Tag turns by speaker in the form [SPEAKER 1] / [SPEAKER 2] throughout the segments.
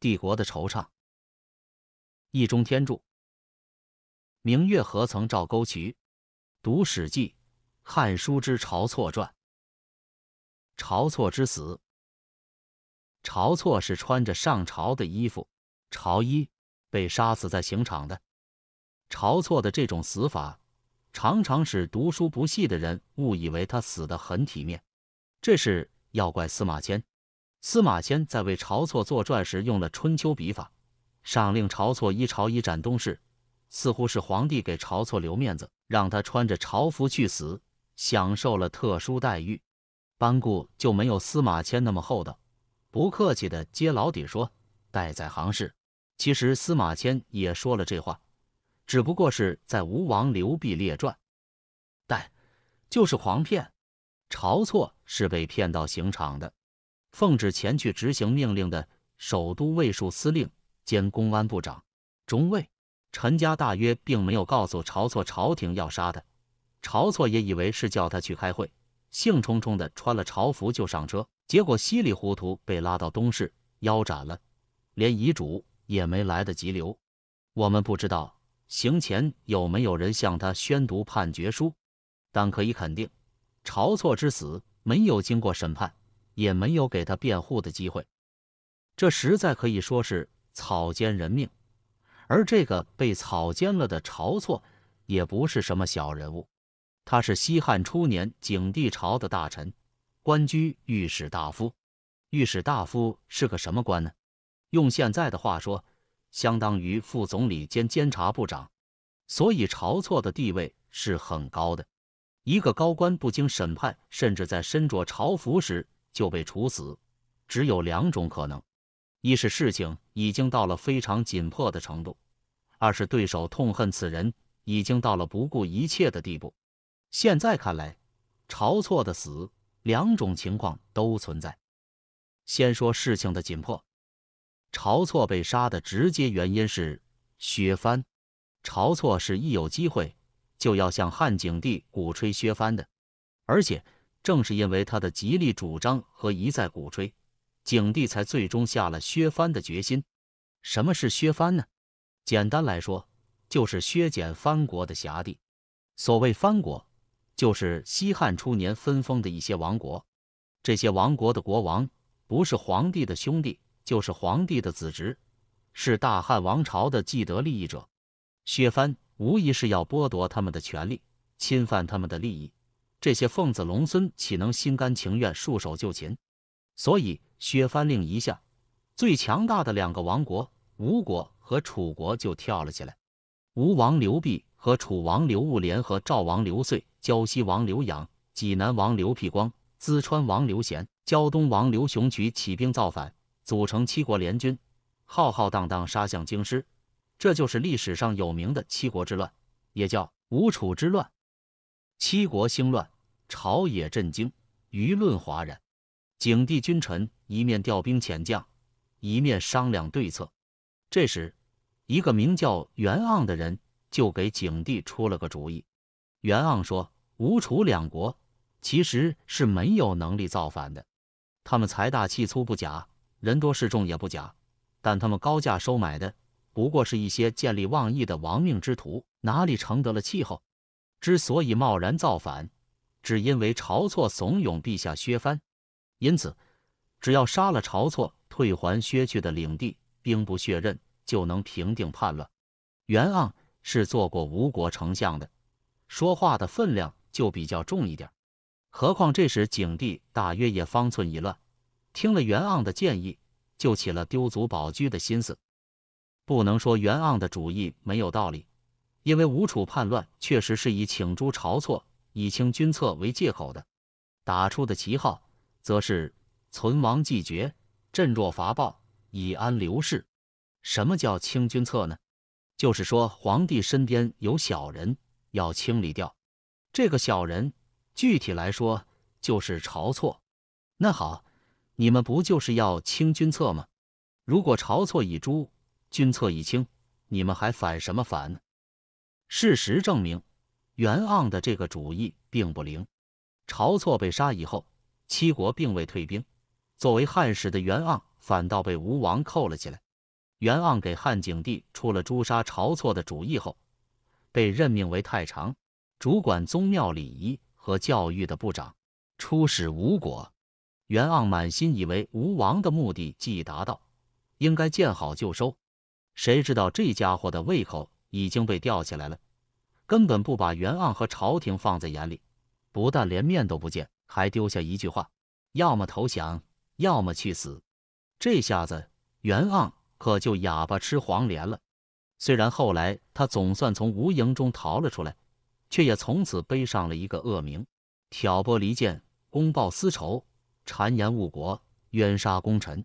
[SPEAKER 1] 帝国的惆怅。意中天柱，明月何曾照沟渠？读《史记·
[SPEAKER 2] 汉书》之晁错传，晁错之死。晁错是穿着上朝的衣服，朝衣，被杀死在刑场的。晁错的这种死法，常常使读书不细的人误以为他死得很体面。这是要怪司马迁。司马迁在为晁错作传时用了春秋笔法，上令晁错一朝一斩东市，似乎是皇帝给晁错留面子，让他穿着朝服去死，享受了特殊待遇。班固就没有司马迁那么厚道，不客气的揭老底说：“待在行市。其实司马迁也说了这话，只不过是在《吴王刘濞列传》。但就是狂骗，晁错是被骗到刑场的。奉旨前去执行命令的首都卫戍司令兼公安部长中尉陈家大约并没有告诉晁错朝廷要杀他，晁错也以为是叫他去开会，兴冲冲的穿了朝服就上车，结果稀里糊涂被拉到东市腰斩了，连遗嘱也没来得及留。我们不知道行前有没有人向他宣读判决书，但可以肯定，晁错之死没有经过审判。也没有给他辩护的机会，这实在可以说是草菅人命。而这个被草菅了的晁错，也不是什么小人物，他是西汉初年景帝朝的大臣，官居御史大夫。御史大夫是个什么官呢？用现在的话说，相当于副总理兼监察部长。所以晁错的地位是很高的。一个高官不经审判，甚至在身着朝服时。就被处死，只有两种可能：一是事情已经到了非常紧迫的程度；二是对手痛恨此人，已经到了不顾一切的地步。现在看来，晁错的死，两种情况都存在。先说事情的紧迫，晁错被杀的直接原因是削藩。晁错是一有机会就要向汉景帝鼓吹削藩的，而且。正是因为他的极力主张和一再鼓吹，景帝才最终下了削藩的决心。什么是削藩呢？简单来说，就是削减藩国的辖地。所谓藩国，就是西汉初年分封的一些王国。这些王国的国王不是皇帝的兄弟，就是皇帝的子侄，是大汉王朝的既得利益者。削藩无疑是要剥夺他们的权利，侵犯他们的利益。这些奉子龙孙岂能心甘情愿束手就擒？所以削藩令一下，最强大的两个王国吴国和楚国就跳了起来。吴王刘濞和楚王刘戊联合赵王刘遂、胶西王刘阳、济南王刘辟光、淄川王刘贤、胶东王刘雄渠起兵造反，组成七国联军，浩浩荡荡杀向京师。这就是历史上有名的七国之乱，也叫吴楚之乱。七国兴乱，朝野震惊，舆论哗然。景帝君臣一面调兵遣将，一面商量对策。这时，一个名叫袁盎的人就给景帝出了个主意。袁盎说：“吴楚两国其实是没有能力造反的，他们财大气粗不假，人多势众也不假，但他们高价收买的不过是一些见利忘义的亡命之徒，哪里成得了气候？”之所以贸然造反，只因为晁错怂恿陛下削藩，因此只要杀了晁错，退还削去的领地，兵不血刃就能平定叛乱。袁盎是做过吴国丞相的，说话的分量就比较重一点。何况这时景帝大约也方寸已乱，听了袁盎的建议，就起了丢卒保车的心思。不能说袁盎的主意没有道理。因为吴楚叛乱确实是以请诸晁错、以清君侧为借口的，打出的旗号则是存亡继绝。朕若伐暴，以安刘氏。什么叫清君侧呢？就是说皇帝身边有小人，要清理掉。这个小人具体来说就是晁错。那好，你们不就是要清君侧吗？如果晁错已诛，君侧已清，你们还反什么反呢？事实证明，袁盎的这个主意并不灵。晁错被杀以后，七国并未退兵。作为汉使的袁盎，反倒被吴王扣了起来。袁盎给汉景帝出了诛杀晁错的主意后，被任命为太常，主管宗庙礼仪和教育的部长，出使吴国。袁盎满心以为吴王的目的既已达到，应该见好就收。谁知道这家伙的胃口？已经被吊起来了，根本不把袁盎和朝廷放在眼里，不但连面都不见，还丢下一句话：要么投降，要么去死。这下子，袁盎可就哑巴吃黄连了。虽然后来他总算从无营中逃了出来，却也从此背上了一个恶名：挑拨离间、公报私仇、谗言误国、冤杀功臣。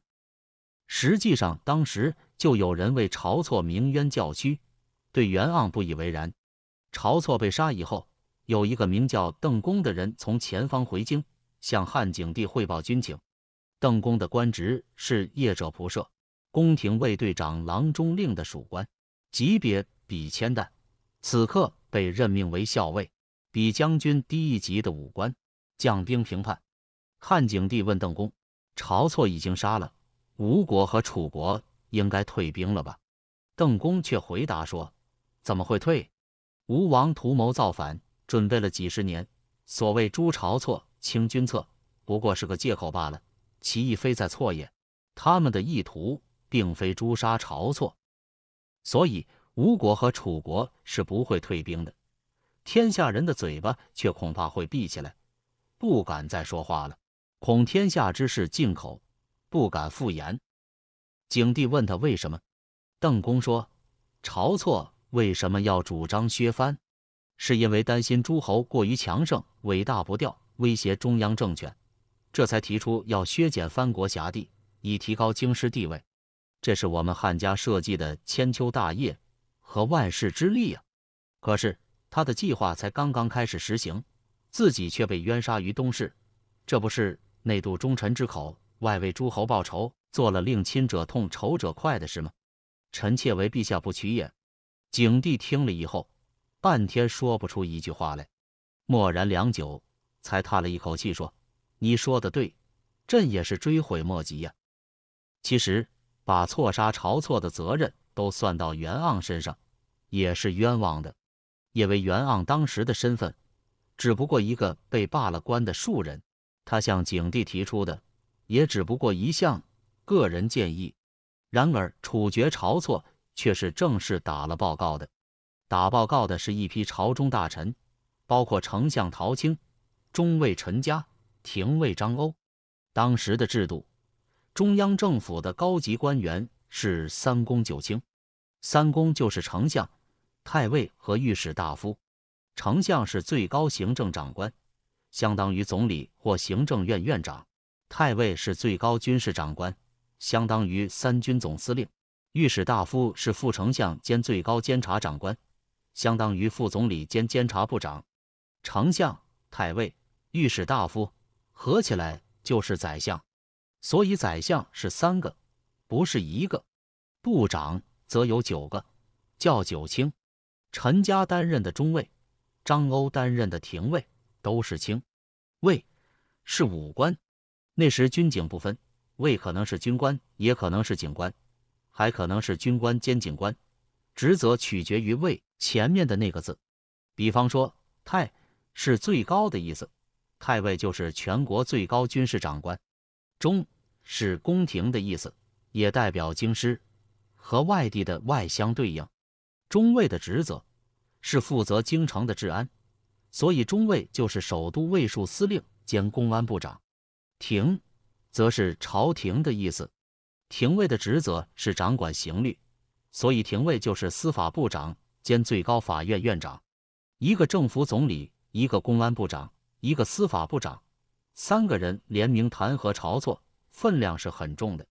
[SPEAKER 2] 实际上，当时就有人为晁错鸣冤叫屈。对袁盎不以为然。晁错被杀以后，有一个名叫邓公的人从前方回京，向汉景帝汇报军情。邓公的官职是谒者仆射，宫廷卫队长、郎中令的属官，级别比千担。此刻被任命为校尉，比将军低一级的武官，将兵评判，汉景帝问邓公：“晁错已经杀了，吴国和楚国应该退兵了吧？”邓公却回答说。怎么会退？吴王图谋造反，准备了几十年。所谓诛晁错，清君侧，不过是个借口罢了。其意非在错也。他们的意图并非诛杀晁错，所以吴国和楚国是不会退兵的。天下人的嘴巴却恐怕会闭起来，不敢再说话了，恐天下之事进口，不敢复言。景帝问他为什么，邓公说：“晁错。”为什么要主张削藩？是因为担心诸侯过于强盛，尾大不掉，威胁中央政权，这才提出要削减藩国辖地，以提高京师地位。这是我们汉家设计的千秋大业和万世之力啊！可是他的计划才刚刚开始实行，自己却被冤杀于东市，这不是内渡忠臣之口，外为诸侯报仇，做了令亲者痛、仇者快的事吗？臣妾为陛下不取也。景帝听了以后，半天说不出一句话来，默然良久，才叹了一口气说：“你说的对，朕也是追悔莫及呀。其实，把错杀晁错的责任都算到袁盎身上，也是冤枉的。因为袁盎当时的身份，只不过一个被罢了官的庶人，他向景帝提出的，也只不过一项个人建议。然而，处决晁错。”却是正式打了报告的。打报告的是一批朝中大臣，包括丞相陶青、中尉陈嘉、廷尉张欧。当时的制度，中央政府的高级官员是三公九卿。三公就是丞相、太尉和御史大夫。丞相是最高行政长官，相当于总理或行政院院长；太尉是最高军事长官，相当于三军总司令。御史大夫是副丞相兼最高监察长官，相当于副总理兼监察部长。丞相、太尉、御史大夫合起来就是宰相，所以宰相是三个，不是一个。部长则有九个，叫九卿。陈家担任的中尉，张欧担任的廷尉都是卿。尉是武官，那时军警不分，尉可能是军官，也可能是警官。还可能是军官兼警官，职责取决于位前面的那个字。比方说，太是最高的意思，太尉就是全国最高军事长官。中是宫廷的意思，也代表京师和外地的外相对应。中尉的职责是负责京城的治安，所以中尉就是首都卫戍司令兼公安部长。廷则是朝廷的意思。廷尉的职责是掌管刑律，所以廷尉就是司法部长兼最高法院院长。一个政府总理，一个公安部长，一个司法部长，三个人联名弹劾晁错，分量是很重的。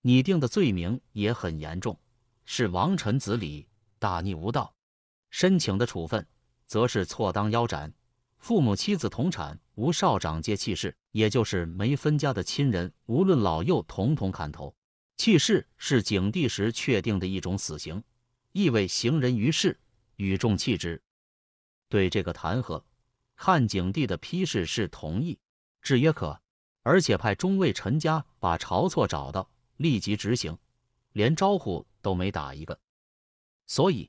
[SPEAKER 2] 拟定的罪名也很严重，是王臣子礼大逆无道。申请的处分，则是错当腰斩，父母妻子同产，吴少长接弃势，也就是没分家的亲人，无论老幼，统统砍头。弃势是景帝时确定的一种死刑，意味行人于世，与众弃之。对这个弹劾，汉景帝的批示是同意，制曰可，而且派中尉陈家把晁错找到，立即执行，连招呼都没打一个。所以，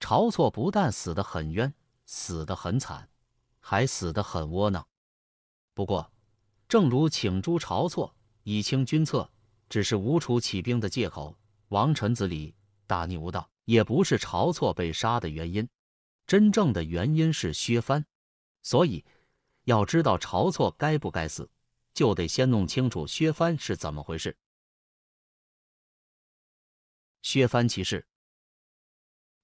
[SPEAKER 2] 晁错不但死得很冤，死得很惨，还死得很窝囊。不过，正如请诸晁错以清君侧只是吴楚起兵的借口，王臣子李大逆无道也不是晁错被杀的原因。真正的原因是削藩。所以，要知道晁错该不该死，就得先弄清楚削藩是怎么回事。
[SPEAKER 1] 削藩其事，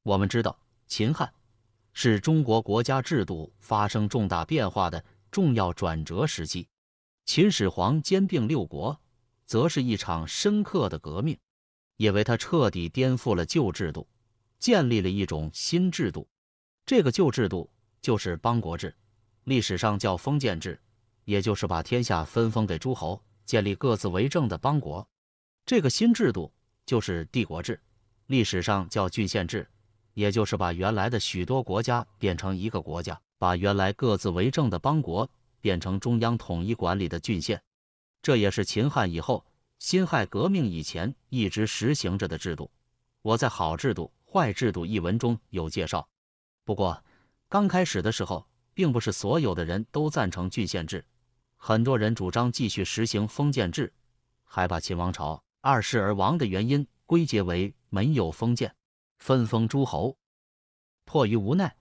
[SPEAKER 1] 我们
[SPEAKER 2] 知道秦汉是中国国家制度发生重大变化的。重要转折时期，秦始皇兼并六国，则是一场深刻的革命，也为他彻底颠覆了旧制度，建立了一种新制度。这个旧制度就是邦国制，历史上叫封建制，也就是把天下分封给诸侯，建立各自为政的邦国。这个新制度就是帝国制，历史上叫郡县制，也就是把原来的许多国家变成一个国家。把原来各自为政的邦国变成中央统一管理的郡县，这也是秦汉以后、辛亥革命以前一直实行着的制度。我在《好制度、坏制度》一文中有介绍。不过刚开始的时候，并不是所有的人都赞成郡县制，很多人主张继续实行封建制，还把秦王朝二世而亡的原因归结为没有封建、分封诸侯。迫于无奈。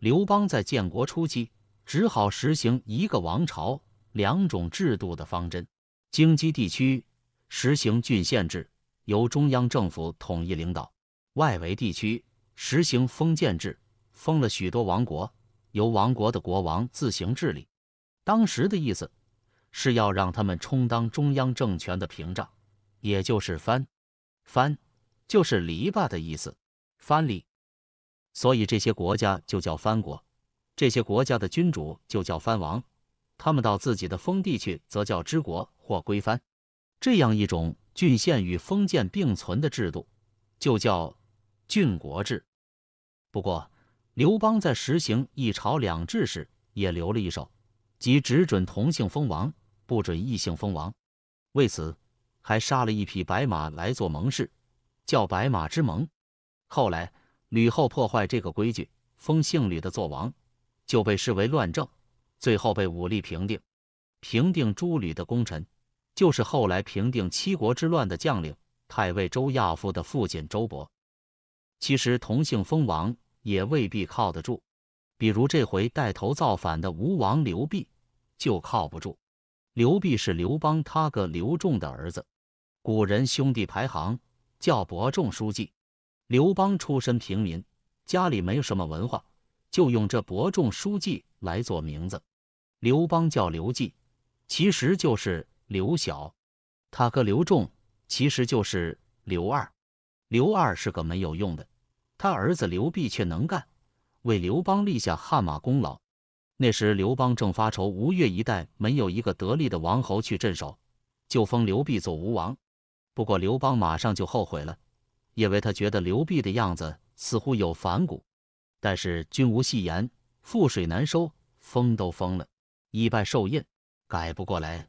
[SPEAKER 2] 刘邦在建国初期只好实行一个王朝两种制度的方针，京畿地区实行郡县制，由中央政府统一领导；外围地区实行封建制，封了许多王国，由王国的国王自行治理。当时的意思是要让他们充当中央政权的屏障，也就是藩。藩就是篱笆的意思，藩篱。所以这些国家就叫藩国，这些国家的君主就叫藩王，他们到自己的封地去则叫知国或归藩。这样一种郡县与封建并存的制度就叫郡国制。不过刘邦在实行一朝两制时也留了一手，即只准同姓封王，不准异姓封王。为此还杀了一匹白马来做盟誓，叫白马之盟。后来。吕后破坏这个规矩，封姓吕的做王，就被视为乱政，最后被武力平定。平定诸吕的功臣，就是后来平定七国之乱的将领太尉周亚夫的父亲周勃。其实同姓封王也未必靠得住，比如这回带头造反的吴王刘濞就靠不住。刘濞是刘邦他个刘仲的儿子，古人兄弟排行叫伯仲叔季。刘邦出身平民，家里没有什么文化，就用这伯仲叔季来做名字。刘邦叫刘季，其实就是刘小；他哥刘仲其实就是刘二。刘二是个没有用的，他儿子刘辟却能干，为刘邦立下汗马功劳。那时刘邦正发愁吴越一带没有一个得力的王侯去镇守，就封刘辟做吴王。不过刘邦马上就后悔了。因为他觉得刘弼的样子似乎有反骨，但是君无戏言，覆水难收，封都封了，一拜寿印，改不过来，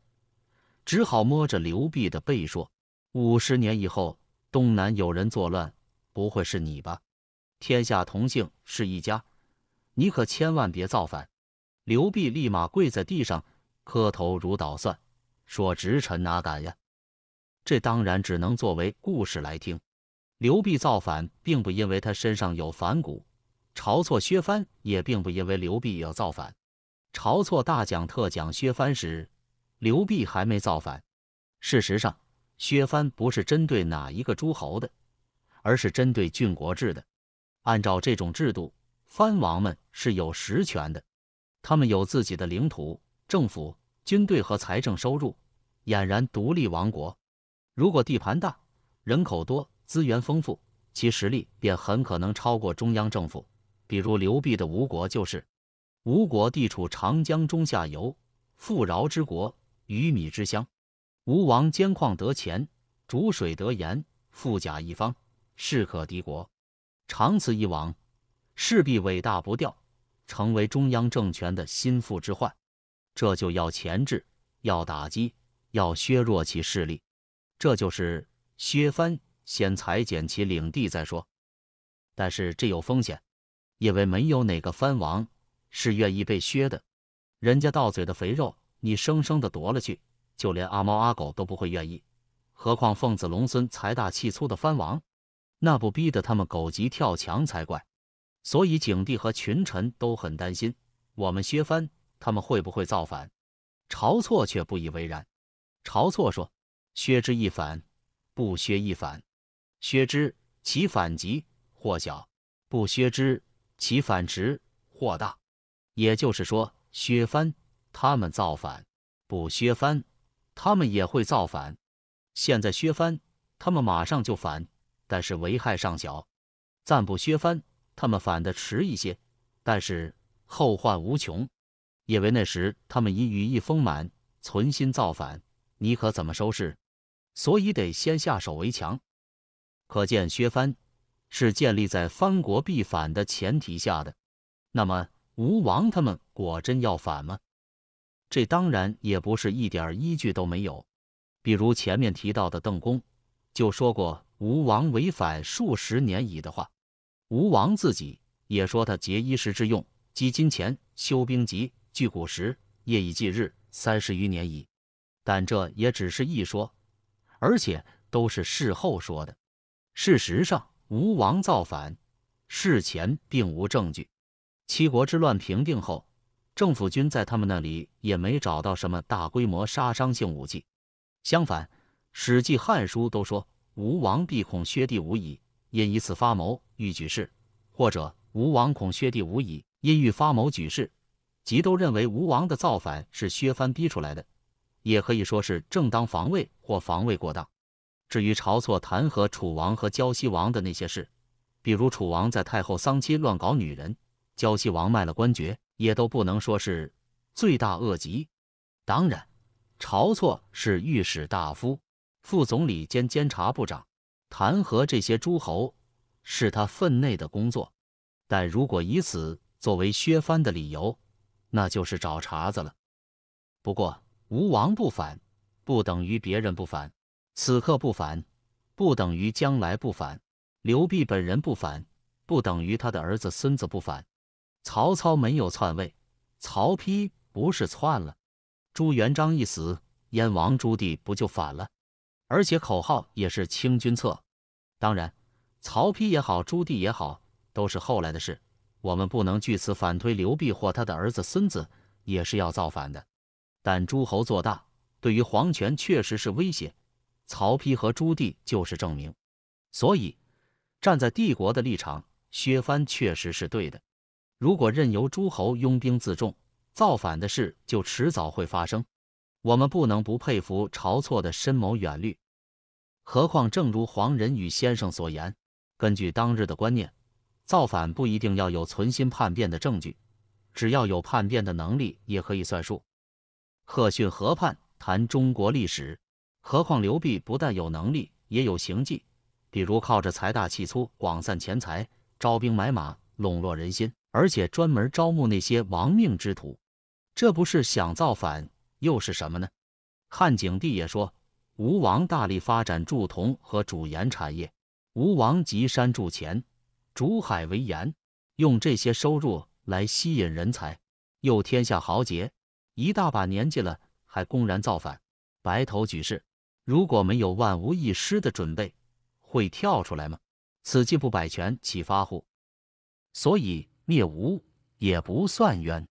[SPEAKER 2] 只好摸着刘弼的背说：“五十年以后，东南有人作乱，不会是你吧？天下同姓是一家，你可千万别造反。”刘弼立马跪在地上，磕头如捣蒜，说：“直臣哪敢呀！”这当然只能作为故事来听。刘辟造反，并不因为他身上有反骨；晁错削藩，也并不因为刘辟要造反。晁错大讲特讲削藩时，刘辟还没造反。事实上，削藩不是针对哪一个诸侯的，而是针对郡国制的。按照这种制度，藩王们是有实权的，他们有自己的领土、政府、军队和财政收入，俨然独立王国。如果地盘大、人口多，资源丰富，其实力便很可能超过中央政府。比如刘璧的吴国就是。吴国地处长江中下游，富饶之国，鱼米之乡。吴王监矿得钱，煮水得盐，富甲一方，势可敌国。长此以往，势必伟大不掉，成为中央政权的心腹之患。这就要前置，要打击，要削弱其势力。这就是削藩。先裁减其领地再说，但是这有风险，因为没有哪个藩王是愿意被削的，人家到嘴的肥肉你生生的夺了去，就连阿猫阿狗都不会愿意，何况凤子龙孙财大气粗的藩王，那不逼得他们狗急跳墙才怪。所以景帝和群臣都很担心，我们削藩，他们会不会造反？晁错却不以为然。晁错说：“削之一反，不削一反。”削之，其反急，或小；不削之，其反迟，或大。也就是说，削藩，他们造反；不削藩，他们也会造反。现在削藩，他们马上就反，但是危害尚小；暂不削藩，他们反得迟一些，但是后患无穷。因为那时他们已羽翼丰满，存心造反，你可怎么收拾？所以得先下手为强。可见，削藩是建立在藩国必反的前提下的。那么，吴王他们果真要反吗？这当然也不是一点依据都没有。比如前面提到的邓公就说过：“吴王违反数十年矣”的话。吴王自己也说他“竭衣食之用，积金钱，修兵籍，聚古石，夜以继日，三十余年矣”。但这也只是一说，而且都是事后说的。事实上，吴王造反事前并无证据。七国之乱平定后，政府军在他们那里也没找到什么大规模杀伤性武器。相反，《史记》《汉书》都说吴王必恐薛帝无疑，因一次发谋欲举事；或者吴王恐薛帝无疑，因欲发谋举事，即都认为吴王的造反是薛藩逼出来的，也可以说是正当防卫或防卫过当。至于晁错弹劾楚王和胶西王的那些事，比如楚王在太后丧期乱搞女人，胶西王卖了官爵，也都不能说是罪大恶极。当然，晁错是御史大夫、副总理兼监察部长，弹劾这些诸侯是他分内的工作。但如果以此作为削藩的理由，那就是找茬子了。不过，吴王不反，不等于别人不反。此刻不反，不等于将来不反；刘辟本人不反，不等于他的儿子、孙子不反。曹操没有篡位，曹丕不是篡了？朱元璋一死，燕王朱棣不就反了？而且口号也是“清君侧”。当然，曹丕也好，朱棣也好，都是后来的事，我们不能据此反推刘辟或他的儿子、孙子也是要造反的。但诸侯做大，对于皇权确实是威胁。曹丕和朱棣就是证明，所以站在帝国的立场，削藩确实是对的。如果任由诸侯拥兵自重，造反的事就迟早会发生。我们不能不佩服晁错的深谋远虑。何况，正如黄仁宇先生所言，根据当日的观念，造反不一定要有存心叛变的证据，只要有叛变的能力也可以算数。赫逊河畔谈中国历史。何况刘辟不但有能力，也有行迹，比如靠着财大气粗广散钱财、招兵买马、笼络人心，而且专门招募那些亡命之徒，这不是想造反又是什么呢？汉景帝也说，吴王大力发展铸铜和煮盐产业，吴王集山铸钱，竹海为盐，用这些收入来吸引人才，又天下豪杰。一大把年纪了，还公然造反，白头举事。如果没有万无一失的准备，会跳出来吗？此计不摆全，岂发乎？所以灭吴也不算冤。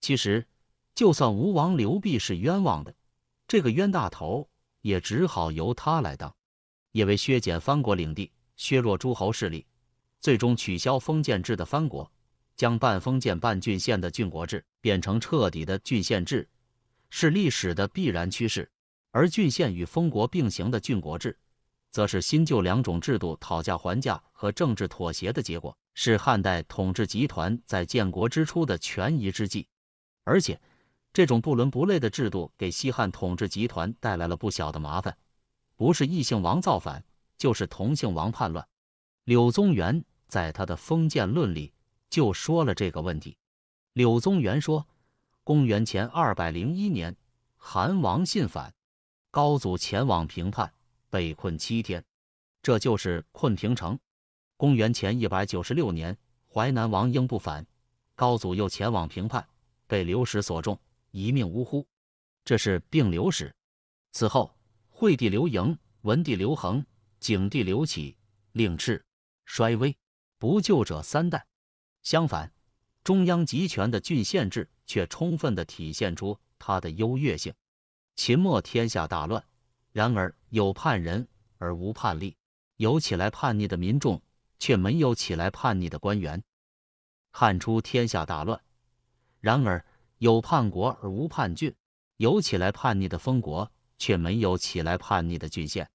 [SPEAKER 2] 其实，就算吴王刘濞是冤枉的，这个冤大头也只好由他来当。因为削减藩国领地，削弱诸侯势力，最终取消封建制的藩国，将半封建半郡县的郡国制变成彻底的郡县制，是历史的必然趋势。而郡县与封国并行的郡国制，则是新旧两种制度讨价还价和政治妥协的结果，是汉代统治集团在建国之初的权宜之计。而且，这种不伦不类的制度给西汉统治集团带来了不小的麻烦，不是异姓王造反，就是同姓王叛乱。柳宗元在他的《封建论》里就说了这个问题。柳宗元说：“公元前二百零一年，韩王信反。”高祖前往平叛，被困七天，这就是困平城。公元前一百九十六年，淮南王英不反，高祖又前往平叛，被刘史所中，一命呜呼，这是病刘史。此后，惠帝刘盈、文帝刘恒、景帝刘启、令敕衰微，不救者三代。相反，中央集权的郡县制却充分地体现出它的优越性。秦末天下大乱，然而有叛人而无叛吏，有起来叛逆的民众，却没有起来叛逆的官员。汉初天下大乱，然而有叛国而无叛郡，有起来叛逆的封国，却没有起来叛逆的郡县。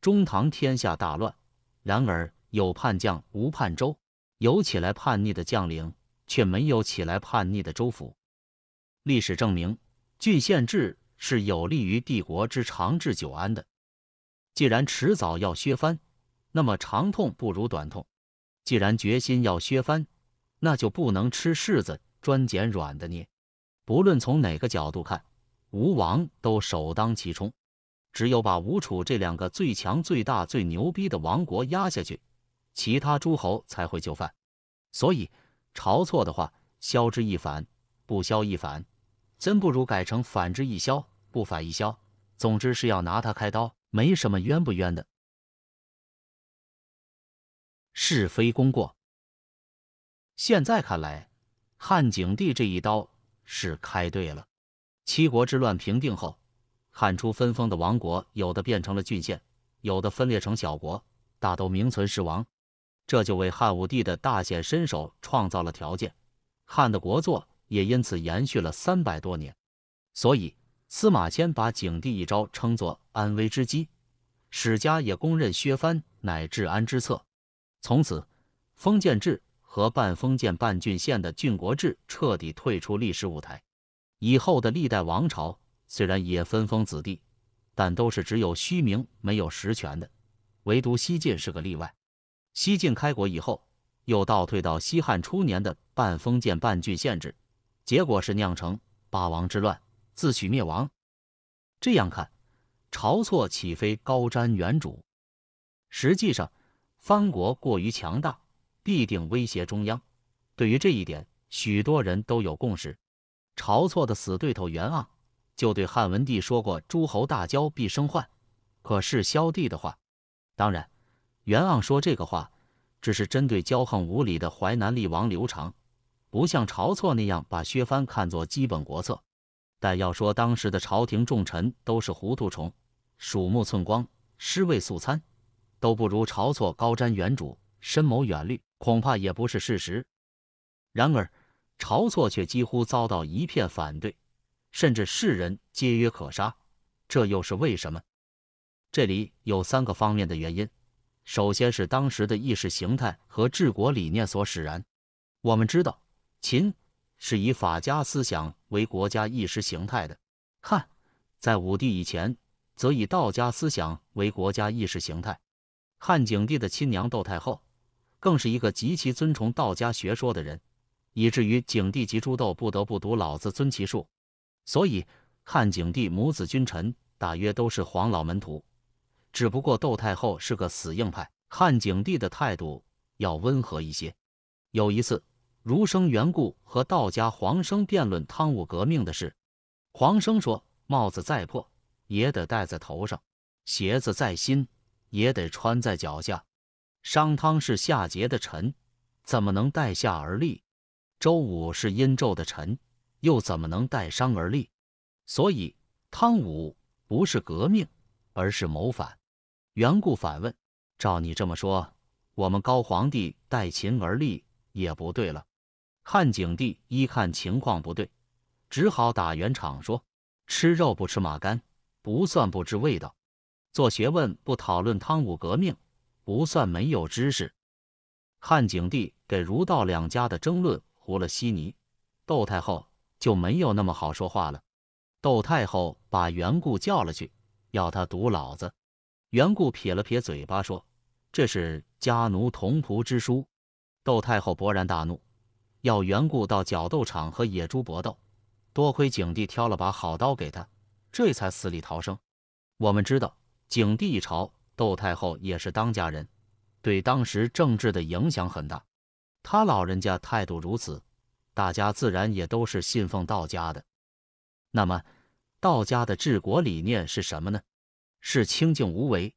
[SPEAKER 2] 中唐天下大乱，然而有叛将无叛州，有起来叛逆的将领，却没有起来叛逆的州府。历史证明，郡县制。是有利于帝国之长治久安的。既然迟早要削藩，那么长痛不如短痛。既然决心要削藩，那就不能吃柿子专捡软的捏。不论从哪个角度看，吴王都首当其冲。只有把吴楚这两个最强、最大、最牛逼的王国压下去，其他诸侯才会就范。所以，晁错的话，消之一反，不消一反。真不如改成反之亦削，不反亦削。总之是要拿他开刀，没什么冤不冤的。是非功过，现在看来，汉景帝这一刀是开对了。七国之乱平定后，汉初分封的王国，有的变成了郡县，有的分裂成小国，大都名存实亡。这就为汉武帝的大显身手创造了条件。汉的国祚。也因此延续了三百多年，所以司马迁把景帝一招称作安危之机，史家也公认削藩乃治安之策。从此，封建制和半封建半郡县的郡国制彻底退出历史舞台。以后的历代王朝虽然也分封子弟，但都是只有虚名没有实权的，唯独西晋是个例外。西晋开国以后，又倒退到西汉初年的半封建半郡县制。结果是酿成八王之乱，自取灭亡。这样看，晁错岂非高瞻远瞩？实际上，藩国过于强大，必定威胁中央。对于这一点，许多人都有共识。晁错的死对头袁盎就对汉文帝说过：“诸侯大交必生患。”可是萧帝的话，当然，袁盎说这个话，只是针对骄横无礼的淮南厉王刘长。不像晁错那样把削藩看作基本国策，但要说当时的朝廷重臣都是糊涂虫、鼠目寸光、尸位素餐，都不如晁错高瞻远瞩、深谋远虑，恐怕也不是事实。然而，晁错却几乎遭到一片反对，甚至世人皆曰可杀，这又是为什么？这里有三个方面的原因。首先是当时的意识形态和治国理念所使然，我们知道。秦是以法家思想为国家意识形态的，汉在武帝以前则以道家思想为国家意识形态。汉景帝的亲娘窦太后，更是一个极其尊崇道家学说的人，以至于景帝及诸窦不得不读《老子》，尊其术。所以，汉景帝母子君臣大约都是黄老门徒，只不过窦太后是个死硬派，汉景帝的态度要温和一些。有一次。儒生袁固和道家黄生辩论汤武革命的事。黄生说：“帽子再破也得戴在头上，鞋子再新也得穿在脚下。商汤是夏桀的臣，怎么能代夏而立？周武是殷纣的臣，又怎么能代商而立？所以汤武不是革命，而是谋反。”袁固反问：“照你这么说，我们高皇帝代秦而立也不对了？”汉景帝一看情况不对，只好打圆场说：“吃肉不吃马肝不算不知味道，做学问不讨论汤武革命不算没有知识。”汉景帝给儒道两家的争论糊了稀泥，窦太后就没有那么好说话了。窦太后把袁固叫了去，要他读老子。袁固撇了撇嘴巴说：“这是家奴同仆之书。”窦太后勃然大怒。要缘故到角斗场和野猪搏斗，多亏景帝挑了把好刀给他，这才死里逃生。我们知道景帝一朝，窦太后也是当家人，对当时政治的影响很大。他老人家态度如此，大家自然也都是信奉道家的。那么，道家的治国理念是什么呢？是清静无为，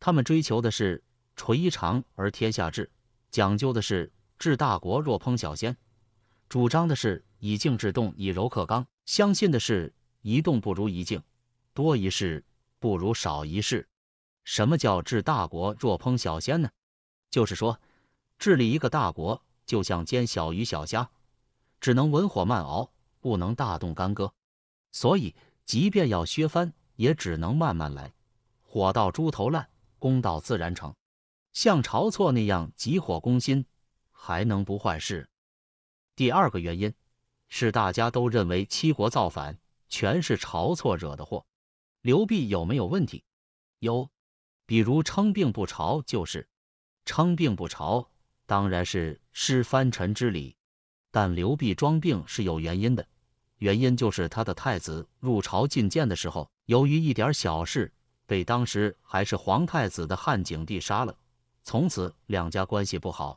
[SPEAKER 2] 他们追求的是垂衣而天下治，讲究的是。治大国若烹小鲜，主张的是以静制动，以柔克刚，相信的是一动不如一静，多一事不如少一事。什么叫治大国若烹小鲜呢？就是说，治理一个大国就像煎小鱼小虾，只能文火慢熬，不能大动干戈。所以，即便要削藩，也只能慢慢来，火到猪头烂，功到自然成。像晁错那样急火攻心。还能不坏事？第二个原因是大家都认为七国造反全是晁错惹的祸，刘辟有没有问题？有，比如称病不朝就是，称病不朝当然是失藩臣之礼，但刘辟装病是有原因的，原因就是他的太子入朝觐见的时候，由于一点小事被当时还是皇太子的汉景帝杀了，从此两家关系不好。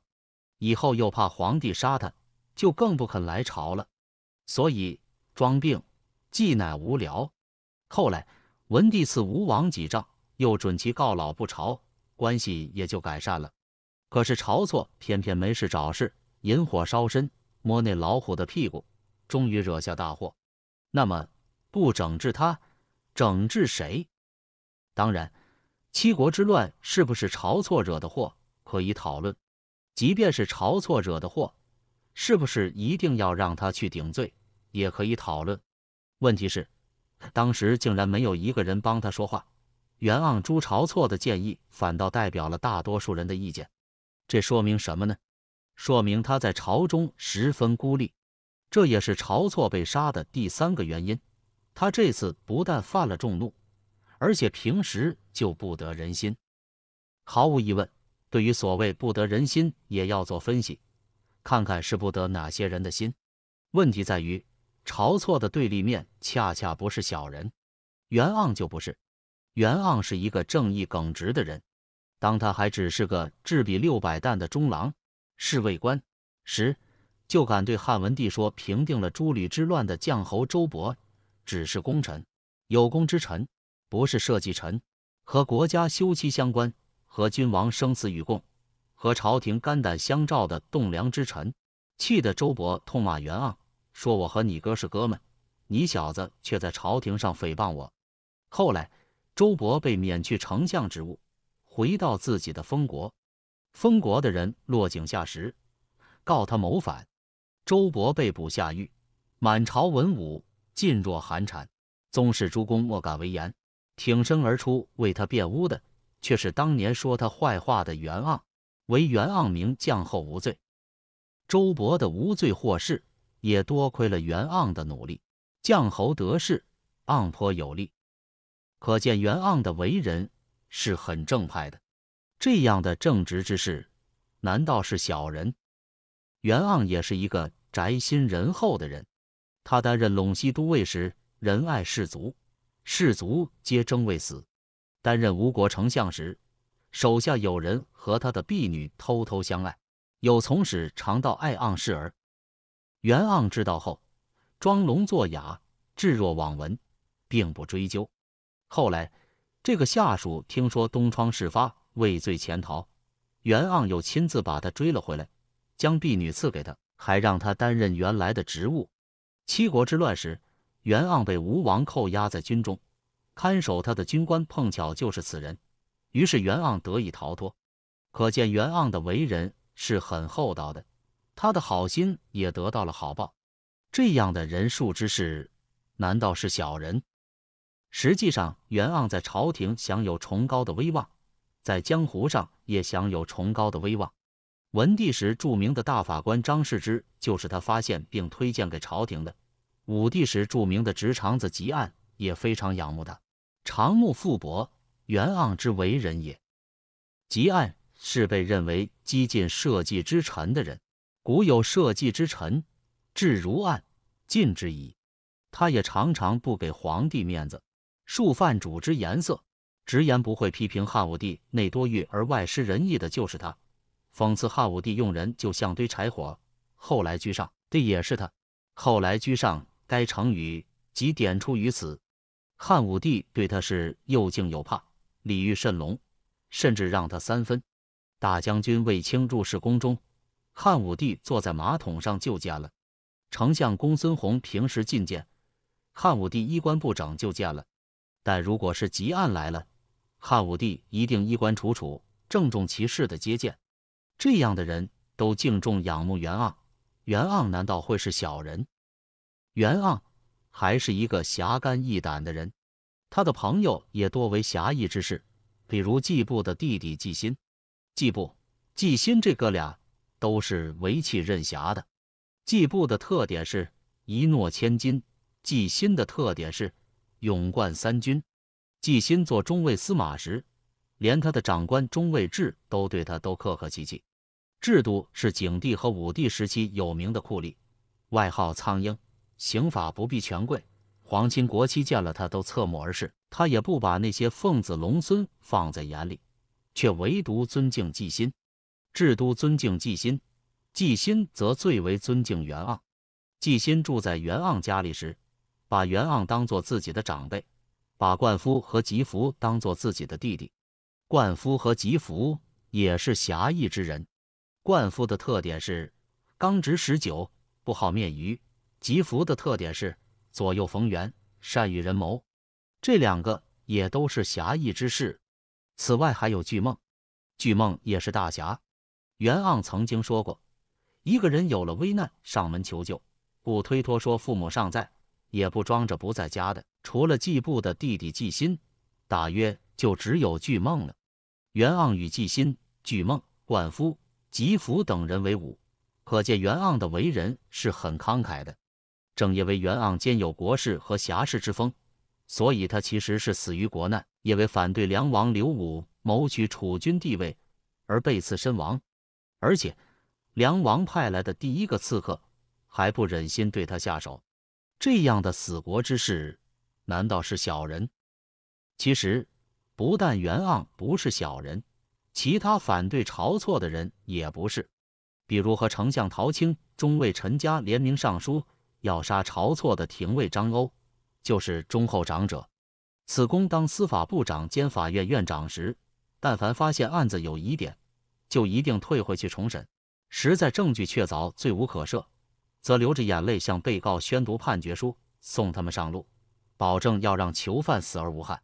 [SPEAKER 2] 以后又怕皇帝杀他，就更不肯来朝了，所以装病、既乃无聊。后来文帝赐吴王几丈，又准其告老不朝，关系也就改善了。可是晁错偏偏没事找事，引火烧身，摸那老虎的屁股，终于惹下大祸。那么不整治他，整治谁？当然，七国之乱是不是晁错惹的祸，可以讨论。即便是晁错惹的祸，是不是一定要让他去顶罪，也可以讨论。问题是，当时竟然没有一个人帮他说话，袁盎、朱晁错的建议反倒代表了大多数人的意见，这说明什么呢？说明他在朝中十分孤立，这也是晁错被杀的第三个原因。他这次不但犯了众怒，而且平时就不得人心，毫无疑问。对于所谓不得人心，也要做分析，看看是不得哪些人的心。问题在于，晁错的对立面恰恰不是小人，袁盎就不是。袁盎是一个正义耿直的人，当他还只是个秩笔六百担的中郎、侍卫官时，就敢对汉文帝说，平定了诸吕之乱的将侯周勃只是功臣、有功之臣，不是社稷臣，和国家休戚相关。和君王生死与共，和朝廷肝胆相照的栋梁之臣，气得周勃痛骂袁盎，说我和你哥是哥们，你小子却在朝廷上诽谤我。后来，周勃被免去丞相职务，回到自己的封国。封国的人落井下石，告他谋反，周勃被捕下狱，满朝文武噤若寒蝉，宗室诸公莫敢为言，挺身而出为他辩污的。却是当年说他坏话的袁盎，为袁盎名降后无罪。周勃的无罪获释，也多亏了袁盎的努力。降侯得势，盎颇有力。可见袁盎的为人是很正派的。这样的正直之士，难道是小人？袁盎也是一个宅心仁厚的人。他担任陇西都尉时，仁爱士卒，士卒皆争为死。担任吴国丞相时，手下有人和他的婢女偷偷相爱，有从使常到爱盎氏儿。袁盎知道后，装聋作哑，置若罔闻，并不追究。后来，这个下属听说东窗事发，畏罪潜逃，袁盎又亲自把他追了回来，将婢女赐给他，还让他担任原来的职务。七国之乱时，袁盎被吴王扣押在军中。看守他的军官碰巧就是此人，于是袁盎得以逃脱。可见袁盎的为人是很厚道的，他的好心也得到了好报。这样的人术之事，难道是小人？实际上，袁盎在朝廷享有崇高的威望，在江湖上也享有崇高的威望。文帝时著名的大法官张氏之就是他发现并推荐给朝廷的。武帝时著名的直肠子吉案也非常仰慕他。长目富薄，袁盎之为人也。汲黯是被认为激进社稷之臣的人。古有社稷之臣，至如暗，尽之矣。他也常常不给皇帝面子，数范主之颜色，直言不讳，批评汉武帝内多欲而外失仁义的就是他。讽刺汉武帝用人就像堆柴火。后来居上的也是他。后来居上该成语即点出于此。汉武帝对他是又敬又怕，礼遇甚隆，甚至让他三分。大将军卫青入侍宫中，汉武帝坐在马桶上就见了。丞相公孙弘平时觐见，汉武帝衣冠不整就见了。但如果是急案来了，汉武帝一定衣冠楚楚，郑重其事地接见。这样的人都敬重仰慕元盎，元盎难道会是小人？元盎。还是一个侠肝义胆的人，他的朋友也多为侠义之士，比如季布的弟弟季心。季布、季心这哥俩都是为气任侠的。季布的特点是一诺千金，季心的特点是勇冠三军。季心做中尉司马时，连他的长官中尉制都对他都客客气气。制度是景帝和武帝时期有名的酷吏，外号苍鹰。刑法不避权贵，皇亲国戚见了他都侧目而视，他也不把那些奉子龙孙放在眼里，却唯独尊敬纪新。至都尊敬纪新，纪新则最为尊敬袁盎。纪新住在袁盎家里时，把袁盎当做自己的长辈，把灌夫和吉福当做自己的弟弟。灌夫和吉福也是侠义之人。灌夫的特点是刚直十九，不好面鱼。吉服的特点是左右逢源，善于人谋，这两个也都是侠义之士。此外还有巨梦，巨梦也是大侠。袁盎曾经说过，一个人有了危难，上门求救，不推脱说父母尚在，也不装着不在家的。除了季布的弟弟季心，大约就只有巨梦了。袁盎与季心、巨梦、灌夫、吉服等人为伍，可见袁盎的为人是很慷慨的。正因为袁盎兼有国士和侠士之风，所以他其实是死于国难，因为反对梁王刘武谋取楚君地位而被刺身亡。而且梁王派来的第一个刺客还不忍心对他下手，这样的死国之士难道是小人？其实不但袁盎不是小人，其他反对晁错的人也不是，比如和丞相陶青、中尉陈家联名上书。要杀晁错的廷尉张欧，就是忠厚长者。此公当司法部长兼法院院长时，但凡发现案子有疑点，就一定退回去重审；实在证据确凿、罪无可赦，则流着眼泪向被告宣读判决书，送他们上路，保证要让囚犯死而无憾。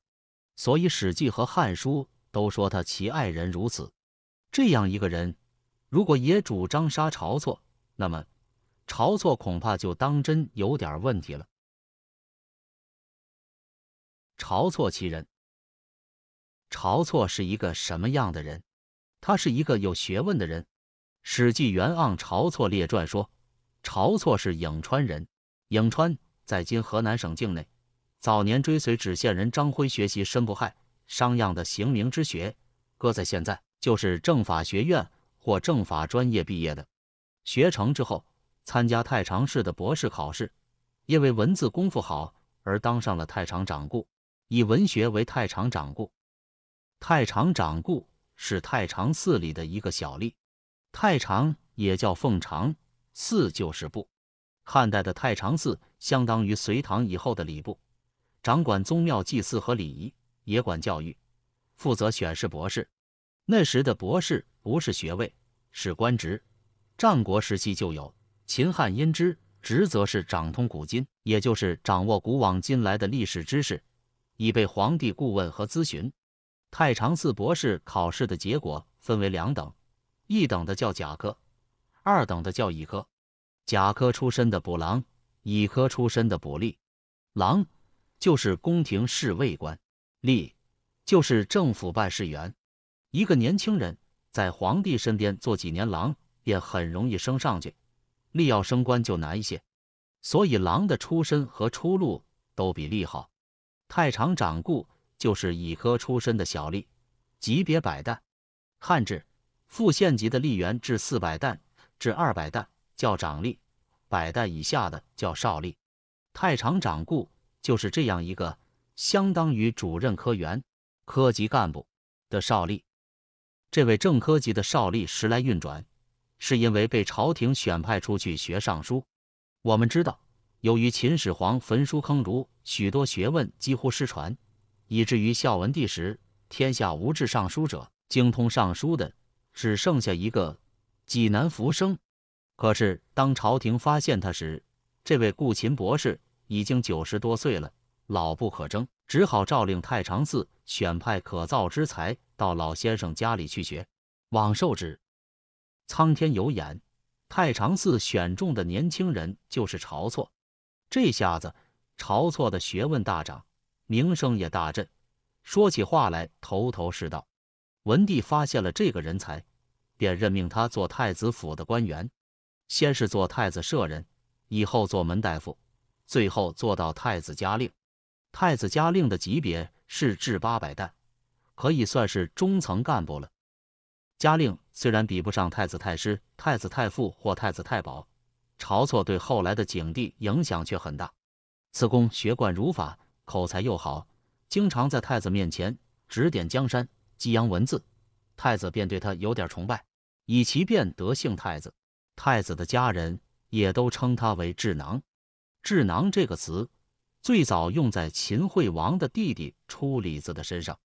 [SPEAKER 2] 所以《史记》和《汉书》都说他其爱人如此。这样一个人，如果也主张杀晁错，那么……晁错恐怕就当真有点问题了。
[SPEAKER 1] 晁错其人，晁错是一个
[SPEAKER 2] 什么样的人？他是一个有学问的人，《史记·袁盎晁错列传》说，晁错是颍川人，颍川在今河南省境内。早年追随指县人张辉学习申不害、商鞅的刑名之学，搁在现在就是政法学院或政法专业毕业的。学成之后。参加太常寺的博士考试，因为文字功夫好而当上了太常掌故，以文学为太常掌故。太常掌故是太常寺里的一个小吏。太常也叫奉常，寺就是部。汉代的太常寺相当于隋唐以后的礼部，掌管宗庙祭祀和礼仪，也管教育，负责选士博士。那时的博士不是学位，是官职。战国时期就有。秦汉因之，职责是掌通古今，也就是掌握古往今来的历史知识，以备皇帝顾问和咨询。太常寺博士考试的结果分为两等，一等的叫甲科，二等的叫乙科。甲科出身的捕郎，乙科出身的捕吏。郎就是宫廷侍卫官，吏就是政府办事员。一个年轻人在皇帝身边做几年郎，便很容易升上去。吏要升官就难一些，所以郎的出身和出路都比吏好。太常掌故就是乙科出身的小吏，级别百担。汉制，副县级的吏员至四百担，至二百担叫掌吏，百担以下的叫少吏。太常掌故就是这样一个相当于主任科员、科级干部的少吏。这位正科级的少吏时来运转。是因为被朝廷选派出去学尚书。我们知道，由于秦始皇焚书坑儒，许多学问几乎失传，以至于孝文帝时，天下无治尚书者，精通尚书的只剩下一个济南福生。可是，当朝廷发现他时，这位顾秦博士已经九十多岁了，老不可争，只好诏令太常寺选派可造之才到老先生家里去学。往受之，苍天有眼，太常寺选中的年轻人就是晁错。这下子，晁错的学问大涨，名声也大振，说起话来头头是道。文帝发现了这个人才，便任命他做太子府的官员，先是做太子舍人，以后做门大夫，最后做到太子家令。太子家令的级别是至八百担，可以算是中层干部了。嘉令虽然比不上太子太师、太子太傅或太子太保，晁错对后来的景帝影响却很大。此公学贯儒法，口才又好，经常在太子面前指点江山、激扬文字，太子便对他有点崇拜，以其便得姓太子。太子的家人也都称他为智囊。智囊这个词最早用在秦惠王的弟弟初里子的身上。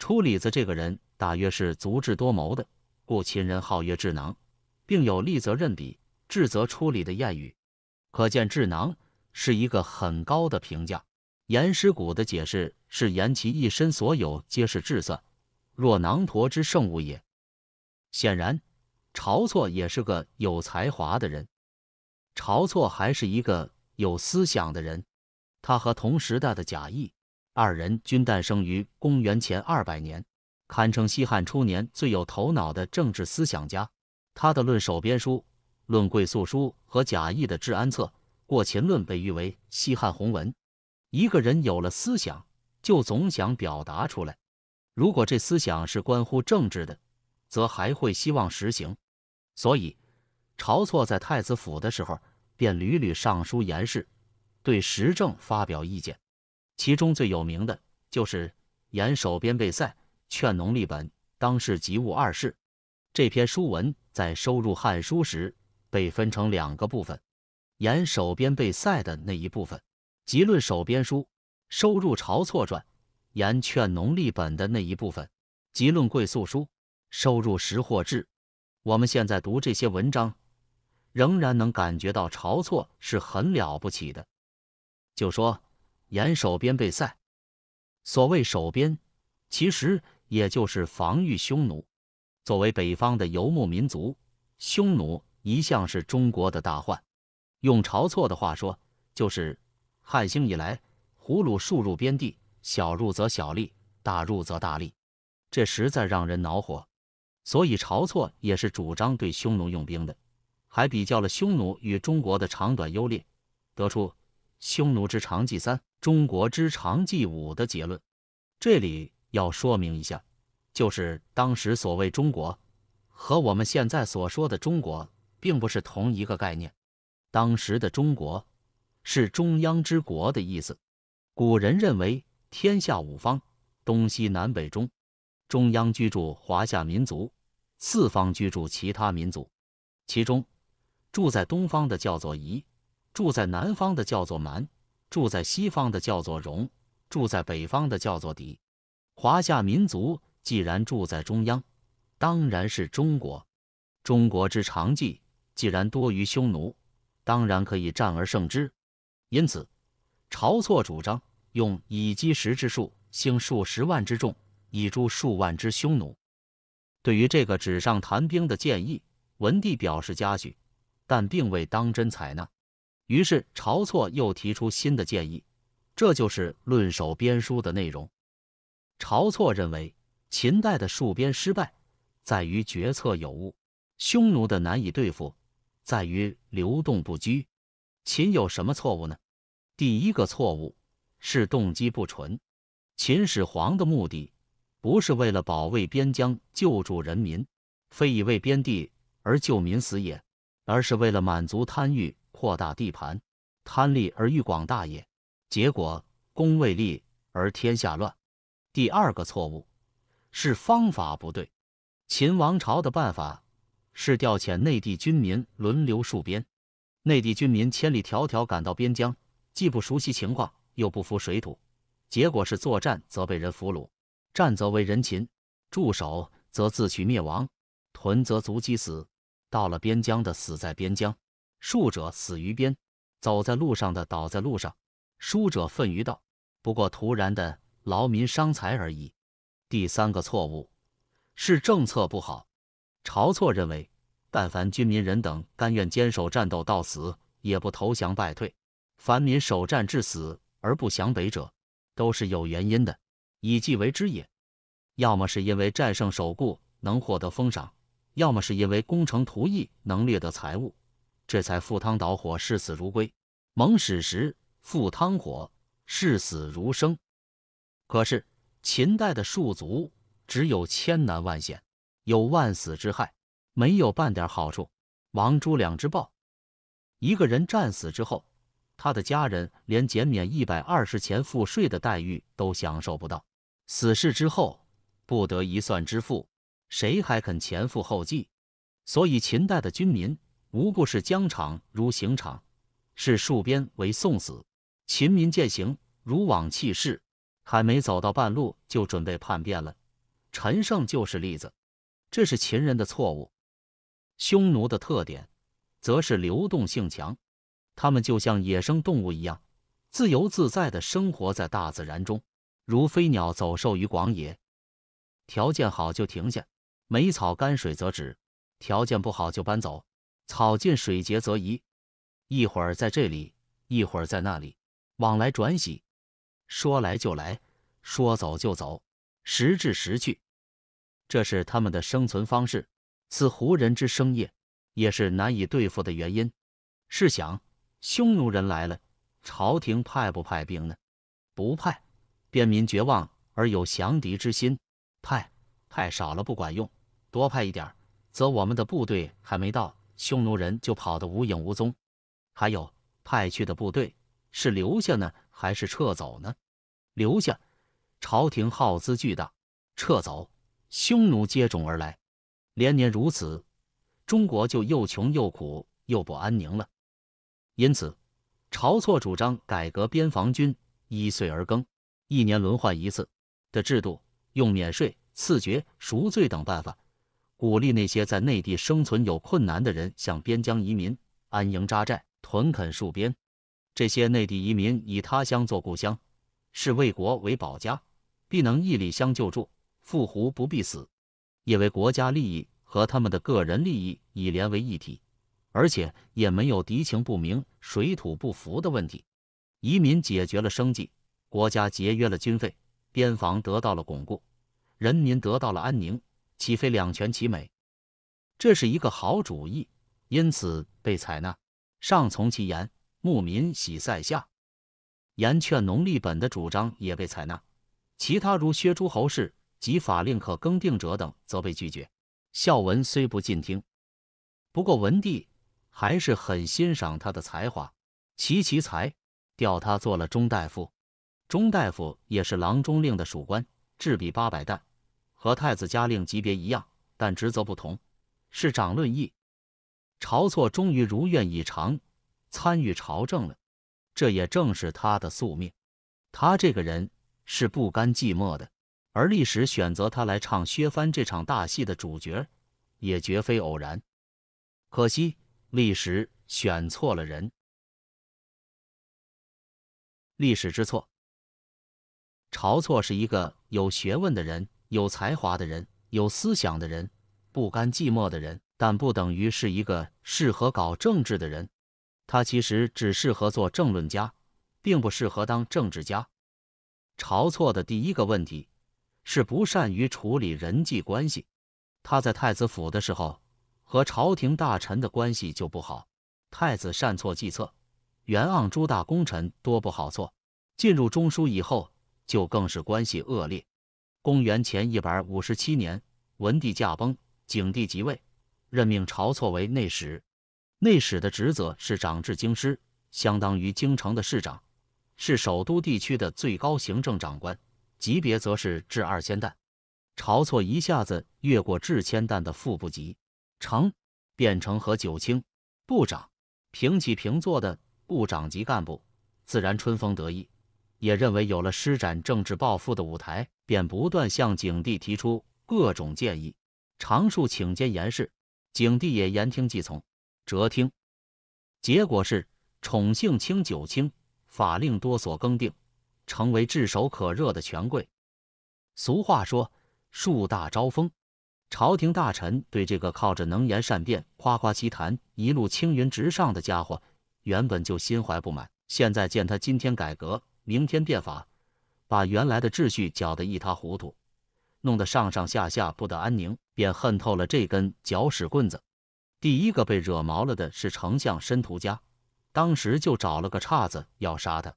[SPEAKER 2] 初里子这个人。大约是足智多谋的，故秦人号曰智囊，并有“利则任笔，智则出礼的谚语，可见智囊是一个很高的评价。颜师古的解释是：“言其一身所有皆是智算，若囊橐之盛物也。”显然，晁错也是个有才华的人。晁错还是一个有思想的人。他和同时代的贾谊二人均诞生于公元前二百年。堪称西汉初年最有头脑的政治思想家，他的《论守边书》《论贵素书》和贾谊的《治安策》《过秦论》被誉为西汉鸿文。一个人有了思想，就总想表达出来。如果这思想是关乎政治的，则还会希望实行。所以，晁错在太子府的时候，便屡屡上书言事，对时政发表意见。其中最有名的就是《严守边备赛》。劝农立本，当世及物二世。这篇书文在收入《汉书》时，被分成两个部分：沿守边备塞的那一部分，即论守边书，收入《晁错传》；沿劝农立本的那一部分，即论贵粟书，收入《识货志》。我们现在读这些文章，仍然能感觉到晁错是很了不起的。就说沿守边备塞，所谓守边，其实。也就是防御匈奴。作为北方的游牧民族，匈奴一向是中国的大患。用晁错的话说，就是汉兴以来，胡虏数入边地，小入则小利，大入则大利，这实在让人恼火。所以晁错也是主张对匈奴用兵的，还比较了匈奴与中国的长短优劣，得出匈奴之长计三，中国之长计五的结论。这里。要说明一下，就是当时所谓中国和我们现在所说的中国并不是同一个概念。当时的中国是中央之国的意思。古人认为天下五方，东西南北中，中央居住华夏民族，四方居住其他民族。其中住在东方的叫做夷，住在南方的叫做蛮，住在西方的叫做戎，住在北方的叫做狄。华夏民族既然住在中央，当然是中国。中国之长技既然多于匈奴，当然可以战而胜之。因此，晁错主张用以击石之术，兴数十万之众，以诛数万之匈奴。对于这个纸上谈兵的建议，文帝表示嘉许，但并未当真采纳。于是，晁错又提出新的建议，这就是《论守边书》的内容。晁错认为秦代的戍边失败在于决策有误，匈奴的难以对付在于流动不居。秦有什么错误呢？第一个错误是动机不纯。秦始皇的目的不是为了保卫边疆、救助人民，非以为边地而救民死也，而是为了满足贪欲、扩大地盘，贪利而欲广大也。结果功未立而天下乱。第二个错误是方法不对。秦王朝的办法是调遣内地军民轮流戍边，内地军民千里迢迢赶到边疆，既不熟悉情况，又不服水土，结果是作战则被人俘虏，战则为人擒，驻守则自取灭亡，屯则卒击死。到了边疆的死在边疆，戍者死于边，走在路上的倒在路上，输者愤于道。不过突然的。劳民伤财而已。第三个错误是政策不好。晁错认为，但凡军民人等甘愿坚守战斗到死，也不投降败退；凡民守战至死而不降北者，都是有原因的，以计为之也。要么是因为战胜守固能获得封赏，要么是因为攻城屠邑能掠得财物，这才赴汤蹈火，视死如归。蒙使时，赴汤火，视死如生。可是秦代的戍卒只有千难万险，有万死之害，没有半点好处。亡朱两只豹，一个人战死之后，他的家人连减免一百二十钱赋税的待遇都享受不到。死事之后不得一算之赋，谁还肯前赴后继？所以秦代的军民无故视疆场如刑场，视戍边为送死。秦民践行如往弃世。还没走到半路就准备叛变了，陈胜就是例子。这是秦人的错误。匈奴的特点则是流动性强，他们就像野生动物一样，自由自在的生活在大自然中，如飞鸟走兽于广野。条件好就停下，没草干水则止；条件不好就搬走，草尽水竭则移。一会儿在这里，一会儿在那里，往来转徙。说来就来，说走就走，时至时去，这是他们的生存方式，似胡人之生业，也是难以对付的原因。试想，匈奴人来了，朝廷派不派兵呢？不派，边民绝望而有降敌之心；派，派少了不管用，多派一点，则我们的部队还没到，匈奴人就跑得无影无踪。还有，派去的部队是留下呢？还是撤走呢？留下，朝廷耗资巨大；撤走，匈奴接踵而来，连年如此，中国就又穷又苦又不安宁了。因此，晁错主张改革边防军，依岁而更，一年轮换一次的制度，用免税、赐爵、赎罪等办法，鼓励那些在内地生存有困难的人向边疆移民，安营扎寨，屯垦戍边。这些内地移民以他乡作故乡，视魏国为保家，必能义立相救助，赴胡不必死，因为国家利益和他们的个人利益已连为一体，而且也没有敌情不明、水土不服的问题。移民解决了生计，国家节约了军费，边防得到了巩固，人民得到了安宁，岂非两全其美？这是一个好主意，因此被采纳，上从其言。牧民喜塞下，严劝农立本的主张也被采纳。其他如削诸侯事及法令可更定者等，则被拒绝。孝文虽不尽听，不过文帝还是很欣赏他的才华，齐其才，调他做了中大夫。中大夫也是郎中令的属官，制比八百担，和太子家令级别一样，但职责不同，是长论议。晁错终于如愿以偿。参与朝政了，这也正是他的宿命。他这个人是不甘寂寞的，而历史选择他来唱薛蟠这场大戏的主角，也绝非偶然。可惜历史
[SPEAKER 1] 选错了人，历史之错。
[SPEAKER 2] 晁错是一个有学问的人，有才华的人，有思想的人，不甘寂寞的人，但不等于是一个适合搞政治的人。他其实只适合做政论家，并不适合当政治家。晁错的第一个问题是不善于处理人际关系。他在太子府的时候，和朝廷大臣的关系就不好。太子善错计策，袁盎诸大功臣多不好错。进入中枢以后，就更是关系恶劣。公元前一百五十七年，文帝驾崩，景帝即位，任命晁错为内史。内史的职责是掌治京师，相当于京城的市长，是首都地区的最高行政长官，级别则是秩二千石。晁错一下子越过秩千石的副部级，成变成和九卿、部长平起平坐的部长级干部，自然春风得意，也认为有了施展政治抱负的舞台，便不断向景帝提出各种建议，常数请见言事，景帝也言听计从。折听，结果是宠幸清九卿，法令多所更定，成为炙手可热的权贵。俗话说“树大招风”，朝廷大臣对这个靠着能言善辩、夸夸其谈、一路青云直上的家伙，原本就心怀不满。现在见他今天改革，明天变法，把原来的秩序搅得一塌糊涂，弄得上上下下不得安宁，便恨透了这根搅屎棍子。第一个被惹毛了的是丞相申屠家，当时就找了个岔子要杀他。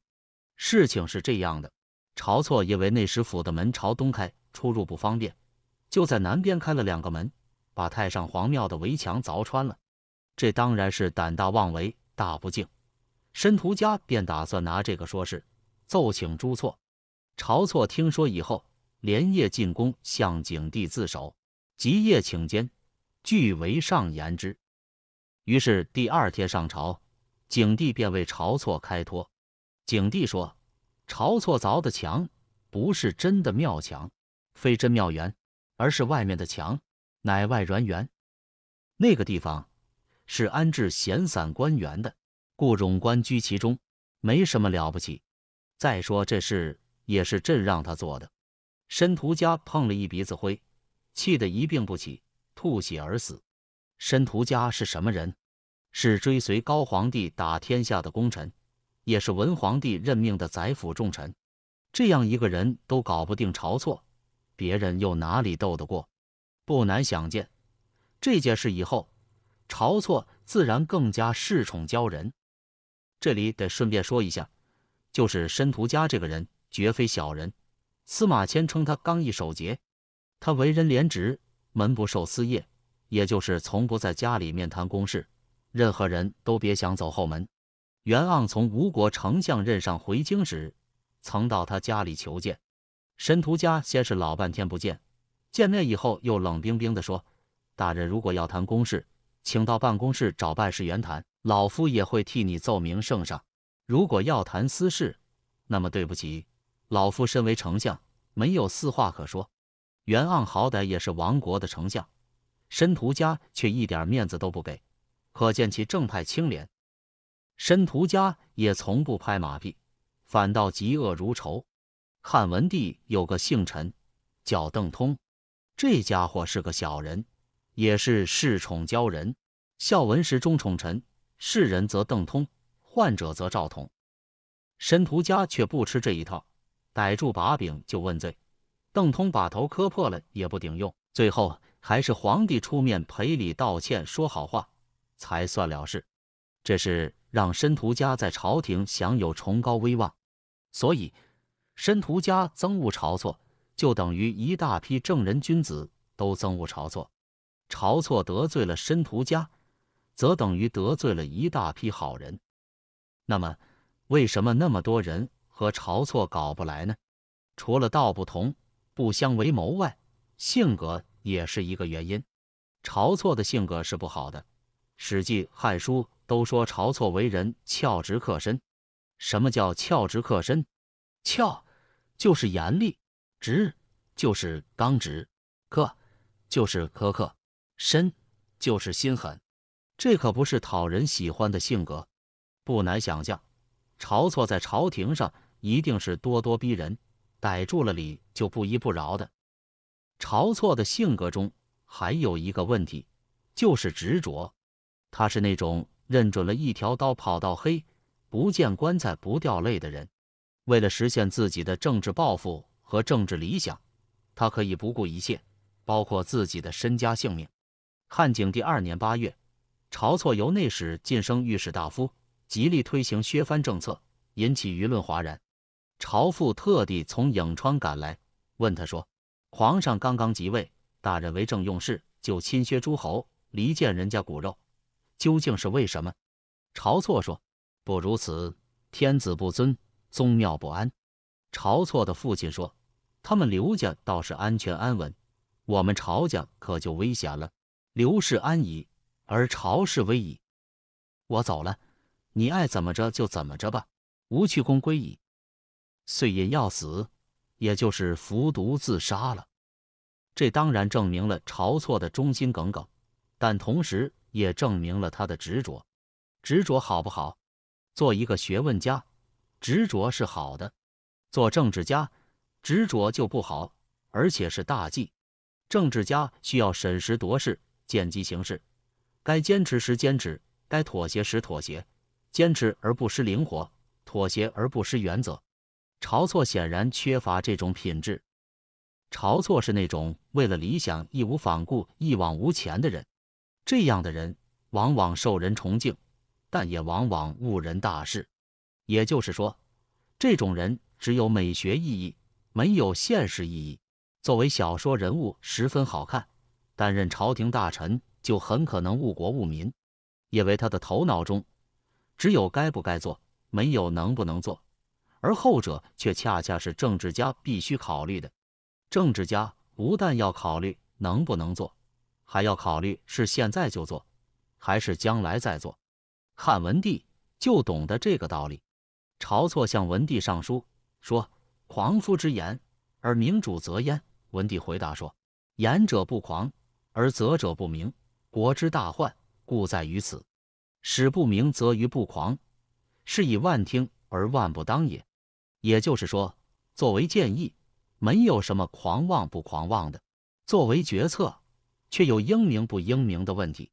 [SPEAKER 2] 事情是这样的，晁错因为内史府的门朝东开，出入不方便，就在南边开了两个门，把太上皇庙的围墙凿穿了。这当然是胆大妄为，大不敬。申屠家便打算拿这个说事，奏请朱错。晁错听说以后，连夜进宫向景帝自首，即夜请监。据为上言之，于是第二天上朝，景帝便为晁错开脱。景帝说：“晁错凿的墙不是真的庙墙，非真庙园，而是外面的墙，乃外园园。那个地方是安置闲散官员的，故冗官居其中，没什么了不起。再说这事也是朕让他做的。”申屠家碰了一鼻子灰，气得一病不起。吐血而死。申屠家是什么人？是追随高皇帝打天下的功臣，也是文皇帝任命的宰辅重臣。这样一个人都搞不定晁错，别人又哪里斗得过？不难想见，这件事以后，晁错自然更加恃宠骄人。这里得顺便说一下，就是申屠家这个人绝非小人。司马迁称他刚毅守节，他为人廉直。门不受私业，也就是从不在家里面谈公事，任何人都别想走后门。袁盎从吴国丞相任上回京时，曾到他家里求见，申屠家先是老半天不见，见面以后又冷冰冰的说：“大人如果要谈公事，请到办公室找办事员谈，老夫也会替你奏明圣上。如果要谈私事，那么对不起，老夫身为丞相，没有私话可说。”袁盎好歹也是亡国的丞相，申屠家却一点面子都不给，可见其正派清廉。申屠家也从不拍马屁，反倒嫉恶如仇。汉文帝有个姓陈叫邓通，这家伙是个小人，也是恃宠骄人。孝文时忠宠臣，世人则邓通，患者则赵统。申屠家却不吃这一套，逮住把柄就问罪。邓通把头磕破了也不顶用，最后还是皇帝出面赔礼道歉、说好话才算了事。这是让申屠家在朝廷享有崇高威望，所以申屠家憎恶晁错，就等于一大批正人君子都憎恶晁错。晁错得罪了申屠家，则等于得罪了一大批好人。那么，为什么那么多人和晁错搞不来呢？除了道不同。不相为谋外，性格也是一个原因。晁错的性格是不好的，《史记·汉书》都说晁错为人翘直克身。什么叫翘直克身？翘就是严厉，直就是刚直，克就是苛刻，深就是心狠。这可不是讨人喜欢的性格。不难想象，晁错在朝廷上一定是咄咄逼人。逮住了李就不依不饶的。晁错的性格中还有一个问题，就是执着。他是那种认准了一条道跑到黑，不见棺材不掉泪的人。为了实现自己的政治抱负和政治理想，他可以不顾一切，包括自己的身家性命。汉景帝二年八月，晁错由内史晋升御史大夫，极力推行削藩政策，引起舆论哗然。朝父特地从颍川赶来，问他说：“皇上刚刚即位，大人为政用事，就侵削诸侯，离间人家骨肉，究竟是为什么？”晁错说：“不如此，天子不尊，宗庙不安。”晁错的父亲说：“他们刘家倒是安全安稳，我们晁家可就危险了。刘氏安矣，而晁氏危矣。”我走了，你爱怎么着就怎么着吧。吾去公归矣。遂银要死，也就是服毒自杀了。这当然证明了晁错的忠心耿耿，但同时也证明了他的执着。执着好不好？做一个学问家，执着是好的；做政治家，执着就不好，而且是大忌。政治家需要审时度势，见机行事，该坚持时坚持，该妥协时妥协，坚持而不失灵活，妥协而不失原则。晁错显然缺乏这种品质。晁错是那种为了理想义无反顾、一往无前的人，这样的人往往受人崇敬，但也往往误人大事。也就是说，这种人只有美学意义，没有现实意义。作为小说人物十分好看，担任朝廷大臣就很可能误国误民，因为他的头脑中只有该不该做，没有能不能做。而后者却恰恰是政治家必须考虑的。政治家不但要考虑能不能做，还要考虑是现在就做，还是将来再做。汉文帝就懂得这个道理。晁错向文帝上书说：“狂夫之言，而明主则焉。”文帝回答说：“言者不狂，而则者不明，国之大患，故在于此。使不明，则于不狂，是以万听。”而万不当也，也就是说，作为建议，没有什么狂妄不狂妄的；作为决策，却有英明不英明的问题。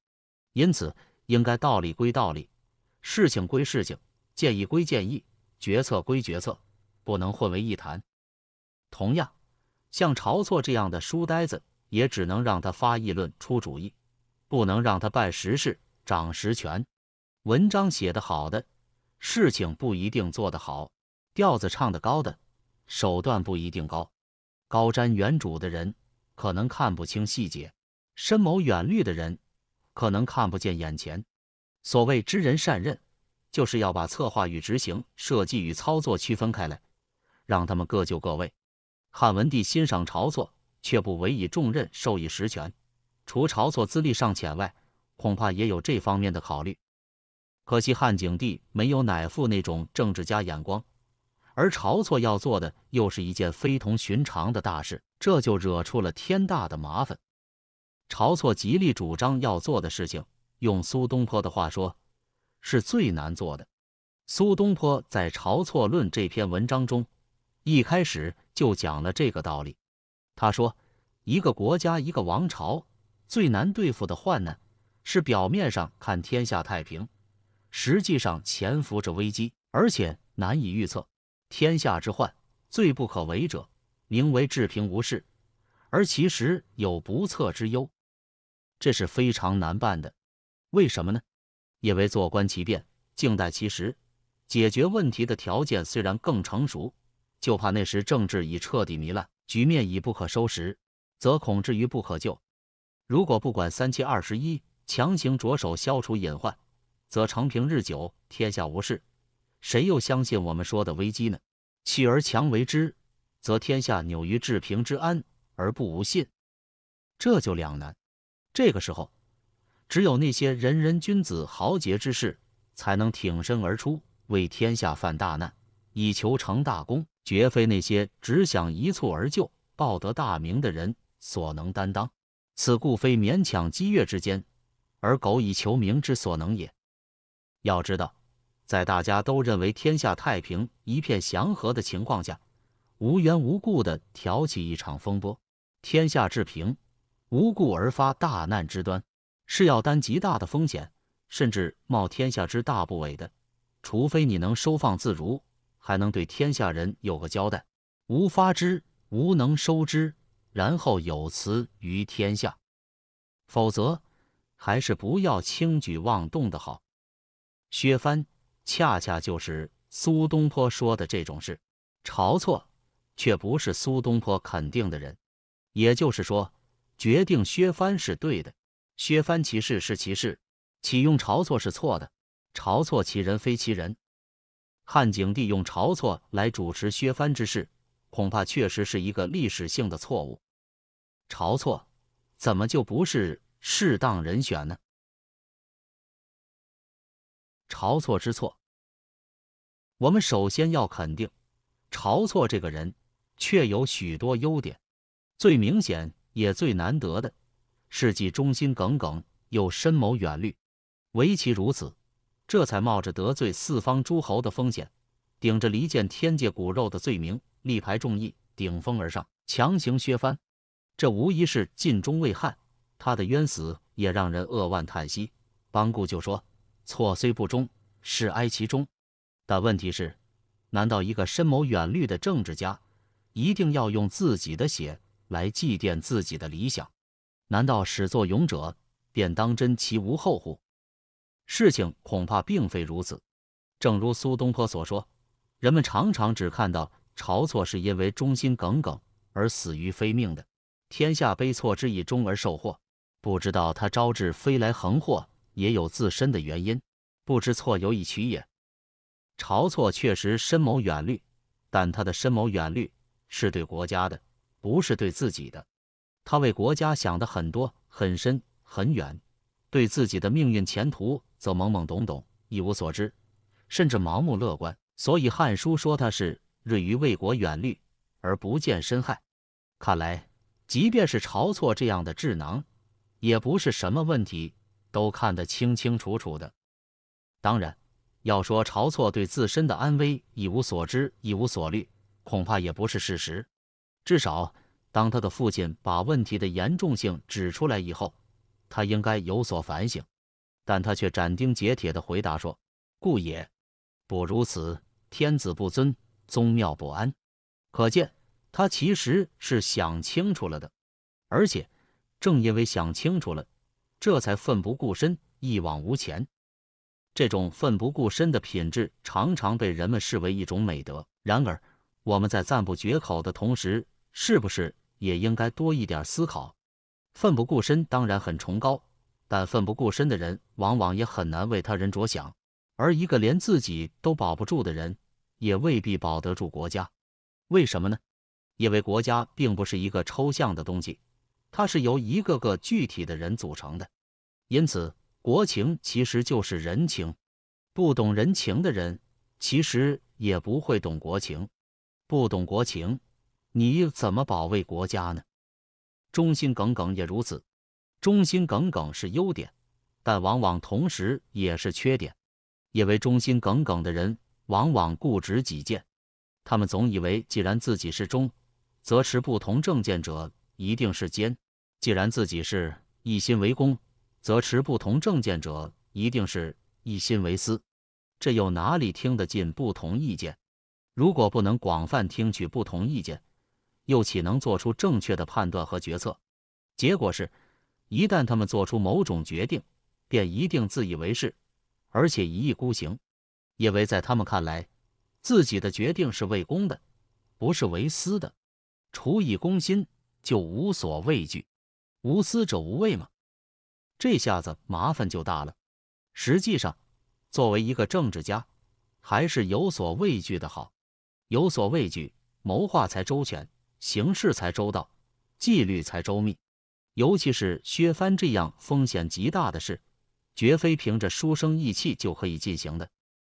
[SPEAKER 2] 因此，应该道理归道理，事情归事情，建议归建议，决策归决策，不能混为一谈。同样，像晁错这样的书呆子，也只能让他发议论、出主意，不能让他办实事、掌实权。文章写得好的。事情不一定做得好，调子唱得高的，手段不一定高。高瞻远瞩的人可能看不清细节，深谋远虑的人可能看不见眼前。所谓知人善任，就是要把策划与执行、设计与操作区分开来，让他们各就各位。汉文帝欣赏晁错，却不委以重任、授以实权，除晁错资历尚浅外，恐怕也有这方面的考虑。可惜汉景帝没有乃父那种政治家眼光，而晁错要做的又是一件非同寻常的大事，这就惹出了天大的麻烦。晁错极力主张要做的事情，用苏东坡的话说，是最难做的。苏东坡在《晁错论》这篇文章中，一开始就讲了这个道理。他说，一个国家、一个王朝最难对付的患难，是表面上看天下太平。实际上潜伏着危机，而且难以预测。天下之患，最不可为者，名为治平无事，而其实有不测之忧。这是非常难办的。为什么呢？因为坐观其变，静待其时，解决问题的条件虽然更成熟，就怕那时政治已彻底糜烂，局面已不可收拾，则恐至于不可救。如果不管三七二十一，强行着手消除隐患。则承平日久，天下无事，谁又相信我们说的危机呢？弃而强为之，则天下纽于治平之安而不无信，这就两难。这个时候，只有那些仁人君子、豪杰之士，才能挺身而出，为天下犯大难，以求成大功，绝非那些只想一蹴而就、报得大名的人所能担当。此故非勉强激越之间，而苟以求名之所能也。要知道，在大家都认为天下太平、一片祥和的情况下，无缘无故的挑起一场风波，天下治平，无故而发大难之端，是要担极大的风险，甚至冒天下之大不韪的。除非你能收放自如，还能对天下人有个交代，无发之，无能收之，然后有辞于天下；否则，还是不要轻举妄动的好。薛藩恰恰就是苏东坡说的这种事，晁错却不是苏东坡肯定的人。也就是说，决定薛藩是对的，薛藩其事是其事，启用晁错是错的，晁错其人非其人。汉景帝用晁错来主持薛藩之事，恐怕确实是一个历史性的错误。晁错怎么就不
[SPEAKER 1] 是适当人选呢？晁
[SPEAKER 2] 错之错，我们首先要肯定，晁错这个人确有许多优点，最明显也最难得的是既忠心耿耿又深谋远虑，唯其如此，这才冒着得罪四方诸侯的风险，顶着离间天界骨肉的罪名，力排众议，顶风而上，强行削藩。这无疑是尽忠为汉，他的冤死也让人扼腕叹息。班固就说。错虽不忠，是哀其中。但问题是，难道一个深谋远虑的政治家，一定要用自己的血来祭奠自己的理想？难道始作俑者便当真其无后乎？事情恐怕并非如此。正如苏东坡所说：“人们常常只看到晁错是因为忠心耿耿而死于非命的，天下悲错之以忠而受祸，不知道他招致飞来横祸。”也有自身的原因，不知错由以取也。晁错确实深谋远虑，但他的深谋远虑是对国家的，不是对自己的。他为国家想的很多、很深、很远，对自己的命运前途则懵懵懂懂，一无所知，甚至盲目乐观。所以《汉书》说他是“锐于为国远虑，而不见深害”。看来，即便是晁错这样的智囊，也不是什么问题。都看得清清楚楚的。当然，要说晁错对自身的安危一无所知、一无所虑，恐怕也不是事实。至少，当他的父亲把问题的严重性指出来以后，他应该有所反省。但他却斩钉截铁地回答说：“故也不如此，天子不尊，宗庙不安。”可见，他其实是想清楚了的。而且，正因为想清楚了。这才奋不顾身，一往无前。这种奋不顾身的品质，常常被人们视为一种美德。然而，我们在赞不绝口的同时，是不是也应该多一点思考？奋不顾身当然很崇高，但奋不顾身的人往往也很难为他人着想，而一个连自己都保不住的人，也未必保得住国家。为什么呢？因为国家并不是一个抽象的东西。它是由一个个具体的人组成的，因此国情其实就是人情。不懂人情的人，其实也不会懂国情。不懂国情，你怎么保卫国家呢？忠心耿耿也如此，忠心耿耿是优点，但往往同时也是缺点，因为忠心耿耿的人往往固执己见，他们总以为既然自己是忠，则持不同政见者一定是奸。既然自己是一心为公，则持不同政见者一定是一心为私，这又哪里听得进不同意见？如果不能广泛听取不同意见，又岂能做出正确的判断和决策？结果是，一旦他们做出某种决定，便一定自以为是，而且一意孤行，因为在他们看来，自己的决定是为公的，不是为私的。处以公心，就无所畏惧。无私者无畏嘛，这下子麻烦就大了。实际上，作为一个政治家，还是有所畏惧的好。有所畏惧，谋划才周全，行事才周到，纪律才周密。尤其是削藩这样风险极大的事，绝非凭着书生意气就可以进行的。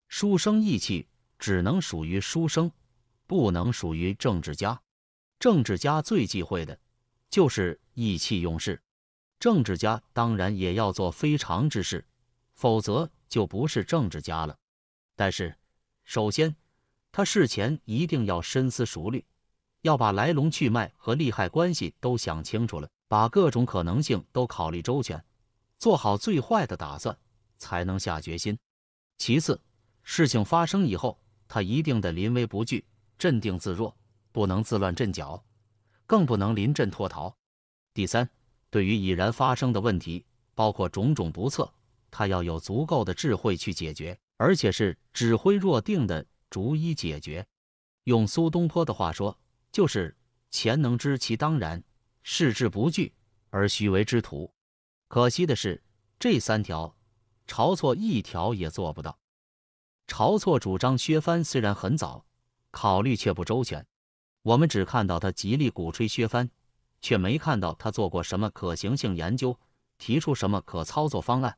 [SPEAKER 2] 书生意气只能属于书生，不能属于政治家。政治家最忌讳的。就是意气用事，政治家当然也要做非常之事，否则就不是政治家了。但是，首先他事前一定要深思熟虑，要把来龙去脉和利害关系都想清楚了，把各种可能性都考虑周全，做好最坏的打算，才能下决心。其次，事情发生以后，他一定得临危不惧，镇定自若，不能自乱阵脚。更不能临阵脱逃。第三，对于已然发生的问题，包括种种不测，他要有足够的智慧去解决，而且是指挥若定的逐一解决。用苏东坡的话说，就是“钱能知其当然，事志不惧，而虚为之徒”。可惜的是，这三条，晁错一条也做不到。晁错主张削藩虽然很早，考虑却不周全。我们只看到他极力鼓吹削藩，却没看到他做过什么可行性研究，提出什么可操作方案。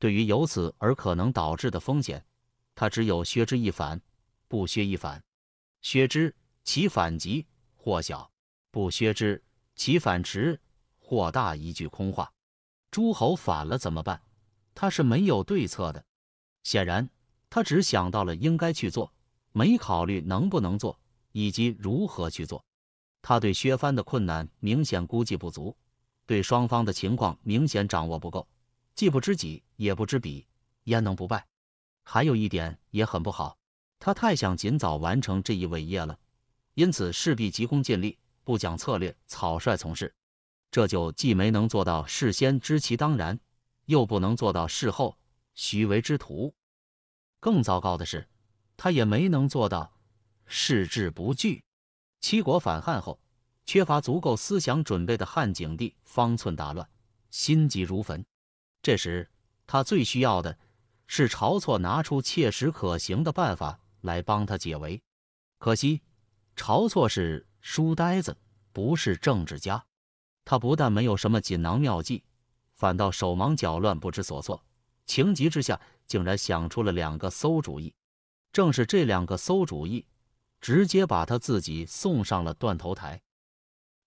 [SPEAKER 2] 对于由此而可能导致的风险，他只有削之一反，不削一反。削之，其反极或小；不削之，其反迟或大。一句空话。诸侯反了怎么办？他是没有对策的。显然，他只想到了应该去做，没考虑能不能做。以及如何去做，他对削藩的困难明显估计不足，对双方的情况明显掌握不够，既不知己也不知彼，焉能不败？还有一点也很不好，他太想尽早完成这一伟业了，因此势必急功近利，不讲策略，草率从事，这就既没能做到事先知其当然，又不能做到事后虚为之徒。更糟糕的是，他也没能做到。矢志不惧。七国反汉后，缺乏足够思想准备的汉景帝方寸大乱，心急如焚。这时，他最需要的是晁错拿出切实可行的办法来帮他解围。可惜，晁错是书呆子，不是政治家。他不但没有什么锦囊妙计，反倒手忙脚乱，不知所措。情急之下，竟然想出了两个馊主意。正是这两个馊主意。直接把他自己送上了断头台。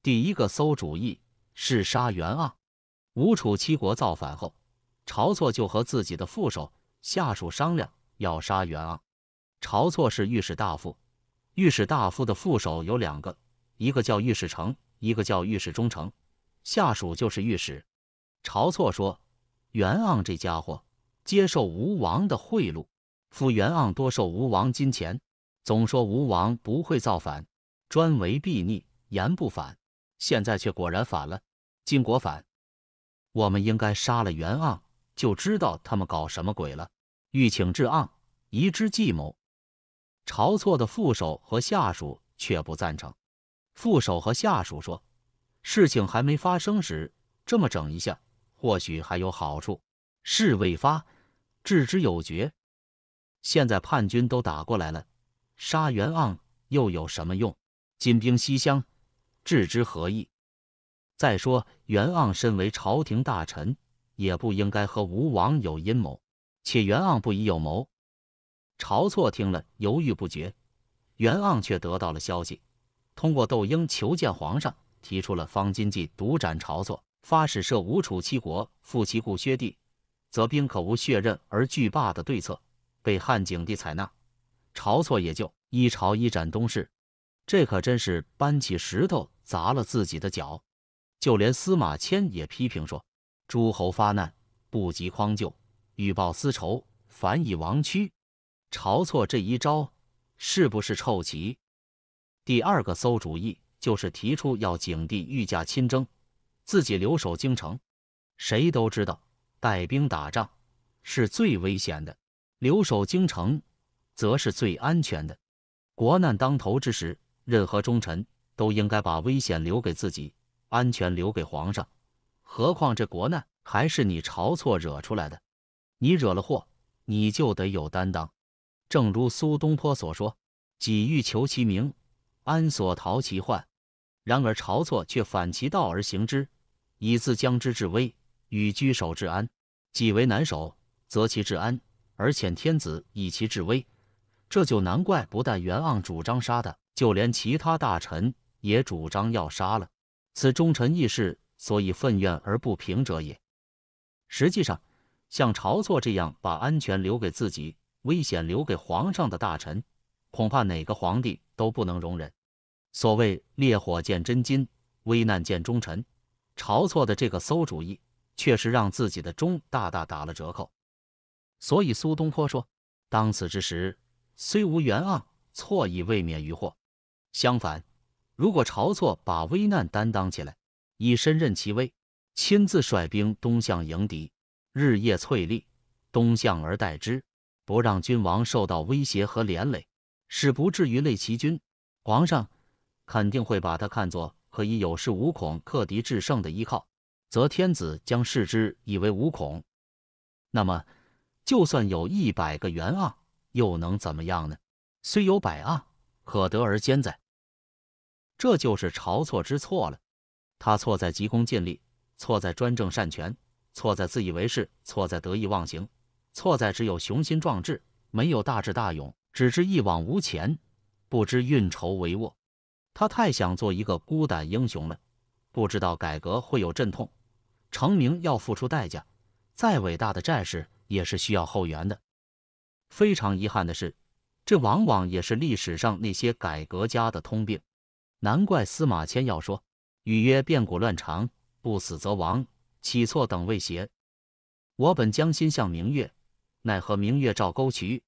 [SPEAKER 2] 第一个馊主意是杀袁盎。吴楚七国造反后，晁错就和自己的副手下属商量要杀袁盎。晁错是御史大夫，御史大夫的副手有两个，一个叫御史成，一个叫御史中丞，下属就是御史。晁错说：“袁盎这家伙接受吴王的贿赂，付袁盎多受吴王金钱。”总说吴王不会造反，专为避逆，言不反。现在却果然反了，晋国反。我们应该杀了袁盎，就知道他们搞什么鬼了。欲请至盎，疑之计谋。晁错的副手和下属却不赞成。副手和下属说：“事情还没发生时，这么整一下，或许还有好处。事未发，置之有绝。现在叛军都打过来了。”杀袁盎又有什么用？金兵西乡，置之何意？再说袁盎身为朝廷大臣，也不应该和吴王有阴谋。且袁盎不疑有谋。晁错听了犹豫不决，袁盎却得到了消息，通过窦婴求见皇上，提出了方金计独斩晁错，发使设吴楚七国，复其故薛地，则兵可无血刃而拒霸的对策，被汉景帝采纳。晁错也就一朝一展东市，这可真是搬起石头砸了自己的脚。就连司马迁也批评说：“诸侯发难，不及匡救，欲报私仇，反以亡躯。”晁错这一招是不是臭棋？第二个馊主意就是提出要景帝御驾亲征，自己留守京城。谁都知道，带兵打仗是最危险的，留守京城。则是最安全的。国难当头之时，任何忠臣都应该把危险留给自己，安全留给皇上。何况这国难还是你晁错惹出来的，你惹了祸，你就得有担当。正如苏东坡所说：“己欲求其名，安所逃其患？”然而晁错却反其道而行之，以自将之至危，与居守至安。己为难守，则其至安，而遣天子以其至危。这就难怪，不但袁盎主张杀他，就连其他大臣也主张要杀了。此忠臣义士，所以愤怨而不平者也。实际上，像晁错这样把安全留给自己，危险留给皇上的大臣，恐怕哪个皇帝都不能容忍。所谓烈火见真金，危难见忠臣。晁错的这个馊主意，确实让自己的忠大大打了折扣。所以苏东坡说：“当此之时。”虽无袁盎，错亦未免于祸。相反，如果晁错把危难担当起来，以身任其危，亲自率兵东向迎敌，日夜淬砺，东向而待之，不让君王受到威胁和连累，是不至于累其君。皇上肯定会把他看作可以有恃无恐、克敌制胜的依靠，则天子将视之以为无恐。那么，就算有一百个袁盎。又能怎么样呢？虽有百案，可得而兼哉？这就是晁错之错了。他错在急功近利，错在专政擅权，错在自以为是，错在得意忘形，错在只有雄心壮志，没有大智大勇，只知一往无前，不知运筹帷幄。他太想做一个孤胆英雄了，不知道改革会有阵痛，成名要付出代价。再伟大的战士也是需要后援的。非常遗憾的是，这往往也是历史上那些改革家的通病。难怪司马迁要说：“语曰，变古乱常，不死则亡，岂错等谓邪？”我本将心向明月，奈何明月照沟渠？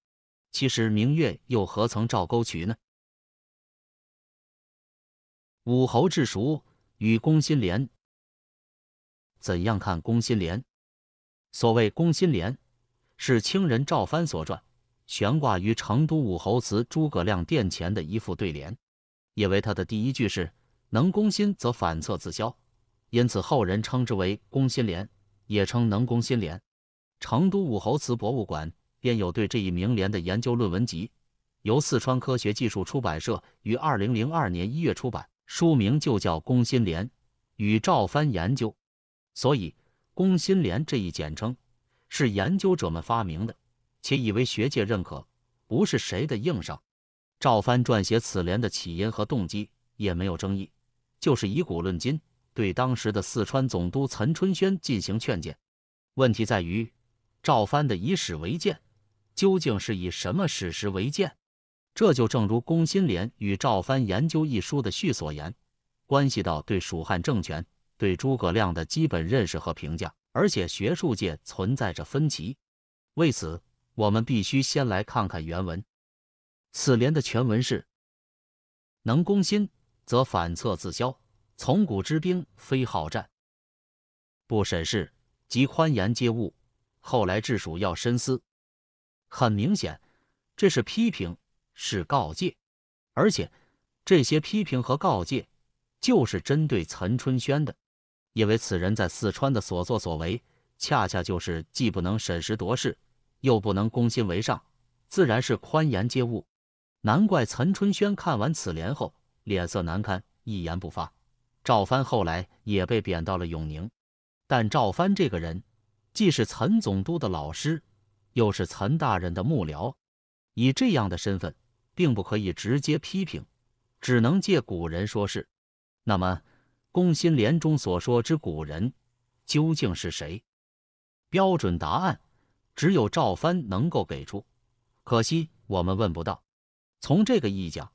[SPEAKER 1] 其实明月又何曾照沟渠呢？
[SPEAKER 2] 武侯治熟与公心廉，怎样看公心廉？所谓公心廉，是清人赵藩所传。悬挂于成都武侯祠诸葛亮殿前的一副对联，因为它的第一句是“能攻心，则反侧自消”，因此后人称之为“攻心联”，也称“能攻心联”。成都武侯祠博物馆便有对这一名联的研究论文集，由四川科学技术出版社于二零零二年一月出版，书名就叫《攻心联与赵藩研究》。所以，“攻心联”这一简称是研究者们发明的。且以为学界认可不是谁的硬伤。赵藩撰写此联的起因和动机也没有争议，就是以古论今，对当时的四川总督岑春轩进行劝谏。问题在于，赵藩的以史为鉴究竟是以什么史实为鉴？这就正如龚新莲与赵藩研究一书的序所言，关系到对蜀汉政权、对诸葛亮的基本认识和评价，而且学术界存在着分歧。为此。我们必须先来看看原文。此联的全文是：“能攻心，则反侧自消；从古之兵，非好战。不审事即宽严皆误。后来治蜀，要深思。”很明显，这是批评，是告诫，而且这些批评和告诫就是针对岑春轩的，因为此人在四川的所作所为，恰恰就是既不能审时度势。又不能攻心为上，自然是宽严皆误。难怪岑春轩看完此联后脸色难堪，一言不发。赵藩后来也被贬到了永宁，但赵藩这个人既是岑总督的老师，又是岑大人的幕僚，以这样的身份，并不可以直接批评，只能借古人说事。那么，攻心联中所说之古人究竟是谁？标准答案。只有赵帆能够给出，可惜我们问不到。从这个意义讲，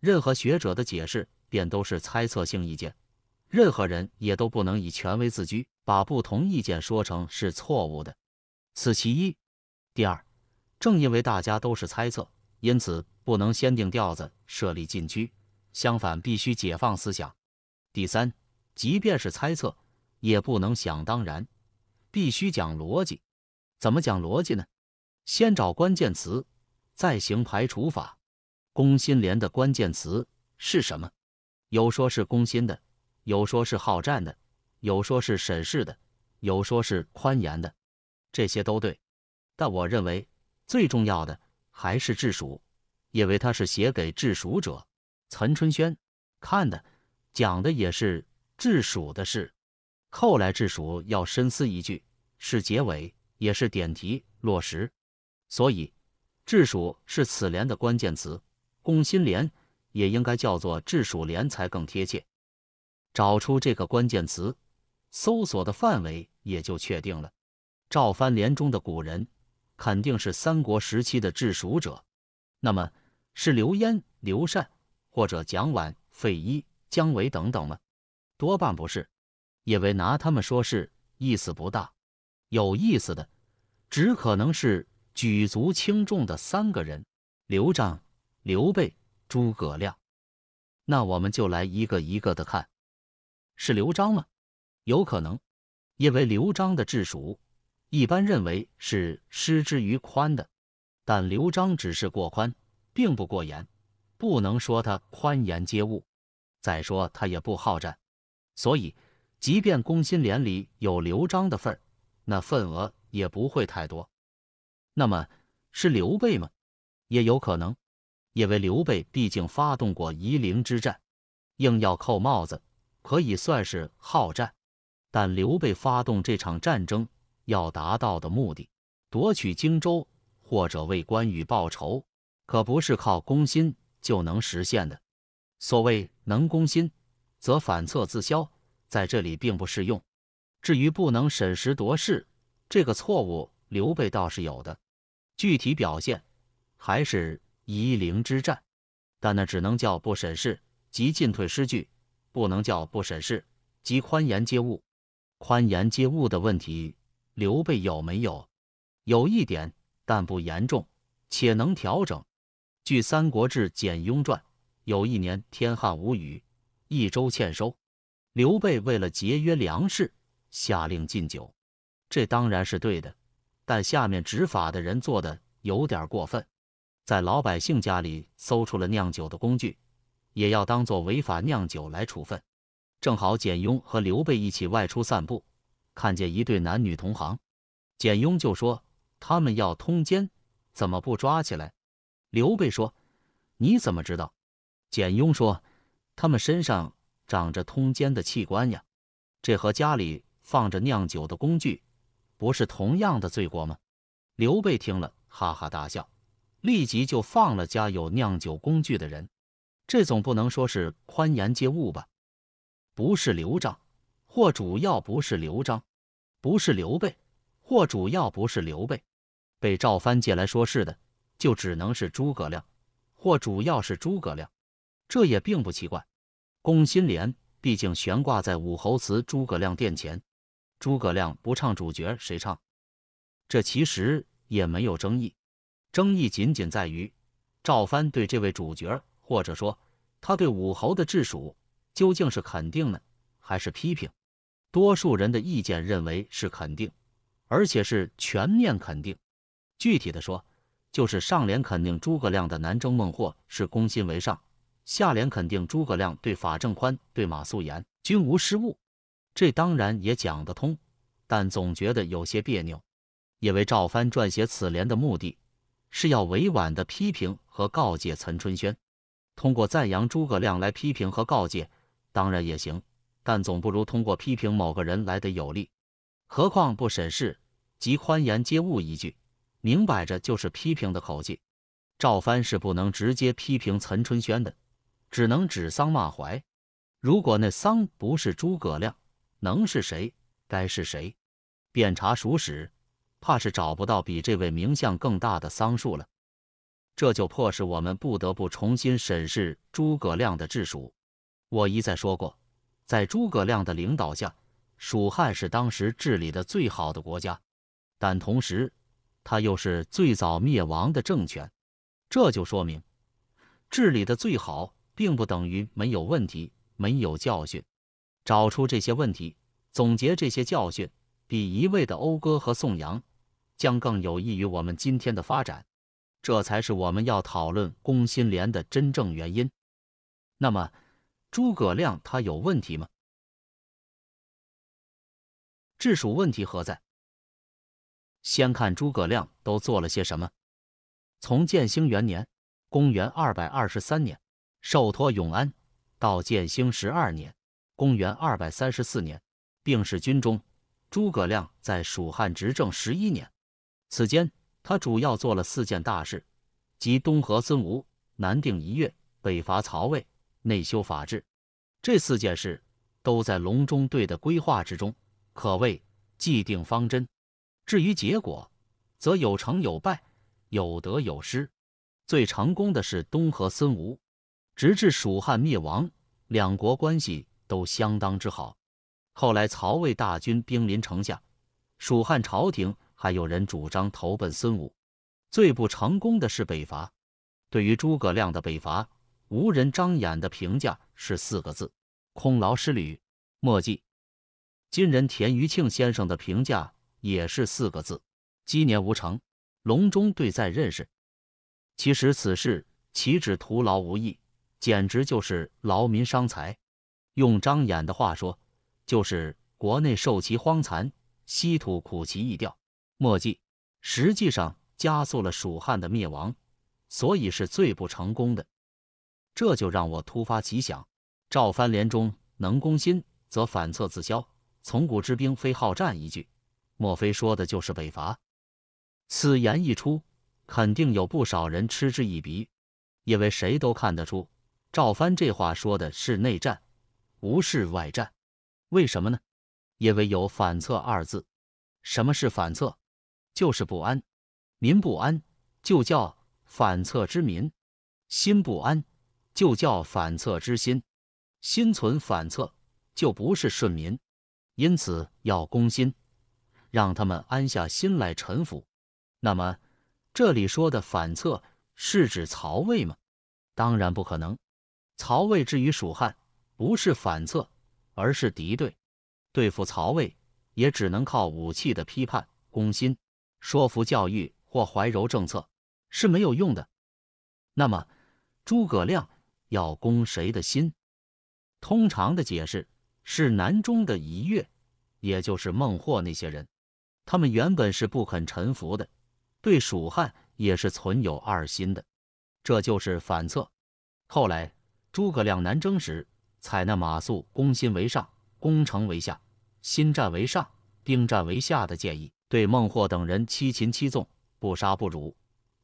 [SPEAKER 2] 任何学者的解释便都是猜测性意见，任何人也都不能以权威自居，把不同意见说成是错误的。此其一。第二，正因为大家都是猜测，因此不能先定调子，设立禁区。相反，必须解放思想。第三，即便是猜测，也不能想当然，必须讲逻辑。怎么讲逻辑呢？先找关键词，再行排除法。公心连的关键词是什么？有说是攻心的，有说是好战的，有说是审视的，有说是宽严的，这些都对。但我认为最重要的还是治蜀，因为他是写给治蜀者岑春轩看的，讲的也是治蜀的事。后来治蜀要深思一句，是结尾。也是点题落实，所以治蜀是此联的关键词，攻心联也应该叫做治蜀联才更贴切。找出这个关键词，搜索的范围也就确定了。赵藩联中的古人肯定是三国时期的治蜀者，那么是刘焉、刘禅或者蒋琬、费祎、姜维等等吗？多半不是，因为拿他们说事意思不大。有意思的，只可能是举足轻重的三个人：刘璋、刘备、诸葛亮。那我们就来一个一个的看。是刘璋吗？有可能，因为刘璋的治蜀，一般认为是失之于宽的。但刘璋只是过宽，并不过严，不能说他宽严皆误。再说他也不好战，所以即便公心连里有刘璋的份儿。那份额也不会太多。那么是刘备吗？也有可能，因为刘备毕竟发动过夷陵之战，硬要扣帽子，可以算是好战。但刘备发动这场战争要达到的目的，夺取荆州或者为关羽报仇，可不是靠攻心就能实现的。所谓能攻心，则反侧自消，在这里并不适用。至于不能审时度势，这个错误刘备倒是有的，具体表现还是夷陵之战，但那只能叫不审势即进退失据，不能叫不审势即宽严皆误。宽严皆误的问题，刘备有没有？有一点，但不严重，且能调整。据《三国志·简雍传》，有一年天旱无雨，益州欠收，刘备为了节约粮食。下令禁酒，这当然是对的，但下面执法的人做的有点过分，在老百姓家里搜出了酿酒的工具，也要当做违法酿酒来处分。正好简雍和刘备一起外出散步，看见一对男女同行，简雍就说他们要通奸，怎么不抓起来？刘备说你怎么知道？简雍说他们身上长着通奸的器官呀，这和家里。放着酿酒的工具，不是同样的罪过吗？刘备听了，哈哈大笑，立即就放了家有酿酒工具的人。这总不能说是宽严皆误吧？不是刘璋，或主要不是刘璋；不是刘备，或主要不是刘备。被赵范借来说事的，就只能是诸葛亮，或主要是诸葛亮。这也并不奇怪。公心莲，毕竟悬挂在武侯祠诸葛亮殿前。诸葛亮不唱主角，谁唱？这其实也没有争议，争议仅仅在于赵帆对这位主角，或者说他对武侯的治蜀，究竟是肯定呢，还是批评？多数人的意见认为是肯定，而且是全面肯定。具体的说，就是上联肯定诸葛亮的南征孟获是攻心为上，下联肯定诸葛亮对法正宽、对马谡言均无失误。这当然也讲得通，但总觉得有些别扭，因为赵帆撰写此联的目的，是要委婉的批评和告诫岑春轩。通过赞扬诸葛亮来批评和告诫，当然也行，但总不如通过批评某个人来得有力。何况“不审视，即宽言接物”一句，明摆着就是批评的口气。赵帆是不能直接批评岑春轩的，只能指桑骂槐。如果那桑不是诸葛亮，能是谁？该是谁？遍查熟史，怕是找不到比这位名相更大的桑树了。这就迫使我们不得不重新审视诸葛亮的治蜀。我一再说过，在诸葛亮的领导下，蜀汉是当时治理的最好的国家，但同时，它又是最早灭亡的政权。这就说明，治理的最好，并不等于没有问题、没有教训。找出这些问题，总结这些教训，比一味的讴歌和颂扬，将更有益于我们今天的发展。这才是我们要讨论公心连的真正原因。那么，诸葛
[SPEAKER 1] 亮他有问题吗？治蜀问题何在？
[SPEAKER 2] 先看诸葛亮都做了些什么。从建兴元年（公元223年）受托永安，到建兴十二年。公元二百三十四年，病逝军中。诸葛亮在蜀汉执政十一年，此间他主要做了四件大事：即东和孙吴、南定一越、北伐曹魏、内修法治。这四件事都在隆中对的规划之中，可谓既定方针。至于结果，则有成有败，有得有失。最成功的是东和孙吴，直至蜀汉灭亡，两国关系。都相当之好。后来曹魏大军兵临城下，蜀汉朝廷还有人主张投奔孙武。最不成功的是北伐。对于诸葛亮的北伐，无人张眼的评价是四个字：空劳师旅，墨迹。今人田余庆先生的评价也是四个字：积年无成，隆中对在认识。其实此事岂止徒劳无益，简直就是劳民伤财。用张衍的话说，就是国内受其荒残，稀土苦其易掉。墨迹实际上加速了蜀汉的灭亡，所以是最不成功的。这就让我突发奇想：赵藩连中能攻心，则反侧自消；从古之兵，非好战。一句，莫非说的就是北伐？此言一出，肯定有不少人嗤之以鼻，因为谁都看得出赵藩这话说的是内战。无事外战，为什么呢？因为有“反侧”二字。什么是“反侧”？就是不安。民不安，就叫反侧之民；心不安，就叫反侧之心。心存反侧，就不是顺民。因此，要攻心，让他们安下心来臣服。那么，这里说的“反侧”是指曹魏吗？当然不可能。曹魏至于蜀汉。不是反侧，而是敌对。对付曹魏，也只能靠武器的批判、攻心、说服、教育或怀柔政策是没有用的。那么，诸葛亮要攻谁的心？通常的解释是南中的一月，也就是孟获那些人，他们原本是不肯臣服的，对蜀汉也是存有二心的，这就是反侧。后来诸葛亮南征时。采纳马谡“攻心为上，攻城为下；心战为上，兵战为下”的建议，对孟获等人七擒七纵，不杀不辱，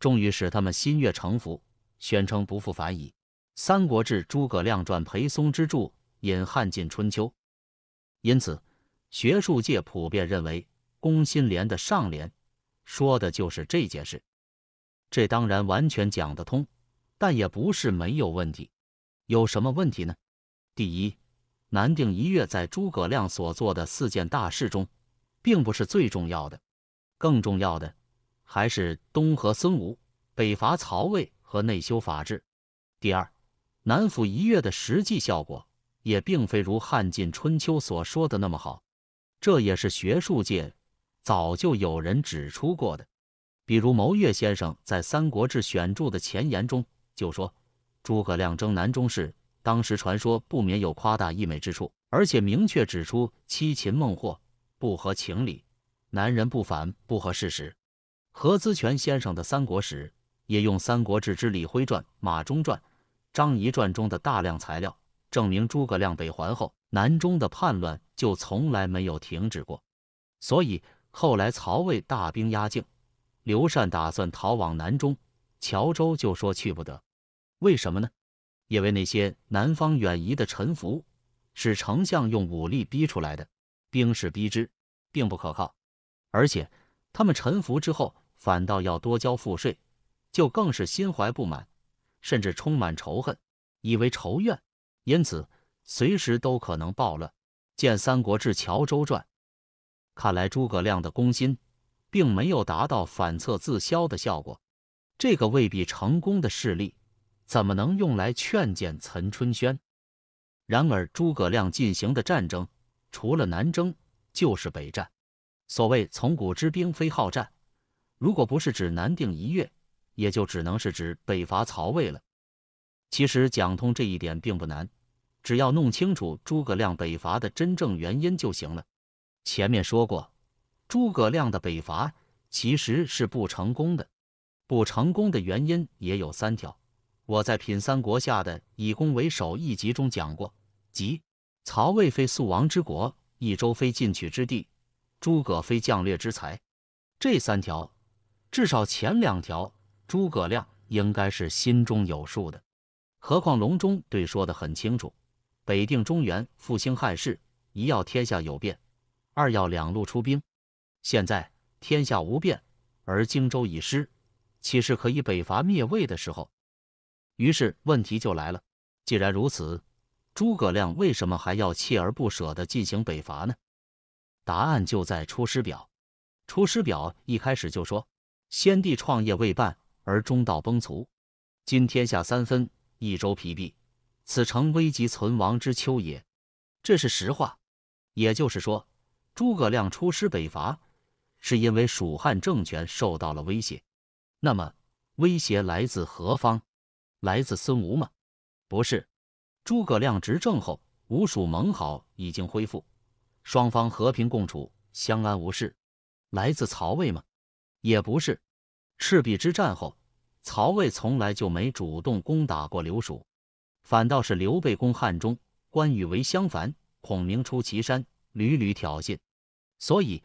[SPEAKER 2] 终于使他们心悦诚服，宣称不复反矣。《三国志·诸葛亮传》裴松之注引《汉晋春秋》。因此，学术界普遍认为，公心连的上联说的就是这件事。这当然完全讲得通，但也不是没有问题。有什么问题呢？第一，南定一月在诸葛亮所做的四件大事中，并不是最重要的，更重要的还是东和孙吴、北伐曹魏和内修法治。第二，南府一月的实际效果也并非如《汉晋春秋》所说的那么好，这也是学术界早就有人指出过的，比如牟钺先生在《三国志选注》的前言中就说：“诸葛亮征南中士当时传说不免有夸大溢美之处，而且明确指出七擒孟获不合情理，男人不凡不合事实。何姿泉先生的《三国史》也用《三国志》之李辉传、马忠传、张仪传中的大量材料，证明诸葛亮北还后，南中的叛乱就从来没有停止过。所以后来曹魏大兵压境，刘禅打算逃往南中，谯周就说去不得，为什么呢？因为那些南方远移的臣服，是丞相用武力逼出来的，兵士逼之，并不可靠。而且他们臣服之后，反倒要多交赋税，就更是心怀不满，甚至充满仇恨，以为仇怨，因此随时都可能暴乱。见《三国志·乔周传》。看来诸葛亮的攻心，并没有达到反侧自消的效果，这个未必成功的事例。怎么能用来劝谏岑春轩？然而，诸葛亮进行的战争除了南征就是北战。所谓“从古之兵非好战”，如果不是指南定一月，也就只能是指北伐曹魏了。其实讲通这一点并不难，只要弄清楚诸葛亮北伐的真正原因就行了。前面说过，诸葛亮的北伐其实是不成功的，不成功的原因也有三条。我在品三国下的以攻为守一集中讲过，即曹魏非速王之国，益州非进取之地，诸葛非将略之才，这三条，至少前两条，诸葛亮应该是心中有数的。何况隆中对说的很清楚，北定中原，复兴汉室，一要天下有变，二要两路出兵。现在天下无变，而荆州已失，岂是可以北伐灭魏的时候？于是问题就来了，既然如此，诸葛亮为什么还要锲而不舍的进行北伐呢？答案就在《出师表》。《出师表》一开始就说：“先帝创业未半而中道崩殂，今天下三分，益州疲弊，此诚危急存亡之秋也。”这是实话。也就是说，诸葛亮出师北伐，是因为蜀汉政权受到了威胁。那么，威胁来自何方？来自孙吴吗？不是，诸葛亮执政后，吴蜀盟好已经恢复，双方和平共处，相安无事。来自曹魏吗？也不是，赤壁之战后，曹魏从来就没主动攻打过刘蜀，反倒是刘备攻汉中，关羽为襄樊，孔明出祁山，屡屡挑衅，所以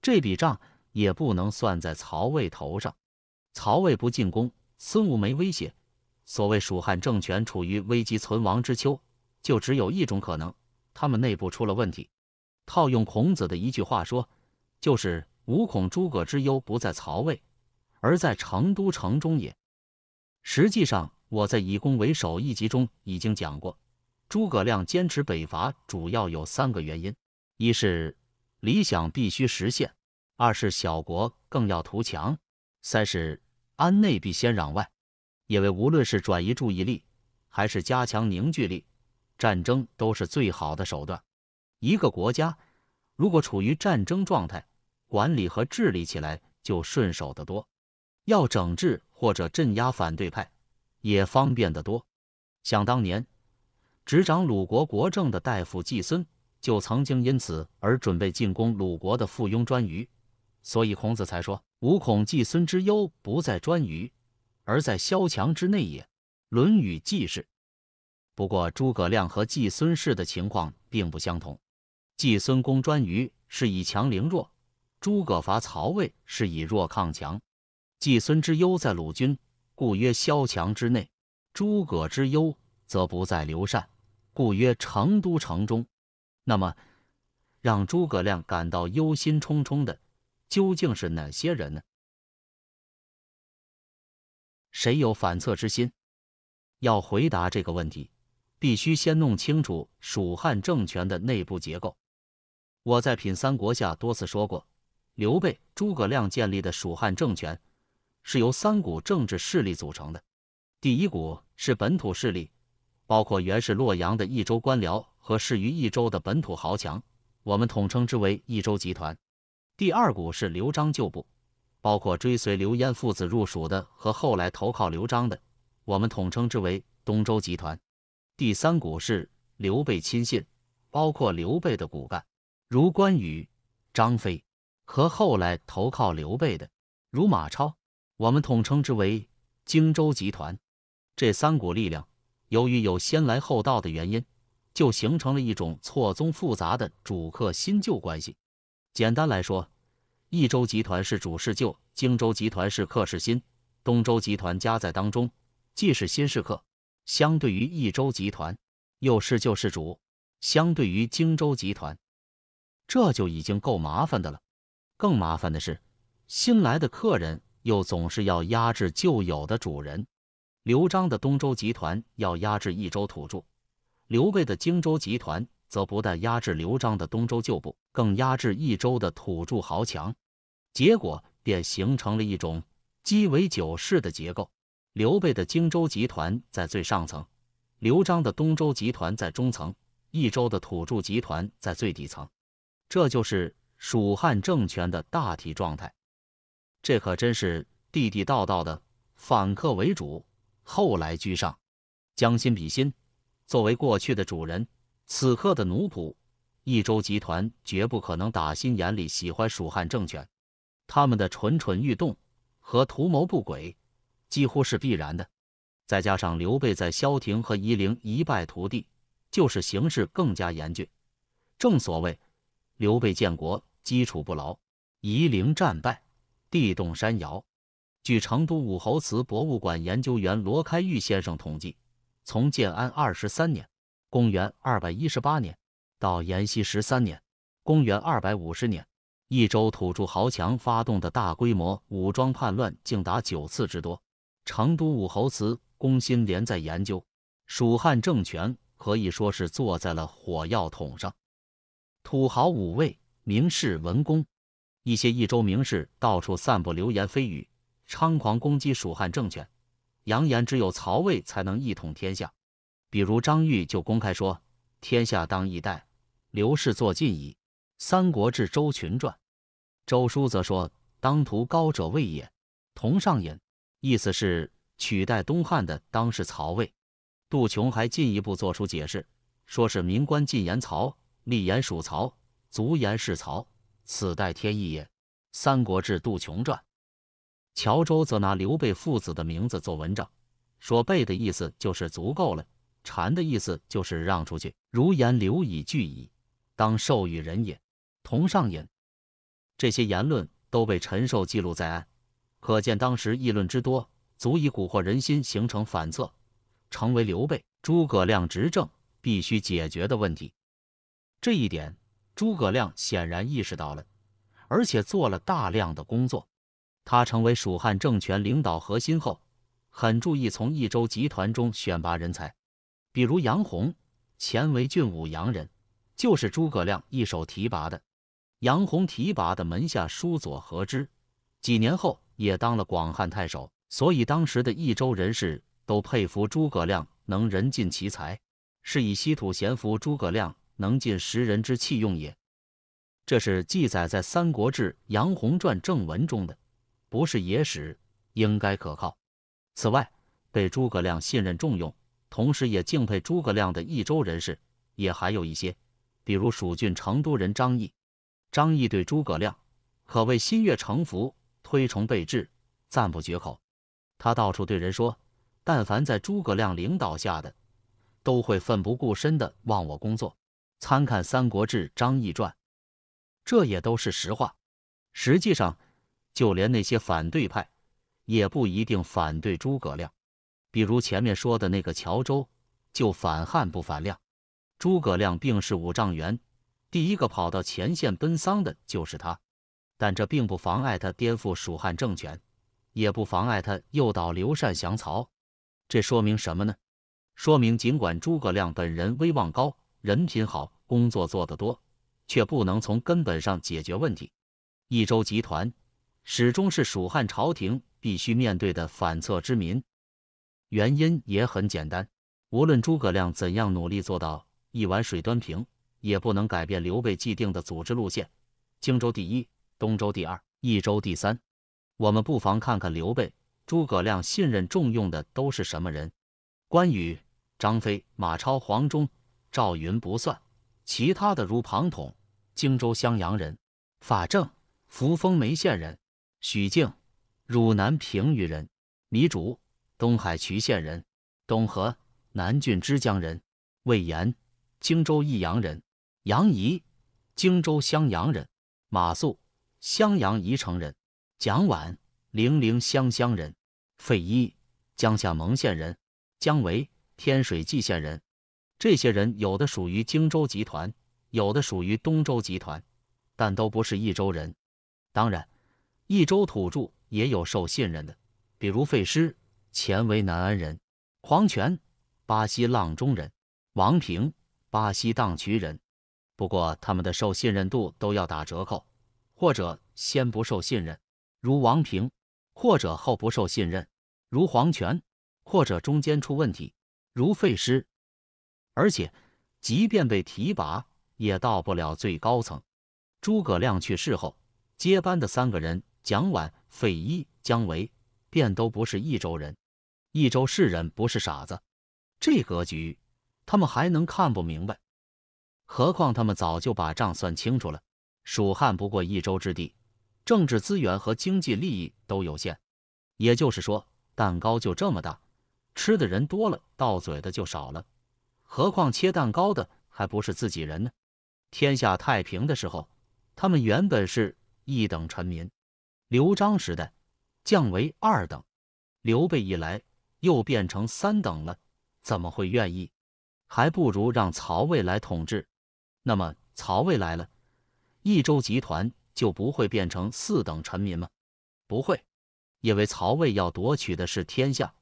[SPEAKER 2] 这笔账也不能算在曹魏头上。曹魏不进攻，孙吴没威胁。所谓蜀汉政权处于危急存亡之秋，就只有一种可能，他们内部出了问题。套用孔子的一句话说，就是“吾恐诸葛之忧不在曹魏，而在成都城中也。”实际上，我在“以攻为守”一集中已经讲过，诸葛亮坚持北伐主要有三个原因：一是理想必须实现；二是小国更要图强；三是安内必先攘外。因为无论是转移注意力，还是加强凝聚力，战争都是最好的手段。一个国家如果处于战争状态，管理和治理起来就顺手得多，要整治或者镇压反对派也方便得多。想当年，执掌鲁国国政的大夫季孙就曾经因此而准备进攻鲁国的附庸颛臾，所以孔子才说：“吾恐季孙之忧，不在颛臾。”而在萧墙之内也，《论语季氏》。不过，诸葛亮和季孙氏的情况并不相同。季孙公专于是以强凌弱，诸葛伐曹魏是以弱抗强。季孙之忧在鲁军，故曰萧墙之内；诸葛之忧则不在刘禅，故曰成都城中。那么，让诸葛亮感到忧心忡忡的
[SPEAKER 1] 究竟是哪些人呢？谁有反
[SPEAKER 2] 侧之心？要回答这个问题，必须先弄清楚蜀汉政权的内部结构。我在品三国下多次说过，刘备、诸葛亮建立的蜀汉政权是由三股政治势力组成的。第一股是本土势力，包括原是洛阳的益州官僚和适于益州的本土豪强，我们统称之为益州集团。第二股是刘璋旧部。包括追随刘焉父子入蜀的和后来投靠刘璋的，我们统称之为东周集团。第三股是刘备亲信，包括刘备的骨干如关羽、张飞和后来投靠刘备的如马超，我们统称之为荆州集团。这三股力量由于有先来后到的原因，就形成了一种错综复杂的主客新旧关系。简单来说，益州集团是主是旧，荆州集团是客是新，东州集团夹在当中，既是新是客，相对于益州集团又是旧是主，相对于荆州集团，这就已经够麻烦的了。更麻烦的是，新来的客人又总是要压制旧有的主人。刘璋的东州集团要压制益州土著，刘备的荆州集团。则不但压制刘璋的东周旧部，更压制益州的土著豪强，结果便形成了一种鸡尾酒式的结构。刘备的荆州集团在最上层，刘璋的东周集团在中层，益州的土著集团在最底层，这就是蜀汉政权的大体状态。这可真是地地道道的反客为主，后来居上，将心比心，作为过去的主人。此刻的奴仆，益州集团绝不可能打心眼里喜欢蜀汉政权，他们的蠢蠢欲动和图谋不轨几乎是必然的。再加上刘备在萧亭和夷陵一败涂地，就是形势更加严峻。正所谓，刘备建国基础不牢，夷陵战败，地动山摇。据成都武侯祠博物馆研究员罗开玉先生统计，从建安二十三年。公元二百一十八年到延熙十三年，公元二百五十年，益州土著豪强发动的大规模武装叛乱竟达九次之多。成都武侯祠，公心连在研究，蜀汉政权可以说是坐在了火药桶上。土豪五位，名士文公，一些益州名士到处散布流言蜚语，猖狂攻击蜀汉政权，扬言只有曹魏才能一统天下。比如张玉就公开说：“天下当一代，刘氏作晋矣。”《三国志·周群传》。周书则说：“当图高者魏也。”同上也，意思是取代东汉的当是曹魏。杜琼还进一步做出解释，说是“民官进言曹，立言属曹，卒言是曹，此代天意也。”《三国志·杜琼传》。乔周则拿刘备父子的名字做文章，说“备”的意思就是足够了。禅的意思就是让出去。如言留以据矣，当授与人也。同上引这些言论都被陈寿记录在案，可见当时议论之多，足以蛊惑人心，形成反侧，成为刘备、诸葛亮执政必须解决的问题。这一点，诸葛亮显然意识到了，而且做了大量的工作。他成为蜀汉政权领导核心后，很注意从益州集团中选拔人才。比如杨洪，前为郡武阳人，就是诸葛亮一手提拔的。杨洪提拔的门下书佐和之，几年后也当了广汉太守。所以当时的益州人士都佩服诸葛亮能人尽其才，是以稀土贤服诸葛亮能尽识人之器用也。这是记载在《三国志·杨洪传》正文中的，不是野史，应该可靠。此外，被诸葛亮信任重用。同时，也敬佩诸葛亮的益州人士，也还有一些，比如蜀郡成都人张毅。张毅对诸葛亮可谓心悦诚服，推崇备至，赞不绝口。他到处对人说：“但凡在诸葛亮领导下的，都会奋不顾身的忘我工作。”参看《三国志·张毅传》，这也都是实话。实际上，就连那些反对派，也不一定反对诸葛亮。比如前面说的那个乔州，就反汉不反亮。诸葛亮病逝五丈原，第一个跑到前线奔丧的就是他。但这并不妨碍他颠覆蜀汉政权，也不妨碍他诱导刘禅降曹。这说明什么呢？说明尽管诸葛亮本人威望高、人品好、工作做得多，却不能从根本上解决问题。益州集团始终是蜀汉朝廷必须面对的反侧之民。原因也很简单，无论诸葛亮怎样努力做到一碗水端平，也不能改变刘备既定的组织路线：荆州第一，东周第二，益州第三。我们不妨看看刘备、诸葛亮信任重用的都是什么人：关羽、张飞、马超、黄忠、赵云不算，其他的如庞统（荆州襄阳人）、法正（扶风眉县人）、许靖（汝南平舆人）、糜竺。东海渠县人，董和南郡枝江人，魏延荆州益阳人，杨仪荆州襄阳人，马谡襄阳宜城人，蒋琬零陵湘乡人，费祎江夏蒙县人，姜维天水蓟县人。这些人有的属于荆州集团，有的属于东州集团，但都不是益州人。当然，益州土著也有受信任的，比如费师。前为南安人，黄权巴西阆中人，王平巴西荡渠人。不过他们的受信任度都要打折扣，或者先不受信任，如王平；或者后不受信任，如黄泉，或者中间出问题，如费师。而且，即便被提拔，也到不了最高层。诸葛亮去世后，接班的三个人，蒋琬、费祎、姜维，便都不是益州人。益州士人不是傻子，这格局他们还能看不明白？何况他们早就把账算清楚了。蜀汉不过益州之地，政治资源和经济利益都有限，也就是说，蛋糕就这么大，吃的人多了，到嘴的就少了。何况切蛋糕的还不是自己人呢。天下太平的时候，他们原本是一等臣民，刘璋时代降为二等，刘备一来。又变成三等了，怎么会愿意？还不如让曹魏来统治。那么曹魏来了，益州集团就不会变成四等臣民吗？不会，因为曹魏要夺取的是天下，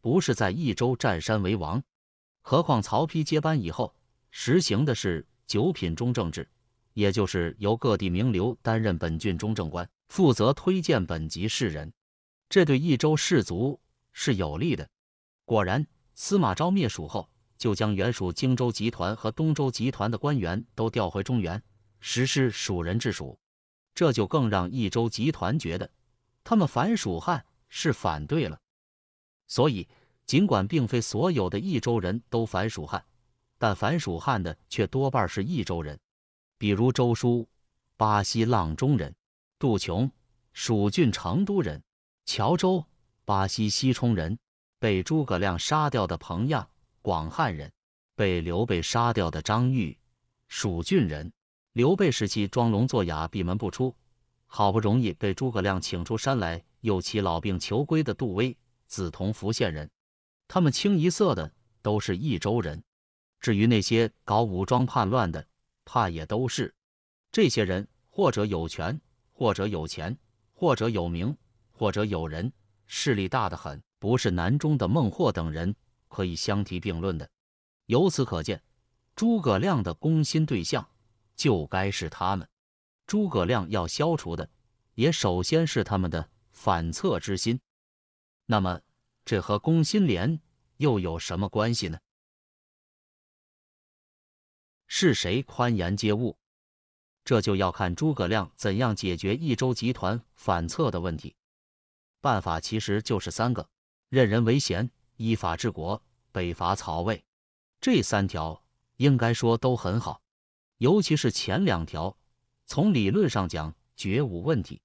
[SPEAKER 2] 不是在益州占山为王。何况曹丕接班以后，实行的是九品中正制，也就是由各地名流担任本郡中正官，负责推荐本级士人。这对益州士族。是有利的。果然，司马昭灭蜀后，就将原属荆州集团和东周集团的官员都调回中原，实施蜀人治蜀。这就更让益州集团觉得，他们反蜀汉是反对了。所以，尽管并非所有的益州人都反蜀汉，但反蜀汉的却多半是益州人，比如周书，巴西阆中人，杜琼，蜀郡成都人，谯州。巴西西充人被诸葛亮杀掉的彭亚，广汉人被刘备杀掉的张玉，蜀郡人，刘备时期装聋作哑闭门不出，好不容易被诸葛亮请出山来，又其老病求归的杜威，梓潼福县人，他们清一色的都是益州人。至于那些搞武装叛乱的，怕也都是这些人，或者有权，或者有钱，或者有名，或者有人。势力大得很，不是南中的孟获等人可以相提并论的。由此可见，诸葛亮的攻心对象就该是他们。诸葛亮要消除的，也首先是他们的反侧之心。那么，这和攻心
[SPEAKER 1] 连又有什么关系呢？是
[SPEAKER 2] 谁宽严皆物？这就要看诸葛亮怎样解决益州集团反侧的问题。办法其实就是三个：任人唯贤、依法治国、北伐曹魏。这三条应该说都很好，尤其是前两条，从理论上讲绝无问题。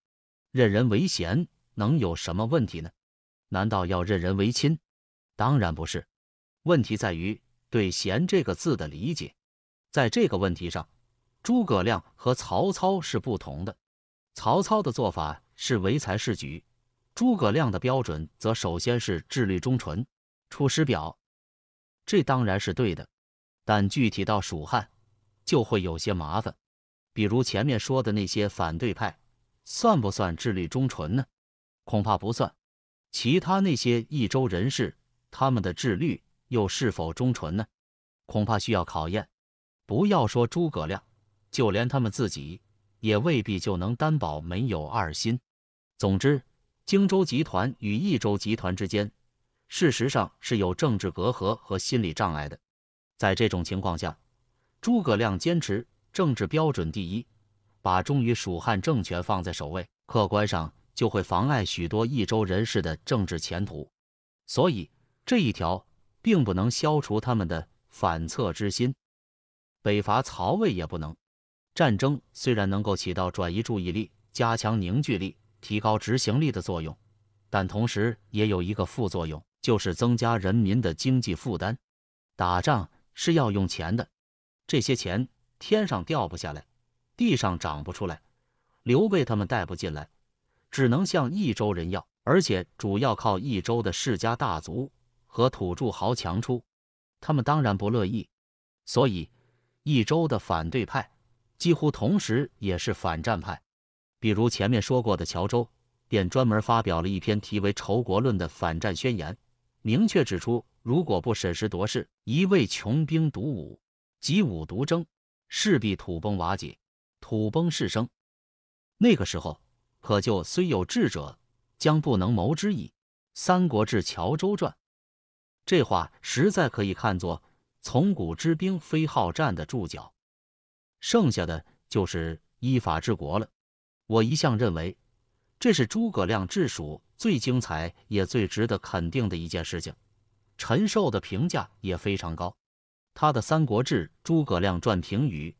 [SPEAKER 2] 任人唯贤能有什么问题呢？难道要任人唯亲？当然不是。问题在于对“贤”这个字的理解。在这个问题上，诸葛亮和曹操是不同的。曹操的做法是唯才是举。诸葛亮的标准则首先是智力忠纯，《出师表》，这当然是对的，但具体到蜀汉就会有些麻烦。比如前面说的那些反对派，算不算智力忠纯呢？恐怕不算。其他那些益州人士，他们的智力又是否忠纯呢？恐怕需要考验。不要说诸葛亮，就连他们自己也未必就能担保没有二心。总之。荆州集团与益州集团之间，事实上是有政治隔阂和心理障碍的。在这种情况下，诸葛亮坚持政治标准第一，把忠于蜀汉政权放在首位，客观上就会妨碍许多益州人士的政治前途。所以这一条并不能消除他们的反侧之心。北伐曹魏也不能，战争虽然能够起到转移注意力、加强凝聚力。提高执行力的作用，但同时也有一个副作用，就是增加人民的经济负担。打仗是要用钱的，这些钱天上掉不下来，地上长不出来，刘备他们带不进来，只能向益州人要，而且主要靠益州的世家大族和土著豪强出。他们当然不乐意，所以益州的反对派几乎同时也是反战派。比如前面说过的乔州，便专门发表了一篇题为《仇国论》的反战宣言，明确指出，如果不审时度势，一味穷兵黩武、集武独争，势必土崩瓦解、土崩势生。那个时候，可就虽有智者，将不能谋之矣。《三国志·乔州传》这话实在可以看作“从古之兵非好战”的注脚。剩下的就是依法治国了。我一向认为，这是诸葛亮治蜀最精彩也最值得肯定的一件事情。陈寿的评价也非常高，他的《三国志·诸葛亮传》评语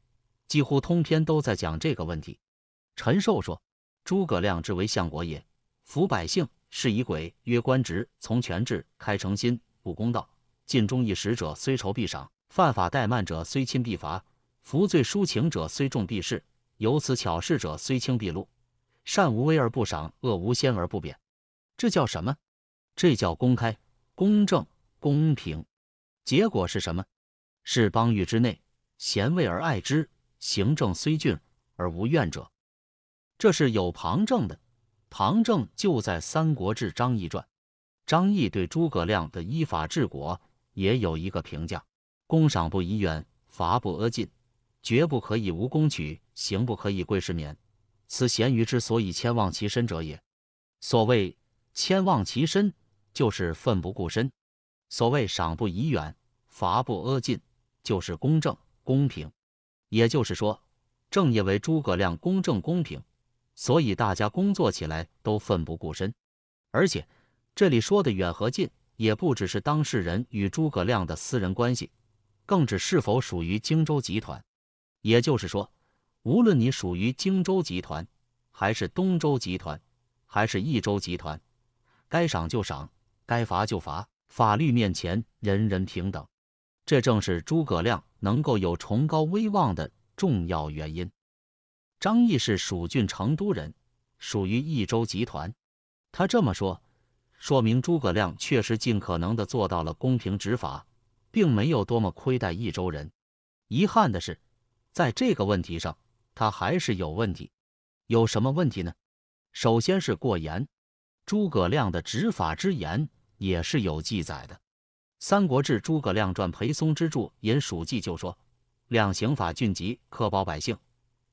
[SPEAKER 2] 几乎通篇都在讲这个问题。陈寿说：“诸葛亮之为相国也，服百姓，是以鬼曰官职，从权制，开诚心，不公道。尽忠义使者，虽仇必赏；犯法怠慢者，虽亲必罚。服罪抒情者，虽重必释。”由此巧事者虽轻必露，善无威而不赏，恶无先而不贬。这叫什么？这叫公开、公正、公平。结果是什么？是邦域之内贤位而爱之，行政虽峻而无怨者。这是有旁证的。旁证就在《三国志·张仪传》。张仪对诸葛亮的依法治国也有一个评价：功赏不以远，罚不阿近，绝不可以无功取。刑不可以贵失免，此咸鱼之所以千忘其身者也。所谓千忘其身，就是奋不顾身。所谓赏不以远，罚不阿近，就是公正公平。也就是说，正因为诸葛亮公正公平，所以大家工作起来都奋不顾身。而且这里说的远和近，也不只是当事人与诸葛亮的私人关系，更指是否属于荆州集团。也就是说。无论你属于荆州集团，还是东周集团，还是益州集团，该赏就赏，该罚就罚，法律面前人人平等，这正是诸葛亮能够有崇高威望的重要原因。张毅是蜀郡成都人，属于益州集团，他这么说，说明诸葛亮确实尽可能的做到了公平执法，并没有多么亏待益州人。遗憾的是，在这个问题上。他还是有问题，有什么问题呢？首先是过严。诸葛亮的执法之严也是有记载的，《三国志·诸葛亮传》裴松之注引《蜀记》就说：“亮刑法峻极，苛暴百姓，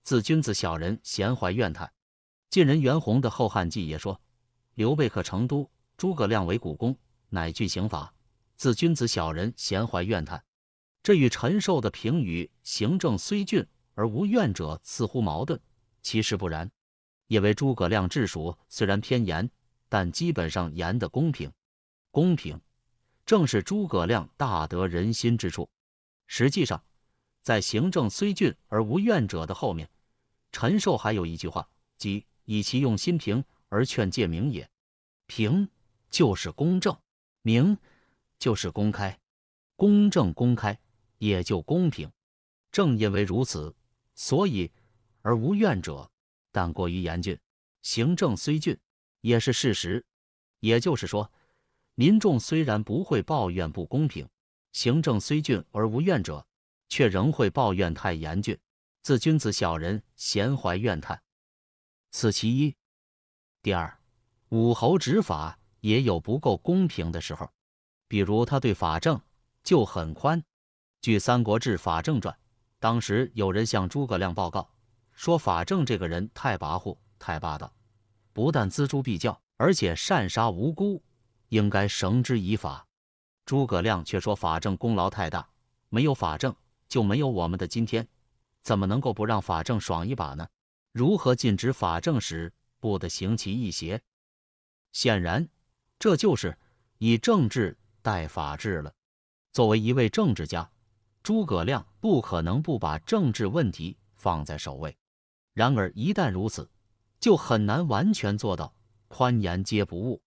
[SPEAKER 2] 自君子小人闲怀怨叹。”晋人袁弘的《后汉记》也说：“刘备克成都，诸葛亮为股肱，乃具刑法，自君子小人闲怀怨叹。”这与陈寿的评语“行政虽峻”。而无怨者似乎矛盾，其实不然，因为诸葛亮治蜀虽然偏严，但基本上严的公平，公平正是诸葛亮大得人心之处。实际上，在行政虽峻而无怨者的后面，陈寿还有一句话，即以其用心平而劝戒明也。平就是公正，明就是公开，公正公开也就公平。正因为如此。所以而无怨者，但过于严峻，行政虽峻，也是事实。也就是说，民众虽然不会抱怨不公平，行政虽峻而无怨者，却仍会抱怨太严峻，自君子小人闲怀怨叹，此其一。第二，武侯执法也有不够公平的时候，比如他对法政就很宽。据《三国志·法正传》。当时有人向诸葛亮报告，说法正这个人太跋扈、太霸道，不但锱铢必较，而且擅杀无辜，应该绳之以法。诸葛亮却说法正功劳太大，没有法正就没有我们的今天，怎么能够不让法正爽一把呢？如何禁止法正时不得行其一邪？显然，这就是以政治代法治了。作为一位政治家。诸葛亮不可能不把政治问题放在首位，然而一旦如此，就很难完全做到宽严皆不误。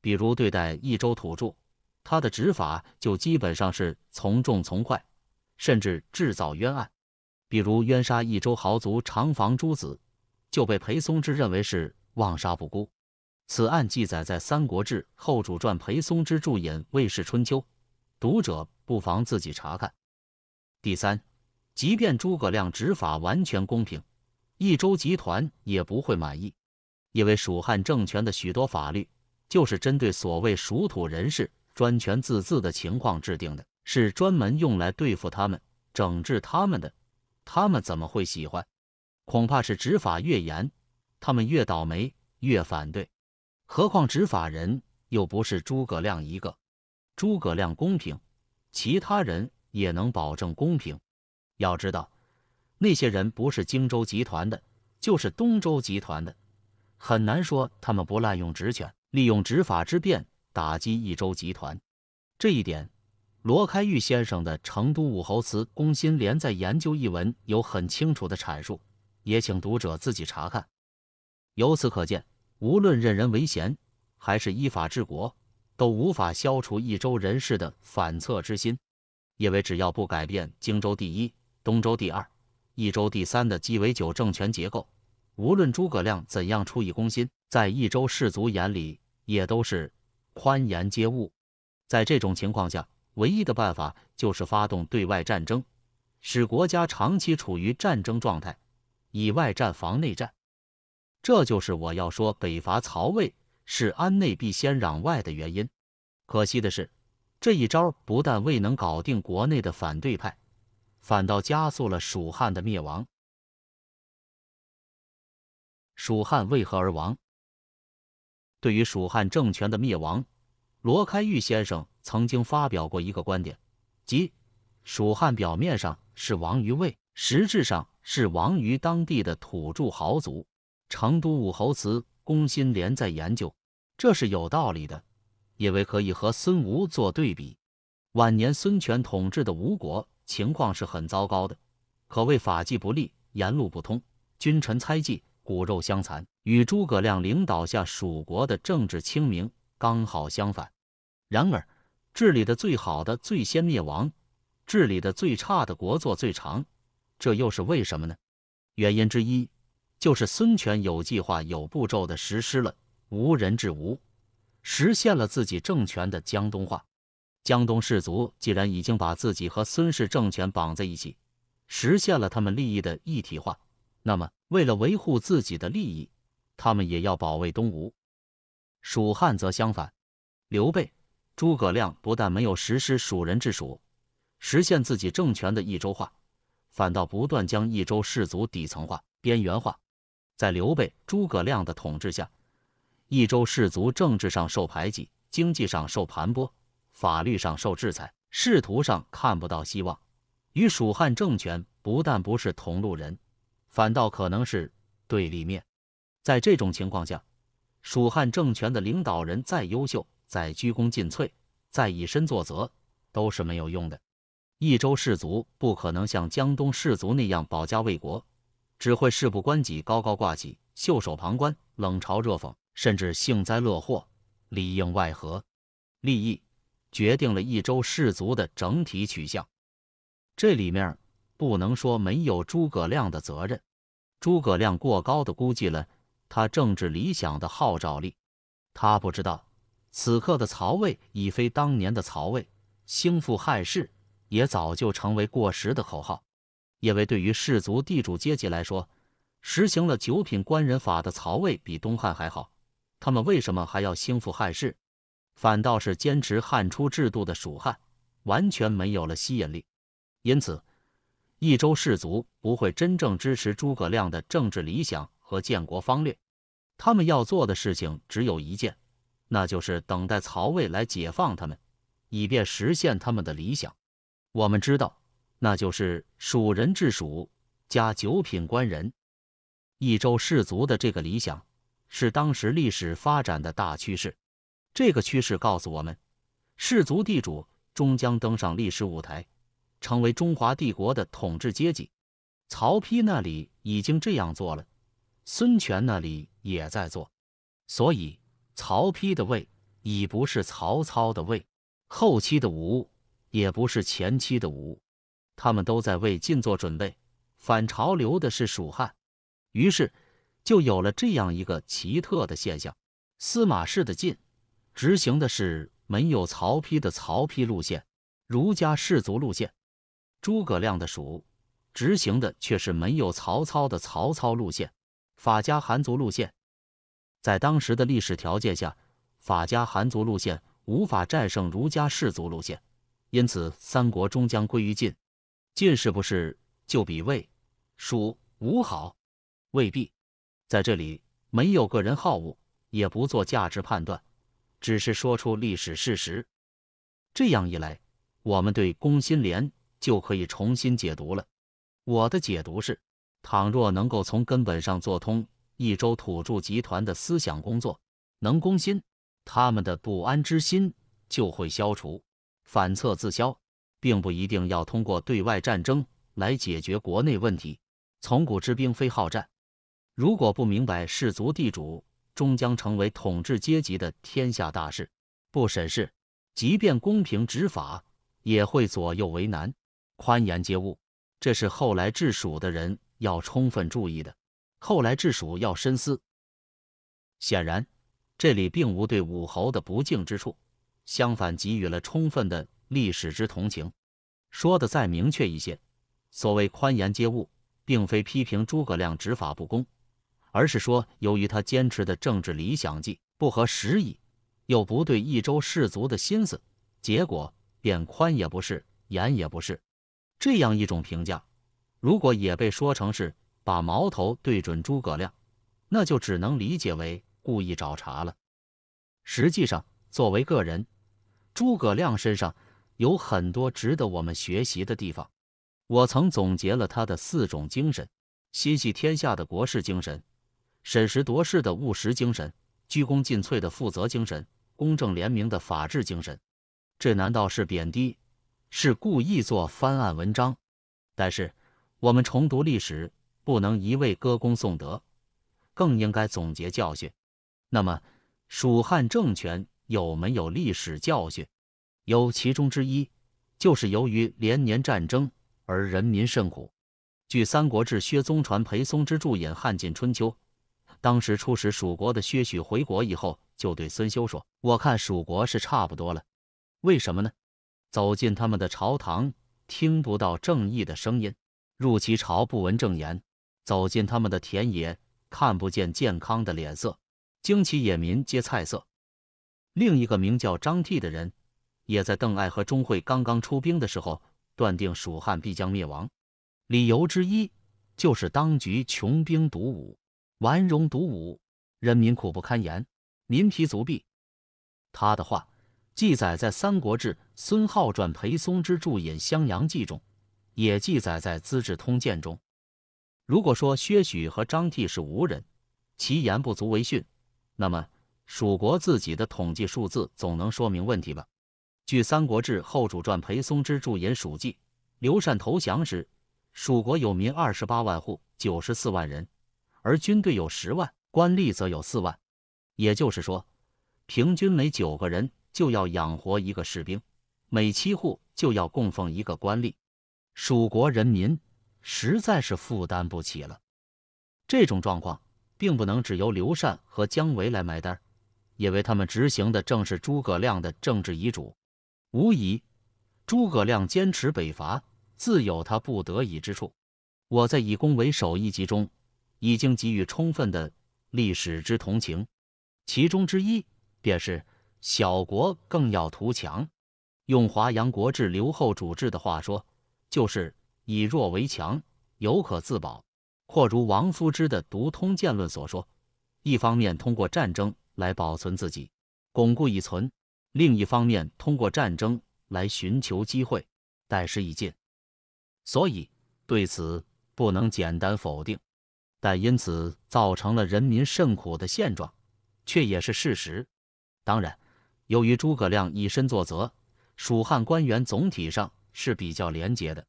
[SPEAKER 2] 比如对待益州土著，他的执法就基本上是从重从快，甚至制造冤案。比如冤杀益州豪族长房诸子，就被裴松之认为是妄杀不辜。此案记载在《三国志·后主传》，裴松之注引《魏氏春秋》，读者不妨自己查看。第三，即便诸葛亮执法完全公平，益州集团也不会满意，因为蜀汉政权的许多法律就是针对所谓蜀土人士专权自治的情况制定的，是专门用来对付他们、整治他们的。他们怎么会喜欢？恐怕是执法越严，他们越倒霉，越反对。何况执法人又不是诸葛亮一个，诸葛亮公平，其他人。也能保证公平。要知道，那些人不是荆州集团的，就是东周集团的，很难说他们不滥用职权，利用执法之便打击益州集团。这一点，罗开玉先生的《成都武侯祠公心连在研究》一文有很清楚的阐述，也请读者自己查看。由此可见，无论任人唯贤，还是依法治国，都无法消除益州人士的反侧之心。因为只要不改变荆州第一、东周第二、益州第三的鸡尾酒政权结构，无论诸葛亮怎样出以攻心，在益州士族眼里也都是宽严皆物。在这种情况下，唯一的办法就是发动对外战争，使国家长期处于战争状态，以外战防内战。这就是我要说北伐曹魏是安内必先攘外的原因。可惜的是。这一招不但未能搞定国内的反对派，反倒加速了蜀汉的灭亡。蜀汉为何而亡？对于蜀汉政权的灭亡，罗开玉先生曾经发表过一个观点，即蜀汉表面上是亡于魏，实质上是亡于当地的土著豪族。成都武侯祠龚心连在研究，这是有道理的。因为可以和孙吴做对比，晚年孙权统治的吴国情况是很糟糕的，可谓法纪不立，言路不通，君臣猜忌，骨肉相残，与诸葛亮领导下蜀国的政治清明刚好相反。然而，治理的最好的最先灭亡，治理的最差的国祚最长，这又是为什么呢？原因之一就是孙权有计划、有步骤地实施了“无人治吴”。实现了自己政权的江东化，江东士族既然已经把自己和孙氏政权绑在一起，实现了他们利益的一体化，那么为了维护自己的利益，他们也要保卫东吴。蜀汉则相反，刘备、诸葛亮不但没有实施蜀人治蜀，实现自己政权的益州化，反倒不断将益州士族底层化、边缘化。在刘备、诸葛亮的统治下。益州士族政治上受排挤，经济上受盘剥，法律上受制裁，仕途上看不到希望。与蜀汉政权不但不是同路人，反倒可能是对立面。在这种情况下，蜀汉政权的领导人再优秀，再鞠躬尽瘁，再以身作则，都是没有用的。益州士族不可能像江东士族那样保家卫国，只会事不关己，高高挂起，袖手旁观，冷嘲热讽。甚至幸灾乐祸，里应外合，利益决定了益州士族的整体取向。这里面不能说没有诸葛亮的责任。诸葛亮过高的估计了他政治理想的号召力，他不知道此刻的曹魏已非当年的曹魏，兴复汉室也早就成为过时的口号。因为对于士族地主阶级来说，实行了九品官人法的曹魏比东汉还好。他们为什么还要兴复汉室？反倒是坚持汉初制度的蜀汉完全没有了吸引力。因此，益州士族不会真正支持诸葛亮的政治理想和建国方略。他们要做的事情只有一件，那就是等待曹魏来解放他们，以便实现他们的理想。我们知道，那就是“蜀人治蜀加九品官人”。益州士族的这个理想。是当时历史发展的大趋势，这个趋势告诉我们，氏族地主终将登上历史舞台，成为中华帝国的统治阶级。曹丕那里已经这样做了，孙权那里也在做，所以曹丕的魏已不是曹操的魏，后期的吴也不是前期的吴，他们都在为晋做准备。反潮流的是蜀汉，于是。就有了这样一个奇特的现象：司马氏的晋执行的是没有曹丕的曹丕路线，儒家士族路线；诸葛亮的蜀执行的却是没有曹操的曹操路线，法家韩族路线。在当时的历史条件下，法家韩族路线无法战胜儒家士族路线，因此三国终将归于晋。晋是不是就比魏、蜀、吴好？未必。在这里没有个人好恶，也不做价值判断，只是说出历史事实。这样一来，我们对攻心连就可以重新解读了。我的解读是：倘若能够从根本上做通益州土著集团的思想工作，能攻心，他们的不安之心就会消除，反侧自消，并不一定要通过对外战争来解决国内问题。从古之兵非好战。如果不明白士族地主终将成为统治阶级的天下大事，不审视，即便公平执法也会左右为难。宽严皆误，这是后来治蜀的人要充分注意的。后来治蜀要深思。显然，这里并无对武侯的不敬之处，相反给予了充分的历史之同情。说的再明确一些，所谓宽严皆误，并非批评诸葛亮执法不公。而是说，由于他坚持的政治理想既不合时宜，又不对益州士族的心思，结果便宽也不是，严也不是，这样一种评价，如果也被说成是把矛头对准诸葛亮，那就只能理解为故意找茬了。实际上，作为个人，诸葛亮身上有很多值得我们学习的地方。我曾总结了他的四种精神：心系天下的国事精神。审时度势的务实精神，鞠躬尽瘁的负责精神，公正廉明的法治精神，这难道是贬低？是故意做翻案文章？但是我们重读历史，不能一味歌功颂德，更应该总结教训。那么，蜀汉政权有没有历史教训？有，其中之一就是由于连年战争而人民甚苦。据《三国志》薛宗传、裴松之注引《汉晋春秋》。当时出使蜀国的薛许回国以后，就对孙休说：“我看蜀国是差不多了，为什么呢？走进他们的朝堂，听不到正义的声音；入其朝，不闻正言；走进他们的田野，看不见健康的脸色；惊其野民，皆菜色。”另一个名叫张悌的人，也在邓艾和钟会刚刚出兵的时候，断定蜀汉必将灭亡。理由之一就是当局穷兵黩武。玩荣独武，人民苦不堪言，民疲足弊。他的话记载在《三国志·孙浩传》裴松之注引《襄阳记》中，也记载在《资治通鉴》中。如果说薛许和张悌是吴人，其言不足为训，那么蜀国自己的统计数字总能说明问题吧？据《三国志·后主传》裴松之注引《蜀记》，刘禅投降时，蜀国有民二十八万户，九十四万人。而军队有十万，官吏则有四万，也就是说，平均每九个人就要养活一个士兵，每七户就要供奉一个官吏。蜀国人民实在是负担不起了。这种状况并不能只由刘禅和姜维来买单，因为他们执行的正是诸葛亮的政治遗嘱。无疑，诸葛亮坚持北伐自有他不得已之处。我在以攻为守一集中。已经给予充分的历史之同情，其中之一便是小国更要图强。用《华阳国志·刘后主治的话说，就是以弱为强，犹可自保。或如王夫之的《独通鉴论》所说，一方面通过战争来保存自己，巩固以存；另一方面通过战争来寻求机会。待时已尽，所以对此不能简单否定。但因此造成了人民甚苦的现状，却也是事实。当然，由于诸葛亮以身作则，蜀汉官员总体上是比较廉洁的。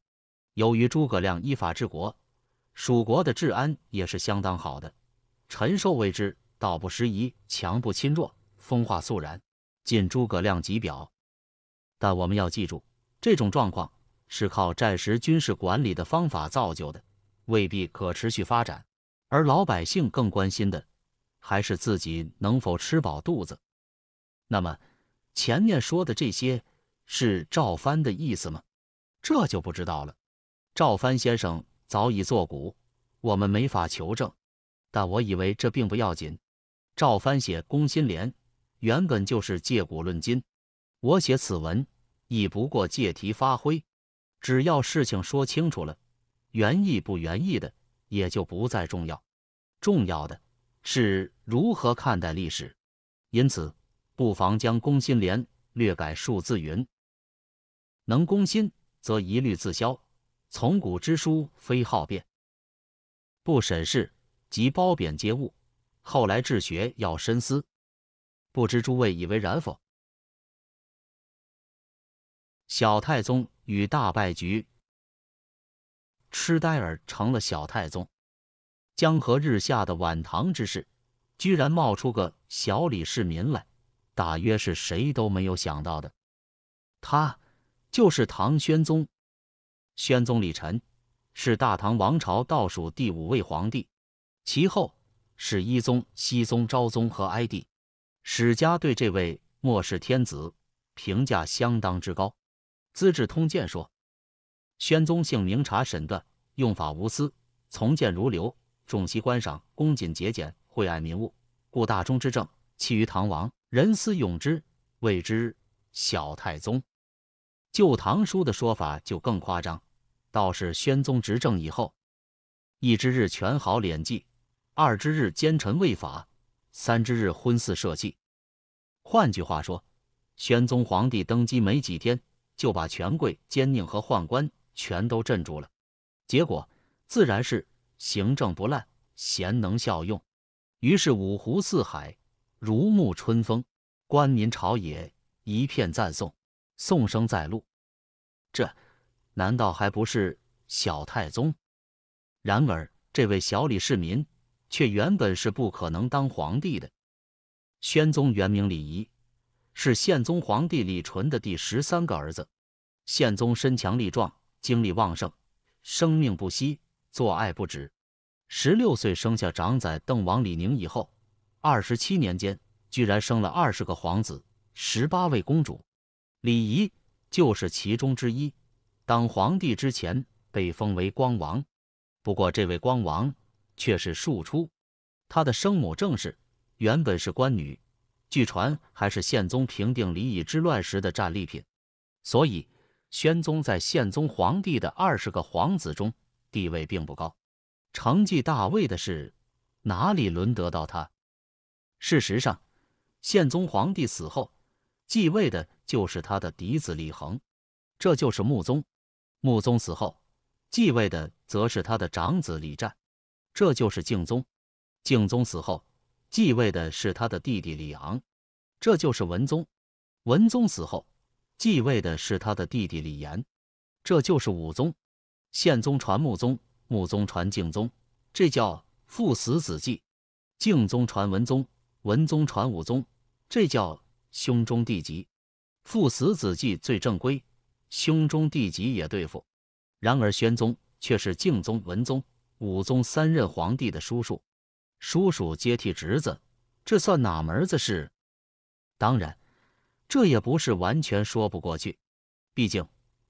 [SPEAKER 2] 由于诸葛亮依法治国，蜀国的治安也是相当好的。臣受谓之道不拾遗，强不侵弱，风化肃然。尽诸葛亮极表。但我们要记住，这种状况是靠战时军事管理的方法造就的，未必可持续发展。而老百姓更关心的，还是自己能否吃饱肚子。那么前面说的这些是赵藩的意思吗？这就不知道了。赵藩先生早已作古，我们没法求证。但我以为这并不要紧。赵藩写《公心莲》，原本就是借古论今。我写此文，亦不过借题发挥。只要事情说清楚了，原意不原意的。也就不再重要，重要的是如何看待历史。因此，不妨将公心连略改数字云：能公心，则一律自消；从古之书，非好辩，不审视即褒贬皆误。后来治学要深思，
[SPEAKER 1] 不知诸位以为然否？
[SPEAKER 2] 小太宗与大败局。痴呆儿成了小太宗，江河日下的晚唐之事，居然冒出个小李世民来，大约是谁都没有想到的。他就是唐宣宗，宣宗李忱是大唐王朝倒数第五位皇帝，其后是一宗、西宗、昭宗和哀帝。史家对这位末世天子评价相当之高，《资治通鉴》说。宣宗性明察审断，用法无私，从谏如流，重其官赏，恭谨节俭，惠爱民物，故大中之政，弃于唐王，人思永之，谓之小太宗。《旧唐书》的说法就更夸张：，倒是宣宗执政以后，一之日权豪敛迹，二之日奸臣畏法，三之日昏寺社稷。换句话说，宣宗皇帝登基没几天，就把权贵、奸佞和宦官。全都镇住了，结果自然是行政不滥，贤能效用，于是五湖四海如沐春风，官民朝野一片赞颂，颂声载路。这难道还不是小太宗？然而，这位小李世民却原本是不可能当皇帝的。宣宗原名李仪，是宪宗皇帝李纯的第十三个儿子。宪宗身强力壮。精力旺盛，生命不息，做爱不止。十六岁生下长子邓王李宁以后，二十七年间居然生了二十个皇子，十八位公主。李仪就是其中之一。当皇帝之前被封为光王，不过这位光王却是庶出，他的生母正是原本是官女，据传还是宪宗平定李乙之乱时的战利品，所以。宣宗在宪宗皇帝的二十个皇子中地位并不高，承继大位的事哪里轮得到他？事实上，宪宗皇帝死后继位的就是他的嫡子李恒，这就是穆宗。穆宗死后继位的则是他的长子李湛，这就是敬宗。敬宗死后继位的是他的弟弟李昂，这就是文宗。文宗死后。继位的是他的弟弟李炎，这就是武宗。宪宗传穆宗，穆宗传敬宗，这叫父死子继。敬宗传文宗，文宗传武宗，这叫兄终弟及。父死子继最正规，兄终弟及也对付。然而宣宗却是敬宗、文宗、武宗三任皇帝的叔叔，叔叔接替侄子，这算哪门子事？当然。这也不是完全说不过去，毕竟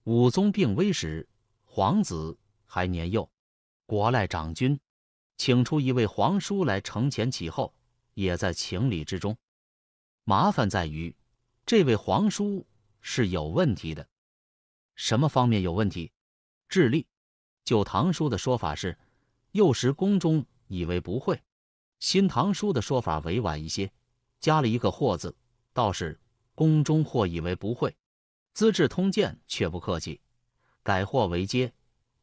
[SPEAKER 2] 武宗病危时，皇子还年幼，国赖长君，请出一位皇叔来承前启后，也在情理之中。麻烦在于，这位皇叔是有问题的，什么方面有问题？智力。旧唐书的说法是，幼时宫中以为不会；新唐书的说法委婉一些，加了一个“或”字，倒是。宫中或以为不会，《资治通鉴》却不客气，改“或”为“皆”，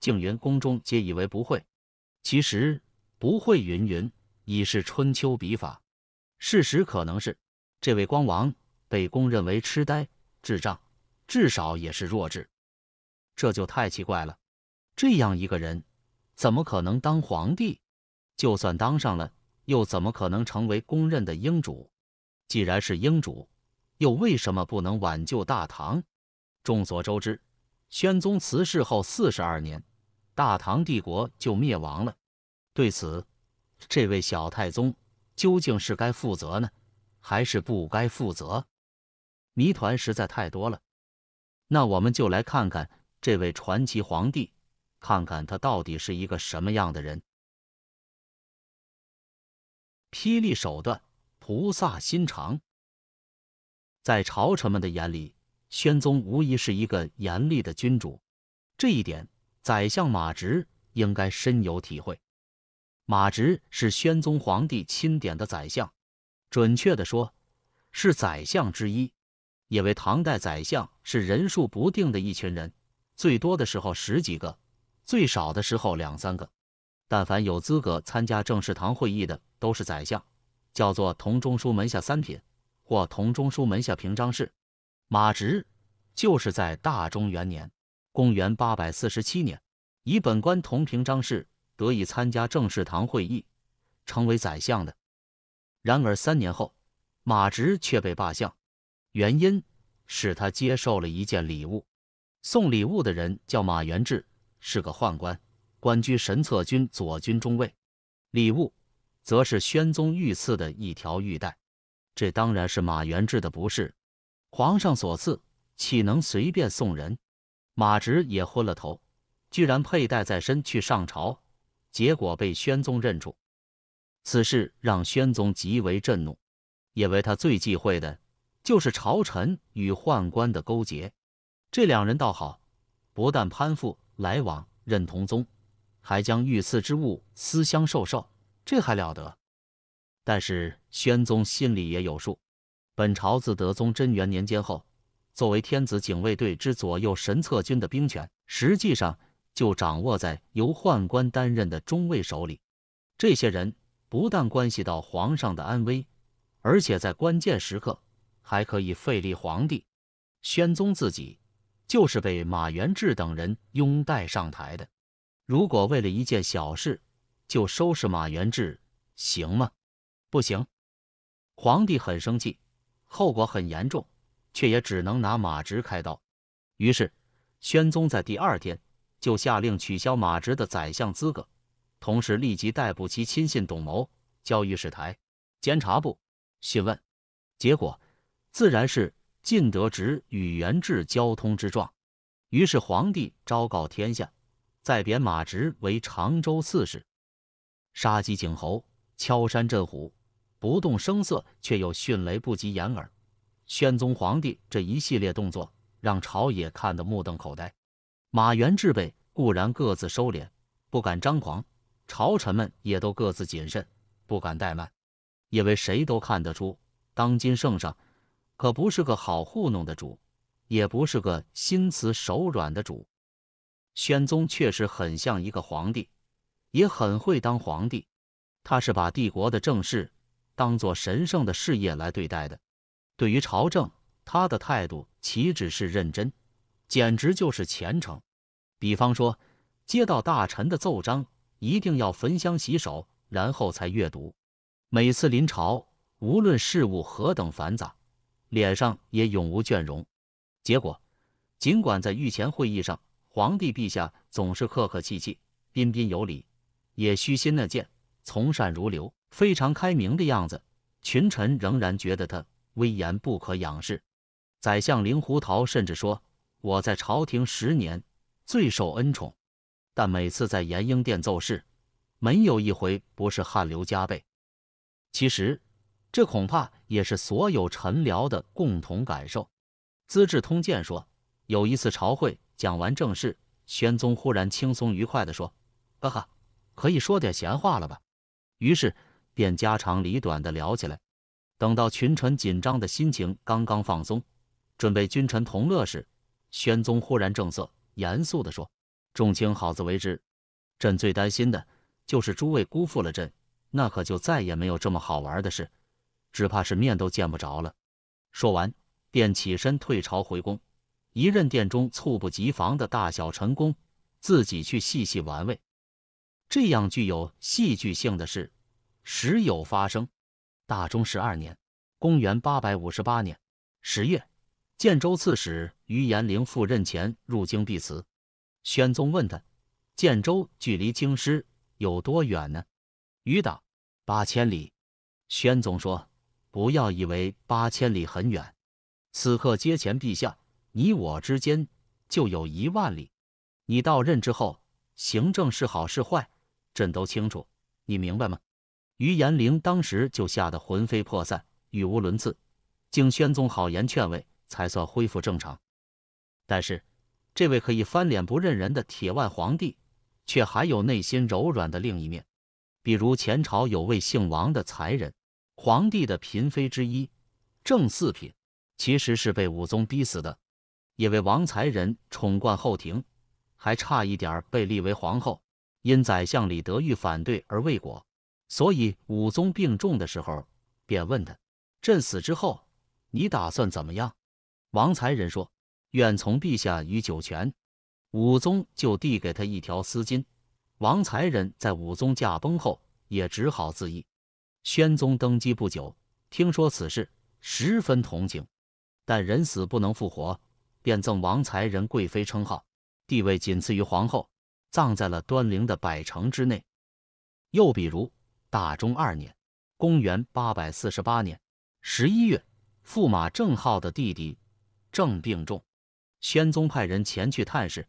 [SPEAKER 2] 竟云宫中皆以为不会。其实“不会”云云，已是春秋笔法。事实可能是，这位光王被公认为痴呆、智障，至少也是弱智。这就太奇怪了，这样一个人，怎么可能当皇帝？就算当上了，又怎么可能成为公认的英主？既然是英主，又为什么不能挽救大唐？众所周知，宣宗辞世后四十二年，大唐帝国就灭亡了。对此，这位小太宗究竟是该负责呢，还是不该负责？谜团实在太多了。那我们就来看看这位传奇皇帝，看看他到底是一个什么样的人。霹雳手段，菩萨心肠。在朝臣们的眼里，宣宗无疑是一个严厉的君主，这一点，宰相马直应该深有体会。马直是宣宗皇帝钦点的宰相，准确的说，是宰相之一。因为唐代宰相是人数不定的一群人，最多的时候十几个，最少的时候两三个。但凡有资格参加正式堂会议的，都是宰相，叫做同中书门下三品。或同中书门下平章事，马植就是在大中元年（公元847年）以本官同平章事得以参加政事堂会议，成为宰相的。然而三年后，马植却被罢相，原因是他接受了一件礼物。送礼物的人叫马元志，是个宦官，官居神策军左军中尉。礼物则是宣宗御赐的一条玉带。这当然是马元志的不是，皇上所赐，岂能随便送人？马直也昏了头，居然佩戴在身去上朝，结果被宣宗认出。此事让宣宗极为震怒，因为他最忌讳的就是朝臣与宦官的勾结。这两人倒好，不但攀附来往、认同宗，还将御赐之物私相授受，这还了得？但是宣宗心里也有数，本朝自德宗贞元年间后，作为天子警卫队之左右神策军的兵权，实际上就掌握在由宦官担任的中尉手里。这些人不但关系到皇上的安危，而且在关键时刻还可以废立皇帝。宣宗自己就是被马元志等人拥戴上台的。如果为了一件小事就收拾马元志，行吗？不行，皇帝很生气，后果很严重，却也只能拿马植开刀。于是，宣宗在第二天就下令取消马植的宰相资格，同时立即逮捕其亲信董谋，交御史台、监察部讯问。结果自然是晋德直与元治交通之状。于是，皇帝昭告天下，再贬马植为常州刺史，杀鸡儆猴，敲山震虎。不动声色，却又迅雷不及掩耳。宣宗皇帝这一系列动作，让朝野看得目瞪口呆。马援制备固然各自收敛，不敢张狂；朝臣们也都各自谨慎，不敢怠慢，因为谁都看得出，当今圣上可不是个好糊弄的主，也不是个心慈手软的主。宣宗确实很像一个皇帝，也很会当皇帝。他是把帝国的政事。当做神圣的事业来对待的，对于朝政，他的态度岂止是认真，简直就是虔诚。比方说，接到大臣的奏章，一定要焚香洗手，然后才阅读。每次临朝，无论事务何等繁杂，脸上也永无倦容。结果，尽管在御前会议上，皇帝陛下总是客客气气、彬彬有礼，也虚心纳谏，从善如流。非常开明的样子，群臣仍然觉得他威严不可仰视。宰相林胡桃甚至说：“我在朝廷十年，最受恩宠，但每次在延英殿奏事，没有一回不是汗流浃背。”其实，这恐怕也是所有臣僚的共同感受。《资治通鉴》说，有一次朝会讲完正事，宣宗忽然轻松愉快的说：“哈哈，可以说点闲话了吧？”于是。便家长里短的聊起来。等到群臣紧张的心情刚刚放松，准备君臣同乐时，宣宗忽然正色、严肃地说：“众卿好自为之。朕最担心的就是诸位辜负了朕，那可就再也没有这么好玩的事，只怕是面都见不着了。”说完，便起身退朝回宫，一任殿中猝不及防的大小臣工自己去细细玩味这样具有戏剧性的事。时有发生。大中十二年，公元八百五十八年十月，建州刺史于延龄赴任前入京避辞。宣宗问他：“建州距离京师有多远呢？”于答：“八千里。”宣宗说：“不要以为八千里很远，此刻阶前陛下，你我之间就有一万里。你到任之后，行政是好是坏，朕都清楚，你明白吗？”于延龄当时就吓得魂飞魄散，语无伦次。经宣宗好言劝慰，才算恢复正常。但是，这位可以翻脸不认人的铁腕皇帝，却还有内心柔软的另一面。比如前朝有位姓王的才人，皇帝的嫔妃之一，正四品，其实是被武宗逼死的。因为王才人宠冠后庭，还差一点被立为皇后，因宰相李德裕反对而未果。所以武宗病重的时候，便问他：“朕死之后，你打算怎么样？”王才人说：“愿从陛下于九泉。”武宗就递给他一条丝巾。王才人在武宗驾崩后，也只好自缢。宣宗登基不久，听说此事，十分同情，但人死不能复活，便赠王才人贵妃称号，地位仅次于皇后，葬在了端陵的百城之内。又比如。大中二年，公元八百四十八年十一月，驸马郑浩的弟弟郑病重，宣宗派人前去探视，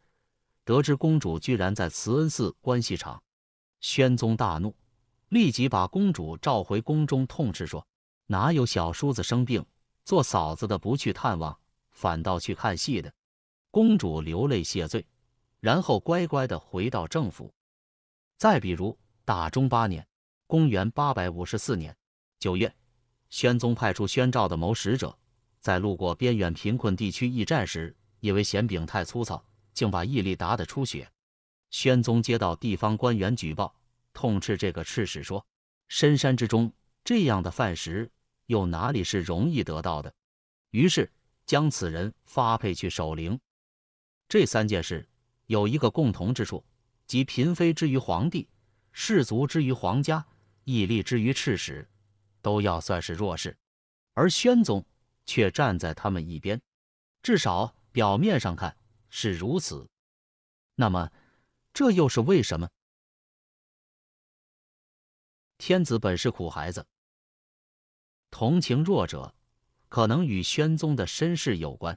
[SPEAKER 2] 得知公主居然在慈恩寺关系场，宣宗大怒，立即把公主召回宫中痛斥说：“哪有小叔子生病，做嫂子的不去探望，反倒去看戏的？”公主流泪谢罪，然后乖乖的回到政府。再比如大中八年。公元八百五十四年九月，宣宗派出宣召的谋使者，在路过边远贫困地区驿站时，因为咸饼太粗糙，竟把毅力打得出血。宣宗接到地方官员举报，痛斥这个赤史说：“深山之中，这样的饭食又哪里是容易得到的？”于是将此人发配去守陵。这三件事有一个共同之处，即嫔妃之于皇帝，氏族之于皇家。屹立之于赤史，都要算是弱势，而宣宗却站在他们一边，至少表面上看是
[SPEAKER 1] 如此。那么，这又是为什么？
[SPEAKER 2] 天子本是苦孩子，同情弱者，可能与宣宗的身世有关。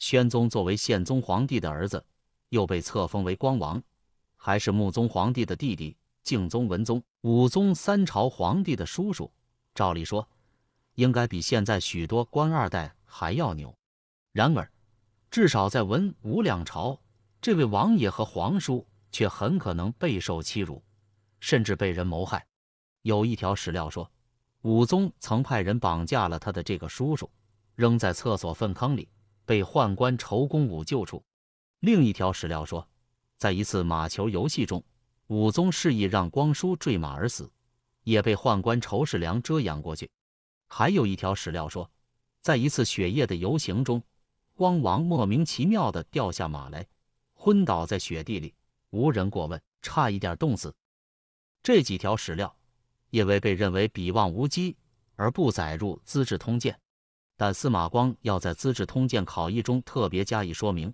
[SPEAKER 2] 宣宗作为宪宗皇帝的儿子，又被册封为光王，还是穆宗皇帝的弟弟。敬宗、文宗、武宗三朝皇帝的叔叔，照理说应该比现在许多官二代还要牛。然而，至少在文武两朝，这位王爷和皇叔却很可能备受欺辱，甚至被人谋害。有一条史料说，武宗曾派人绑架了他的这个叔叔，扔在厕所粪坑里，被宦官仇公武救出。另一条史料说，在一次马球游戏中。武宗示意让光叔坠马而死，也被宦官仇世良遮掩过去。还有一条史料说，在一次雪夜的游行中，光王莫名其妙的掉下马来，昏倒在雪地里，无人过问，差一点冻死。这几条史料因为被认为笔望无稽而不载入《资治通鉴》，但司马光要在《资治通鉴考异》中特别加以说明，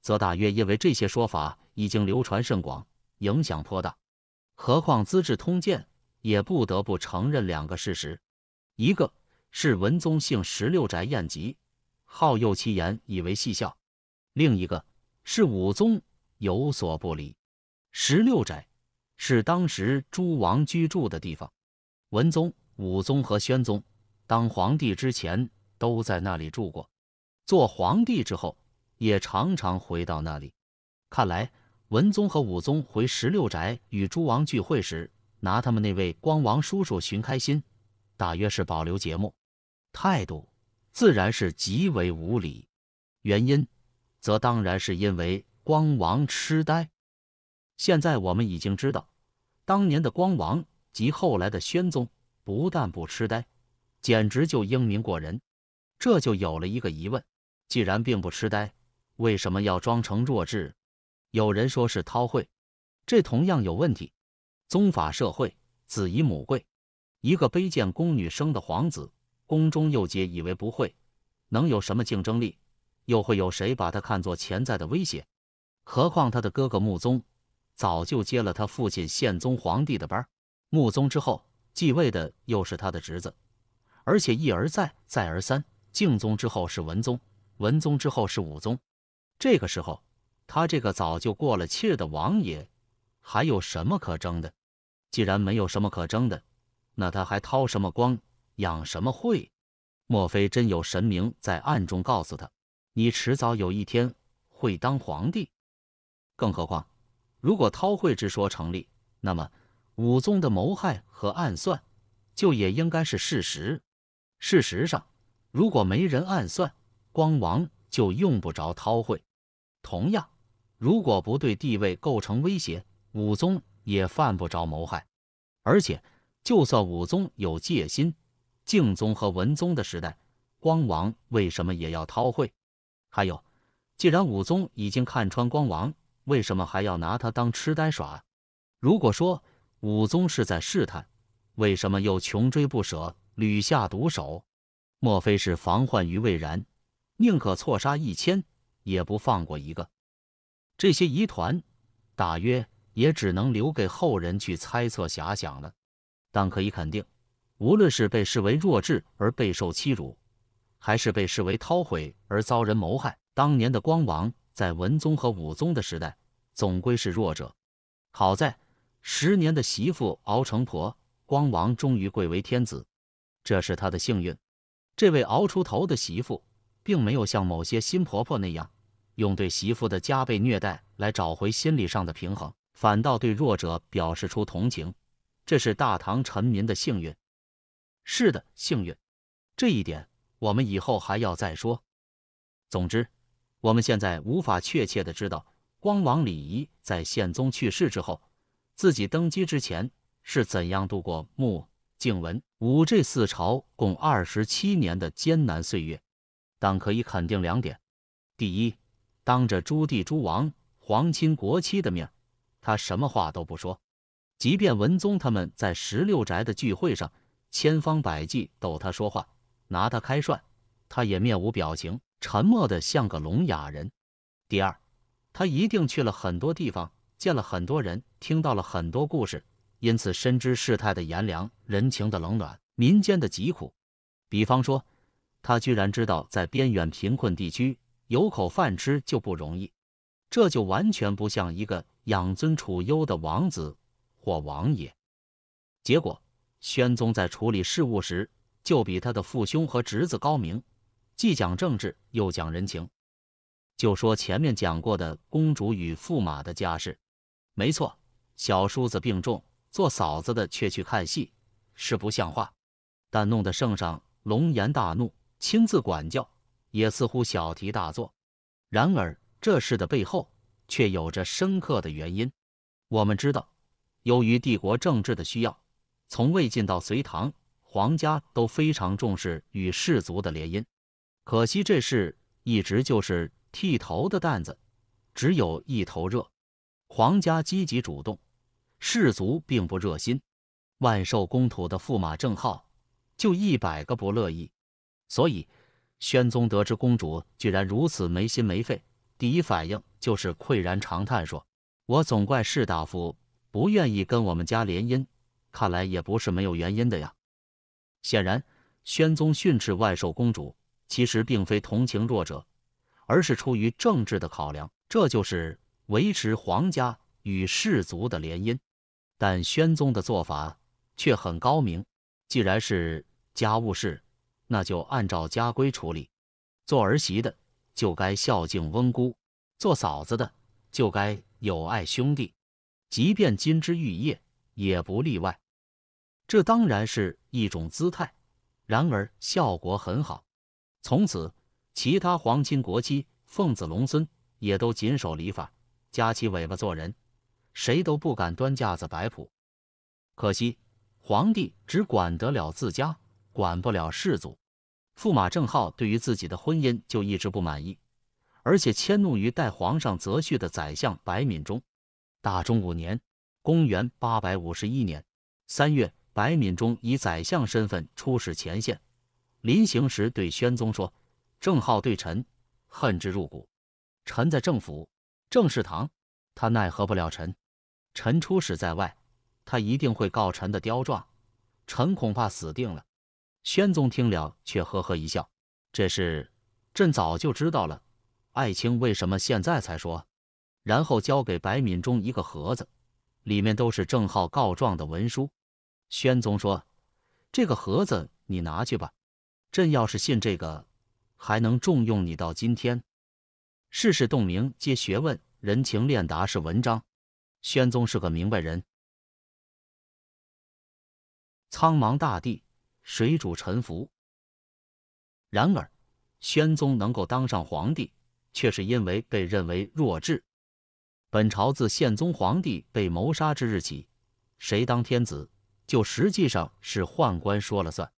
[SPEAKER 2] 则大约因为这些说法已经流传甚广。影响颇大，何况《资治通鉴》也不得不承认两个事实：一个是文宗姓十六宅宴集，好诱其言以为戏笑；另一个是武宗有所不离。十六宅是当时诸王居住的地方，文宗、武宗和宣宗当皇帝之前都在那里住过，做皇帝之后也常常回到那里。看来。文宗和武宗回十六宅与诸王聚会时，拿他们那位光王叔叔寻开心，大约是保留节目。态度自然是极为无礼。原因则当然是因为光王痴呆。现在我们已经知道，当年的光王及后来的宣宗不但不痴呆，简直就英明过人。这就有了一个疑问：既然并不痴呆，为什么要装成弱智？有人说是韬晦，这同样有问题。宗法社会，子以母贵，一个卑贱宫女生的皇子，宫中又皆以为不会，能有什么竞争力？又会有谁把他看作潜在的威胁？何况他的哥哥穆宗早就接了他父亲宪宗皇帝的班，穆宗之后继位的又是他的侄子，而且一而再再而三，敬宗之后是文宗，文宗之后是武宗，这个时候。他这个早就过了气的王爷还有什么可争的？既然没有什么可争的，那他还掏什么光，养什么会？莫非真有神明在暗中告诉他，你迟早有一天会当皇帝？更何况，如果韬晦之说成立，那么武宗的谋害和暗算就也应该是事实。事实上，如果没人暗算，光王就用不着韬晦。同样。如果不对地位构成威胁，武宗也犯不着谋害。而且，就算武宗有戒心，敬宗和文宗的时代，光王为什么也要韬晦？还有，既然武宗已经看穿光王，为什么还要拿他当痴呆耍？如果说武宗是在试探，为什么又穷追不舍，屡下毒手？莫非是防患于未然，宁可错杀一千，也不放过一个？这些疑团，大约也只能留给后人去猜测遐想了。但可以肯定，无论是被视为弱智而备受欺辱，还是被视为韬晦而遭人谋害，当年的光王在文宗和武宗的时代，总归是弱者。好在十年的媳妇熬成婆，光王终于贵为天子，这是他的幸运。这位熬出头的媳妇，并没有像某些新婆婆那样。用对媳妇的加倍虐待来找回心理上的平衡，反倒对弱者表示出同情，这是大唐臣民的幸运。是的，幸运。这一点我们以后还要再说。总之，我们现在无法确切的知道光王李仪在宪宗去世之后，自己登基之前是怎样度过穆、敬文、武这四朝共二十七年的艰难岁月。但可以肯定两点：第一，当着朱棣、诸王、皇亲国戚的面，他什么话都不说。即便文宗他们在十六宅的聚会上千方百计逗他说话，拿他开涮，他也面无表情，沉默的像个聋哑人。第二，他一定去了很多地方，见了很多人，听到了很多故事，因此深知世态的炎凉、人情的冷暖、民间的疾苦。比方说，他居然知道在边远贫困地区。有口饭吃就不容易，这就完全不像一个养尊处优的王子或王爷。结果，宣宗在处理事务时就比他的父兄和侄子高明，既讲政治又讲人情。就说前面讲过的公主与驸马的家事，没错，小叔子病重，做嫂子的却去看戏，是不像话，但弄得圣上龙颜大怒，亲自管教。也似乎小题大做，然而这事的背后却有着深刻的原因。我们知道，由于帝国政治的需要，从魏晋到隋唐，皇家都非常重视与士族的联姻。可惜这事一直就是剃头的担子，只有一头热。皇家积极主动，士族并不热心。万寿公土的驸马郑浩就一百个不乐意，所以。宣宗得知公主居然如此没心没肺，第一反应就是喟然长叹，说：“我总怪士大夫不愿意跟我们家联姻，看来也不是没有原因的呀。”显然，宣宗训斥万寿公主，其实并非同情弱者，而是出于政治的考量，这就是维持皇家与士族的联姻。但宣宗的做法却很高明，既然是家务事。那就按照家规处理。做儿媳的就该孝敬翁姑，做嫂子的就该友爱兄弟，即便金枝玉叶也不例外。这当然是一种姿态，然而效果很好。从此，其他皇亲国戚、奉子龙孙也都谨守礼法，夹起尾巴做人，谁都不敢端架子摆谱。可惜，皇帝只管得了自家。管不了世族，驸马郑浩对于自己的婚姻就一直不满意，而且迁怒于代皇上择婿的宰相白敏中。大中五年（公元851年）三月，白敏中以宰相身份出使前线，临行时对宣宗说：“郑浩对臣恨之入骨，臣在政府、正事堂，他奈何不了臣；臣出使在外，他一定会告臣的刁状，臣恐怕死定了。”宣宗听了，却呵呵一笑：“这事朕早就知道了，爱卿为什么现在才说？”然后交给白敏中一个盒子，里面都是郑浩告状的文书。宣宗说：“这个盒子你拿去吧，朕要是信这个，还能重用你到今天？世事洞明皆学问，人情练达是文章。”宣宗是个明白人。苍茫大地。水主沉浮？然而，宣宗能够当上皇帝，却是因为被认为弱智。本朝自宪宗皇帝被谋杀之日起，谁当天子，就实际上是宦官说了算。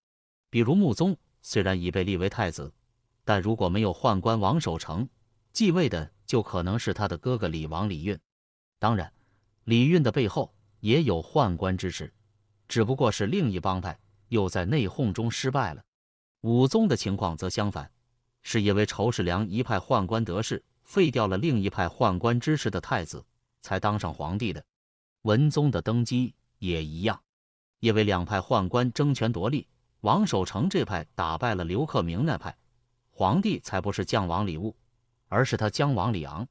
[SPEAKER 2] 比如穆宗虽然已被立为太子，但如果没有宦官王守成，继位的，就可能是他的哥哥李王李运。当然，李运的背后也有宦官支持，只不过是另一帮派。又在内讧中失败了。武宗的情况则相反，是因为仇士良一派宦官得势，废掉了另一派宦官支持的太子，才当上皇帝的。文宗的登基也一样，因为两派宦官争权夺利，王守成这派打败了刘克明那派，皇帝才不是将王李悟，而是他将王李昂。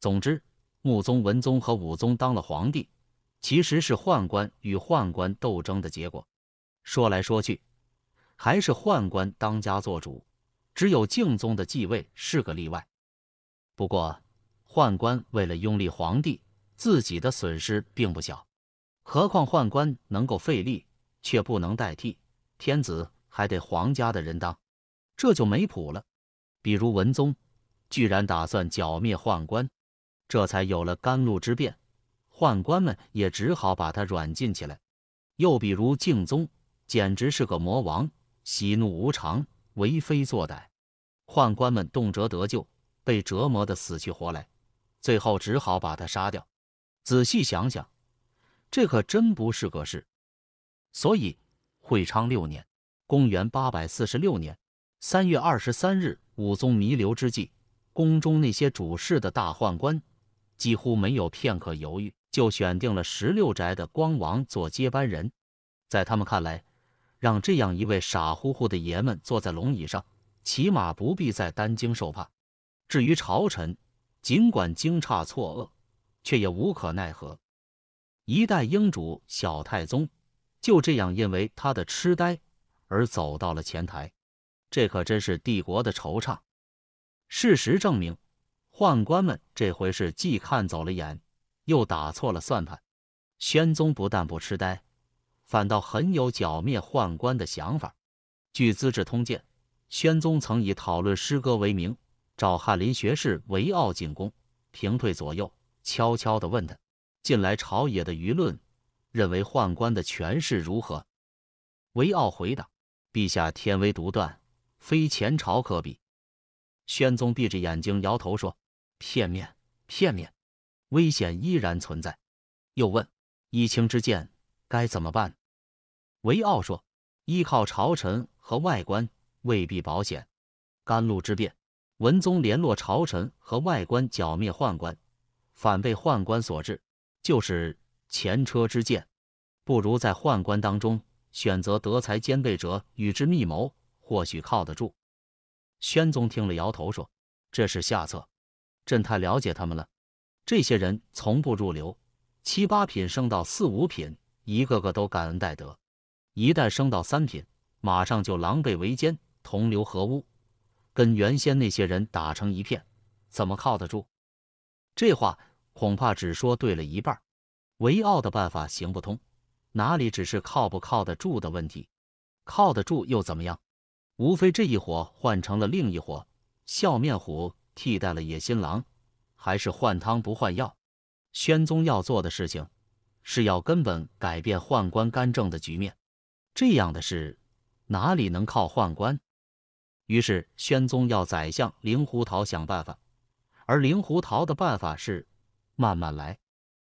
[SPEAKER 2] 总之，穆宗、文宗和武宗当了皇帝，其实是宦官与宦官斗争的结果。说来说去，还是宦官当家做主。只有敬宗的继位是个例外。不过，宦官为了拥立皇帝，自己的损失并不小。何况宦官能够废立，却不能代替天子，还得皇家的人当，这就没谱了。比如文宗，居然打算剿灭宦官，这才有了甘露之变，宦官们也只好把他软禁起来。又比如敬宗。简直是个魔王，喜怒无常，为非作歹。宦官们动辄得救，被折磨得死去活来，最后只好把他杀掉。仔细想想，这可真不是个事。所以，会昌六年（公元846年）三月二十三日，武宗弥留之际，宫中那些主事的大宦官几乎没有片刻犹豫，就选定了十六宅的光王做接班人。在他们看来，让这样一位傻乎乎的爷们坐在龙椅上，起码不必再担惊受怕。至于朝臣，尽管惊诧错愕，却也无可奈何。一代英主小太宗就这样因为他的痴呆而走到了前台，这可真是帝国的惆怅。事实证明，宦官们这回是既看走了眼，又打错了算盘。宣宗不但不痴呆。反倒很有剿灭宦官的想法。据《资治通鉴》，宣宗曾以讨论诗歌为名，召翰林学士韦傲进宫，屏退左右，悄悄地问他：“近来朝野的舆论认为宦官的权势如何？”韦傲回答：“陛下天威独断，非前朝可比。”宣宗闭着眼睛摇头说：“片面，片面，危险依然存在。”又问：“一清之见？”该怎么办？韦傲说：“依靠朝臣和外官未必保险。甘露之变，文宗联络朝臣和外官剿灭宦官，反被宦官所制，就是前车之鉴。不如在宦官当中选择德才兼备者与之密谋，或许靠得住。”宣宗听了摇头说：“这是下策，朕太了解他们了。这些人从不入流，七八品升到四五品。”一个个都感恩戴德，一旦升到三品，马上就狼狈为奸、同流合污，跟原先那些人打成一片，怎么靠得住？这话恐怕只说对了一半。唯奥的办法行不通，哪里只是靠不靠得住的问题？靠得住又怎么样？无非这一伙换成了另一伙，笑面虎替代了野心狼，还是换汤不换药。宣宗要做的事情。是要根本改变宦官干政的局面，这样的事哪里能靠宦官？于是宣宗要宰相令狐桃想办法，而令狐桃的办法是慢慢来。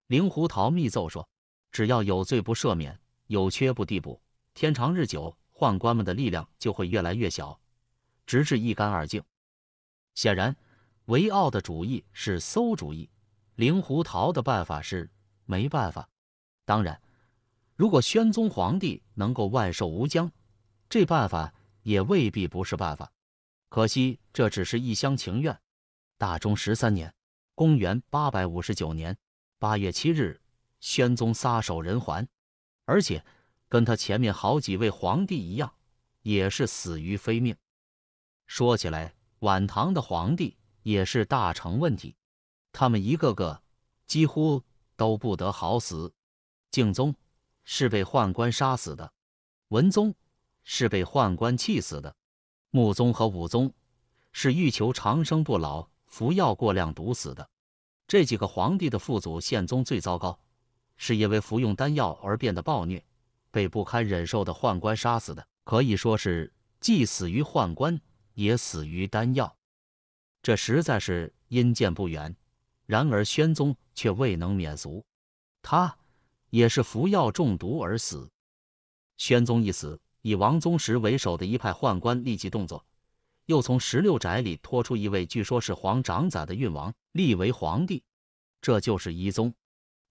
[SPEAKER 2] 令狐桃密奏说，只要有罪不赦免，有缺不递补，天长日久，宦官们的力量就会越来越小，直至一干二净。显然，唯傲的主意是馊主意，令狐桃的办法是没办法。当然，如果宣宗皇帝能够万寿无疆，这办法也未必不是办法。可惜，这只是一厢情愿。大中十三年（公元859年）八月七日，宣宗撒手人寰，而且跟他前面好几位皇帝一样，也是死于非命。说起来，晚唐的皇帝也是大成问题，他们一个个几乎都不得好死。敬宗是被宦官杀死的，文宗是被宦官气死的，穆宗和武宗是欲求长生不老，服药过量毒死的。这几个皇帝的父祖，宪宗最糟糕，是因为服用丹药而变得暴虐，被不堪忍受的宦官杀死的，可以说是既死于宦官，也死于丹药。这实在是阴见不远。然而宣宗却未能免俗，他。也是服药中毒而死。宣宗一死，以王宗实为首的一派宦官立即动作，又从十六宅里拖出一位据说是皇长子的运王，立为皇帝，这就是一宗。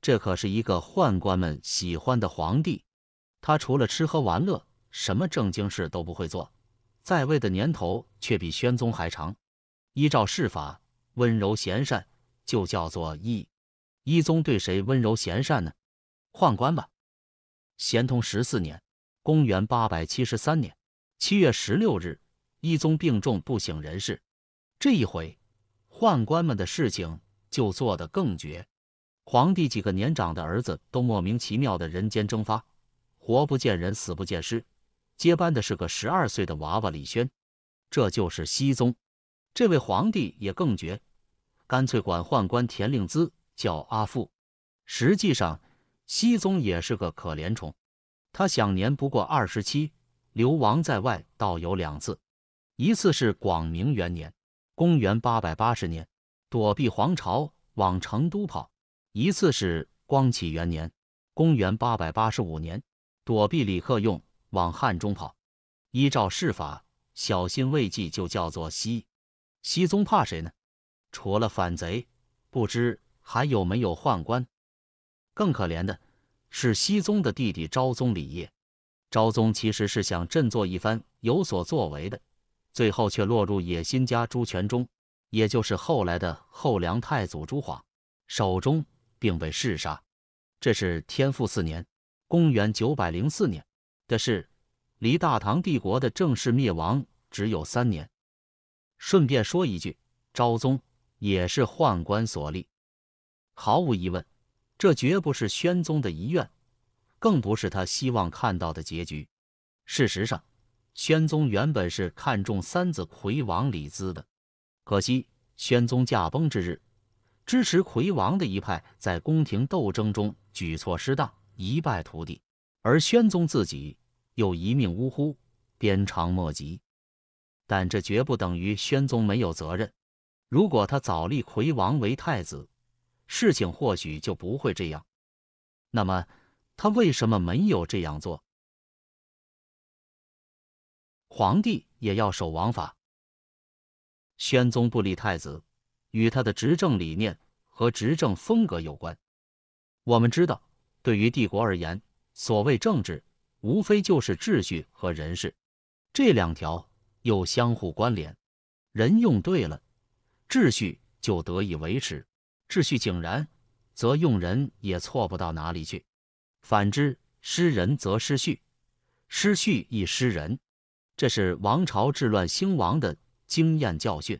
[SPEAKER 2] 这可是一个宦官们喜欢的皇帝，他除了吃喝玩乐，什么正经事都不会做，在位的年头却比宣宗还长。依照世法，温柔贤善就叫做义。一宗对谁温柔贤善呢？宦官吧。咸通十四年，公元八百七十三年七月十六日，一宗病重不省人事。这一回，宦官们的事情就做得更绝。皇帝几个年长的儿子都莫名其妙的人间蒸发，活不见人，死不见尸。接班的是个十二岁的娃娃李轩，这就是熹宗。这位皇帝也更绝，干脆管宦官田令孜叫阿父。实际上。熙宗也是个可怜虫，他享年不过二十七，流亡在外倒有两次，一次是广明元年（公元880年），躲避黄巢往成都跑；一次是光启元年（公元885年），躲避李克用往汉中跑。依照世法，小心魏忌就叫做熙。熙宗怕谁呢？除了反贼，不知还有没有宦官？更可怜的是，熙宗的弟弟昭宗李烨，昭宗其实是想振作一番、有所作为的，最后却落入野心家朱全忠，也就是后来的后梁太祖朱晃手中，并被弑杀。这是天复四年（公元904年）的事，离大唐帝国的正式灭亡只有三年。顺便说一句，昭宗也是宦官所立，毫无疑问。这绝不是宣宗的遗愿，更不是他希望看到的结局。事实上，宣宗原本是看中三子魁王李滋的，可惜宣宗驾崩之日，支持魁王的一派在宫廷斗争中举措失当，一败涂地，而宣宗自己又一命呜呼，鞭长莫及。但这绝不等于宣宗没有责任。如果他早立魁王为太子，事情或许就不会这样。那么，他为什么没有这
[SPEAKER 1] 样做？皇帝也要守王法。
[SPEAKER 2] 宣宗不立太子，与他的执政理念和执政风格有关。我们知道，对于帝国而言，所谓政治，无非就是秩序和人事，这两条又相互关联。人用对了，秩序就得以维持。秩序井然，则用人也错不到哪里去；反之，失人则失序，失序亦失人。这是王朝治乱兴亡的经验教训。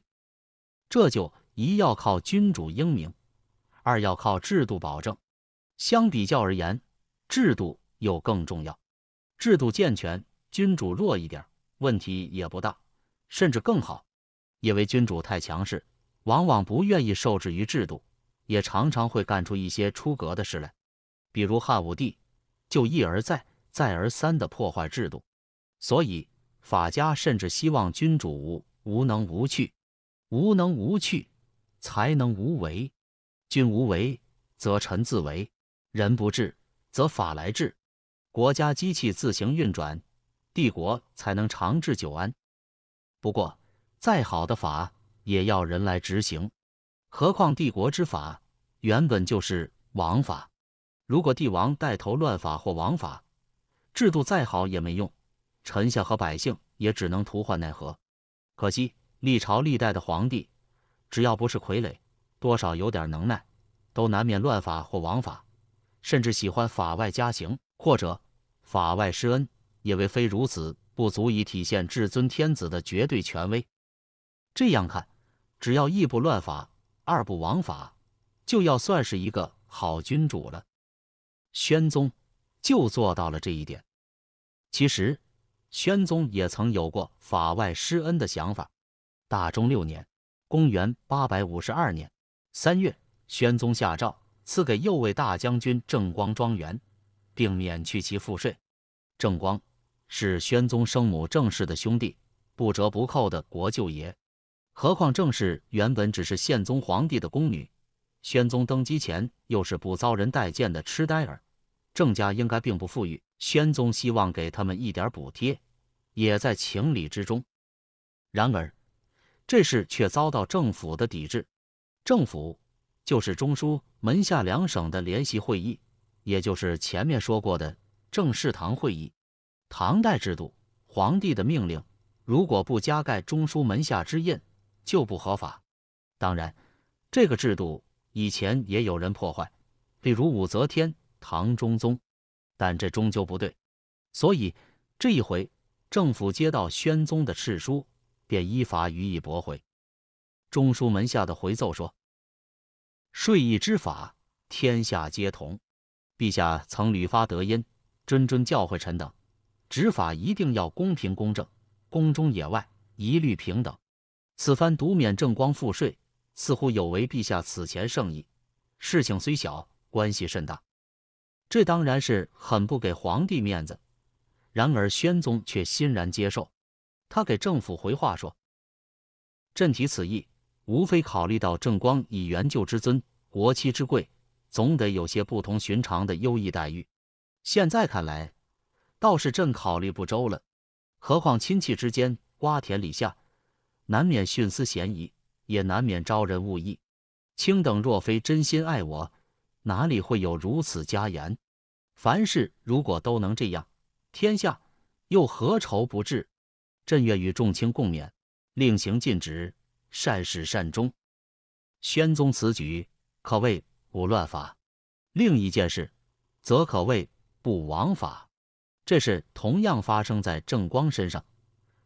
[SPEAKER 2] 这就一要靠君主英明，二要靠制度保证。相比较而言，制度又更重要。制度健全，君主弱一点，问题也不大，甚至更好。因为君主太强势，往往不愿意受制于制度。也常常会干出一些出格的事来，比如汉武帝就一而再、再而三的破坏制度，所以法家甚至希望君主无能无趣，无能无趣才能无为，君无为则臣自为，人不治则法来治，国家机器自行运转，帝国才能长治久安。不过，再好的法也要人来执行。何况帝国之法原本就是王法，如果帝王带头乱法或王法，制度再好也没用，臣下和百姓也只能徒唤奈何。可惜历朝历代的皇帝，只要不是傀儡，多少有点能耐，都难免乱法或王法，甚至喜欢法外加刑或者法外施恩，也为非如此不足以体现至尊天子的绝对权威。这样看，只要一不乱法，二不枉法，就要算是一个好君主了。宣宗就做到了这一点。其实，宣宗也曾有过法外施恩的想法。大中六年（公元852年）三月，宣宗下诏赐给右卫大将军郑光庄园，并免去其赋税。郑光是宣宗生母郑氏的兄弟，不折不扣的国舅爷。何况郑氏原本只是宪宗皇帝的宫女，宣宗登基前又是不遭人待见的痴呆儿，郑家应该并不富裕。宣宗希望给他们一点补贴，也在情理之中。然而，这事却遭到政府的抵制。政府就是中书门下两省的联席会议，也就是前面说过的政事堂会议。唐代制度，皇帝的命令如果不加盖中书门下之印，就不合法。当然，这个制度以前也有人破坏，比如武则天、唐中宗，但这终究不对。所以这一回，政府接到宣宗的敕书，便依法予以驳回。中书门下的回奏说：“税役之法，天下皆同。陛下曾屡发德音，谆谆教诲臣等，执法一定要公平公正，宫中野外一律平等。”此番独免正光赋税，似乎有违陛下此前圣意。事情虽小，关系甚大。这当然是很不给皇帝面子。然而宣宗却欣然接受。他给政府回话说：“朕提此意，无非考虑到正光以元救之尊、国戚之贵，总得有些不同寻常的优异待遇。现在看来，倒是朕考虑不周了。何况亲戚之间，瓜田李下。”难免徇私嫌疑，也难免招人误意。卿等若非真心爱我，哪里会有如此佳言？凡事如果都能这样，天下又何愁不治？朕愿与众卿共勉，令行禁止，善始善终。宣宗此举可谓不乱法；另一件事，则可谓不枉法。这事同样发生在正光身上。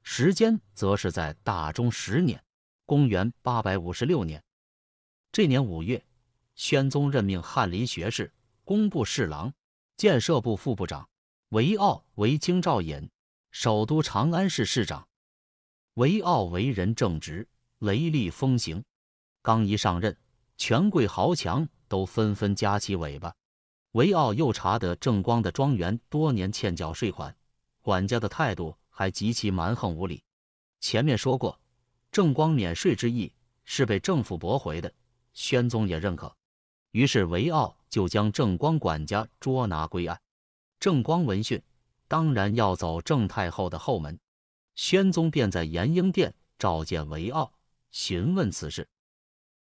[SPEAKER 2] 时间则是在大中十年，公元八百五十六年。这年五月，宣宗任命翰林学士、工部侍郎、建设部副部长韦傲为京兆尹，首都长安市市长。韦傲为人正直，雷厉风行。刚一上任，权贵豪强都纷纷夹起尾巴。韦傲又查得郑光的庄园多年欠缴税款，管家的态度。还极其蛮横无理。前面说过，正光免税之意是被政府驳回的，宣宗也认可。于是韦傲就将正光管家捉拿归案。正光闻讯，当然要走郑太后的后门。宣宗便在延英殿召见韦傲，询问此事。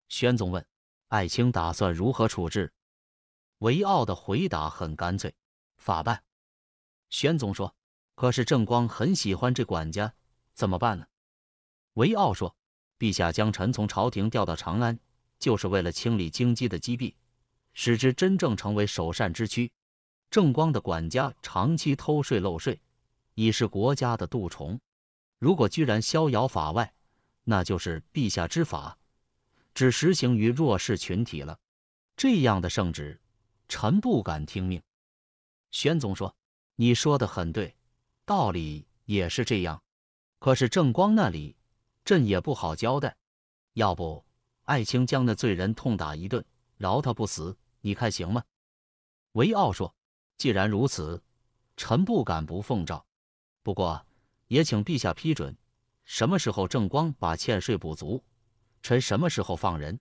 [SPEAKER 2] 宣宗问：“爱卿打算如何处置？”韦傲的回答很干脆：“法办。”宣宗说。可是郑光很喜欢这管家，怎么办呢？韦奥说：“陛下将臣从朝廷调到长安，就是为了清理京畿的积弊，使之真正成为首善之区。郑光的管家长期偷税漏税，已是国家的蠹虫。如果居然逍遥法外，那就是陛下之法只实行于弱势群体了。这样的圣旨，臣不敢听命。”宣宗说：“你说的很对。”道理也是这样，可是正光那里，朕也不好交代。要不，爱卿将那罪人痛打一顿，饶他不死，你看行吗？韦傲说：“既然如此，臣不敢不奉诏。不过，也请陛下批准，什么时候正光把欠税补足，臣什么时候放人。”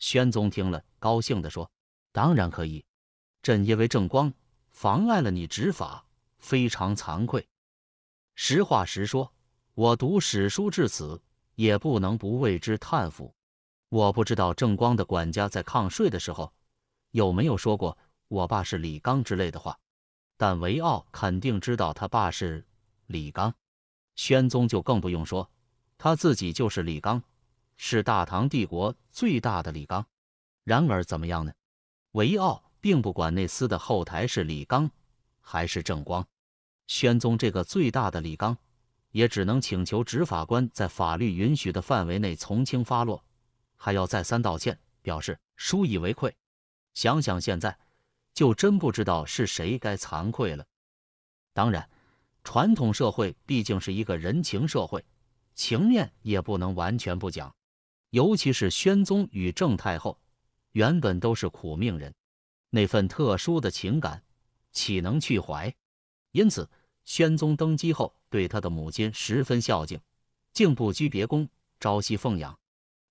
[SPEAKER 2] 宣宗听了，高兴地说：“当然可以。朕因为正光妨碍了你执法。”非常惭愧，实话实说，我读史书至此，也不能不为之叹服。我不知道正光的管家在抗税的时候有没有说过“我爸是李刚”之类的话，但维奥肯定知道他爸是李刚。宣宗就更不用说，他自己就是李刚，是大唐帝国最大的李刚。然而怎么样呢？维奥并不管那厮的后台是李刚。还是正光，宣宗这个最大的李刚，也只能请求执法官在法律允许的范围内从轻发落，还要再三道歉，表示疏以为愧。想想现在，就真不知道是谁该惭愧了。当然，传统社会毕竟是一个人情社会，情面也不能完全不讲。尤其是宣宗与郑太后，原本都是苦命人，那份特殊的情感。岂能去怀？因此，宣宗登基后，对他的母亲十分孝敬，竟不居别宫，朝夕奉养；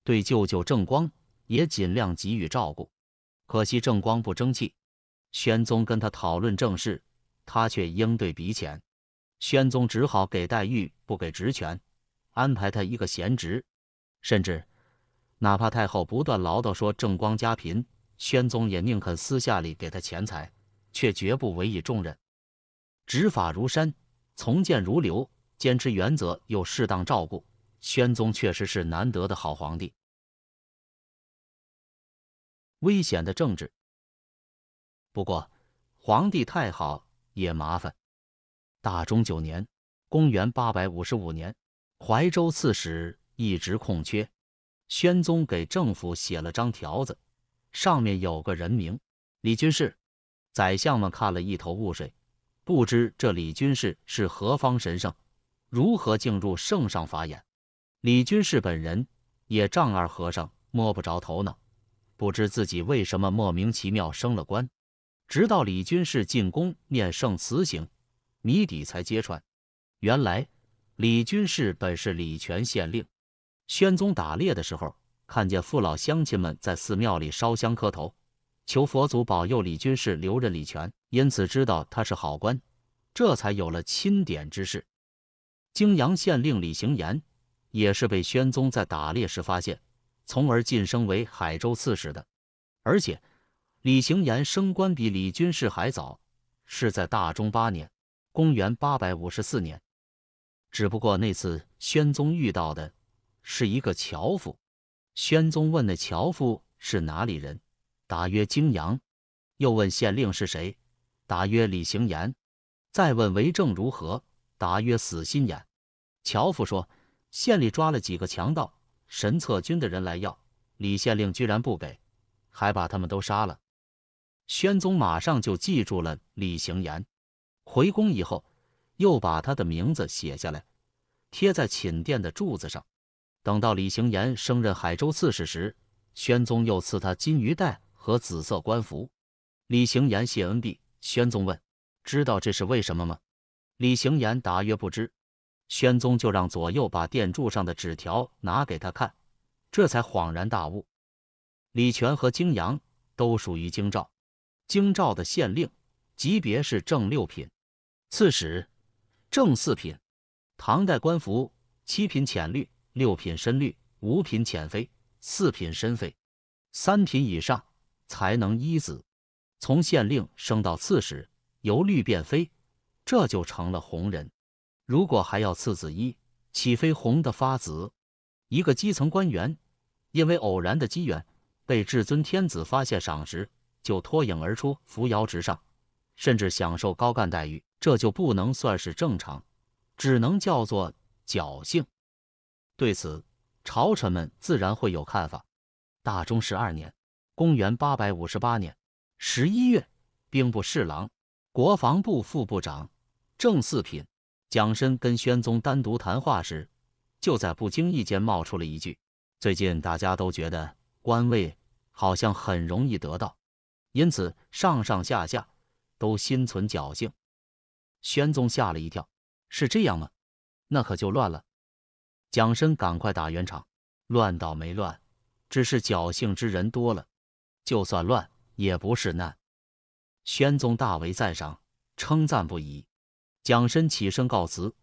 [SPEAKER 2] 对舅舅正光也尽量给予照顾。可惜正光不争气，宣宗跟他讨论政事，他却应对鼻浅。宣宗只好给黛玉，不给职权，安排他一个闲职。甚至哪怕太后不断唠叨说正光家贫，宣宗也宁肯私下里给他钱财。却绝不委以重任，执法如山，从谏如流，坚持原则又适当照顾。宣宗确实是难得的好皇帝。危险的政治，不过皇帝太好也麻烦。大中九年（公元八百五十五年），怀州刺史一直空缺，宣宗给政府写了张条子，上面有个人名：李君实。宰相们看了一头雾水，不知这李军士是何方神圣，如何进入圣上法眼？李军士本人也丈二和尚摸不着头脑，不知自己为什么莫名其妙升了官。直到李军士进宫面圣辞行，谜底才揭穿。原来，李军士本是李全县令。宣宗打猎的时候，看见父老乡亲们在寺庙里烧香磕头。求佛祖保佑李军事留任李权，因此知道他是好官，这才有了钦点之事。泾阳县令李行言也是被宣宗在打猎时发现，从而晋升为海州刺史的。而且李行言升官比李军事还早，是在大中八年（公元854年）。只不过那次宣宗遇到的是一个樵夫，宣宗问那樵夫是哪里人。答曰泾阳。又问县令是谁？答曰李行言。再问为政如何？答曰死心眼。樵夫说，县里抓了几个强盗，神策军的人来要，李县令居然不给，还把他们都杀了。宣宗马上就记住了李行言。回宫以后，又把他的名字写下来，贴在寝殿的柱子上。等到李行言升任海州刺史时，宣宗又赐他金鱼袋。和紫色官服，李行言谢恩毕，宣宗问：“知道这是为什么吗？”李行言答曰：“不知。”宣宗就让左右把殿柱上的纸条拿给他看，这才恍然大悟。李全和京阳都属于京兆，京兆的县令级别是正六品，刺史正四品。唐代官服七品浅绿，六品深绿，五品浅绯，四品深绯，三品以上。才能一子，从县令升到刺史，由绿变飞，这就成了红人。如果还要次子一，岂非红得发紫？一个基层官员，因为偶然的机缘被至尊天子发现赏识，就脱颖而出，扶摇直上，甚至享受高干待遇，这就不能算是正常，只能叫做侥幸。对此，朝臣们自然会有看法。大中十二年。公元八百五十八年十一月，兵部侍郎、国防部副部长、正四品蒋申跟宣宗单独谈话时，就在不经意间冒出了一句：“最近大家都觉得官位好像很容易得到，因此上上下下都心存侥幸。”宣宗吓了一跳：“是这样吗？那可就乱了。”蒋申赶快打圆场：“乱倒没乱，只是侥幸之人多了。”就算乱也不是难。宣宗大为赞赏，称赞不已。蒋申起身告辞，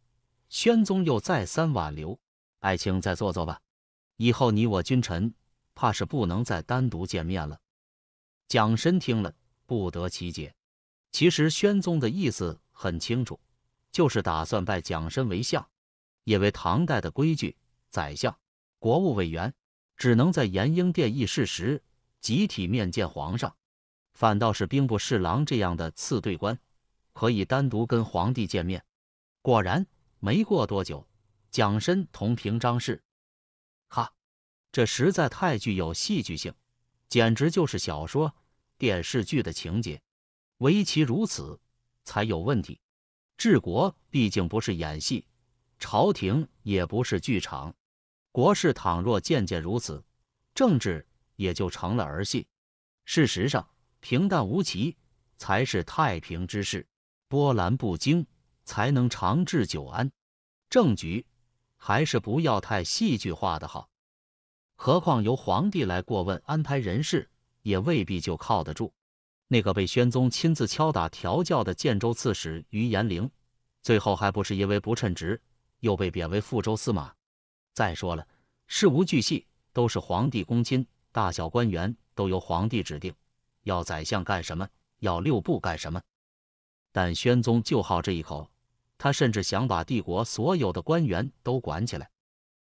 [SPEAKER 2] 宣宗又再三挽留：“爱卿再坐坐吧，以后你我君臣怕是不能再单独见面了。”蒋申听了不得其解。其实宣宗的意思很清楚，就是打算拜蒋申为相。因为唐代的规矩，宰相、国务委员只能在延英殿议事时。集体面见皇上，反倒是兵部侍郎这样的次对官，可以单独跟皇帝见面。果然，没过多久，蒋申同平章事。哈，这实在太具有戏剧性，简直就是小说、电视剧的情节。唯其如此，才有问题。治国毕竟不是演戏，朝廷也不是剧场。国事倘若渐渐如此，政治。也就成了儿戏。事实上，平淡无奇才是太平之事，波澜不惊才能长治久安。政局还是不要太戏剧化的好。何况由皇帝来过问安排人事，也未必就靠得住。那个被宣宗亲自敲打调教的建州刺史于延龄，最后还不是因为不称职，又被贬为副州司马。再说了，事无巨细都是皇帝躬亲。大小官员都由皇帝指定，要宰相干什么？要六部干什么？但宣宗就好这一口，他甚至想把帝国所有的官员都管起来。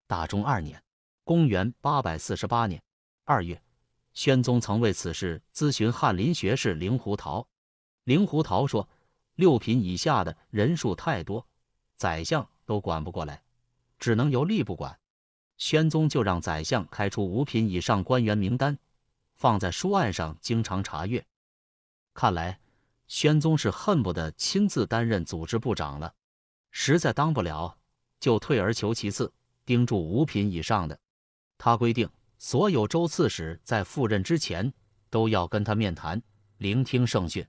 [SPEAKER 2] 大中二年（公元848年）二月，宣宗曾为此事咨询翰林学士令狐桃。令狐桃说，六品以下的人数太多，宰相都管不过来，只能由吏部管。宣宗就让宰相开出五品以上官员名单，放在书案上经常查阅。看来宣宗是恨不得亲自担任组织部长了，实在当不了，就退而求其次，盯住五品以上的。他规定，所有州刺史在赴任之前都要跟他面谈，聆听圣训。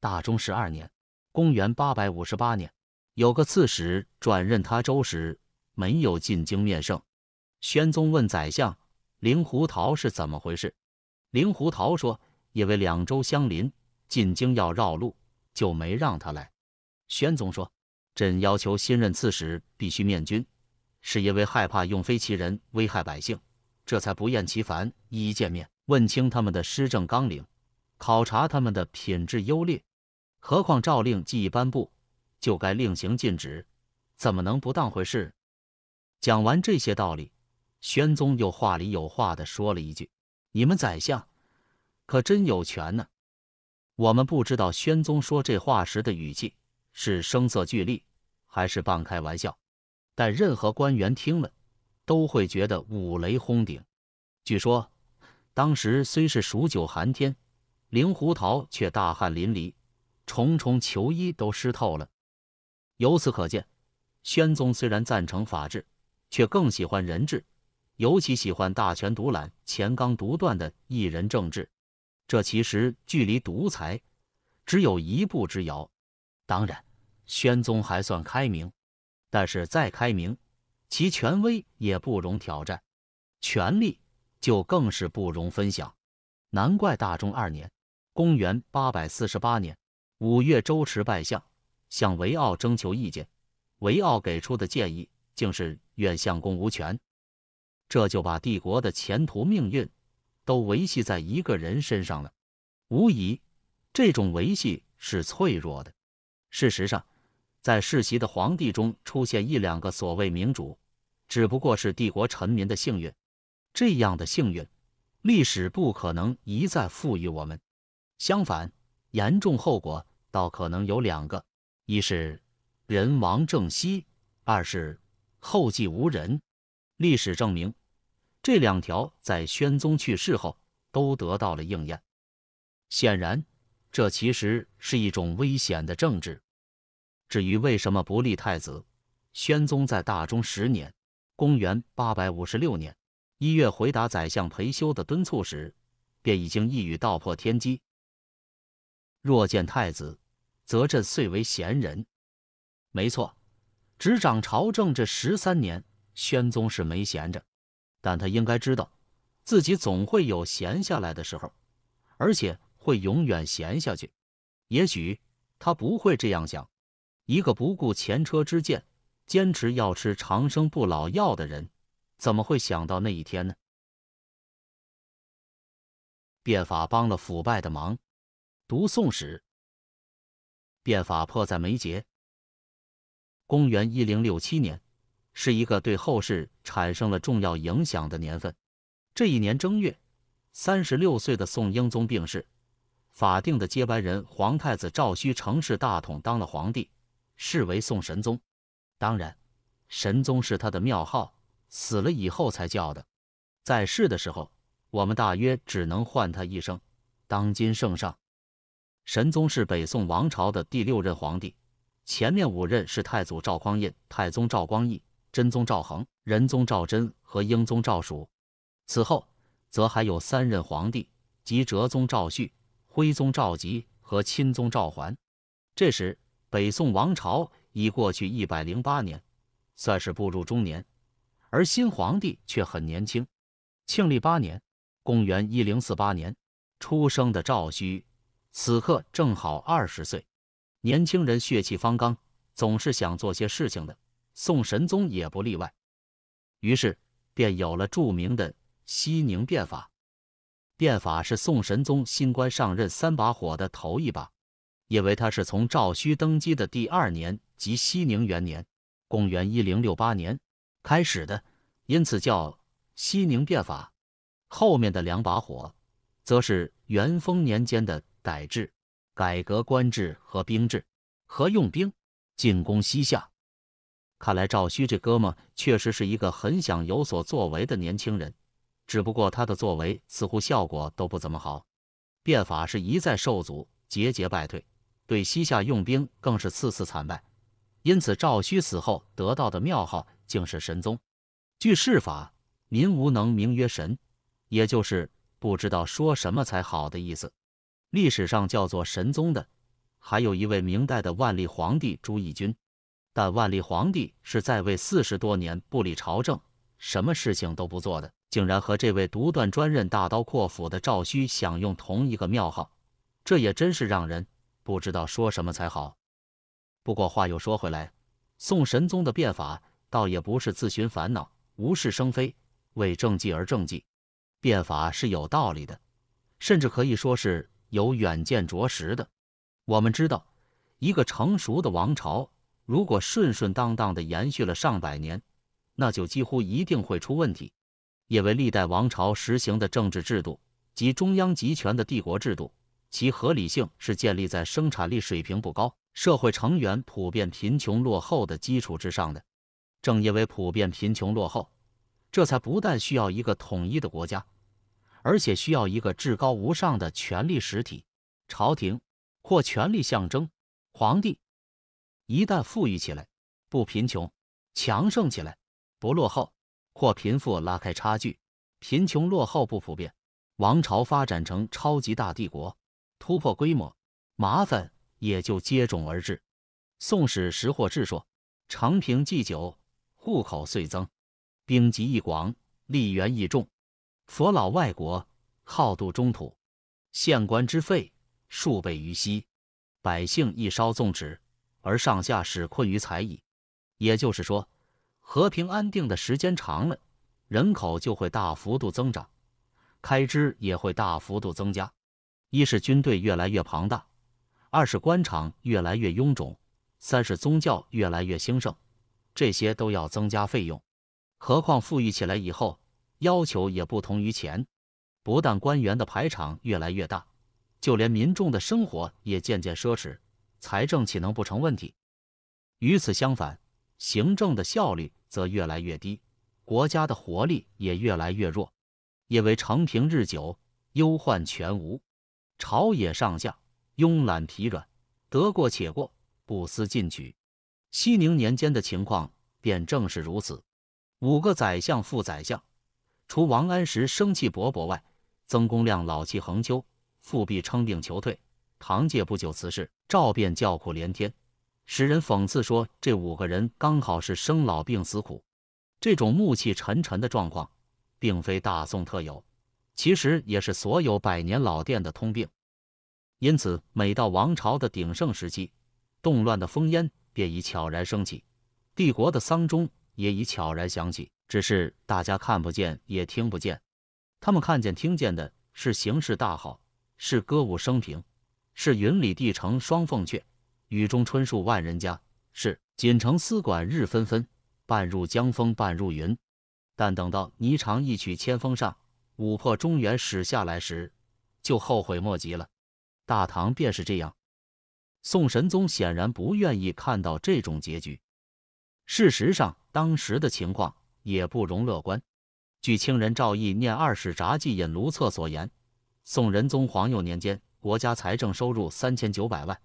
[SPEAKER 2] 大中十二年（公元858年），有个刺史转任他州时，没有进京面圣。宣宗问宰相：“灵狐桃是怎么回事？”灵狐桃说：“因为两州相邻，进京要绕路，就没让他来。”宣宗说：“朕要求新任刺史必须面君，是因为害怕用非其人危害百姓，这才不厌其烦一一见面，问清他们的施政纲领，考察他们的品质优劣。何况诏令既已颁布，就该令行禁止，怎么能不当回事？”讲完这些道理。宣宗又话里有话的说了一句：“你们宰相可真有权呢！”我们不知道宣宗说这话时的语气是声色俱厉，还是半开玩笑，但任何官员听了都会觉得五雷轰顶。据说当时虽是数九寒天，灵狐桃却大汗淋漓，重重裘衣都湿透了。由此可见，宣宗虽然赞成法治，却更喜欢人治。尤其喜欢大权独揽、乾纲独断的一人政治，这其实距离独裁只有一步之遥。当然，宣宗还算开明，但是再开明，其权威也不容挑战，权力就更是不容分享。难怪大中二年（公元848年）五月，周池拜相，向韦傲征求意见，韦傲给出的建议竟是愿相公无权。这就把帝国的前途命运都维系在一个人身上了。无疑，这种维系是脆弱的。事实上，在世袭的皇帝中出现一两个所谓明主，只不过是帝国臣民的幸运。这样的幸运，历史不可能一再赋予我们。相反，严重后果倒可能有两个：一是人亡政息，二是后继无人。历史证明。这两条在宣宗去世后都得到了应验。显然，这其实是一种危险的政治。至于为什么不立太子，宣宗在大中十年（公元856年）一月回答宰相裴休的敦促时，便已经一语道破天机：“若见太子，则朕遂为贤人。”没错，执掌朝政这十三年，宣宗是没闲着。但他应该知道，自己总会有闲下来的时候，而且会永远闲下去。也许他不会这样想。一个不顾前车之鉴，坚持要吃长生不老药的人，怎么会想到那一天呢？变法帮了腐败
[SPEAKER 1] 的忙。读《宋史》，变法迫在眉睫。
[SPEAKER 2] 公元一零六七年。是一个对后世产生了重要影响的年份。这一年正月，三十六岁的宋英宗病逝，法定的接班人皇太子赵顼承氏大统，当了皇帝，视为宋神宗。当然，神宗是他的庙号，死了以后才叫的。在世的时候，我们大约只能唤他一声“当今圣上”。神宗是北宋王朝的第六任皇帝，前面五任是太祖赵匡胤、太宗赵光义。真宗赵恒、仁宗赵祯和英宗赵曙，此后则还有三任皇帝，即哲宗赵煦、徽宗赵佶和钦宗赵桓。这时，北宋王朝已过去一百零八年，算是步入中年，而新皇帝却很年轻。庆历八年（公元1048年）出生的赵煦，此刻正好二十岁。年轻人血气方刚，总是想做些事情的。宋神宗也不例外，于是便有了著名的熙宁变法。变法是宋神宗新官上任三把火的头一把，因为他是从赵顼登基的第二年，即熙宁元年（公元1068年）开始的，因此叫熙宁变法。后面的两把火，则是元丰年间的改制、改革官制和兵制，和用兵进攻西夏。看来赵虚这哥们确实是一个很想有所作为的年轻人，只不过他的作为似乎效果都不怎么好。变法是一再受阻，节节败退；对西夏用兵更是次次惨败。因此赵虚死后得到的庙号竟是“神宗”。据释法，民无能名曰神，也就是不知道说什么才好的意思。历史上叫做神宗的，还有一位明代的万历皇帝朱翊钧。但万历皇帝是在位四十多年不理朝政，什么事情都不做的，竟然和这位独断专任、大刀阔斧的赵顼享用同一个庙号，这也真是让人不知道说什么才好。不过话又说回来，宋神宗的变法倒也不是自寻烦恼、无事生非，为政绩而政绩，变法是有道理的，甚至可以说是有远见卓识的。我们知道，一个成熟的王朝。如果顺顺当当的延续了上百年，那就几乎一定会出问题，因为历代王朝实行的政治制度及中央集权的帝国制度，其合理性是建立在生产力水平不高、社会成员普遍贫穷落后的基础之上的。正因为普遍贫穷落后，这才不但需要一个统一的国家，而且需要一个至高无上的权力实体——朝廷或权力象征——皇帝。一旦富裕起来，不贫穷；强盛起来，不落后；或贫富拉开差距，贫穷落后不普遍。王朝发展成超级大帝国，突破规模，麻烦也就接踵而至。《宋史·识货志》说：“长平祭久，户口遂增，兵籍亦广，利源亦众。佛老外国，好度中土，县官之费数倍于西，百姓亦稍纵止。”而上下使困于财矣。也就是说，和平安定的时间长了，人口就会大幅度增长，开支也会大幅度增加。一是军队越来越庞大，二是官场越来越臃肿，三是宗教越来越兴盛，这些都要增加费用。何况富裕起来以后，要求也不同于前，不但官员的排场越来越大，就连民众的生活也渐渐奢侈。财政岂能不成问题？与此相反，行政的效率则越来越低，国家的活力也越来越弱。因为承平日久，忧患全无，朝野上下慵懒疲软，得过且过，不思进取。熙宁年间的情况便正是如此。五个宰相、副宰相，除王安石生气勃勃外，曾公亮老气横秋，复辟称病求退。唐介不久辞世，赵便叫苦连天。时人讽刺说，这五个人刚好是生老病死苦。这种暮气沉沉的状况，并非大宋特有，其实也是所有百年老店的通病。因此，每到王朝的鼎盛时期，动乱的烽烟便已悄然升起，帝国的丧钟也已悄然响起。只是大家看不见也听不见，他们看见听见的是形势大好，是歌舞升平。是云里帝城双凤阙，雨中春树万人家。是锦城丝管日纷纷，半入江风半入云。但等到霓裳一曲千峰上，五破中原始下来时，就后悔莫及了。大唐便是这样。宋神宗显然不愿意看到这种结局。事实上，当时的情况也不容乐观。据清人赵翼《念二史札记》引卢策所言，宋仁宗皇佑年间。国家财政收入三千九百万，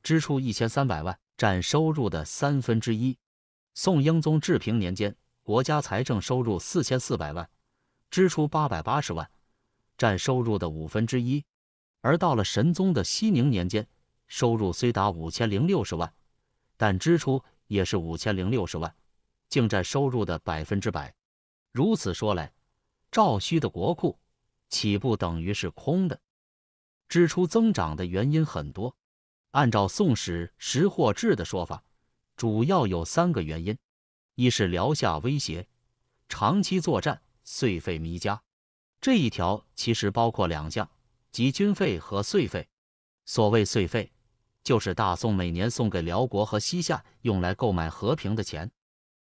[SPEAKER 2] 支出一千三百万，占收入的三分之一。宋英宗治平年间，国家财政收入四千四百万，支出八百八十万，占收入的五分之一。而到了神宗的熙宁年间，收入虽达五千零六十万，但支出也是五千零六十万，净占收入的百分之百。如此说来，赵顼的国库岂不等于是空的？支出增长的原因很多，按照《宋史·识货志》的说法，主要有三个原因：一是辽夏威胁，长期作战，岁费弥加。这一条其实包括两项，即军费和岁费。所谓岁费，就是大宋每年送给辽国和西夏用来购买和平的钱。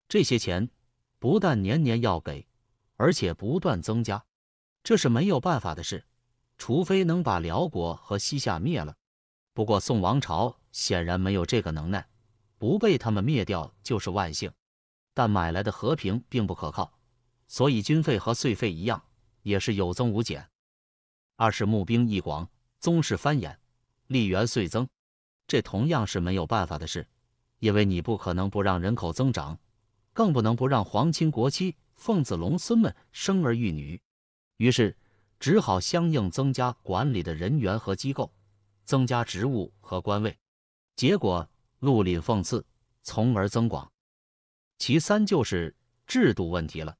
[SPEAKER 2] 这些钱不但年年要给，而且不断增加，这是没有办法的事。除非能把辽国和西夏灭了，不过宋王朝显然没有这个能耐，不被他们灭掉就是万幸。但买来的和平并不可靠，所以军费和岁费一样，也是有增无减。二是募兵一广，宗室繁衍，力源岁增，这同样是没有办法的事，因为你不可能不让人口增长，更不能不让皇亲国戚、奉子龙孙们生儿育女。于是。只好相应增加管理的人员和机构，增加职务和官位，结果禄廪奉赐，从而增广。其三就是制度问题了。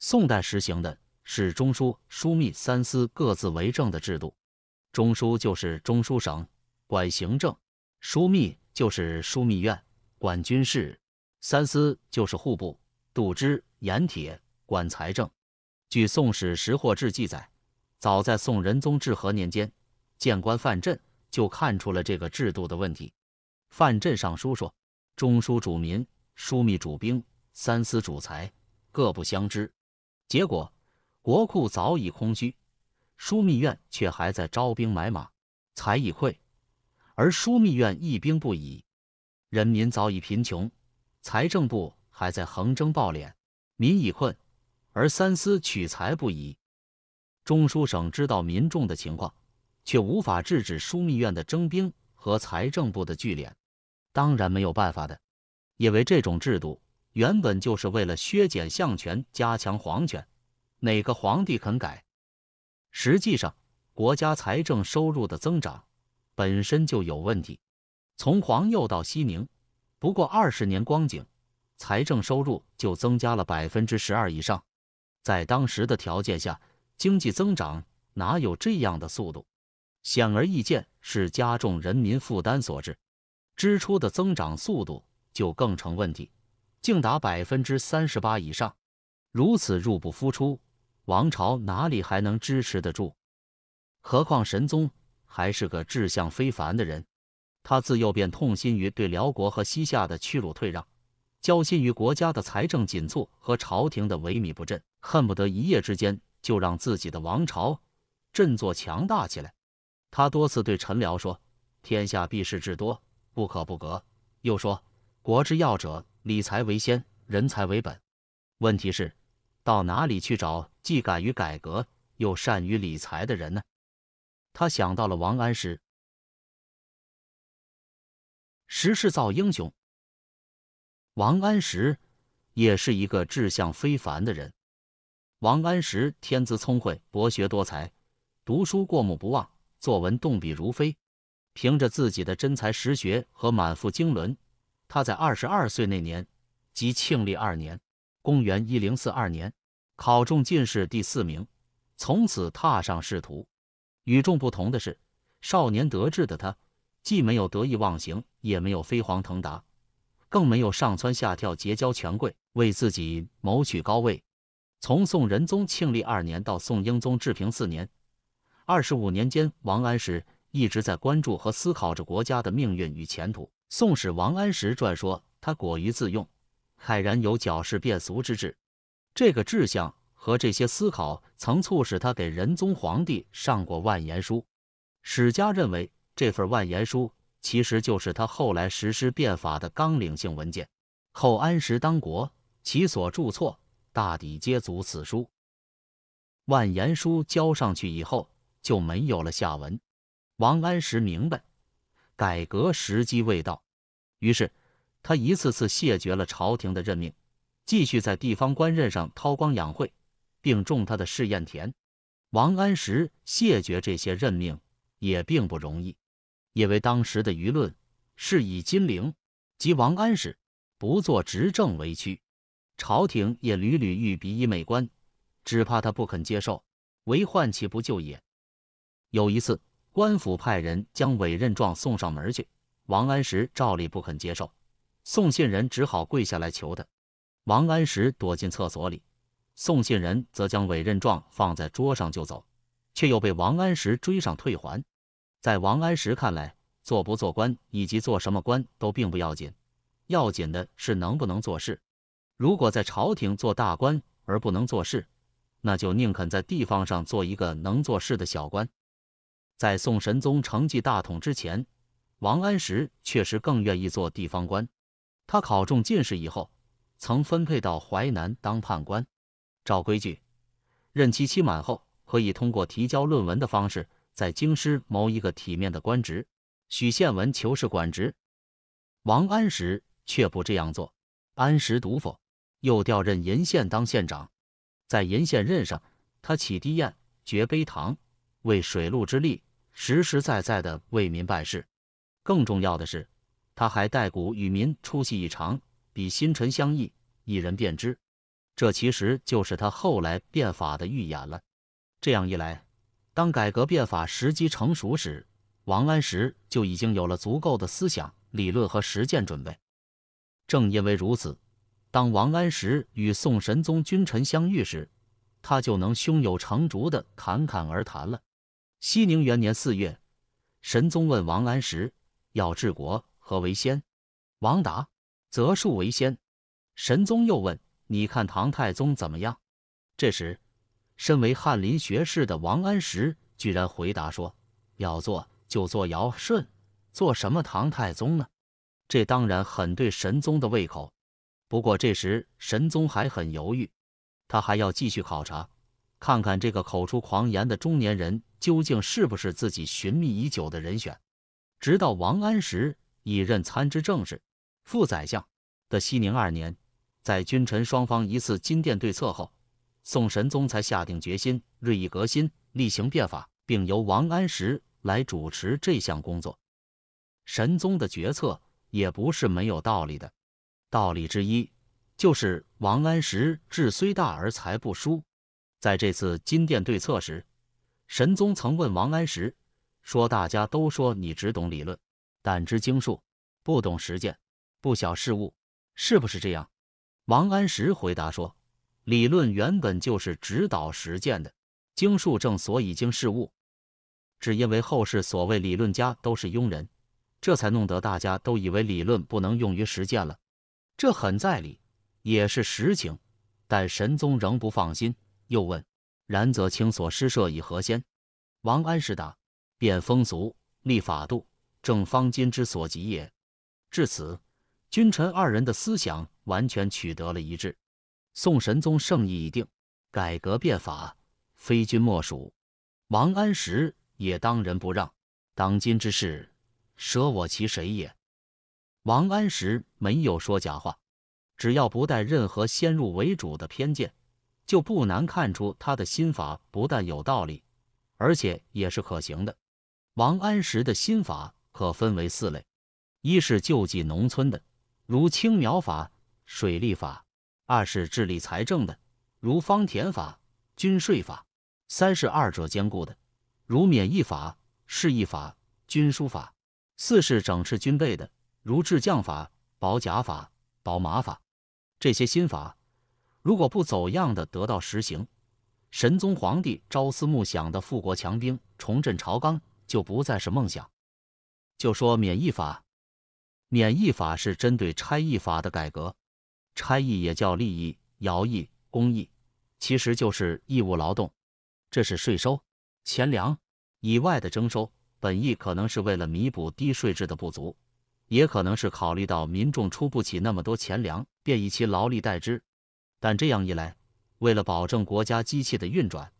[SPEAKER 2] 宋代实行的是中书、枢密、三司各自为政的制度。中书就是中书省，管行政；枢密就是枢密院，管军事；三司就是户部、度支、盐铁，管财政。据《宋史识货志》记载。早在宋仁宗至和年间，谏官范镇就看出了这个制度的问题。范镇上书说：“中书主民，枢密主兵，三司主财，各不相知。结果国库早已空虚，枢密院却还在招兵买马，财已匮；而枢密院一兵不已，人民早已贫穷，财政部还在横征暴敛，民已困；而三司取财不已。”中书省知道民众的情况，却无法制止枢密院的征兵和财政部的聚敛，当然没有办法的，因为这种制度原本就是为了削减相权，加强皇权。哪个皇帝肯改？实际上，国家财政收入的增长本身就有问题。从黄右到西宁，不过二十年光景，财政收入就增加了百分之十二以上，在当时的条件下。经济增长哪有这样的速度？显而易见是加重人民负担所致。支出的增长速度就更成问题，竟达百分之三十八以上。如此入不敷出，王朝哪里还能支持得住？何况神宗还是个志向非凡的人，他自幼便痛心于对辽国和西夏的屈辱退让，焦心于国家的财政紧促和朝廷的萎靡不振，恨不得一夜之间。就让自己的王朝振作强大起来。他多次对陈辽说：“天下必世至多，不可不革。”又说：“国之要者，理财为先，人才为本。”问题是，到哪里去找既敢于改革又善于理财的人呢？他想到了王安
[SPEAKER 1] 石。时势造英雄。
[SPEAKER 2] 王安石也是一个志向非凡的人。王安石天资聪慧，博学多才，读书过目不忘，作文动笔如飞。凭着自己的真才实学和满腹经纶，他在二十二岁那年，即庆历二年（公元一零四二年）考中进士第四名，从此踏上仕途。与众不同的是，少年得志的他，既没有得意忘形，也没有飞黄腾达，更没有上蹿下跳结交权贵，为自己谋取高位。从宋仁宗庆历二年到宋英宗治平四年，二十五年间，王安石一直在关注和思考着国家的命运与前途。《宋史·王安石传》说：“他果于自用，慨然有矫饰变俗之志。”这个志向和这些思考，曾促使他给仁宗皇帝上过万言书。史家认为，这份万言书其实就是他后来实施变法的纲领性文件。后安石当国，其所著错。大抵皆足此书。万言书交上去以后，就没有了下文。王安石明白，改革时机未到，于是他一次次谢绝了朝廷的任命，继续在地方官任上韬光养晦，并种他的试验田。王安石谢绝这些任命也并不容易，因为当时的舆论是以金陵及王安石不做执政为屈。朝廷也屡屡欲逼以美观，只怕他不肯接受，为患岂不就也？有一次，官府派人将委任状送上门去，王安石照例不肯接受，送信人只好跪下来求他。王安石躲进厕所里，送信人则将委任状放在桌上就走，却又被王安石追上退还。在王安石看来，做不做官以及做什么官都并不要紧，要紧的是能不能做事。如果在朝廷做大官而不能做事，那就宁肯在地方上做一个能做事的小官。在宋神宗承继大统之前，王安石确实更愿意做地方官。他考中进士以后，曾分配到淮南当判官。照规矩，任期期满后，可以通过提交论文的方式，在京师谋一个体面的官职。许献文求是管职，王安石却不这样做。安石读否？又调任银县当县长，在银县任上，他起堤堰、掘碑塘，为水陆之利，实实在在的为民办事。更重要的是，他还带骨与民出息一场，比心辰相异，一人便知。这其实就是他后来变法的预演了。这样一来，当改革变法时机成熟时，王安石就已经有了足够的思想理论和实践准备。正因为如此。当王安石与宋神宗君臣相遇时，他就能胸有成竹地侃侃而谈了。熙宁元年四月，神宗问王安石：“要治国，何为先？”王答：“则术为先。”神宗又问：“你看唐太宗怎么样？”这时，身为翰林学士的王安石居然回答说：“要做就做尧舜，做什么唐太宗呢？”这当然很对神宗的胃口。不过，这时神宗还很犹豫，他还要继续考察，看看这个口出狂言的中年人究竟是不是自己寻觅已久的人选。直到王安石已任参知政事、副宰相的熙宁二年，在君臣双方一次金殿对策后，宋神宗才下定决心，锐意革新，厉行变法，并由王安石来主持这项工作。神宗的决策也不是没有道理的。道理之一就是王安石志虽大而才不输。在这次金殿对策时，神宗曾问王安石说：“大家都说你只懂理论，但知经术，不懂实践，不晓事物，是不是这样？”王安石回答说：“理论原本就是指导实践的，经术正所以经事物，只因为后世所谓理论家都是庸人，这才弄得大家都以为理论不能用于实践了。”这很在理，也是实情，但神宗仍不放心，又问：“然则清所施设以何先？”王安石答：“变风俗，立法度，正方今之所急也。”至此，君臣二人的思想完全取得了一致。宋神宗圣意已定，改革变法非君莫属。王安石也当仁不让，当今之事，舍我其谁也。王安石没有说假话，只要不带任何先入为主的偏见，就不难看出他的心法不但有道理，而且也是可行的。王安石的心法可分为四类：一是救济农村的，如青苗法、水利法；二是治理财政的，如方田法、军税法；三是二者兼顾的，如免役法、市易法、军书法；四是整治军备的。如制将法、保甲法、保马法，这些新法，如果不走样的得到实行，神宗皇帝朝思暮想的富国强兵、重振朝纲就不再是梦想。就说免役法，免役法是针对差役法的改革。差役也叫利益、徭役、公役，其实就是义务劳动。这是税收、钱粮以外的征收，本意可能是为了弥补低税制的不足。也可能是考虑到民众出不起那么多钱粮，便以其劳力代之。但这样一来，为了保证国家机器的运转，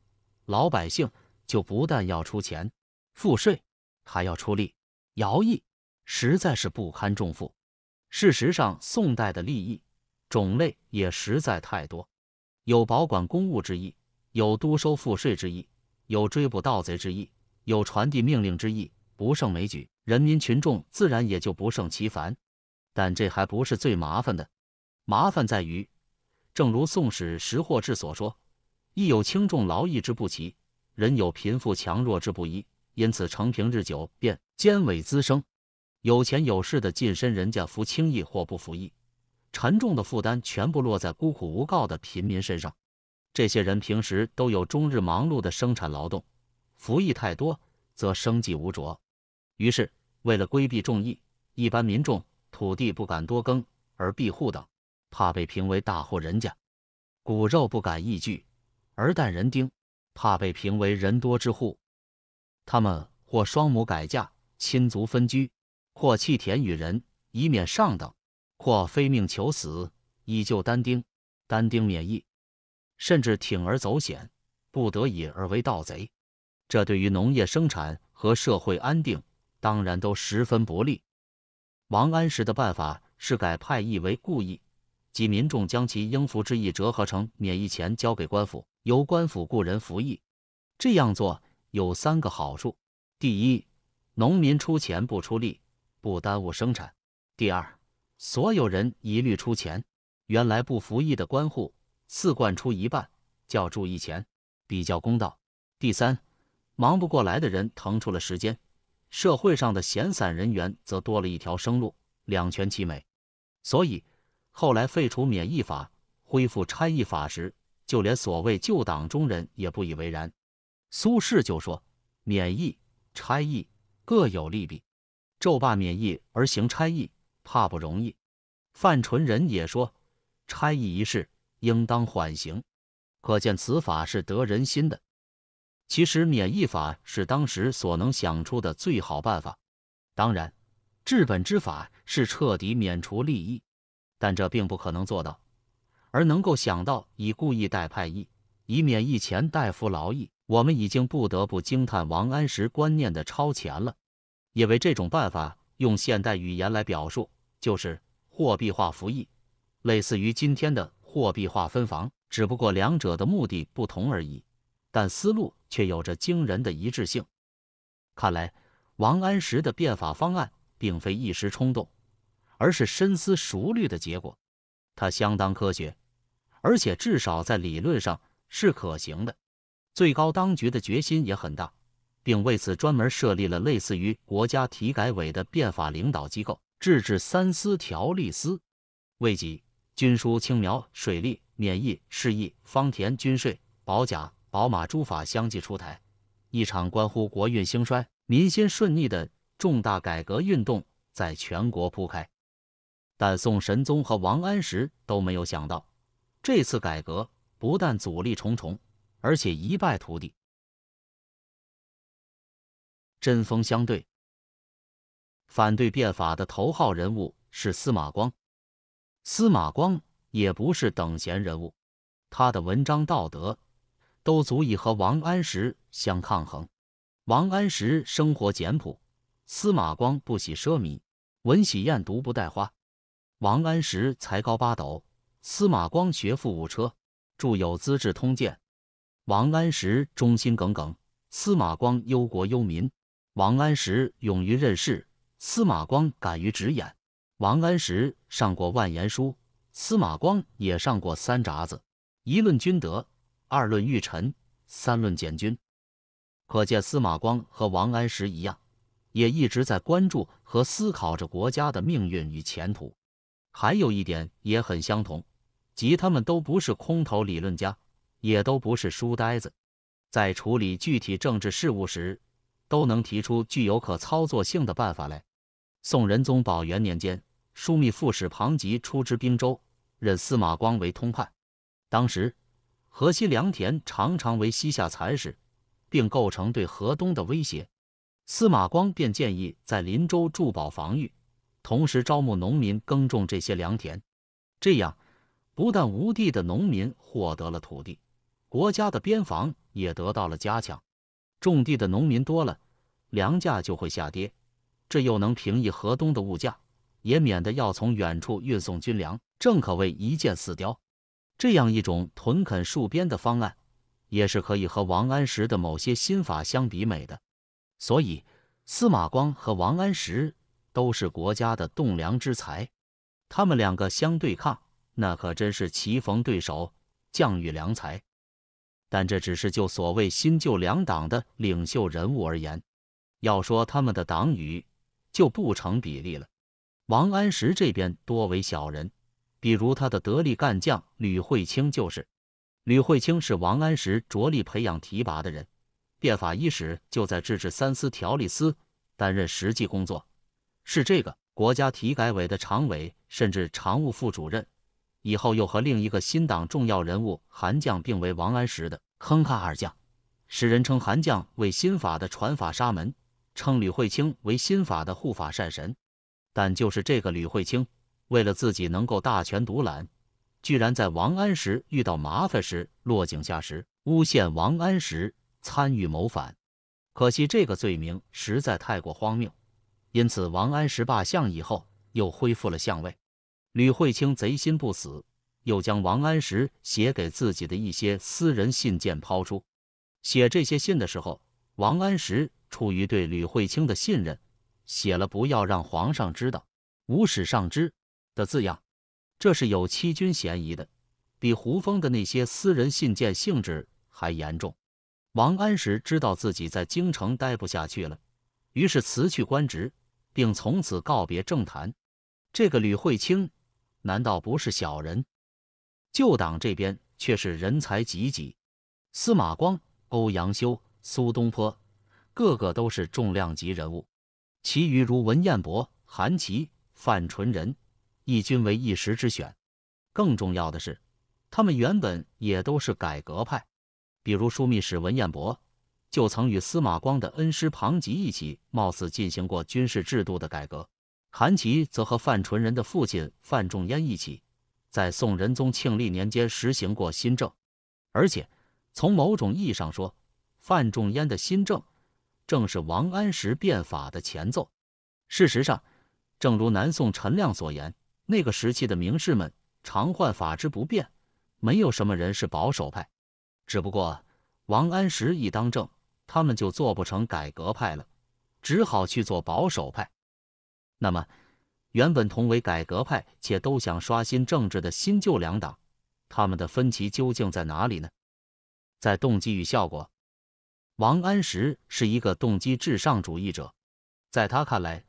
[SPEAKER 2] 老百姓就不但要出钱赋税，还要出力徭役，实在是不堪重负。事实上，宋代的利役种类也实在太多，有保管公务之意，有督收赋税之意，有追捕盗贼之意，有传递命令之意，不胜枚举。人民群众自然也就不胜其烦，但这还不是最麻烦的，麻烦在于，正如《宋史·识货志》所说：“亦有轻重劳役之不齐，人有贫富强弱之不一，因此成平日久，便兼伪滋生。有钱有势的近身人家服轻易或不服役，沉重的负担全部落在孤苦无告的贫民身上。这些人平时都有终日忙碌的生产劳动，服役太多，则生计无着，于是。”为了规避众议，一般民众土地不敢多耕而庇护等，怕被评为大户人家；骨肉不敢易聚而但人丁，怕被评为人多之户。他们或双母改嫁，亲族分居；或弃田与人，以免上等；或非命求死，以救单丁，单丁免役；甚至铤而走险，不得已而为盗贼。这对于农业生产和社会安定。当然都十分不利。王安石的办法是改派役为雇役，即民众将其应服之役折合成免役钱交给官府，由官府雇人服役。这样做有三个好处：第一，农民出钱不出力，不耽误生产；第二，所有人一律出钱，原来不服役的官户四贯出一半，叫注意钱，比较公道；第三，忙不过来的人腾出了时间。社会上的闲散人员则多了一条生路，两全其美。所以后来废除免疫法，恢复差役法时，就连所谓旧党中人也不以为然。苏轼就说：“免疫、差役各有利弊，咒罢免疫而行差役，怕不容易。”范纯仁也说：“差役一事应当缓刑。”可见此法是得人心的。其实，免疫法是当时所能想出的最好办法。当然，治本之法是彻底免除利益，但这并不可能做到。而能够想到以故意代派役，以免役钱代服劳役，我们已经不得不惊叹王安石观念的超前了。因为这种办法，用现代语言来表述，就是货币化服役，类似于今天的货币化分房，只不过两者的目的不同而已。但思路却有着惊人的一致性。看来王安石的变法方案并非一时冲动，而是深思熟虑的结果。它相当科学，而且至少在理论上是可行的。最高当局的决心也很大，并为此专门设立了类似于国家体改委的变法领导机构——制置三司条例司，未及军书青苗、水利、免疫、市易、方田、军税、保甲。宝马诸法”相继出台，一场关乎国运兴衰、民心顺逆的重大改革运动在全国铺开。但宋神宗和王安石都没有想到，这次改革不但阻力重重，而
[SPEAKER 1] 且一败涂地。针锋相对，
[SPEAKER 2] 反对变法的头号人物是司马光。司马光也不是等闲人物，他的文章道德。都足以和王安石相抗衡。王安石生活简朴，司马光不喜奢靡，闻喜宴独不带花。王安石才高八斗，司马光学富五车，著有《资治通鉴》。王安石忠心耿耿，司马光忧国忧民。王安石勇于任事，司马光敢于直言。王安石上过万言书，司马光也上过三札子，一论君德。二论御臣，三论简军，可见司马光和王安石一样，也一直在关注和思考着国家的命运与前途。还有一点也很相同，即他们都不是空头理论家，也都不是书呆子，在处理具体政治事务时，都能提出具有可操作性的办法来。宋仁宗宝元年间，枢密副使庞吉出知宾州，任司马光为通判，当时。河西良田常常为西夏蚕食，并构成对河东的威胁。司马光便建议在林州筑堡防御，同时招募农民耕种这些良田。这样，不但无地的农民获得了土地，国家的边防也得到了加强。种地的农民多了，粮价就会下跌，这又能平抑河东的物价，也免得要从远处运送军粮。正可谓一箭四雕。这样一种屯垦戍边的方案，也是可以和王安石的某些新法相比美的。所以，司马光和王安石都是国家的栋梁之才。他们两个相对抗，那可真是棋逢对手，将遇良才。但这只是就所谓新旧两党的领袖人物而言。要说他们的党羽，就不成比例了。王安石这边多为小人。比如他的得力干将吕惠卿就是，吕惠卿是王安石着力培养提拔的人，变法伊始就在制置三司条例司担任实际工作，是这个国家体改委的常委甚至常务副主任，以后又和另一个新党重要人物韩将并为王安石的“坑哈二将”，时人称韩将为新法的传法沙门，称吕惠卿为新法的护法善神，但就是这个吕惠卿。为了自己能够大权独揽，居然在王安石遇到麻烦时落井下石，诬陷王安石参与谋反。可惜这个罪名实在太过荒谬，因此王安石罢相以后又恢复了相位。吕惠卿贼心不死，又将王安石写给自己的一些私人信件抛出。写这些信的时候，王安石出于对吕惠卿的信任，写了“不要让皇上知道，无史上知”。的字样，这是有欺君嫌疑的，比胡峰的那些私人信件性质还严重。王安石知道自己在京城待不下去了，于是辞去官职，并从此告别政坛。这个吕惠卿难道不是小人？旧党这边却是人才济济，司马光、欧阳修、苏东坡，个个都是重量级人物。其余如文彦博、韩琦、范纯仁。义军为一时之选，更重要的是，他们原本也都是改革派，比如枢密使文彦博就曾与司马光的恩师庞吉一起，貌似进行过军事制度的改革。韩琦则和范纯仁的父亲范仲淹一起，在宋仁宗庆历年间实行过新政。而且，从某种意义上说，范仲淹的新政正是王安石变法的前奏。事实上，正如南宋陈亮所言。那个时期的名士们常患法之不变，没有什么人是保守派。只不过王安石一当政，他们就做不成改革派了，只好去做保守派。那么，原本同为改革派且都想刷新政治的新旧两党，他们的分歧究竟在哪里呢？在动机与效果。王安石是一个动机至上主义者，在他看来，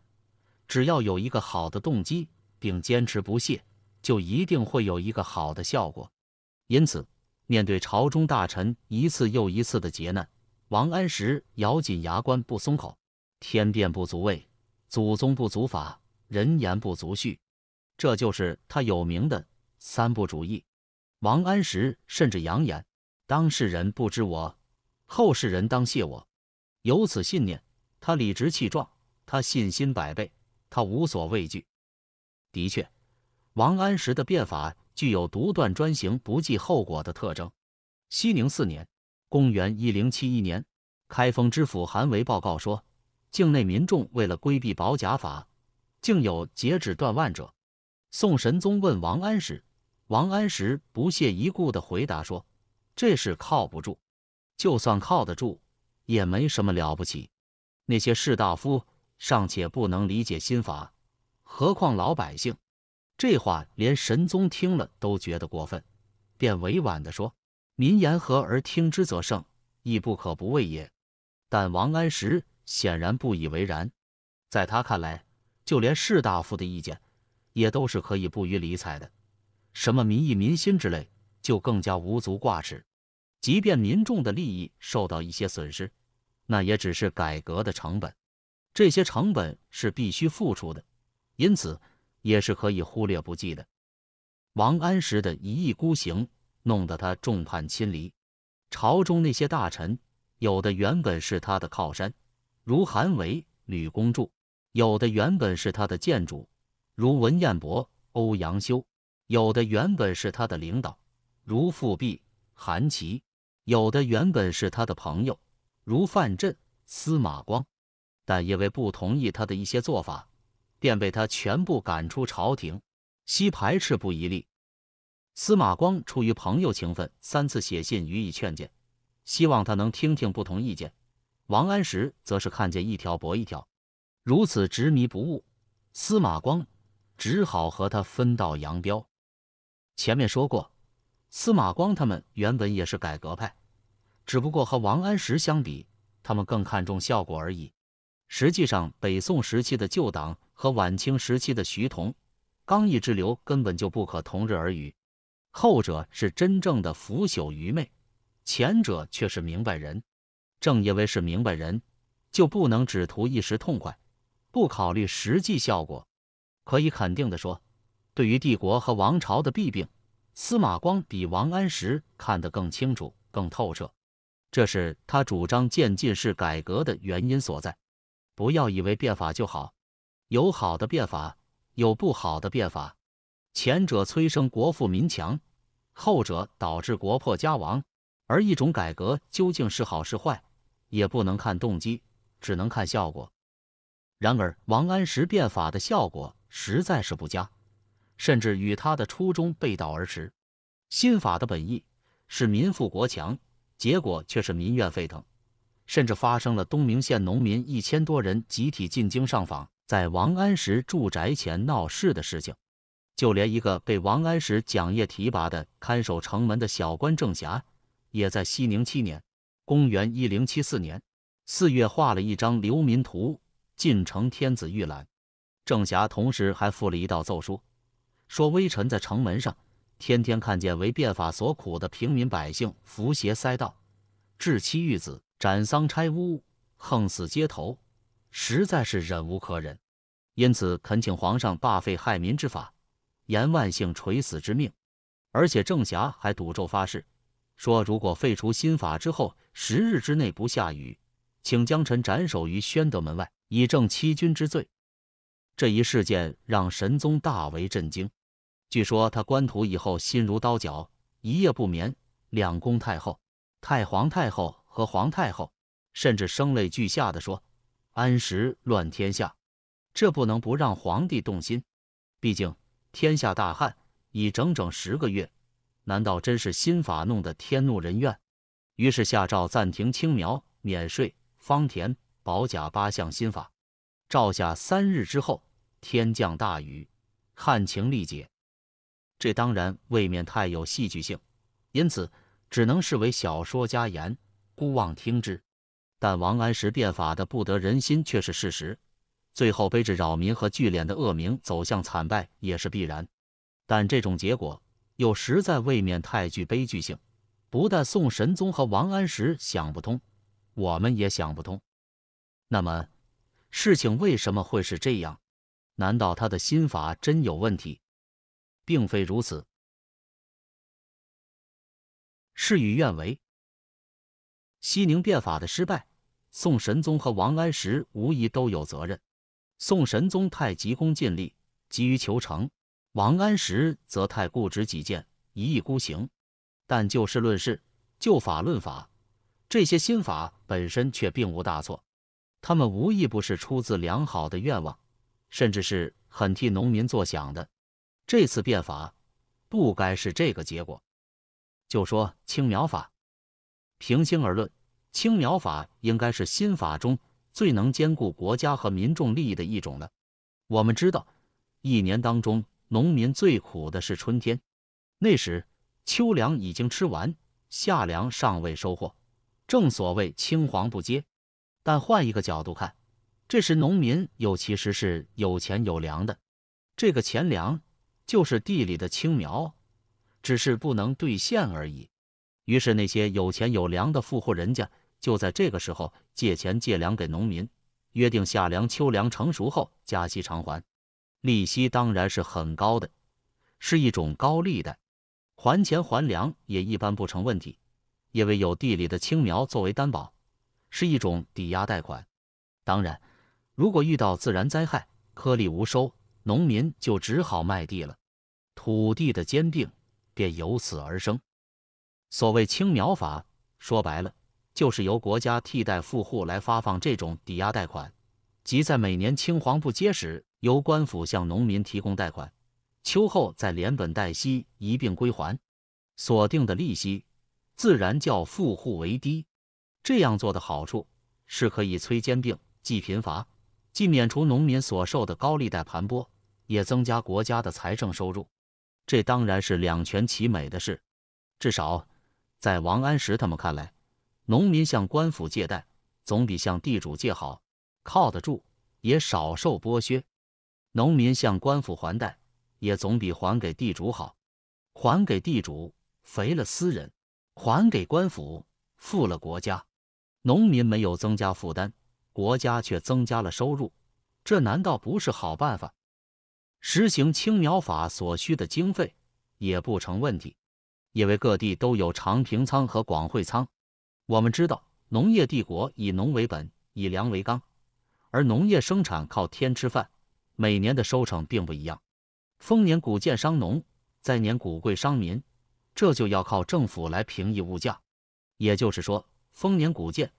[SPEAKER 2] 只要有一个好的动机。并坚持不懈，就一定会有一个好的效果。因此，面对朝中大臣一次又一次的劫难，王安石咬紧牙关不松口。天变不足畏，祖宗不足法，人言不足恤，这就是他有名的“三不主义”。王安石甚至扬言：“当世人不知我，后世人当谢我。”有此信念，他理直气壮，他信心百倍，他无所畏惧。的确，王安石的变法具有独断专行、不计后果的特征。熙宁四年（公元一零七一年），开封知府韩维报告说，境内民众为了规避保甲法，竟有截止断腕者。宋神宗问王安石，王安石不屑一顾的回答说：“这事靠不住，就算靠得住，也没什么了不起。那些士大夫尚且不能理解新法。”何况老百姓，这话连神宗听了都觉得过分，便委婉的说：“民言和而听之则胜，亦不可不畏也。”但王安石显然不以为然，在他看来，就连士大夫的意见也都是可以不予理睬的，什么民意民心之类，就更加无足挂齿。即便民众的利益受到一些损失，那也只是改革的成本，这些成本是必须付出的。因此，也是可以忽略不计的。王安石的一意孤行，弄得他众叛亲离。朝中那些大臣，有的原本是他的靠山，如韩维、吕公著；有的原本是他的建主，如文彦博、欧阳修；有的原本是他的领导，如富弼、韩琦；有的原本是他的朋友，如范镇、司马光。但因为不同意他的一些做法。便被他全部赶出朝廷，惜排斥不一例。司马光出于朋友情分，三次写信予以劝谏，希望他能听听不同意见。王安石则是看见一条驳一条，如此执迷不悟，司马光只好和他分道扬镳。前面说过，司马光他们原本也是改革派，只不过和王安石相比，他们更看重效果而已。实际上，北宋时期的旧党。和晚清时期的徐桐、刚毅之流根本就不可同日而语，后者是真正的腐朽愚昧，前者却是明白人。正因为是明白人，就不能只图一时痛快，不考虑实际效果。可以肯定的说，对于帝国和王朝的弊病，司马光比王安石看得更清楚、更透彻，这是他主张渐进式改革的原因所在。不要以为变法就好。有好的变法，有不好的变法。前者催生国富民强，后者导致国破家亡。而一种改革究竟是好是坏，也不能看动机，只能看效果。然而，王安石变法的效果实在是不佳，甚至与他的初衷背道而驰。新法的本意是民富国强，结果却是民怨沸腾，甚至发生了东明县农民一千多人集体进京上访。在王安石住宅前闹事的事情，就连一个被王安石、蒋业提拔的看守城门的小官郑侠，也在熙宁七年（公元1074年）四月画了一张流民图进城天子御览。郑霞同时还附了一道奏书，说微臣在城门上天天看见为变法所苦的平民百姓扶携塞道，致妻育子，斩丧拆屋，横死街头。实在是忍无可忍，因此恳请皇上罢废害民之法，严万幸垂死之命。而且郑侠还赌咒发誓，说如果废除新法之后十日之内不下雨，请将臣斩首于宣德门外，以正欺君之罪。这一事件让神宗大为震惊，据说他官途以后心如刀绞，一夜不眠。两宫太后、太皇太后和皇太后甚至声泪俱下的说。安时乱天下，这不能不让皇帝动心。毕竟天下大旱已整整十个月，难道真是新法弄得天怒人怨？于是下诏暂停青苗、免税、方田、保甲八项新法。诏下三日之后，天降大雨，旱情力竭。这当然未免太有戏剧性，因此只能视为小说家言，姑妄听之。但王安石变法的不得人心却是事实，最后背着扰民和聚敛的恶名走向惨败也是必然。但这种结果又实在未免太具悲剧性，不但宋神宗和王安石想不通，我们也想不通。那么，事情为什么会是这样？难道他的心法真有问题？并非如此，
[SPEAKER 1] 事与愿违。
[SPEAKER 2] 西宁变法的失败，宋神宗和王安石无疑都有责任。宋神宗太急功近利、急于求成，王安石则太固执己见、一意孤行。但就事论事、就法论法，这些新法本身却并无大错，他们无一不是出自良好的愿望，甚至是很替农民着想的。这次变法不该是这个结果。就说青苗法。平心而论，青苗法应该是新法中最能兼顾国家和民众利益的一种了。我们知道，一年当中，农民最苦的是春天，那时秋粮已经吃完，夏粮尚未收获，正所谓青黄不接。但换一个角度看，这时农民又其实是有钱有粮的，这个钱粮就是地里的青苗，只是不能兑现而已。于是，那些有钱有粮的富户人家就在这个时候借钱借粮给农民，约定夏粮、秋粮成熟后加息偿还，利息当然是很高的，是一种高利贷。还钱还粮也一般不成问题，因为有地里的青苗作为担保，是一种抵押贷款。当然，如果遇到自然灾害，颗粒无收，农民就只好卖地了，土地的兼并便由此而生。所谓青苗法，说白了就是由国家替代富户来发放这种抵押贷款，即在每年青黄不接时，由官府向农民提供贷款，秋后再连本带息一并归还，所定的利息自然叫富户为低。这样做的好处是可以催兼并、济贫乏，既免除农民所受的高利贷盘剥，也增加国家的财政收入，这当然是两全其美的事，至少。在王安石他们看来，农民向官府借贷总比向地主借好，靠得住，也少受剥削。农民向官府还贷，也总比还给地主好。还给地主肥了私人，还给官府富了国家。农民没有增加负担，国家却增加了收入，这难道不是好办法？实行青苗法所需的经费也不成问题。因为各地都有常平仓和广惠仓。我们知道，农业帝国以农为本，以粮为纲，而农业生产靠天吃饭，每年的收成并不一样。丰年谷贱伤农，灾年谷贵伤民，这就要靠政府来平抑物价。也就是说，丰年谷贱，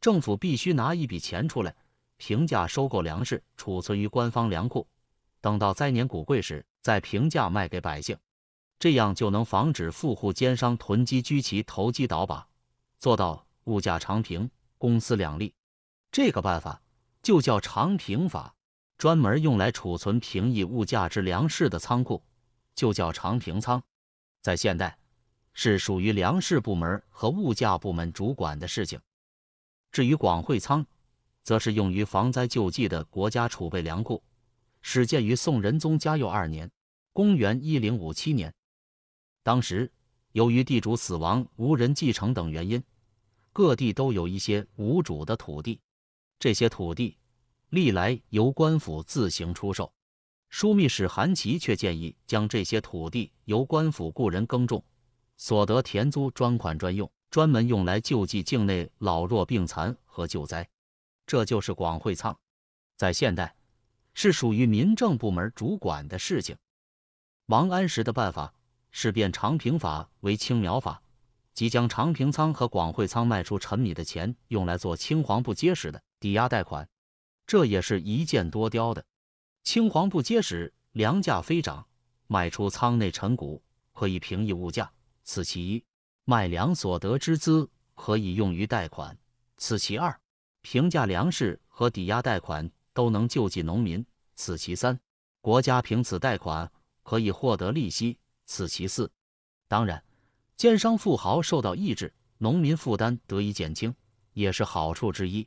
[SPEAKER 2] 政府必须拿一笔钱出来，平价收购粮食，储存于官方粮库，等到灾年谷贵时，再平价卖给百姓。这样就能防止富户奸商囤积居奇、投机倒把，做到物价常平、公私两利。这个办法就叫常平法。专门用来储存平抑物价之粮食的仓库就叫常平仓，在现代是属于粮食部门和物价部门主管的事情。至于广惠仓，则是用于防灾救济的国家储备粮库，始建于宋仁宗嘉佑二年（公元1057年）。当时，由于地主死亡、无人继承等原因，各地都有一些无主的土地。这些土地历来由官府自行出售。枢密使韩琦却建议将这些土地由官府雇人耕种，所得田租专款专用，专门用来救济境内老弱病残和救灾。这就是广惠仓。在现代，是属于民政部门主管的事情。王安石的办法。是变长平法为青苗法，即将长平仓和广汇仓卖出陈米的钱用来做青黄不结实的抵押贷款，这也是一箭多雕的。青黄不结实，粮价飞涨，卖出仓内陈谷可以平抑物价，此其一；卖粮所得之资可以用于贷款，此其二；平价粮食和抵押贷款都能救济农民，此其三；国家凭此贷款可以获得利息。此其四，当然，奸商富豪受到抑制，农民负担得以减轻，也是好处之一。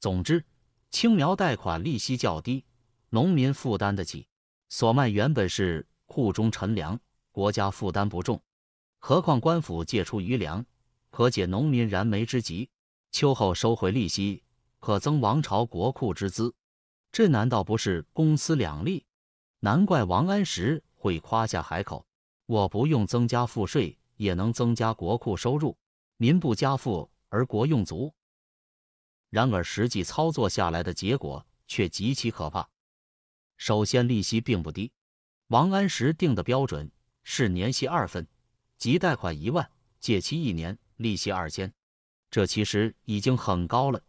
[SPEAKER 2] 总之，青苗贷款利息较低，农民负担得起。所卖原本是库中陈粮，国家负担不重，何况官府借出余粮，可解农民燃眉之急，秋后收回利息，可增王朝国库之资。这难道不是公私两利？难怪王安石会夸下海口。我不用增加赋税，也能增加国库收入，民不加赋，而国用足。然而实际操作下来的结果却极其可怕。首先，利息并不低。王安石定的标准是年息二分，即贷款一万，借期一年，利息二千，这其实已经很高了。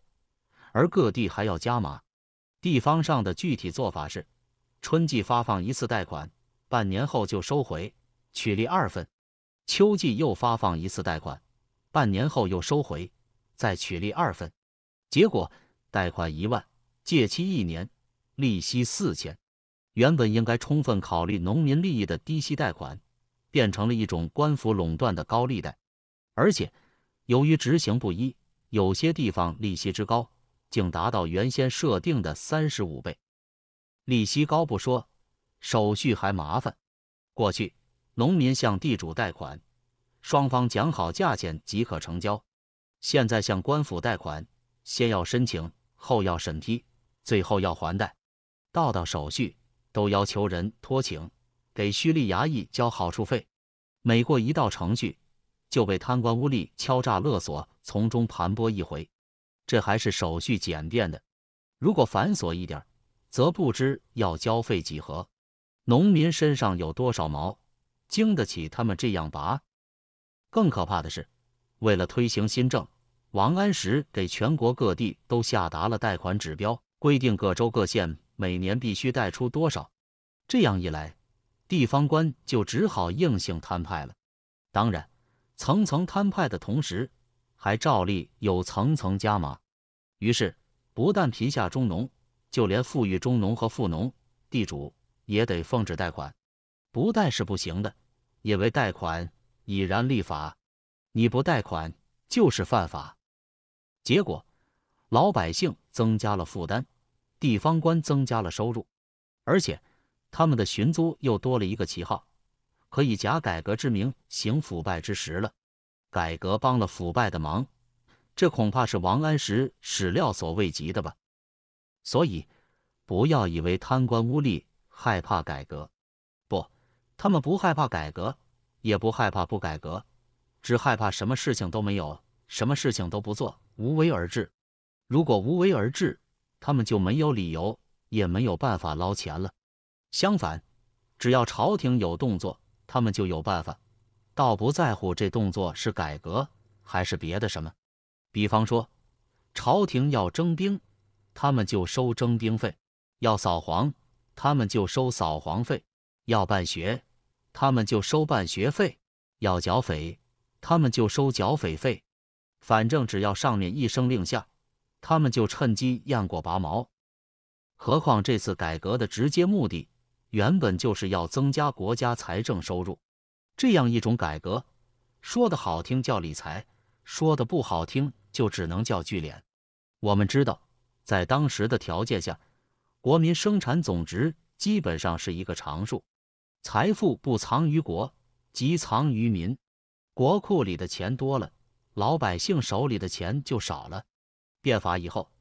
[SPEAKER 2] 而各地还要加码，地方上的具体做法是，春季发放一次贷款，半年后就收回。取利二分，秋季又发放一次贷款，半年后又收回，再取利二分。结果贷款一万，借期一年，利息四千。原本应该充分考虑农民利益的低息贷款，变成了一种官府垄断的高利贷。而且由于执行不一，有些地方利息之高，竟达到原先设定的三十五倍。利息高不说，手续还麻烦。过去。农民向地主贷款，双方讲好价钱即可成交。现在向官府贷款，先要申请，后要审批，最后要还贷，道道手续都要求人托请，给胥吏衙役交好处费。每过一道程序，就被贪官污吏敲诈勒索，从中盘剥一回。这还是手续简便的，如果繁琐一点，则不知要交费几何，农民身上有多少毛？经得起他们这样拔？更可怕的是，为了推行新政，王安石给全国各地都下达了贷款指标，规定各州各县每年必须贷出多少。这样一来，地方官就只好硬性摊派了。当然，层层摊派的同时，还照例有层层加码。于是，不但贫下中农，就连富裕中农和富农地主也得奉旨贷款。不贷是不行的，因为贷款已然立法，你不贷款就是犯法。结果，老百姓增加了负担，地方官增加了收入，而且他们的寻租又多了一个旗号，可以假改革之名行腐败之实了。改革帮了腐败的忙，这恐怕是王安石始料所未及的吧。所以，不要以为贪官污吏害怕改革。他们不害怕改革，也不害怕不改革，只害怕什么事情都没有，什么事情都不做，无为而治。如果无为而治，他们就没有理由，也没有办法捞钱了。相反，只要朝廷有动作，他们就有办法，倒不在乎这动作是改革还是别的什么。比方说，朝廷要征兵，他们就收征兵费；要扫黄，他们就收扫黄费；要办学。他们就收办学费，要剿匪，他们就收剿匪费。反正只要上面一声令下，他们就趁机验过拔毛。何况这次改革的直接目的，原本就是要增加国家财政收入。这样一种改革，说的好听叫理财，说的不好听就只能叫聚敛。我们知道，在当时的条件下，国民生产总值基本上是一个常数。财富不藏于国，即藏于民。国库里的钱多了，老百姓手里的钱就少了。变法以后，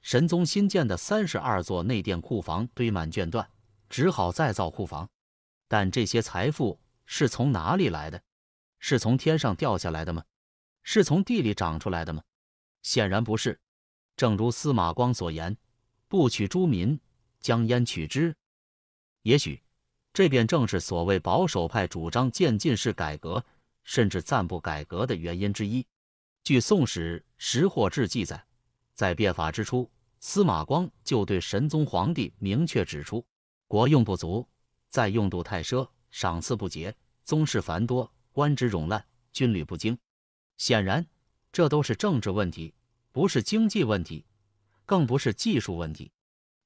[SPEAKER 2] 神宗新建的三十二座内殿库房堆满卷缎，只好再造库房。但这些财富是从哪里来的？是从天上掉下来的吗？是从地里长出来的吗？显然不是。正如司马光所言：“不取诸民，将焉取之？”也许。这便正是所谓保守派主张渐进式改革，甚至暂不改革的原因之一。据《宋史·食货志》记载，在变法之初，司马光就对神宗皇帝明确指出：“国用不足，在用度太奢，赏赐不竭，宗室繁多，官职冗滥，军旅不精。”显然，这都是政治问题，不是经济问题，更不是技术问题。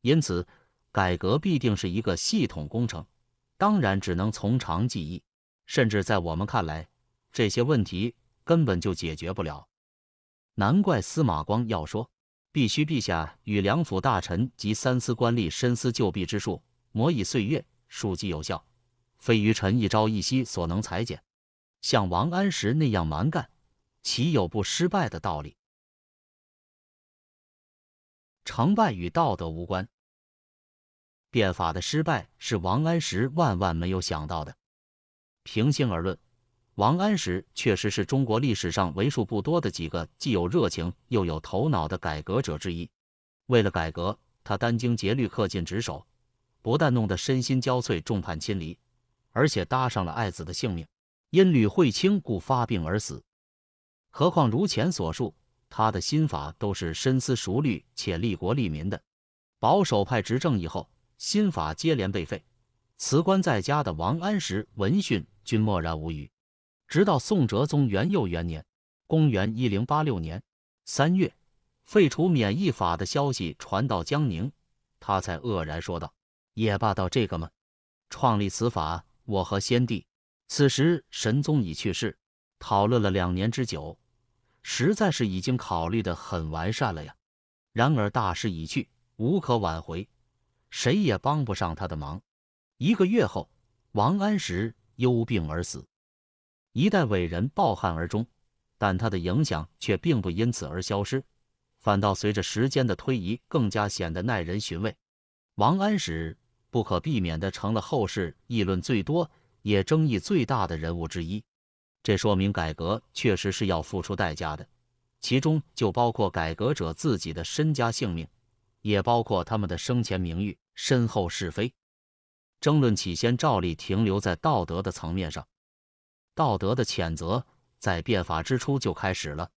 [SPEAKER 2] 因此，改革必定是一个系统工程。当然只能从长计议，甚至在我们看来，这些问题根本就解决不了。难怪司马光要说：“必须陛下与两府大臣及三司官吏深思旧弊之术，磨以岁月，庶几有效，非于臣一朝一夕所能裁剪。”像王安石那样蛮干，岂有不失败的道理？
[SPEAKER 1] 成败与道德无关。
[SPEAKER 2] 变法的失败是王安石万万没有想到的。平心而论，王安石确实是中国历史上为数不多的几个既有热情又有头脑的改革者之一。为了改革，他殚精竭虑、恪尽职守，不但弄得身心交瘁、众叛亲离，而且搭上了爱子的性命，因吕惠卿故发病而死。何况如前所述，他的心法都是深思熟虑且利国利民的。保守派执政以后。新法接连被废，辞官在家的王安石闻讯均默然无语。直到宋哲宗元佑元年（公元一零八六年）三月，废除免疫法的消息传到江宁，他才愕然说道：“也罢，到这个吗？创立此法，我和先帝此时神宗已去世，讨论了两年之久，实在是已经考虑的很完善了呀。然而大势已去，无可挽回。”谁也帮不上他的忙。一个月后，王安石忧病而死，一代伟人抱憾而终。但他的影响却并不因此而消失，反倒随着时间的推移，更加显得耐人寻味。王安石不可避免地成了后世议论最多、也争议最大的人物之一。这说明改革确实是要付出代价的，其中就包括改革者自己的身家性命。也包括他们的生前名誉、身后是非。争论起先照例停留在道德的层面上，道德的谴责在变法之初就开始了。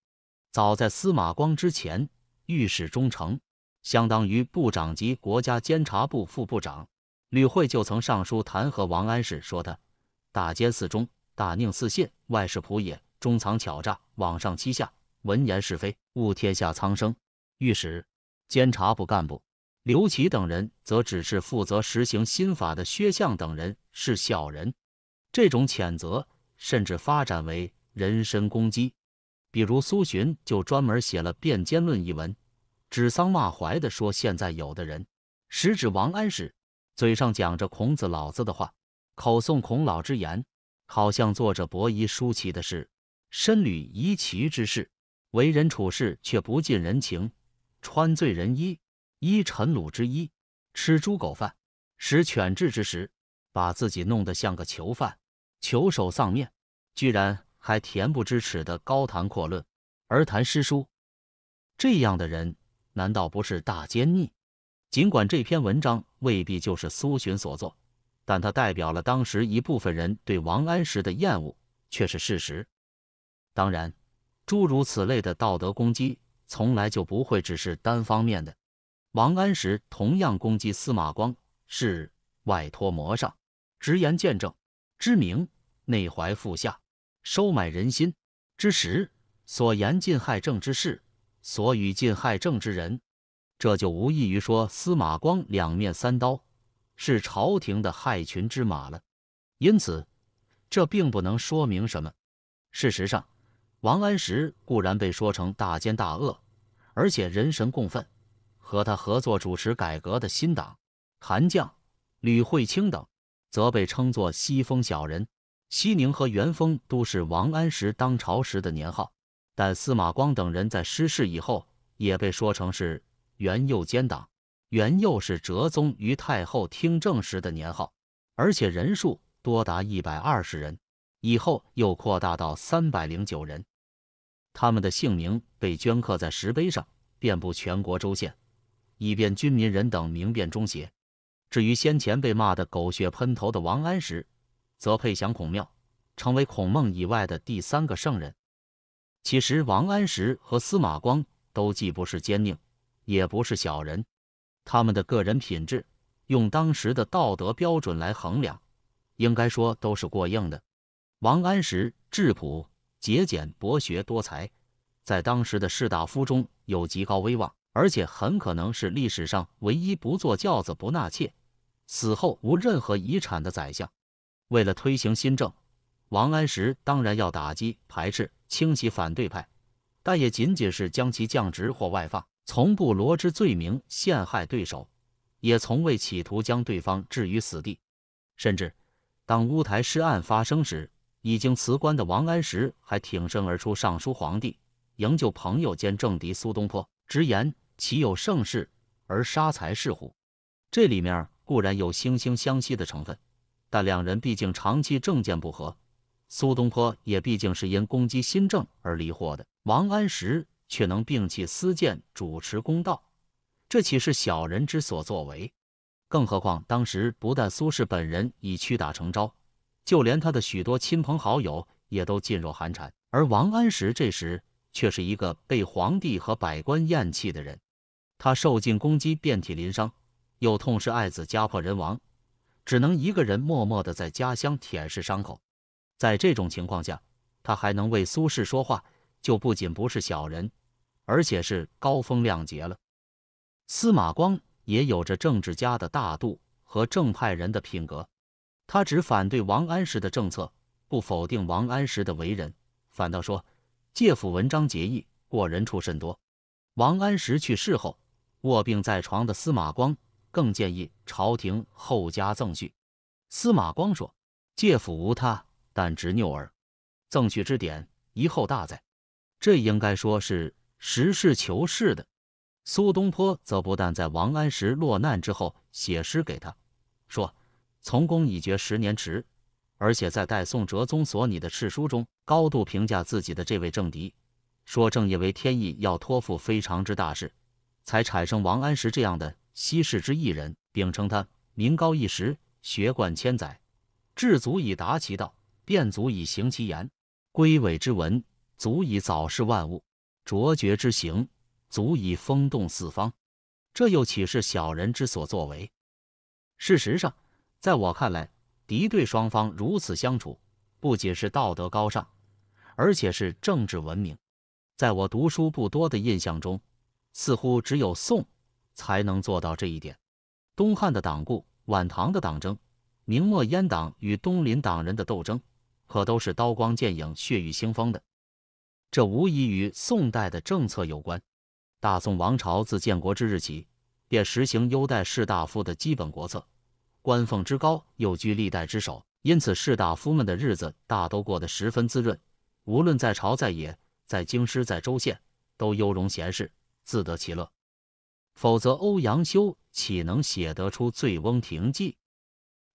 [SPEAKER 2] 早在司马光之前，御史中丞（相当于部长级国家监察部副部长）吕慧就曾上书弹劾王安石，说他“大奸似忠，大佞似信，外事仆也，中藏巧诈，网上欺下，闻言是非，误天下苍生。”御史。监察部干部刘琦等人，则只是负责实行新法的薛相等人是小人。这种谴责甚至发展为人身攻击，比如苏洵就专门写了《辩奸论》一文，指桑骂槐地说：现在有的人，实指王安石，嘴上讲着孔子、老子的话，口诵孔老之言，好像做着伯夷、叔齐的事，身履夷齐之事，为人处事却不近人情。穿罪人衣，衣陈虏之衣，吃猪狗饭，食犬彘之食，把自己弄得像个囚犯，囚首丧面，居然还恬不知耻的高谈阔论，而谈诗书，这样的人难道不是大奸佞？尽管这篇文章未必就是苏洵所作，但他代表了当时一部分人对王安石的厌恶，却是事实。当然，诸如此类的道德攻击。从来就不会只是单方面的。王安石同样攻击司马光，是外托模上，直言见证，之名；内怀腹下，收买人心之时，所言尽害政之事，所与尽害政之人。这就无异于说司马光两面三刀，是朝廷的害群之马了。因此，这并不能说明什么。事实上，王安石固然被说成大奸大恶，而且人神共愤；和他合作主持改革的新党韩绛、吕惠卿等，则被称作西风小人。西宁和元丰都是王安石当朝时的年号，但司马光等人在失势以后，也被说成是元佑奸党。元佑是哲宗于太后听政时的年号，而且人数多达一百二十人，以后又扩大到三百零九人。他们的姓名被镌刻在石碑上，遍布全国州县，以便军民人等明辨忠邪。至于先前被骂得狗血喷头的王安石，则配享孔庙，成为孔孟以外的第三个圣人。其实，王安石和司马光都既不是奸佞，也不是小人，他们的个人品质用当时的道德标准来衡量，应该说都是过硬的。王安石质朴。节俭、博学多才，在当时的士大夫中有极高威望，而且很可能是历史上唯一不坐轿子、不纳妾、死后无任何遗产的宰相。为了推行新政，王安石当然要打击、排斥、清洗反对派，但也仅仅是将其降职或外放，从不罗织罪名陷害对手，也从未企图将对方置于死地。甚至当乌台诗案发生时，已经辞官的王安石还挺身而出上书皇帝营救朋友兼政敌苏东坡，直言岂有盛世而杀才是乎？这里面固然有惺惺相惜的成分，但两人毕竟长期政见不合，苏东坡也毕竟是因攻击新政而离祸的，王安石却能摒弃私见主持公道，这岂是小人之所作为？更何况当时不但苏轼本人已屈打成招。就连他的许多亲朋好友也都噤若寒蝉，而王安石这时却是一个被皇帝和百官厌弃的人。他受尽攻击，遍体鳞伤，又痛失爱子，家破人亡，只能一个人默默地在家乡舔舐伤口。在这种情况下，他还能为苏轼说话，就不仅不是小人，而且是高风亮节了。司马光也有着政治家的大度和正派人的品格。他只反对王安石的政策，不否定王安石的为人，反倒说：“介甫文章结义，过人处甚多。”王安石去世后，卧病在床的司马光更建议朝廷厚加赠序。司马光说：“介甫无他，但执拗耳。赠恤之典，一厚大哉。”这应该说是实事求是的。苏东坡则不但在王安石落难之后写诗给他，说。从公已绝十年迟，而且在代宋哲宗所拟的敕书中，高度评价自己的这位政敌，说正因为天意要托付非常之大事，才产生王安石这样的稀世之异人，并称他名高一时，学贯千载，志足以达其道，便足以行其言，归伟之文足以早饰万物，卓绝之行足以风动四方。这又岂是小人之所作为？事实上。在我看来，敌对双方如此相处，不仅是道德高尚，而且是政治文明。在我读书不多的印象中，似乎只有宋才能做到这一点。东汉的党锢、晚唐的党争、明末阉党与东林党人的斗争，可都是刀光剑影、血雨腥风的。这无疑与宋代的政策有关。大宋王朝自建国之日起，便实行优待士大夫的基本国策。官俸之高，又居历代之首，因此士大夫们的日子大都过得十分滋润。无论在朝在野，在京师在州县，都优容闲适，自得其乐。否则，欧阳修岂能写得出《醉翁亭记》？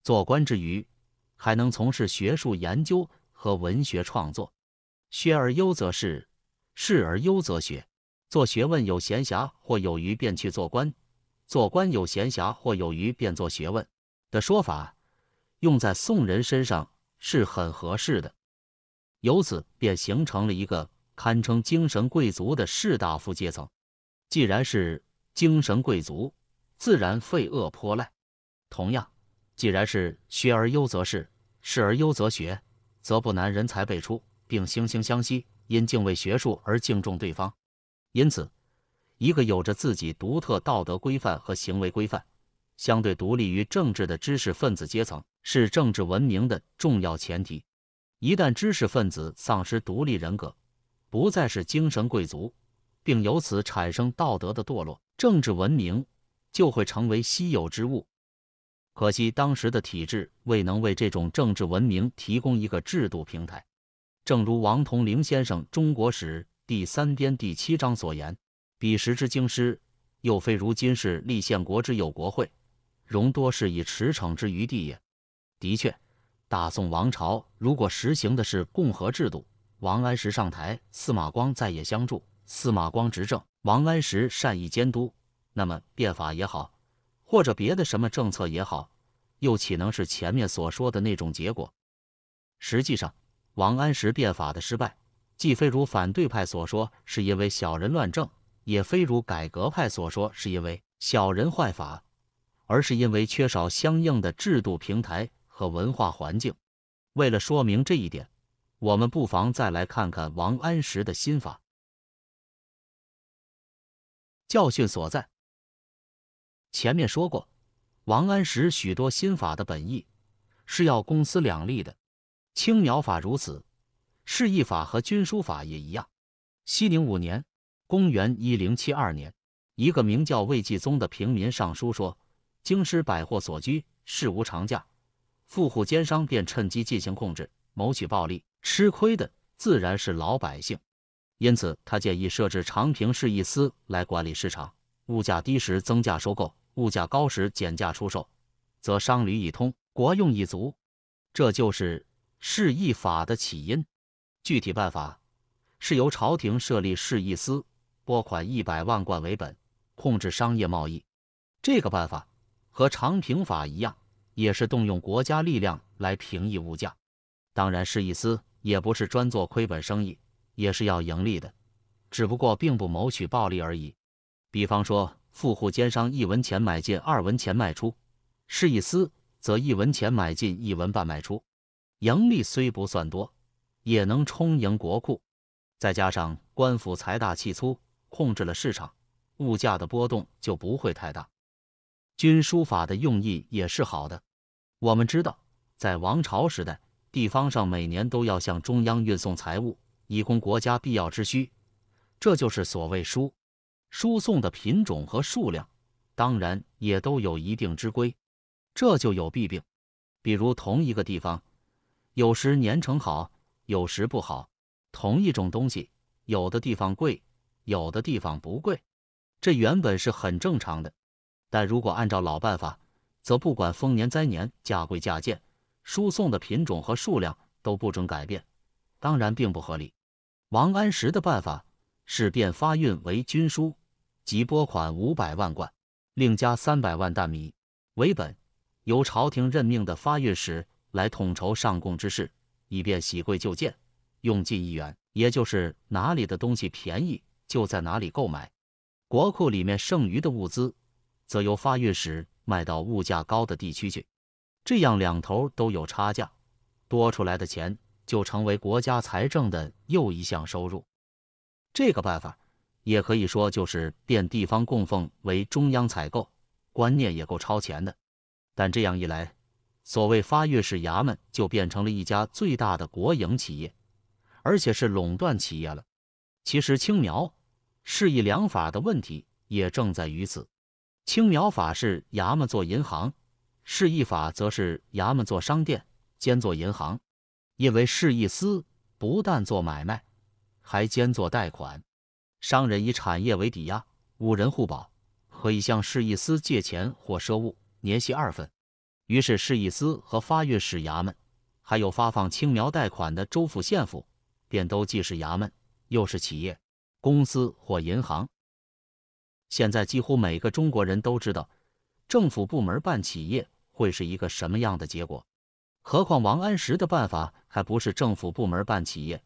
[SPEAKER 2] 做官之余，还能从事学术研究和文学创作。学而优则仕，仕而优则学。做学问有闲暇或有余，便去做官；做官有闲暇或有余，便做学问。的说法用在宋人身上是很合适的，由此便形成了一个堪称精神贵族的士大夫阶层。既然是精神贵族，自然废恶泼赖。同样，既然是学而优则仕，仕而优则学，则不难人才辈出，并惺惺相惜，因敬畏学术而敬重对方。因此，一个有着自己独特道德规范和行为规范。相对独立于政治的知识分子阶层是政治文明的重要前提。一旦知识分子丧失独立人格，不再是精神贵族，并由此产生道德的堕落，政治文明就会成为稀有之物。可惜当时的体制未能为这种政治文明提供一个制度平台。正如王同龄先生《中国史》第三编第七章所言：“彼时之京师，又非如今是立宪国之有国会。”容多是以驰骋之余地也。的确，大宋王朝如果实行的是共和制度，王安石上台，司马光再也相助；司马光执政，王安石善意监督，那么变法也好，或者别的什么政策也好，又岂能是前面所说的那种结果？实际上，王安石变法的失败，既非如反对派所说是因为小人乱政，也非如改革派所说是因为小人坏法。而是因为缺少相应的制度平台和文化环境。为了说明这一点，我们不妨再来看看王安石的心法教训所在。前面说过，王安石许多心法的本意是要公私两立的，青苗法如此，释义法和军书法也一样。熙宁五年（公元1072年），一个名叫魏继宗的平民上书说。京师百货所居，事无常价，富户奸商便趁机进行控制，谋取暴利。吃亏的自然是老百姓。因此，他建议设置常平市一司来管理市场，物价低时增价收购，物价高时减价出售，则商旅一通，国用一足。这就是市义法的起因。具体办法是由朝廷设立市义司，拨款一百万贯为本，控制商业贸易。这个办法。和常平法一样，也是动用国家力量来平抑物价。当然，市一司也不是专做亏本生意，也是要盈利的，只不过并不谋取暴利而已。比方说，富户奸商一文钱买进，二文钱卖出；市一司则一文钱买进，一文半卖出，盈利虽不算多，也能充盈国库。再加上官府财大气粗，控制了市场，物价的波动就不会太大。军书法的用意也是好的。我们知道，在王朝时代，地方上每年都要向中央运送财物，以供国家必要之需，这就是所谓输。输送的品种和数量，当然也都有一定之规。这就有弊病，比如同一个地方，有时年成好，有时不好；同一种东西，有的地方贵，有的地方不贵。这原本是很正常的。但如果按照老办法，则不管丰年灾年、价贵价贱，输送的品种和数量都不准改变，当然并不合理。王安石的办法是变发运为军书，即拨款五百万贯，另加三百万担米为本，由朝廷任命的发运使来统筹上贡之事，以便喜贵就贱，用尽一元，也就是哪里的东西便宜就在哪里购买，国库里面剩余的物资。则由发运使卖到物价高的地区去，这样两头都有差价，多出来的钱就成为国家财政的又一项收入。这个办法也可以说就是变地方供奉为中央采购，观念也够超前的。但这样一来，所谓发运使衙门就变成了一家最大的国营企业，而且是垄断企业了。其实青苗试易良法的问题也正在于此。青苗法是衙门做银行，市义法则是衙门做商店兼做银行，因为市义司不但做买卖，还兼做贷款。商人以产业为抵押，五人互保，可以向市义司借钱或赊物，年息二分。于是市义司和发运使衙门，还有发放青苗贷款的州府县府，便都既是衙门，又是企业、公司或银行。现在几乎每个中国人都知道，政府部门办企业会是一个什么样的结果。何况王安石的办法还不是政府部门办企业，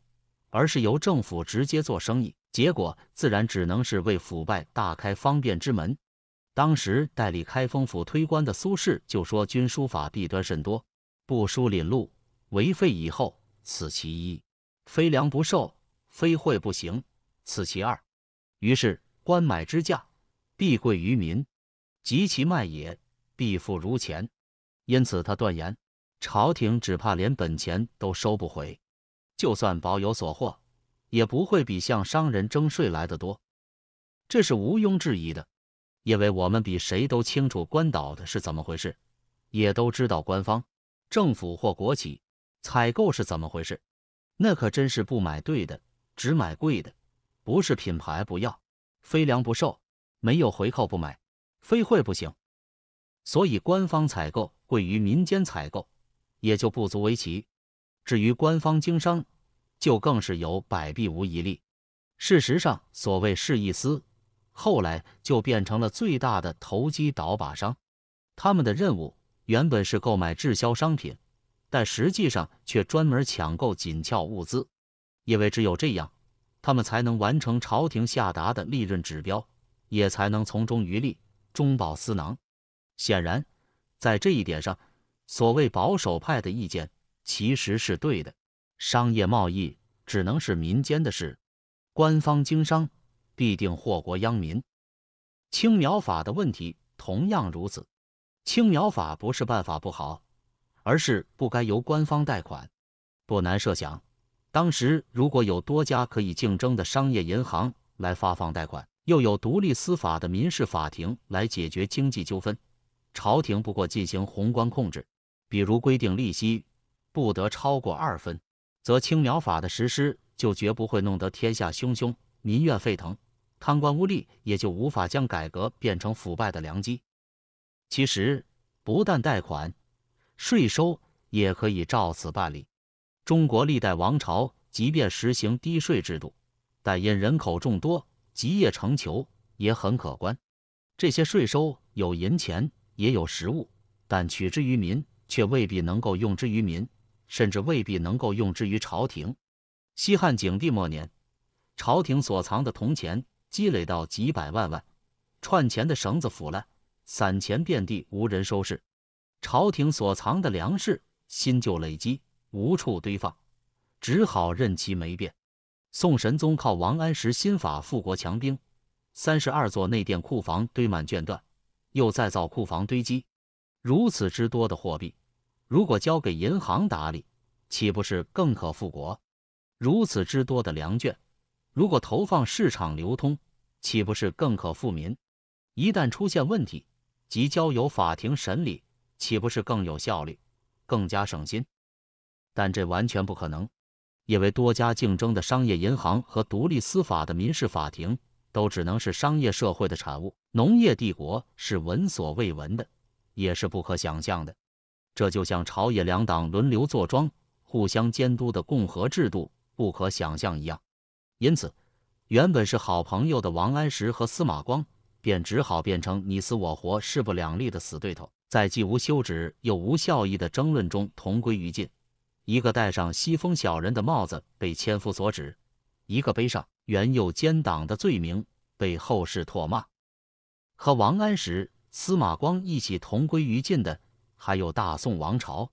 [SPEAKER 2] 而是由政府直接做生意，结果自然只能是为腐败大开方便之门。当时代理开封府推官的苏轼就说：“军书法弊端甚多，不书廪禄，为废以后，此其一；非粮不受，非贿不行，此其二。”于是官买之价。必贵于民，及其卖也，必富如前。因此，他断言，朝廷只怕连本钱都收不回，就算保有所获，也不会比向商人征税来得多。这是毋庸置疑的，因为我们比谁都清楚官岛的是怎么回事，也都知道官方、政府或国企采购是怎么回事。那可真是不买对的，只买贵的，不是品牌不要，非粮不受。没有回扣不买，非贿不行，所以官方采购贵于民间采购也就不足为奇。至于官方经商，就更是有百弊无一利。事实上，所谓是一司，后来就变成了最大的投机倒把商。他们的任务原本是购买滞销商品，但实际上却专门抢购紧俏物资，因为只有这样，他们才能完成朝廷下达的利润指标。也才能从中渔利，中饱私囊。显然，在这一点上，所谓保守派的意见其实是对的。商业贸易只能是民间的事，官方经商必定祸国殃民。青苗法的问题同样如此。青苗法不是办法不好，而是不该由官方贷款。不难设想，当时如果有多家可以竞争的商业银行来发放贷款。又有独立司法的民事法庭来解决经济纠纷，朝廷不过进行宏观控制，比如规定利息不得超过二分，则青苗法的实施就绝不会弄得天下汹汹，民怨沸腾，贪官污吏也就无法将改革变成腐败的良机。其实，不但贷款，税收也可以照此办理。中国历代王朝即便实行低税制度，但因人口众多。集腋成裘也很可观，这些税收有银钱也有实物，但取之于民却未必能够用之于民，甚至未必能够用之于朝廷。西汉景帝末年，朝廷所藏的铜钱积累到几百万万，串钱的绳子腐烂，散钱遍地无人收拾；朝廷所藏的粮食新旧累积，无处堆放，只好任其霉变。宋神宗靠王安石新法富国强兵，三十二座内殿库房堆满卷缎，又再造库房堆积，如此之多的货币，如果交给银行打理，岂不是更可富国？如此之多的粮券，如果投放市场流通，岂不是更可富民？一旦出现问题，即交由法庭审理，岂不是更有效率，更加省心？但这完全不可能。因为多家竞争的商业银行和独立司法的民事法庭都只能是商业社会的产物，农业帝国是闻所未闻的，也是不可想象的。这就像朝野两党轮流坐庄、互相监督的共和制度不可想象一样。因此，原本是好朋友的王安石和司马光，便只好变成你死我活、势不两立的死对头，在既无休止又无效益的争论中同归于尽。一个戴上西风小人的帽子，被千夫所指；一个背上元佑奸党的罪名，被后世唾骂。和王安石、司马光一起同归于尽的，还有大宋王朝。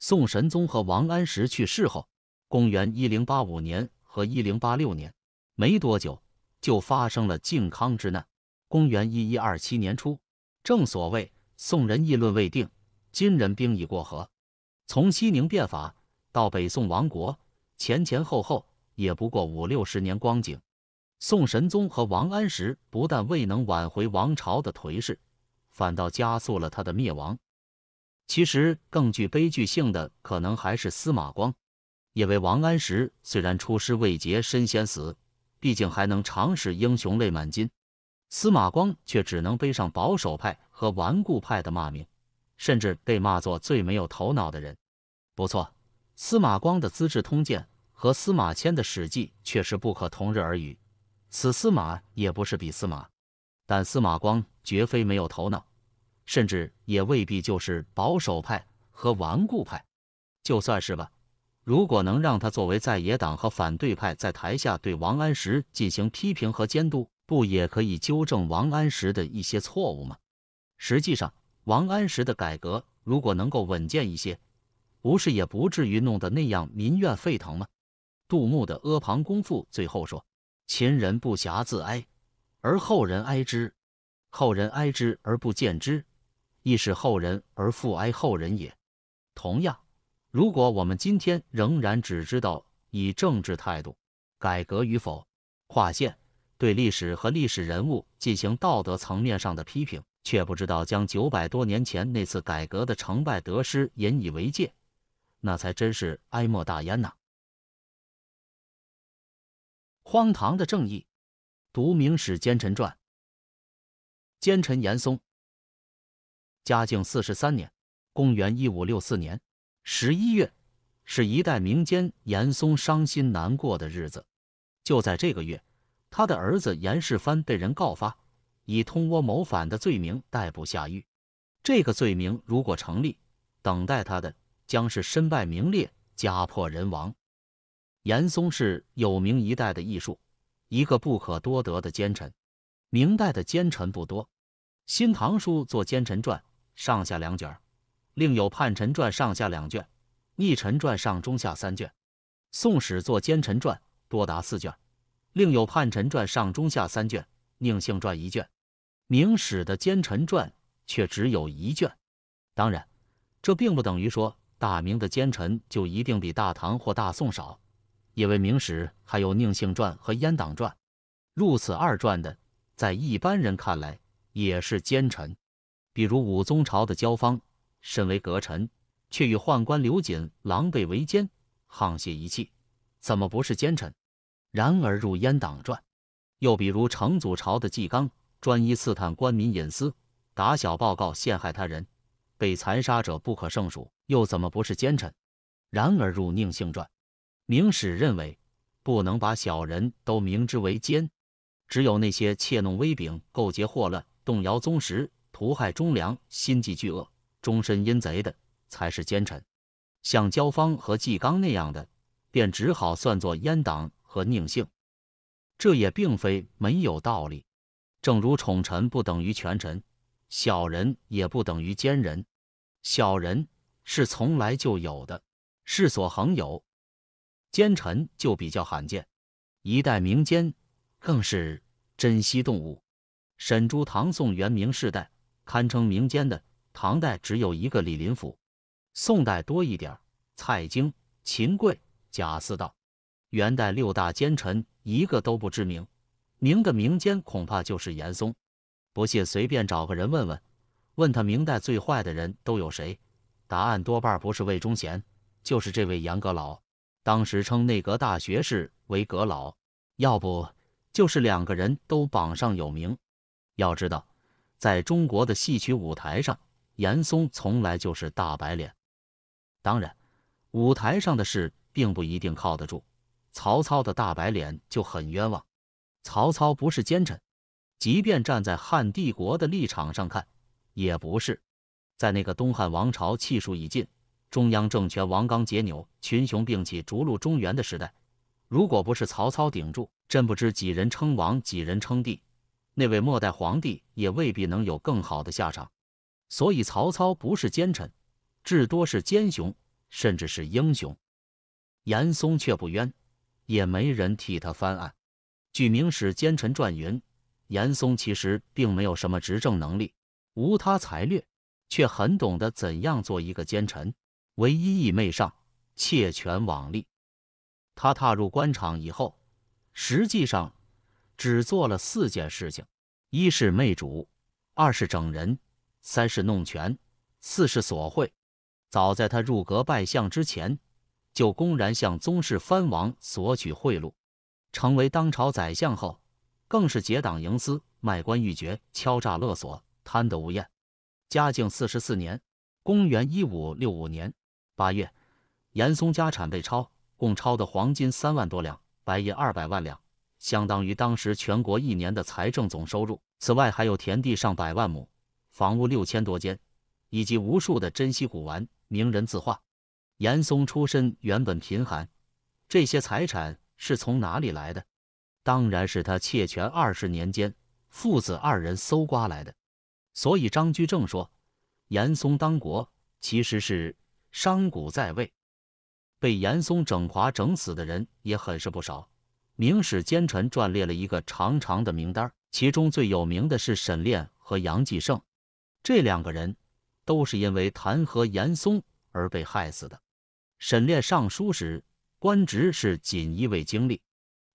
[SPEAKER 2] 宋神宗和王安石去世后，公元一零八五年和一零八六年，没多久就发生了靖康之难。公元一一二七年初，正所谓宋人议论未定，金人兵已过河。从熙宁变法。到北宋亡国前前后后也不过五六十年光景，宋神宗和王安石不但未能挽回王朝的颓势，反倒加速了他的灭亡。其实更具悲剧性的可能还是司马光，因为王安石虽然出师未捷身先死，毕竟还能常使英雄泪满襟；司马光却只能背上保守派和顽固派的骂名，甚至被骂作最没有头脑的人。不错。司马光的《资治通鉴》和司马迁的《史记》确实不可同日而语，此司马也不是彼司马。但司马光绝非没有头脑，甚至也未必就是保守派和顽固派，就算是吧。如果能让他作为在野党和反对派，在台下对王安石进行批评和监督，不也可以纠正王安石的一些错误吗？实际上，王安石的改革如果能够稳健一些。不是也不至于弄得那样民怨沸腾吗？杜牧的《阿房宫赋》最后说：“秦人不暇自哀，而后人哀之；后人哀之而不见之，亦使后人而复哀后人也。”同样，如果我们今天仍然只知道以政治态度改革与否划线，对历史和历史人物进行道德层面上的批评，却不知道将九百多年前那次改革的成败得失引以为戒。那才真是哀莫大焉呐！
[SPEAKER 1] 荒唐的正义，读明史奸臣传。
[SPEAKER 2] 奸臣严嵩，嘉靖四十三年（公元一五六四年）十一月，是一代名奸严嵩伤心难过的日子。就在这个月，他的儿子严世蕃被人告发，以通倭谋反的罪名逮捕下狱。这个罪名如果成立，等待他的……将是身败名裂，家破人亡。严嵩是有名一代的艺术，一个不可多得的奸臣。明代的奸臣不多，《新唐书》做奸臣传上下两卷，另有叛臣传上下两卷，逆臣传上中下三卷，《宋史》做奸臣传多达四卷，另有叛臣传上中下三卷，宁性传一卷。明史的奸臣传却只有一卷。当然，这并不等于说。大明的奸臣就一定比大唐或大宋少，因为明史还有《宁性传》和《阉党传》，入此二传的，在一般人看来也是奸臣。比如武宗朝的焦芳，身为阁臣，却与宦官刘瑾狼狈为奸，沆瀣一气，怎么不是奸臣？然而入《阉党传》，又比如成祖朝的纪纲，专一刺探官民隐私，打小报告陷害他人，被残杀者不可胜数。又怎么不是奸臣？然而入宁性传，明史认为不能把小人都明之为奸，只有那些窃弄威柄、勾结祸乱、动摇宗室、屠害忠良、心计巨恶、终身阴贼的才是奸臣。像焦芳和纪纲那样的，便只好算作阉党和宁性。这也并非没有道理。正如宠臣不等于权臣，小人也不等于奸人，小人。是从来就有的，世所恒有，奸臣就比较罕见，一代名奸更是珍稀动物。沈朱唐宋元明世代，堪称名奸的，唐代只有一个李林甫，宋代多一点，蔡京、秦桧、贾似道，元代六大奸臣一个都不知名，明的名奸恐怕就是严嵩。不信，随便找个人问问，问他明代最坏的人都有谁。答案多半不是魏忠贤，就是这位严阁老。当时称内阁大学士为阁老，要不就是两个人都榜上有名。要知道，在中国的戏曲舞台上，严嵩从来就是大白脸。当然，舞台上的事并不一定靠得住。曹操的大白脸就很冤枉。曹操不是奸臣，即便站在汉帝国的立场上看，也不是。在那个东汉王朝气数已尽，中央政权王纲解纽，群雄并起，逐鹿中原的时代，如果不是曹操顶住，真不知几人称王，几人称帝。那位末代皇帝也未必能有更好的下场。所以曹操不是奸臣，至多是奸雄，甚至是英雄。严嵩却不冤，也没人替他翻案。《明史奸臣传》云：严嵩其实并没有什么执政能力，无他才略。却很懂得怎样做一个奸臣，唯一义妹上，窃权罔利。他踏入官场以后，实际上只做了四件事情：一是媚主，二是整人，三是弄权，四是索贿。早在他入阁拜相之前，就公然向宗室藩王索取贿赂；成为当朝宰相后，更是结党营私、卖官鬻爵、敲诈勒索、贪得无厌。嘉靖四十四年，公元一五六五年八月，严嵩家产被抄，共抄的黄金三万多两，白银二百万两，相当于当时全国一年的财政总收入。此外，还有田地上百万亩，房屋六千多间，以及无数的珍稀古玩、名人字画。严嵩出身原本贫寒，这些财产是从哪里来的？当然是他窃权二十年间，父子二人搜刮来的。所以张居正说，严嵩当国其实是商贾在位，被严嵩整垮、整死的人也很是不少。《明史奸臣传》列了一个长长的名单，其中最有名的是沈炼和杨继盛，这两个人都是因为弹劾严嵩而被害死的。沈炼上书时官职是锦衣卫经历，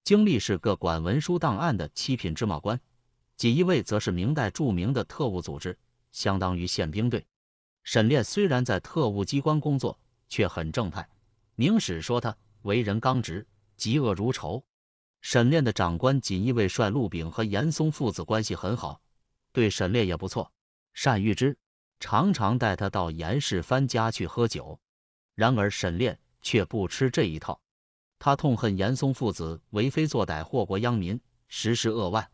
[SPEAKER 2] 经历是个管文书档案的七品芝麻官。锦衣卫则是明代著名的特务组织，相当于宪兵队。沈炼虽然在特务机关工作，却很正派。明史说他为人刚直，嫉恶如仇。沈炼的长官锦衣卫帅陆炳和严嵩父子关系很好，对沈炼也不错。单遇之常常带他到严世蕃家去喝酒，然而沈炼却不吃这一套。他痛恨严嵩父子为非作歹，祸国殃民，时时扼腕。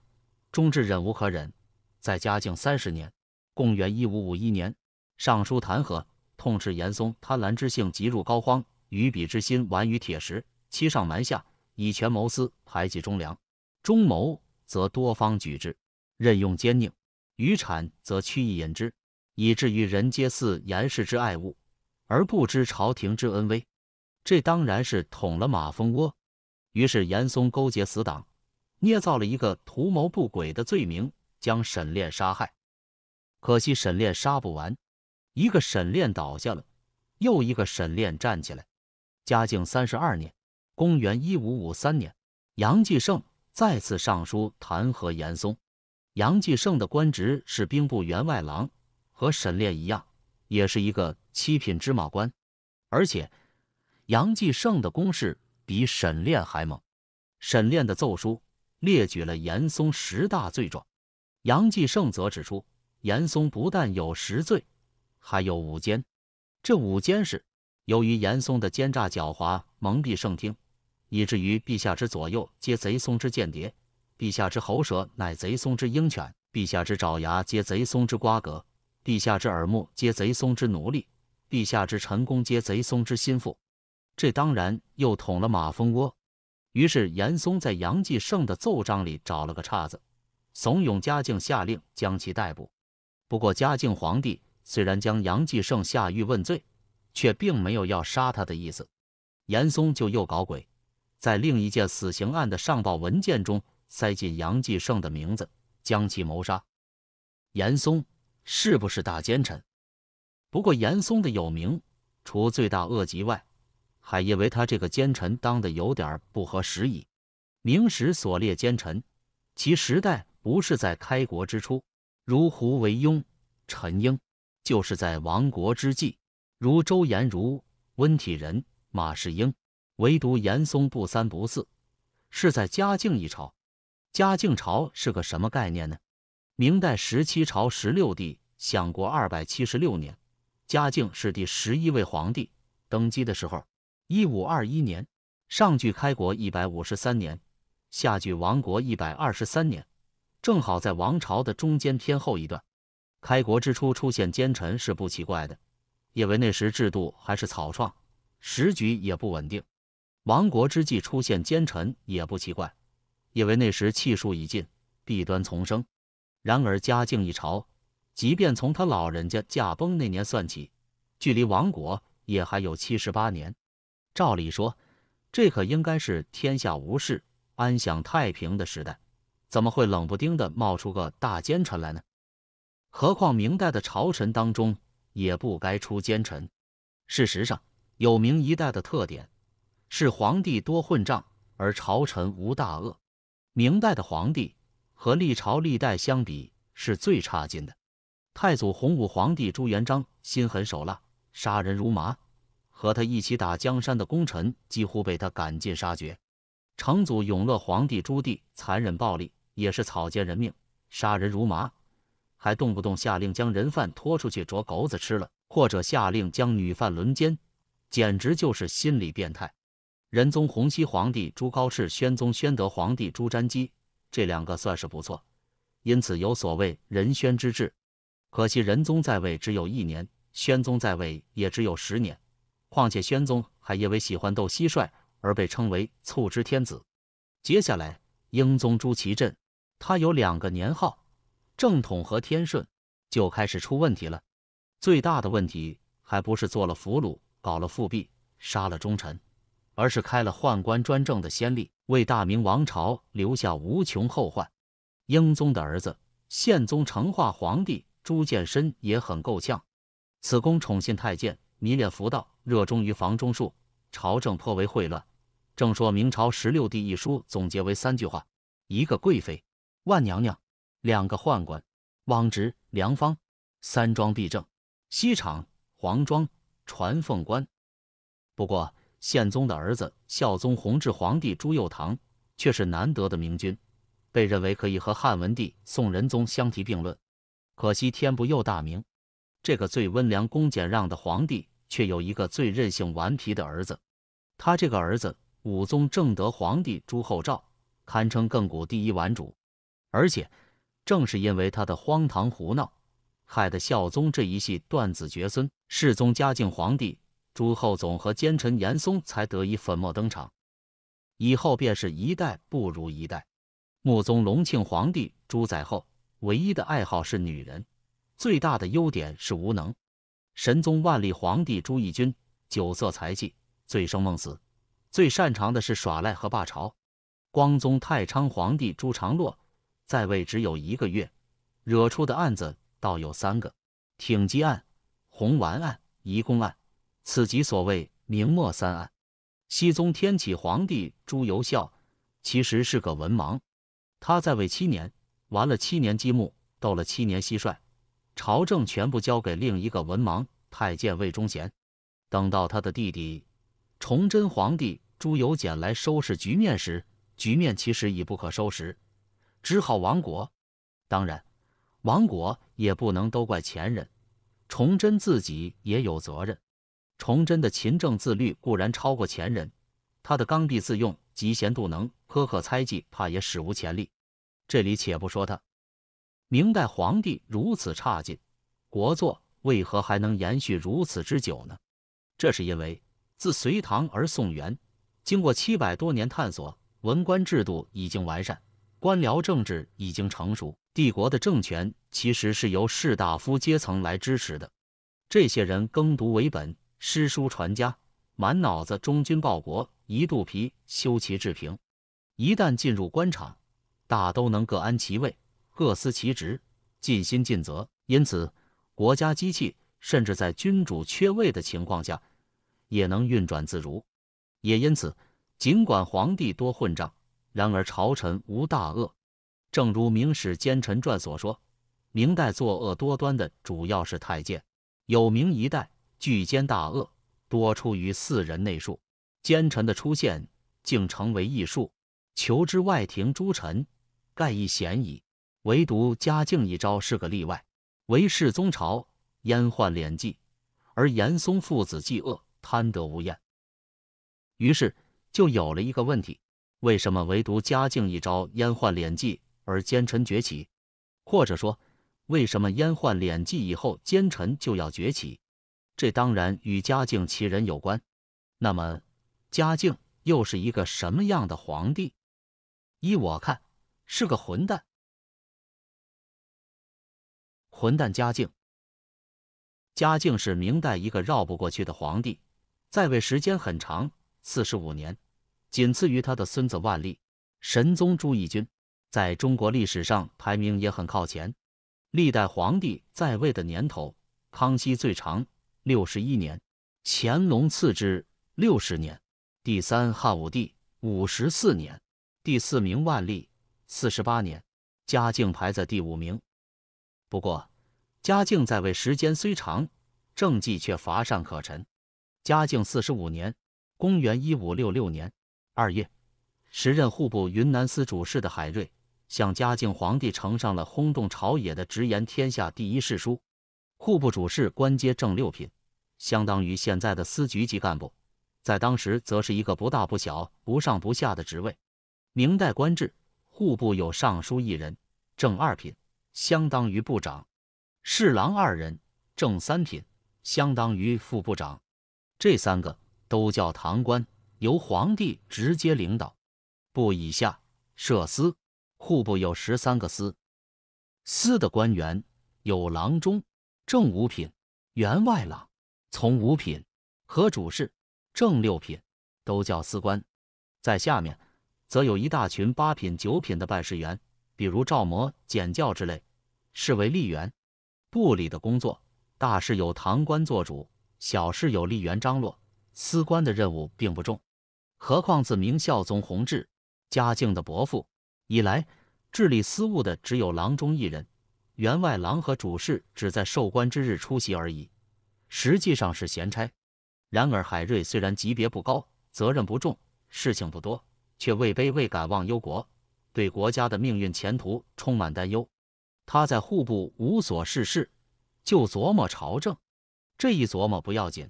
[SPEAKER 2] 终至忍无可忍，在嘉靖三十年（公元一五五一年），上书弹劾，痛斥严嵩贪婪之性急入膏肓，愚彼之心顽于铁石，欺上瞒下，以权谋私，排挤忠良。忠谋则多方举之，任用奸佞；愚谄则趋意引之，以至于人皆似严氏之爱物，而不知朝廷之恩威。这当然是捅了马蜂窝。于是严嵩勾结死党。捏造了一个图谋不轨的罪名，将沈炼杀害。可惜沈炼杀不完，一个沈炼倒下了，又一个沈炼站起来。嘉靖三十二年，公元一五五三年，杨继盛再次上书弹劾严嵩。杨继盛的官职是兵部员外郎，和沈炼一样，也是一个七品芝麻官。而且杨继盛的攻势比沈炼还猛。沈炼的奏疏。列举了严嵩十大罪状，杨继盛则指出，严嵩不但有十罪，还有五奸。这五奸是由于严嵩的奸诈狡猾，蒙蔽圣听，以至于陛下之左右皆贼松之间谍，陛下之喉舌乃贼松之鹰犬，陛下之爪牙皆贼松之瓜葛，陛下之耳目皆贼松之奴隶，陛下之臣工皆贼松之心腹。这当然又捅了马蜂窝。于是，严嵩在杨继盛的奏章里找了个岔子，怂恿嘉靖下令将其逮捕。不过，嘉靖皇帝虽然将杨继盛下狱问罪，却并没有要杀他的意思。严嵩就又搞鬼，在另一件死刑案的上报文件中塞进杨继盛的名字，将其谋杀。严嵩是不是大奸臣？不过，严嵩的有名，除罪大恶极外。还因为他这个奸臣当的有点不合时宜。明史所列奸臣，其时代不是在开国之初，如胡惟庸、陈英，就是在亡国之际，如周延儒、温体仁、马士英。唯独严嵩不三不四，是在嘉靖一朝。嘉靖朝是个什么概念呢？明代十七朝十六帝，享国二百七十六年。嘉靖是第十一位皇帝登基的时候。一五二一年，上距开国一百五十三年，下距亡国一百二十三年，正好在王朝的中间偏后一段。开国之初出现奸臣是不奇怪的，因为那时制度还是草创，时局也不稳定；亡国之际出现奸臣也不奇怪，因为那时气数已尽，弊端丛生。然而嘉靖一朝，即便从他老人家驾崩那年算起，距离亡国也还有七十八年。照理说，这可应该是天下无事、安享太平的时代，怎么会冷不丁的冒出个大奸臣来呢？何况明代的朝臣当中也不该出奸臣。事实上，有明一代的特点是皇帝多混账，而朝臣无大恶。明代的皇帝和历朝历代相比是最差劲的。太祖洪武皇帝朱元璋心狠手辣，杀人如麻。和他一起打江山的功臣几乎被他赶尽杀绝。成祖永乐皇帝朱棣残忍暴力，也是草菅人命，杀人如麻，还动不动下令将人犯拖出去捉狗子吃了，或者下令将女犯轮奸，简直就是心理变态。仁宗洪熙皇帝朱高炽、宣宗宣德皇帝朱瞻基这两个算是不错，因此有所谓“仁宣之治”。可惜仁宗在位只有一年，宣宗在位也只有十年。况且宣宗还因为喜欢斗蟋蟀而被称为“促织天子”。接下来，英宗朱祁镇，他有两个年号：正统和天顺，就开始出问题了。最大的问题还不是做了俘虏、搞了复辟、杀了忠臣，而是开了宦官专政的先例，为大明王朝留下无穷后患。英宗的儿子宪宗成化皇帝朱见深也很够呛，此公宠信太监，迷恋佛道。热衷于房中术，朝政颇为混乱。正说《明朝十六帝》一书，总结为三句话：一个贵妃万娘娘，两个宦官汪直、梁芳，三庄必政：西厂、黄庄、传奉官。不过，宪宗的儿子孝宗弘治皇帝朱佑樘却是难得的明君，被认为可以和汉文帝、宋仁宗相提并论。可惜天不佑大明，这个最温良恭俭让的皇帝。却有一个最任性顽皮的儿子，他这个儿子，武宗正德皇帝朱厚照，堪称亘古第一顽主。而且正是因为他的荒唐胡闹，害得孝宗这一系断子绝孙，世宗嘉靖皇帝朱厚总和奸臣严嵩才得以粉墨登场，以后便是一代不如一代。穆宗隆庆皇帝朱载垕唯一的爱好是女人，最大的优点是无能。神宗万历皇帝朱翊钧，酒色财气，醉生梦死，最擅长的是耍赖和罢朝。光宗太昌皇帝朱常洛，在位只有一个月，惹出的案子倒有三个：挺击案、红丸案、移宫案，此即所谓明末三案。熹宗天启皇帝朱由校，其实是个文盲，他在位七年，玩了七年积木，斗了七年蟋蟀。朝政全部交给另一个文盲太监魏忠贤，等到他的弟弟崇祯皇帝朱由检来收拾局面时，局面其实已不可收拾，只好亡国。当然，亡国也不能都怪前人，崇祯自己也有责任。崇祯的勤政自律固然超过前人，他的刚愎自用、嫉贤妒能、苛刻猜忌，怕也史无前例。这里且不说他。明代皇帝如此差劲，国祚为何还能延续如此之久呢？这是因为自隋唐而宋元，经过七百多年探索，文官制度已经完善，官僚政治已经成熟。帝国的政权其实是由士大夫阶层来支持的。这些人耕读为本，诗书传家，满脑子忠君报国，一肚皮修齐治平。一旦进入官场，大都能各安其位。各司其职，尽心尽责，因此国家机器甚至在君主缺位的情况下也能运转自如。也因此，尽管皇帝多混账，然而朝臣无大恶。正如《明史奸臣传》所说，明代作恶多端的主要是太监。有明一代巨奸大恶多出于四人内竖，奸臣的出现竟成为异数。求之外廷诸臣，盖亦鲜矣。唯独嘉靖一朝是个例外，为世宗朝阉宦敛迹，而严嵩父子嫉恶、贪得无厌，于是就有了一个问题：为什么唯独嘉靖一朝阉宦敛迹而奸臣崛起？或者说，为什么阉宦敛迹以后奸臣就要崛起？这当然与嘉靖其人有关。那么，嘉靖又是一个什么样的皇帝？依我看，是个混蛋。混蛋嘉靖。嘉靖是明代一个绕不过去的皇帝，在位时间很长，四十五年，仅次于他的孙子万历。神宗朱翊钧在中国历史上排名也很靠前。历代皇帝在位的年头，康熙最长，六十一年；乾隆次之，六十年；第三汉武帝五十四年；第四名万历四十八年；嘉靖排在第五名。不过，嘉靖在位时间虽长，政绩却乏善可陈。嘉靖四十五年（公元一五六六年），二月，时任户部云南司主事的海瑞向嘉靖皇帝呈上了轰动朝野的直言天下第一事书。户部主事官阶正六品，相当于现在的司局级干部，在当时则是一个不大不小、不上不下的职位。明代官制，户部有尚书一人，正二品。相当于部长、侍郎二人正三品，相当于副部长。这三个都叫堂官，由皇帝直接领导。部以下设司，户部有十三个司，司的官员有郎中正五品、员外郎从五品和主事正六品，都叫司官。在下面，则有一大群八品、九品的办事员。比如照模简教之类，是为吏员部里的工作。大事有堂官做主，小事有吏员张罗。司官的任务并不重，何况自明孝宗弘治、嘉靖的伯父以来，治理私务的只有郎中一人，员外郎和主事只在受官之日出席而已，实际上是闲差。然而海瑞虽然级别不高，责任不重，事情不多，却位卑未敢忘忧国。对国家的命运前途充满担忧，他在户部无所事事，就琢磨朝政。这一琢磨不要紧，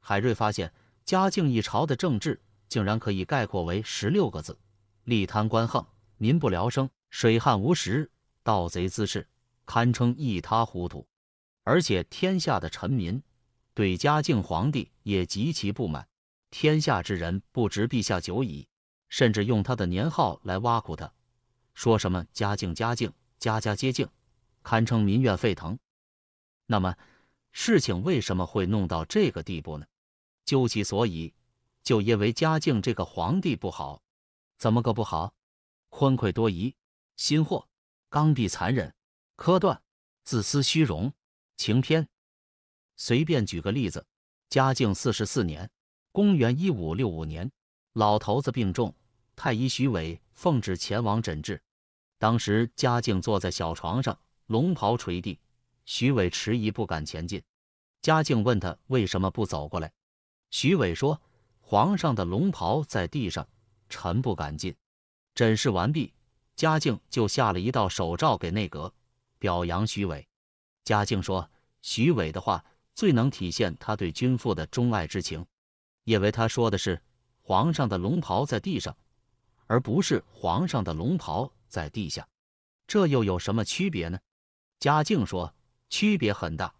[SPEAKER 2] 海瑞发现嘉靖一朝的政治竟然可以概括为十六个字：利贪官横，民不聊生，水旱无时，盗贼滋事，堪称一塌糊涂。而且天下的臣民对嘉靖皇帝也极其不满，天下之人不值陛下久矣，甚至用他的年号来挖苦他。说什么嘉靖，嘉靖，家家皆靖，堪称民怨沸腾。那么事情为什么会弄到这个地步呢？究其所以，就因为嘉靖这个皇帝不好。怎么个不好？昏聩多疑，心惑，刚愎残忍，苛断，自私虚荣，情偏。随便举个例子，嘉靖四十四年，公元一五六五年，老头子病重，太医徐伟奉旨前往诊治。当时，嘉靖坐在小床上，龙袍垂地。徐伟迟疑，不敢前进。嘉靖问他为什么不走过来。徐伟说：“皇上的龙袍在地上，臣不敢进。”诊视完毕，嘉靖就下了一道手诏给内阁，表扬徐伟。嘉靖说：“徐伟的话最能体现他对君父的钟爱之情，因为他说的是‘皇上的龙袍在地上’，而不是‘皇上的龙袍’。”在地下，这又有什么区别呢？嘉靖说，区别很大，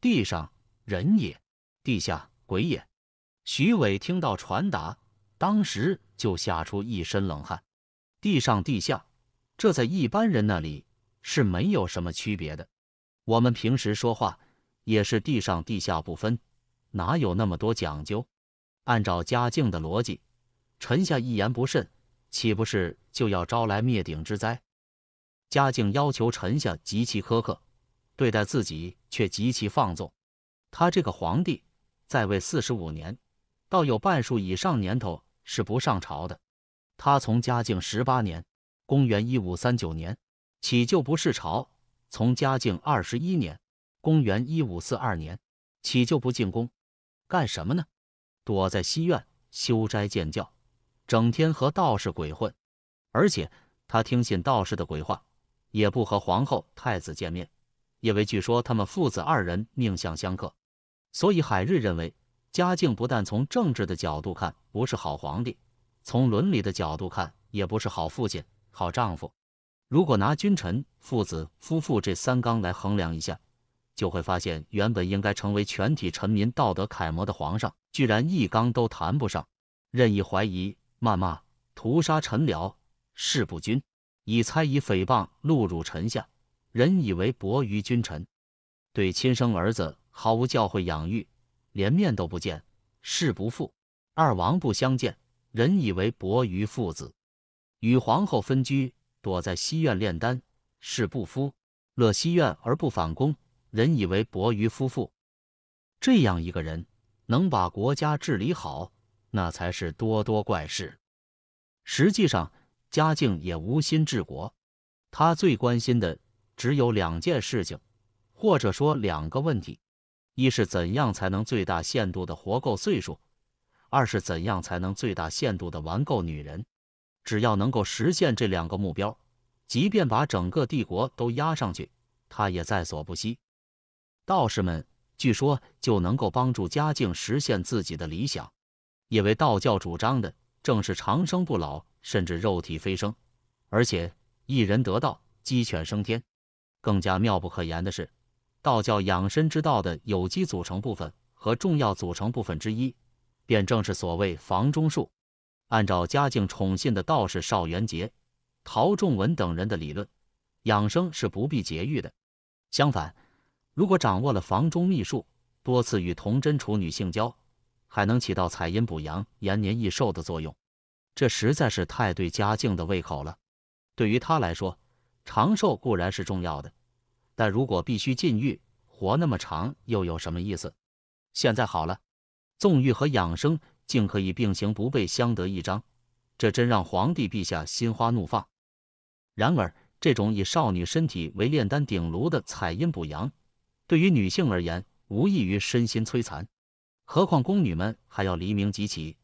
[SPEAKER 2] 地上人也，地下鬼也。徐伟听到传达，当时就吓出一身冷汗。地上地下，这在一般人那里是没有什么区别的，我们平时说话也是地上地下不分，哪有那么多讲究？按照嘉靖的逻辑，臣下一言不慎。岂不是就要招来灭顶之灾？嘉靖要求臣下极其苛刻，对待自己却极其放纵。他这个皇帝在位四十五年，倒有半数以上年头是不上朝的。他从嘉靖十八年（公元一五三九年）起就不侍朝，从嘉靖二十一年（公元一五四二年）起就不进宫，干什么呢？躲在西苑修斋建教。整天和道士鬼混，而且他听信道士的鬼话，也不和皇后、太子见面，因为据说他们父子二人命相相克。所以海瑞认为，嘉靖不但从政治的角度看不是好皇帝，从伦理的角度看也不是好父亲、好丈夫。如果拿君臣、父子、夫妇这三纲来衡量一下，就会发现，原本应该成为全体臣民道德楷模的皇上，居然一纲都谈不上，任意怀疑。谩骂、屠杀臣僚，事不均；以猜疑、诽谤、录辱臣下，人以为薄于君臣；对亲生儿子毫无教诲养育，连面都不见，事不复，二王不相见，人以为薄于父子；与皇后分居，躲在西苑炼丹，事不夫；乐西苑而不反攻，人以为薄于夫妇。这样一个人，能把国家治理好？那才是多多怪事。实际上，嘉靖也无心治国，他最关心的只有两件事情，或者说两个问题：一是怎样才能最大限度的活够岁数；二是怎样才能最大限度的玩够女人。只要能够实现这两个目标，即便把整个帝国都压上去，他也在所不惜。道士们据说就能够帮助嘉靖实现自己的理想。因为道教主张的正是长生不老，甚至肉体飞升，而且一人得道，鸡犬升天。更加妙不可言的是，道教养身之道的有机组成部分和重要组成部分之一，便正是所谓房中术。按照嘉靖宠信的道士邵元节、陶仲文等人的理论，养生是不必节欲的。相反，如果掌握了房中秘术，多次与童真处女性交。还能起到采阴补阳、延年益寿的作用，这实在是太对嘉靖的胃口了。对于他来说，长寿固然是重要的，但如果必须禁欲，活那么长又有什么意思？现在好了，纵欲和养生竟可以并行不悖，相得益彰，这真让皇帝陛下心花怒放。然而，这种以少女身体为炼丹鼎炉的采阴补阳，对于女性而言，无异于身心摧残。何况宫女们还要黎明即起，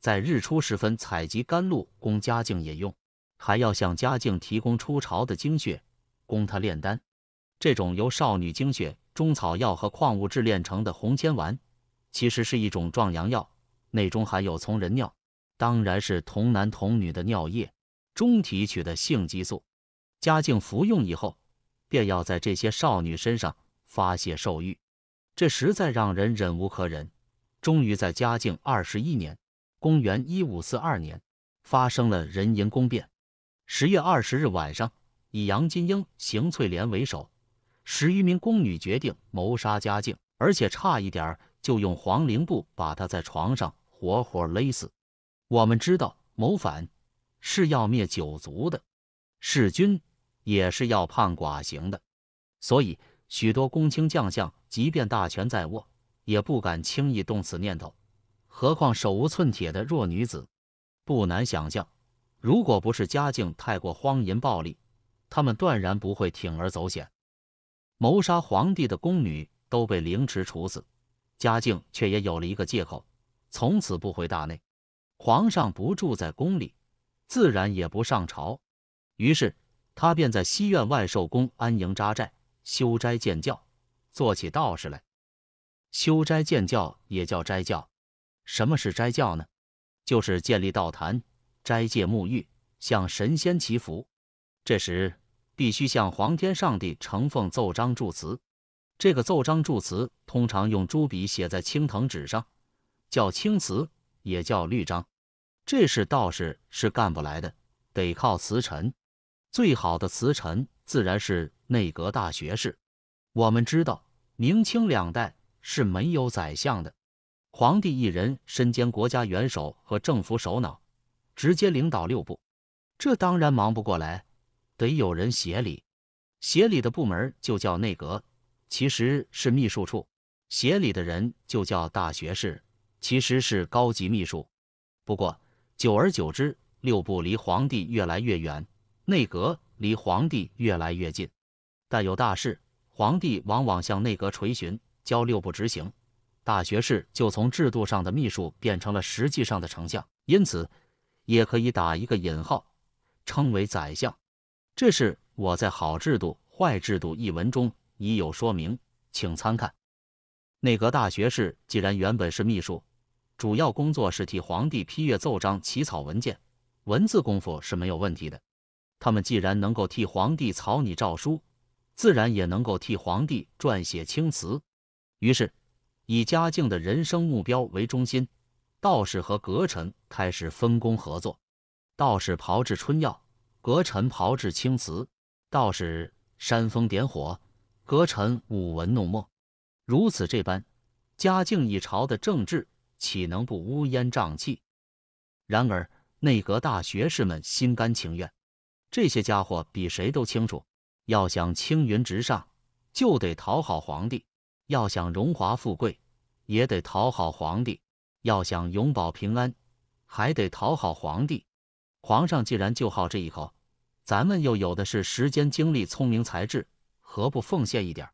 [SPEAKER 2] 在日出时分采集甘露供嘉靖饮用，还要向嘉靖提供出潮的精血，供他炼丹。这种由少女精血、中草药和矿物质炼成的红铅丸，其实是一种壮阳药，内中含有从人尿（当然是童男童女的尿液中提取的性激素）。嘉靖服用以后，便要在这些少女身上发泄兽欲，这实在让人忍无可忍。终于在嘉靖二十一年，公元一五四二年，发生了人寅宫变。十月二十日晚上，以杨金英、邢翠莲为首，十余名宫女决定谋杀嘉靖，而且差一点儿就用黄绫布把他在床上活活勒死。我们知道，谋反是要灭九族的，弑君也是要判寡刑的，所以许多公卿将相，即便大权在握。也不敢轻易动此念头，何况手无寸铁的弱女子？不难想象，如果不是嘉靖太过荒淫暴戾，他们断然不会铤而走险。谋杀皇帝的宫女都被凌迟处死，嘉靖却也有了一个借口，从此不回大内。皇上不住在宫里，自然也不上朝。于是他便在西苑万寿宫安营扎寨，修斋建教，做起道士来。修斋建教也叫斋教。什么是斋教呢？就是建立道坛、斋戒沐浴、向神仙祈福。这时必须向皇天上帝呈奉奏章祝词。这个奏章祝词通常用朱笔写在青藤纸上，叫青词，也叫绿章。这是道士是干不来的，得靠辞臣。最好的辞臣自然是内阁大学士。我们知道，明清两代。是没有宰相的，皇帝一人身兼国家元首和政府首脑，直接领导六部，这当然忙不过来，得有人协理。协理的部门就叫内阁，其实是秘书处。协理的人就叫大学士，其实是高级秘书。不过久而久之，六部离皇帝越来越远，内阁离皇帝越来越近。但有大事，皇帝往往向内阁垂询。交六部执行，大学士就从制度上的秘书变成了实际上的丞相，因此也可以打一个引号，称为宰相。这是我在《好制度坏制度》一文中已有说明，请参看。内阁大学士既然原本是秘书，主要工作是替皇帝批阅奏章、起草文件，文字功夫是没有问题的。他们既然能够替皇帝草拟诏书，自然也能够替皇帝撰写清词。于是，以嘉靖的人生目标为中心，道士和阁臣开始分工合作。道士炮制春药，阁臣炮制青瓷。道士煽风点火，阁臣舞文弄墨。如此这般，嘉靖一朝的政治岂能不乌烟瘴气？然而，内阁大学士们心甘情愿。这些家伙比谁都清楚，要想青云直上，就得讨好皇帝。要想荣华富贵，也得讨好皇帝；要想永保平安，还得讨好皇帝。皇上既然就好这一口，咱们又有的是时间、精力、聪明才智，何不奉献一点？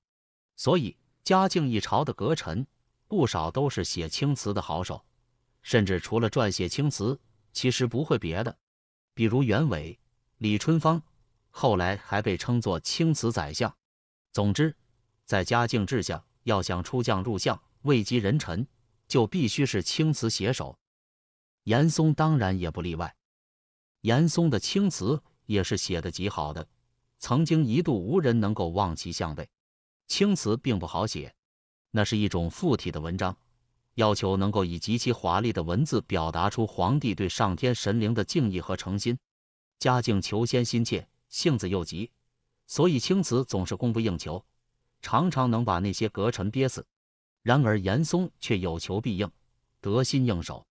[SPEAKER 2] 所以，嘉靖一朝的阁臣，不少都是写青词的好手，甚至除了撰写青词，其实不会别的。比如袁伟、李春芳，后来还被称作“青词宰相”。总之，在嘉靖治下。要想出将入相、位极人臣，就必须是青瓷写手。严嵩当然也不例外。严嵩的青瓷也是写的极好的，曾经一度无人能够望其项背。青瓷并不好写，那是一种附体的文章，要求能够以极其华丽的文字表达出皇帝对上天神灵的敬意和诚心。嘉靖求仙心切，性子又急，所以青瓷总是供不应求。常常能把那些阁臣憋死，然而严嵩却有求必应，得心应手，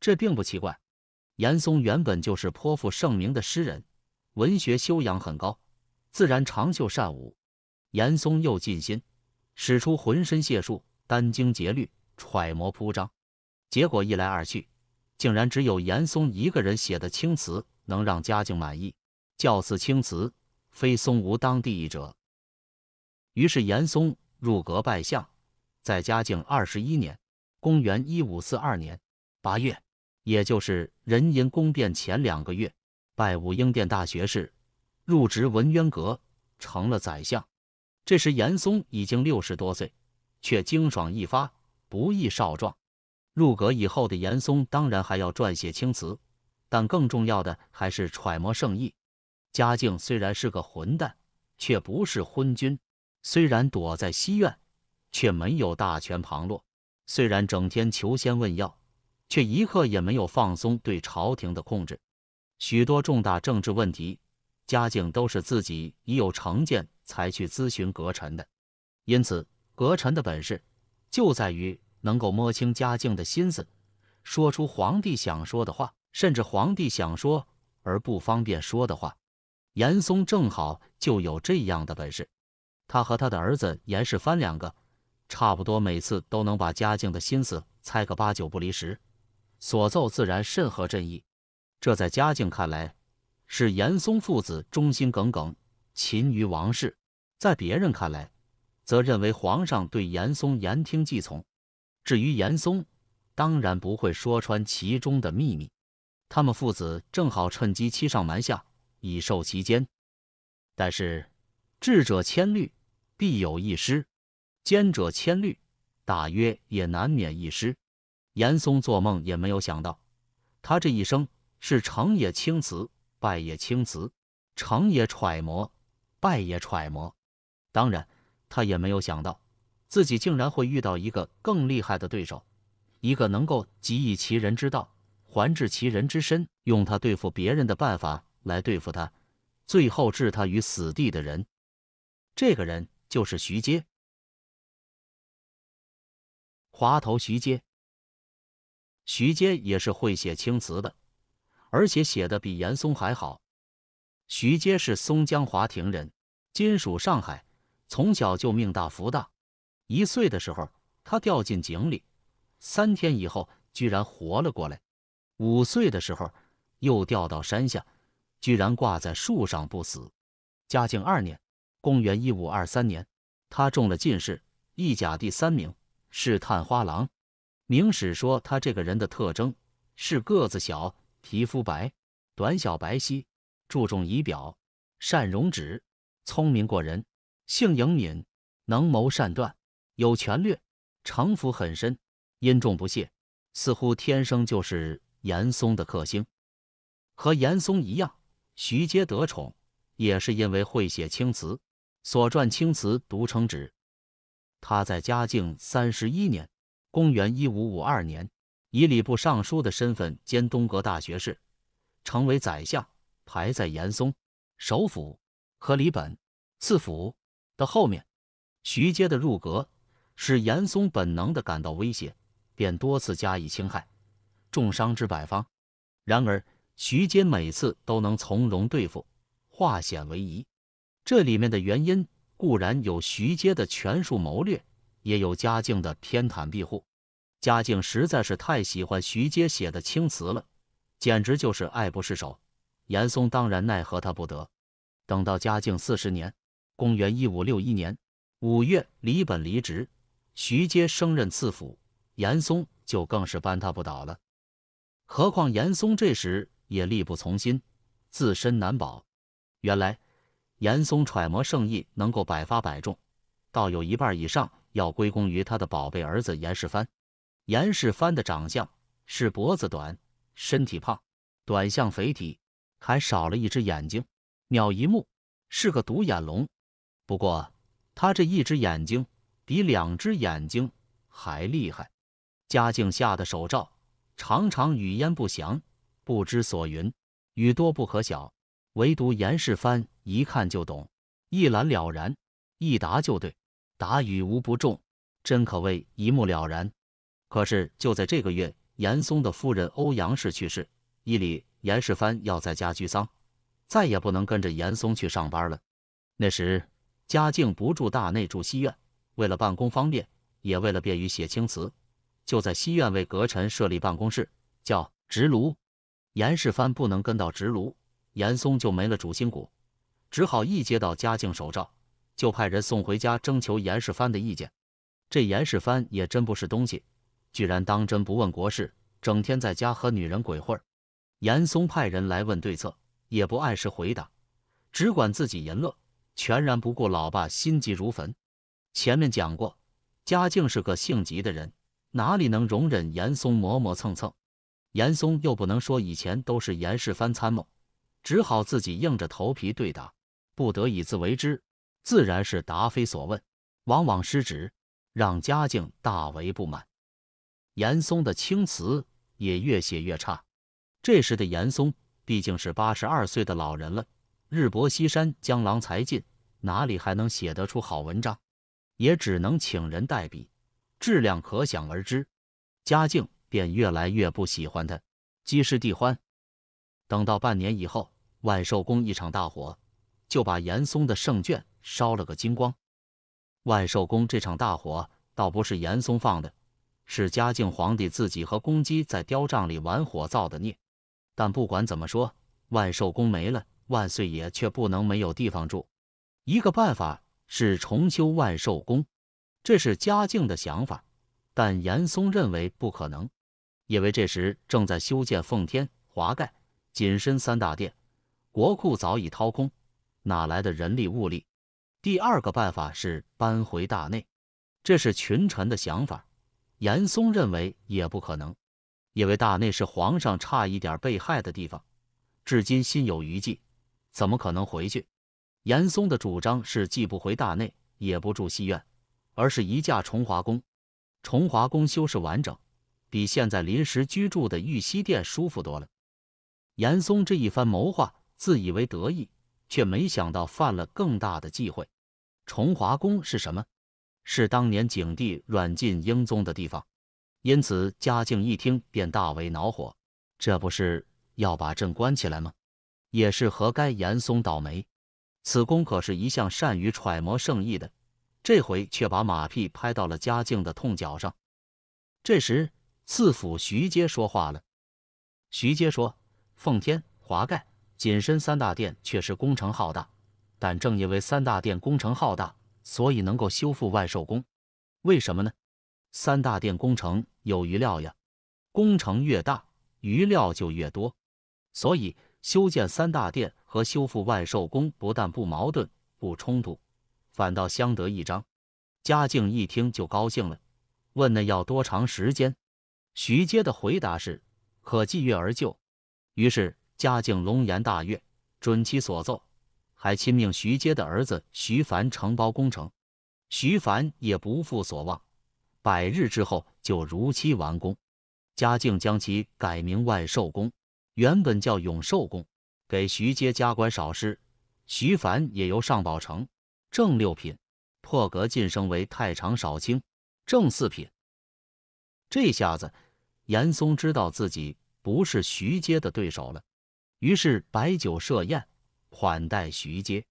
[SPEAKER 2] 这并不奇怪。严嵩原本就是颇负盛名的诗人，文学修养很高，自然长袖善舞。严嵩又尽心，使出浑身解数，殚精竭虑，揣摩铺张，结果一来二去，竟然只有严嵩一个人写的青词能让嘉靖满意，教赐青词，非嵩无当第一者。于是严嵩入阁拜相，在嘉靖二十一年（公元一五四二年）八月，也就是壬寅宫变前两个月，拜武英殿大学士，入职文渊阁，成了宰相。这时严嵩已经六十多岁，却精爽一发，不易少壮。入阁以后的严嵩当然还要撰写清词，但更重要的还是揣摩圣意。嘉靖虽然是个混蛋，却不是昏君。虽然躲在西院，却没有大权旁落；虽然整天求仙问药，却一刻也没有放松对朝廷的控制。许多重大政治问题，嘉靖都是自己已有成见才去咨询阁臣的。因此，阁臣的本事就在于能够摸清嘉靖的心思，说出皇帝想说的话，甚至皇帝想说而不方便说的话。严嵩正好就有这样的本事。他和他的儿子严世蕃两个，差不多每次都能把嘉靖的心思猜个八九不离十，所奏自然甚合朕意。这在嘉靖看来是严嵩父子忠心耿耿，勤于王事；在别人看来，则认为皇上对严嵩言听计从。至于严嵩，当然不会说穿其中的秘密。他们父子正好趁机欺上瞒下，以受其奸。但是智者千虑，必有一失，兼者千虑，大约也难免一失。严嵩做梦也没有想到，他这一生是成也青瓷，败也青瓷；成也揣摩，败也揣摩。当然，他也没有想到，自己竟然会遇到一个更厉害的对手，一个能够集以其人之道还治其人之身，用他对付别人的办法来对付他，最后置他于死地的人。这个人。就是
[SPEAKER 1] 徐阶，滑头徐阶，
[SPEAKER 2] 徐阶也是会写青词的，而且写的比严嵩还好。徐阶是松江华亭人，今属上海。从小就命大福大，一岁的时候他掉进井里，三天以后居然活了过来；五岁的时候又掉到山下，居然挂在树上不死。嘉靖二年。公元一五二三年，他中了进士，一甲第三名，是探花郎。《明史》说他这个人的特征是个子小，皮肤白，短小白皙，注重仪表，善容止，聪明过人，性颖敏，能谋善断，有权略，城府很深，阴重不泄，似乎天生就是严嵩的克星。和严嵩一样，徐阶得宠也是因为会写青词。所撰青词独称旨。他在嘉靖三十一年（公元1552年）以礼部尚书的身份兼东阁大学士，成为宰相，排在严嵩、首辅和李本、次辅的后面。徐阶的入阁使严嵩本能的感到威胁，便多次加以侵害，重伤之百方。然而徐阶每次都能从容对付，化险为夷。这里面的原因固然有徐阶的权术谋略，也有嘉靖的偏袒庇护。嘉靖实在是太喜欢徐阶写的青词了，简直就是爱不释手。严嵩当然奈何他不得。等到嘉靖四十年（公元一五六一年），五月李本离职，徐阶升任次辅，严嵩就更是扳他不倒了。何况严嵩这时也力不从心，自身难保。原来。严嵩揣摩圣意能够百发百中，倒有一半以上要归功于他的宝贝儿子严世蕃。严世蕃的长相是脖子短、身体胖、短相肥体，还少了一只眼睛，鸟一目，是个独眼龙。不过他这一只眼睛比两只眼睛还厉害。嘉靖吓得手颤，常常语焉不详，不知所云。语多不可小，唯独严世蕃。一看就懂，一览了然，一答就对，答语无不中，真可谓一目了然。可是就在这个月，严嵩的夫人欧阳氏去世，伊礼严世蕃要在家居丧，再也不能跟着严嵩去上班了。那时嘉靖不住大内，住西苑，为了办公方便，也为了便于写青词，就在西苑为阁臣设立办公室，叫执炉。严世蕃不能跟到执炉，严嵩就没了主心骨。只好一接到嘉靖手诏，就派人送回家征求严世蕃的意见。这严世蕃也真不是东西，居然当真不问国事，整天在家和女人鬼混。严嵩派人来问对策，也不按时回答，只管自己淫乐，全然不顾老爸心急如焚。前面讲过，嘉靖是个性急的人，哪里能容忍严嵩磨磨蹭蹭？严嵩又不能说以前都是严世蕃参谋，只好自己硬着头皮对答。不得以自为之，自然是答非所问，往往失职，让嘉靖大为不满。严嵩的青词也越写越差。这时的严嵩毕竟是八十二岁的老人了，日薄西山，江郎才尽，哪里还能写得出好文章？也只能请人代笔，质量可想而知。嘉靖便越来越不喜欢他，积事地欢。等到半年以后，万寿宫一场大火。就把严嵩的圣卷烧了个精光。万寿宫这场大火倒不是严嵩放的，是嘉靖皇帝自己和公鸡在雕帐里玩火造的孽。但不管怎么说，万寿宫没了，万岁爷却不能没有地方住。一个办法是重修万寿宫，这是嘉靖的想法，但严嵩认为不可能，因为这时正在修建奉天、华盖、谨身三大殿，国库早已掏空。哪来的人力物力？第二个办法是搬回大内，这是群臣的想法。严嵩认为也不可能，因为大内是皇上差一点被害的地方，至今心有余悸，怎么可能回去？严嵩的主张是既不回大内，也不住西苑，而是移驾重华宫。重华宫修饰完整，比现在临时居住的玉熙殿舒服多了。严嵩这一番谋划，自以为得意。却没想到犯了更大的忌讳。重华宫是什么？是当年景帝软禁英宗的地方。因此，嘉靖一听便大为恼火，这不是要把朕关起来吗？也是活该严嵩倒霉。此公可是一向善于揣摩圣意的，这回却把马屁拍到了嘉靖的痛脚上。这时，四辅徐阶说话了。徐阶说：“奉天华盖。”仅身三大殿，确实工程浩大，但正因为三大殿工程浩大，所以能够修复万寿宫。为什么呢？三大殿工程有余料呀，工程越大，余料就越多，所以修建三大殿和修复万寿宫不但不矛盾、不冲突，反倒相得益彰。嘉靖一听就高兴了，问那要多长时间？徐阶的回答是可计月而就，于是。嘉靖龙颜大悦，准其所奏，还亲命徐阶的儿子徐凡承包工程。徐凡也不负所望，百日之后就如期完工。嘉靖将其改名万寿宫，原本叫永寿宫，给徐阶加官少师，徐凡也由上宝城正六品破格晋升为太常少卿正四品。这下子，严嵩知道自己不是徐阶的对手了。于是摆酒设宴，款待徐阶。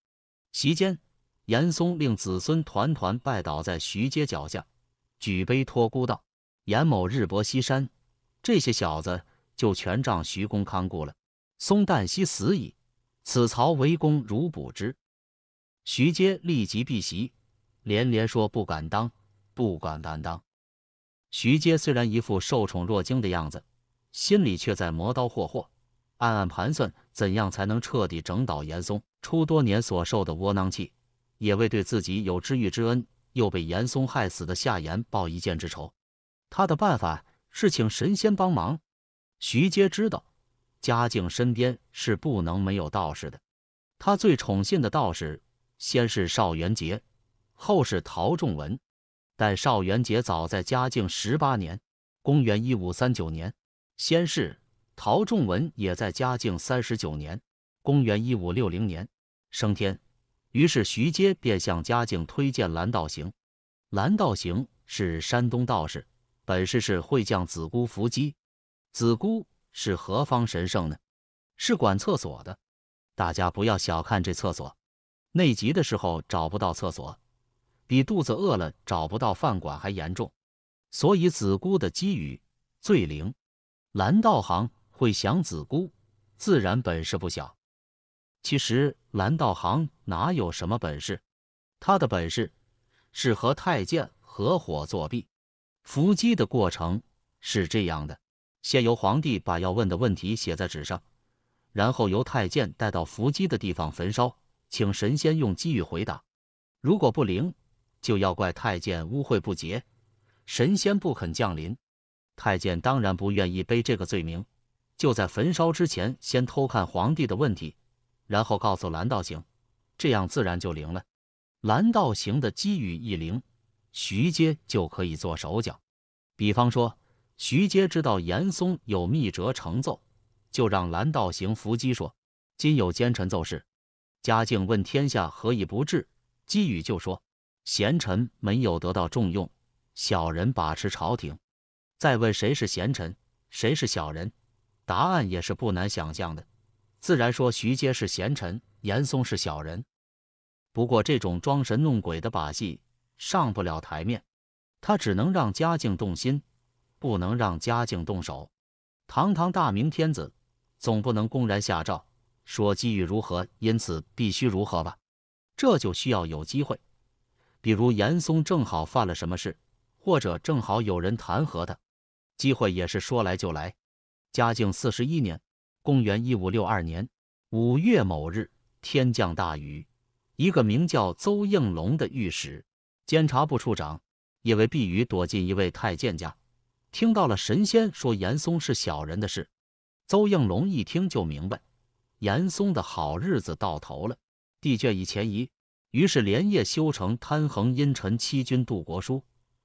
[SPEAKER 2] 席间，严嵩令子孙团团拜倒在徐阶脚下，举杯托孤道：“严某日薄西山，这些小子就全仗徐公看顾了。松旦夕死矣，此曹为公如补之。”徐阶立即避席，连连说：“不敢当，不敢担当。”徐阶虽然一副受宠若惊的样子，心里却在磨刀霍霍。暗暗盘算怎样才能彻底整倒严嵩，出多年所受的窝囊气，也为对自己有知遇之恩又被严嵩害死的夏言报一箭之仇。他的办法是请神仙帮忙。徐阶知道嘉靖身边是不能没有道士的，他最宠信的道士先是邵元杰，后是陶仲文，但邵元杰早在嘉靖十八年（公元1539年）先逝。陶仲文也在嘉靖三十九年，公元一五六零年升天。于是徐阶便向嘉靖推荐蓝道行。蓝道行是山东道士，本事是会将子姑伏击。子姑是何方神圣呢？是管厕所的。大家不要小看这厕所，内急的时候找不到厕所，比肚子饿了找不到饭馆还严重。所以子姑的机语最灵。蓝道行。会降子姑，自然本事不小。其实蓝道行哪有什么本事？他的本事是和太监合伙作弊。伏击的过程是这样的：先由皇帝把要问的问题写在纸上，然后由太监带到伏击的地方焚烧，请神仙用机遇回答。如果不灵，就要怪太监污秽不洁，神仙不肯降临。太监当然不愿意背这个罪名。就在焚烧之前，先偷看皇帝的问题，然后告诉蓝道行，这样自然就灵了。蓝道行的机语一灵，徐阶就可以做手脚。比方说，徐阶知道严嵩有密折呈奏，就让蓝道行伏击说：“今有奸臣奏事。”嘉靖问天下何以不治，机宇就说：“贤臣没有得到重用，小人把持朝廷。”再问谁是贤臣，谁是小人。答案也是不难想象的，自然说徐阶是贤臣，严嵩是小人。不过这种装神弄鬼的把戏上不了台面，他只能让嘉靖动心，不能让嘉靖动手。堂堂大明天子，总不能公然下诏说机遇如何，因此必须如何吧？这就需要有机会，比如严嵩正好犯了什么事，或者正好有人弹劾他，机会也是说来就来。嘉靖四十一年，公元一五六二年五月某日，天降大雨，一个名叫邹应龙的御史、监察部处长，因为避雨躲进一位太监家，听到了神仙说严嵩是小人的事。邹应龙一听就明白，严嵩的好日子到头了，帝眷已前移，于是连夜修成《贪横阴沉欺君度国书》，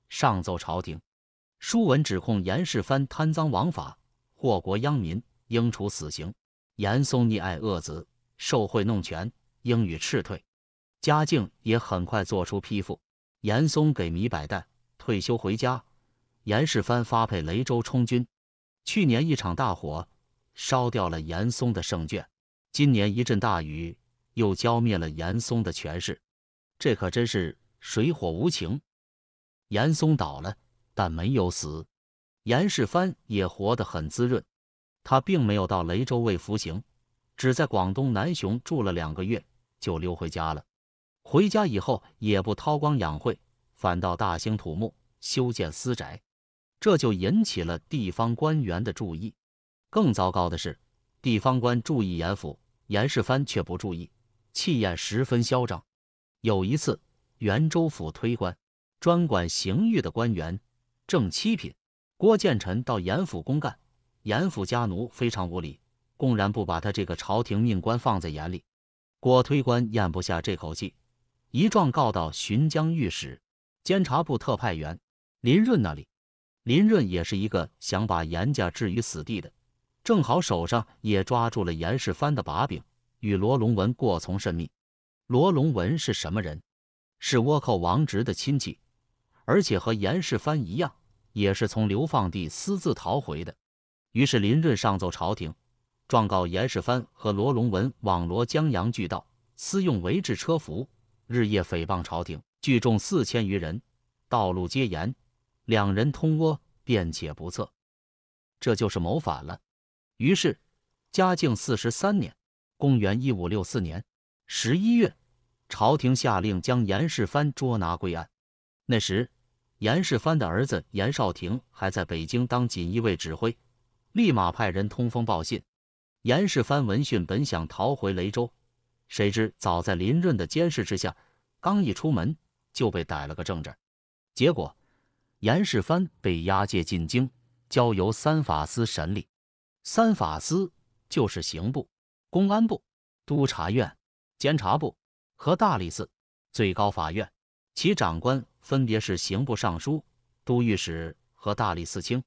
[SPEAKER 2] 上奏朝廷。书文指控严世蕃贪赃枉法。祸国殃民，应处死刑。严嵩溺爱恶子，受贿弄权，应予斥退。嘉靖也很快做出批复：严嵩给米百担，退休回家。严世蕃发配雷州充军。去年一场大火烧掉了严嵩的圣卷，今年一阵大雨又浇灭了严嵩的权势。这可真是水火无情。严嵩倒了，但没有死。严世蕃也活得很滋润，他并没有到雷州为服刑，只在广东南雄住了两个月就溜回家了。回家以后也不韬光养晦，反倒大兴土木修建私宅，这就引起了地方官员的注意。更糟糕的是，地方官注意严府，严世蕃却不注意，气焰十分嚣张。有一次，袁州府推官专管刑狱的官员，正七品。郭建臣到严府公干，严府家奴非常无礼，公然不把他这个朝廷命官放在眼里。郭推官咽不下这口气，一状告到巡江御史、监察部特派员林润那里。林润也是一个想把严家置于死地的，正好手上也抓住了严世蕃的把柄，与罗龙文过从甚密。罗龙文是什么人？是倭寇王直的亲戚，而且和严世蕃一样。也是从流放地私自逃回的。于是林润上奏朝廷，状告严世蕃和罗龙文网罗江洋巨盗，私用为治车服，日夜诽谤朝廷，聚众四千余人，道路皆严，两人通倭，便且不测，这就是谋反了。于是嘉靖四十三年（公元一五六四年）十一月，朝廷下令将严世蕃捉拿归案。那时。严世蕃的儿子严绍庭还在北京当锦衣卫指挥，立马派人通风报信。严世蕃闻讯，本想逃回雷州，谁知早在林润的监视之下，刚一出门就被逮了个正着。结果，严世蕃被押解进京，交由三法司审理。三法司就是刑部、公安部、督察院、监察部和大理寺，最高法院。其长官分别是刑部尚书、都御史和大理寺卿。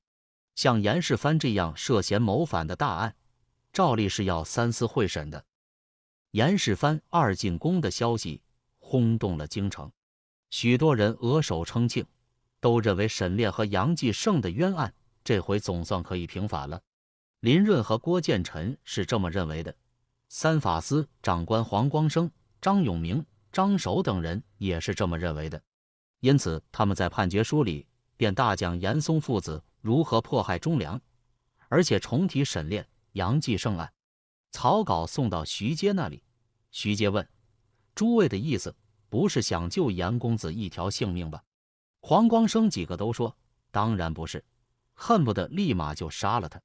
[SPEAKER 2] 像严世蕃这样涉嫌谋反的大案，照例是要三司会审的。严世蕃二进宫的消息轰动了京城，许多人额手称庆，都认为沈炼和杨继盛的冤案这回总算可以平反了。林润和郭建臣是这么认为的。三法司长官黄光升、张永明。张守等人也是这么认为的，因此他们在判决书里便大讲严嵩父子如何迫害忠良，而且重提沈炼、杨继盛案。草稿送到徐阶那里，徐阶问：“诸位的意思，不是想救严公子一条性命吧？”黄光升几个都说：“当然不是，恨不得立马就杀了他。”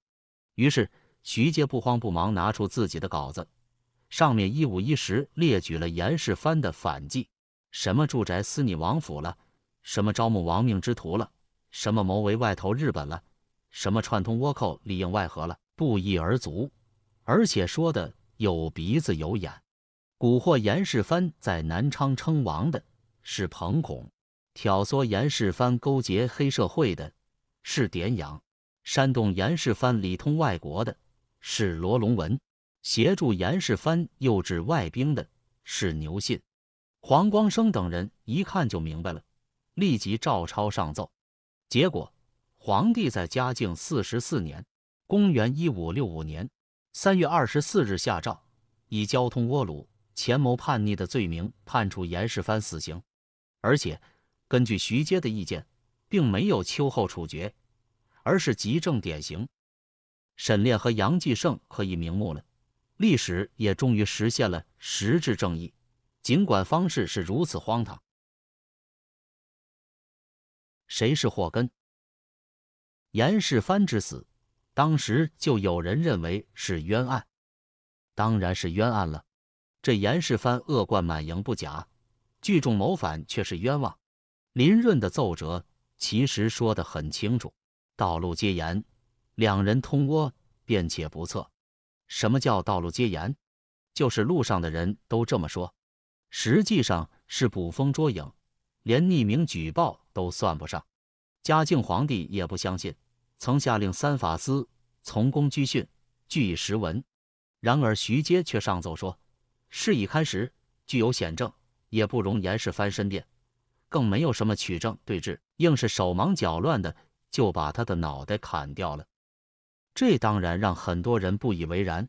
[SPEAKER 2] 于是徐阶不慌不忙拿出自己的稿子。上面一五一十列举了严世蕃的反计：什么住宅私你王府了，什么招募亡命之徒了，什么谋为外投日本了，什么串通倭寇里应外合了，不一而足。而且说的有鼻子有眼。蛊惑严世蕃在南昌称王的是彭孔，挑唆严世蕃勾结黑社会的是典杨，煽动严世蕃里通外国的是罗龙文。协助严世蕃诱致外兵的是牛信、黄光升等人，一看就明白了，立即照抄上奏。结果，皇帝在嘉靖四十四年（公元一五六五年）三月二十四日下诏，以交通倭虏、潜谋叛逆的罪名判处严世蕃死刑。而且，根据徐阶的意见，并没有秋后处决，而是急正典刑。沈炼和杨继盛可以瞑目了。历史也终于实现了实质正义，尽管方式是如此荒唐。
[SPEAKER 1] 谁是祸根？严世蕃之死，
[SPEAKER 2] 当时就有人认为是冤案，当然是冤案了。这严世蕃恶贯满盈不假，聚众谋反却是冤枉。林润的奏折其实说的很清楚，道路皆严，两人通倭，便且不测。什么叫道路皆言？就是路上的人都这么说，实际上是捕风捉影，连匿名举报都算不上。嘉靖皇帝也不相信，曾下令三法司从公拘讯，据以实文。然而徐阶却上奏说，事已开始，具有显证，也不容严世蕃申辩，更没有什么取证对质，硬是手忙脚乱的就把他的脑袋砍掉了。这当然让很多人不以为然。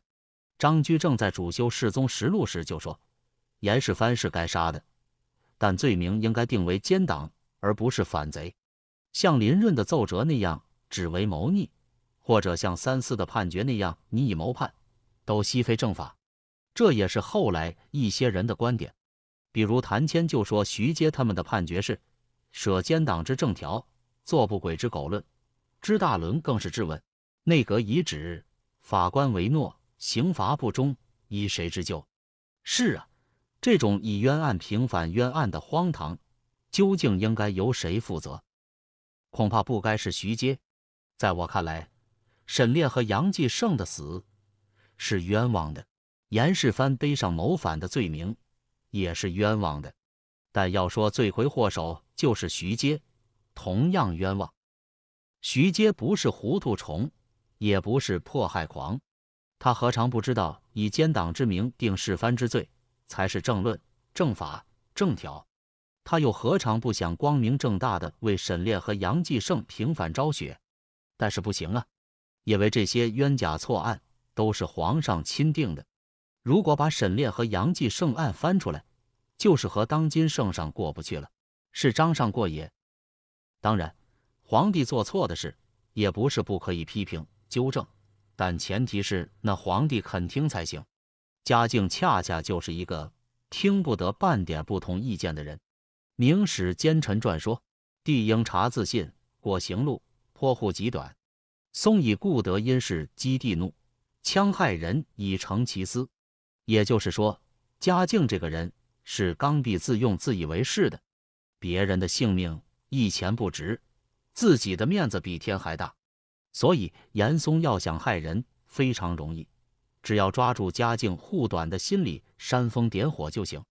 [SPEAKER 2] 张居正在主修《世宗实录》时就说：“严世蕃是该杀的，但罪名应该定为奸党，而不是反贼。像林润的奏折那样，只为谋逆；或者像三司的判决那样，你以谋叛，都悉非正法。”这也是后来一些人的观点。比如谭谦就说：“徐阶他们的判决是舍奸党之正条，作不轨之狗论；知大伦更是质问。”内阁遗旨，法官为诺，刑罚不忠，依谁之咎？是啊，这种以冤案平反冤案的荒唐，究竟应该由谁负责？恐怕不该是徐阶。在我看来，沈炼和杨继盛的死是冤枉的，严世蕃背上谋反的罪名也是冤枉的。但要说罪魁祸首，就是徐阶，同样冤枉。徐阶不是糊涂虫。也不是迫害狂，他何尝不知道以奸党之名定士藩之罪才是正论、正法、正条？他又何尝不想光明正大的为沈炼和杨继盛平反昭雪？但是不行啊，因为这些冤假错案都是皇上钦定的，如果把沈炼和杨继盛案翻出来，就是和当今圣上过不去了，是张上过也。当然，皇帝做错的事也不是不可以批评。纠正，但前提是那皇帝肯听才行。嘉靖恰恰就是一个听不得半点不同意见的人。《明史奸臣传》说：“帝应察自信，果行路颇护己短。松以固德，因事激帝怒，戕害人以成其私。”也就是说，嘉靖这个人是刚愎自用、自以为是的，别人的性命一钱不值，自己的面子比天还大。所以，严嵩要想害人非常容易，只要抓住嘉靖护短的心理，煽风点火就行。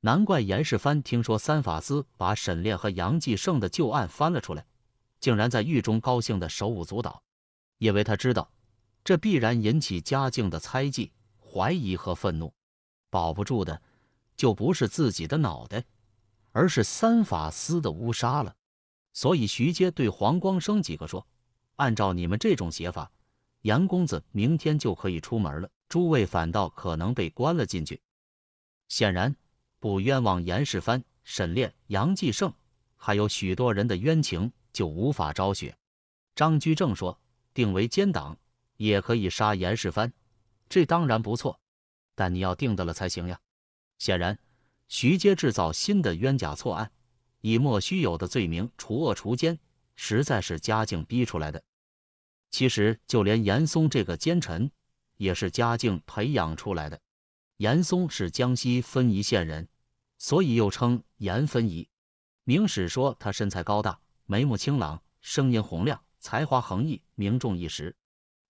[SPEAKER 2] 难怪严世蕃听说三法司把沈炼和杨继盛的旧案翻了出来，竟然在狱中高兴的手舞足蹈，因为他知道这必然引起嘉靖的猜忌、怀疑和愤怒，保不住的就不是自己的脑袋，而是三法司的乌纱了。所以，徐阶对黄光升几个说。按照你们这种写法，严公子明天就可以出门了，诸位反倒可能被关了进去。显然，不冤枉严世蕃、沈炼、杨继盛，还有许多人的冤情就无法昭雪。张居正说：“定为奸党，也可以杀严世蕃，这当然不错，但你要定得了才行呀。”显然，徐阶制造新的冤假错案，以莫须有的罪名除恶除奸，实在是嘉靖逼出来的。其实，就连严嵩这个奸臣也是嘉靖培养出来的。严嵩是江西分宜县人，所以又称严分宜。《明史》说他身材高大，眉目清朗，声音洪亮，才华横溢，名重一时。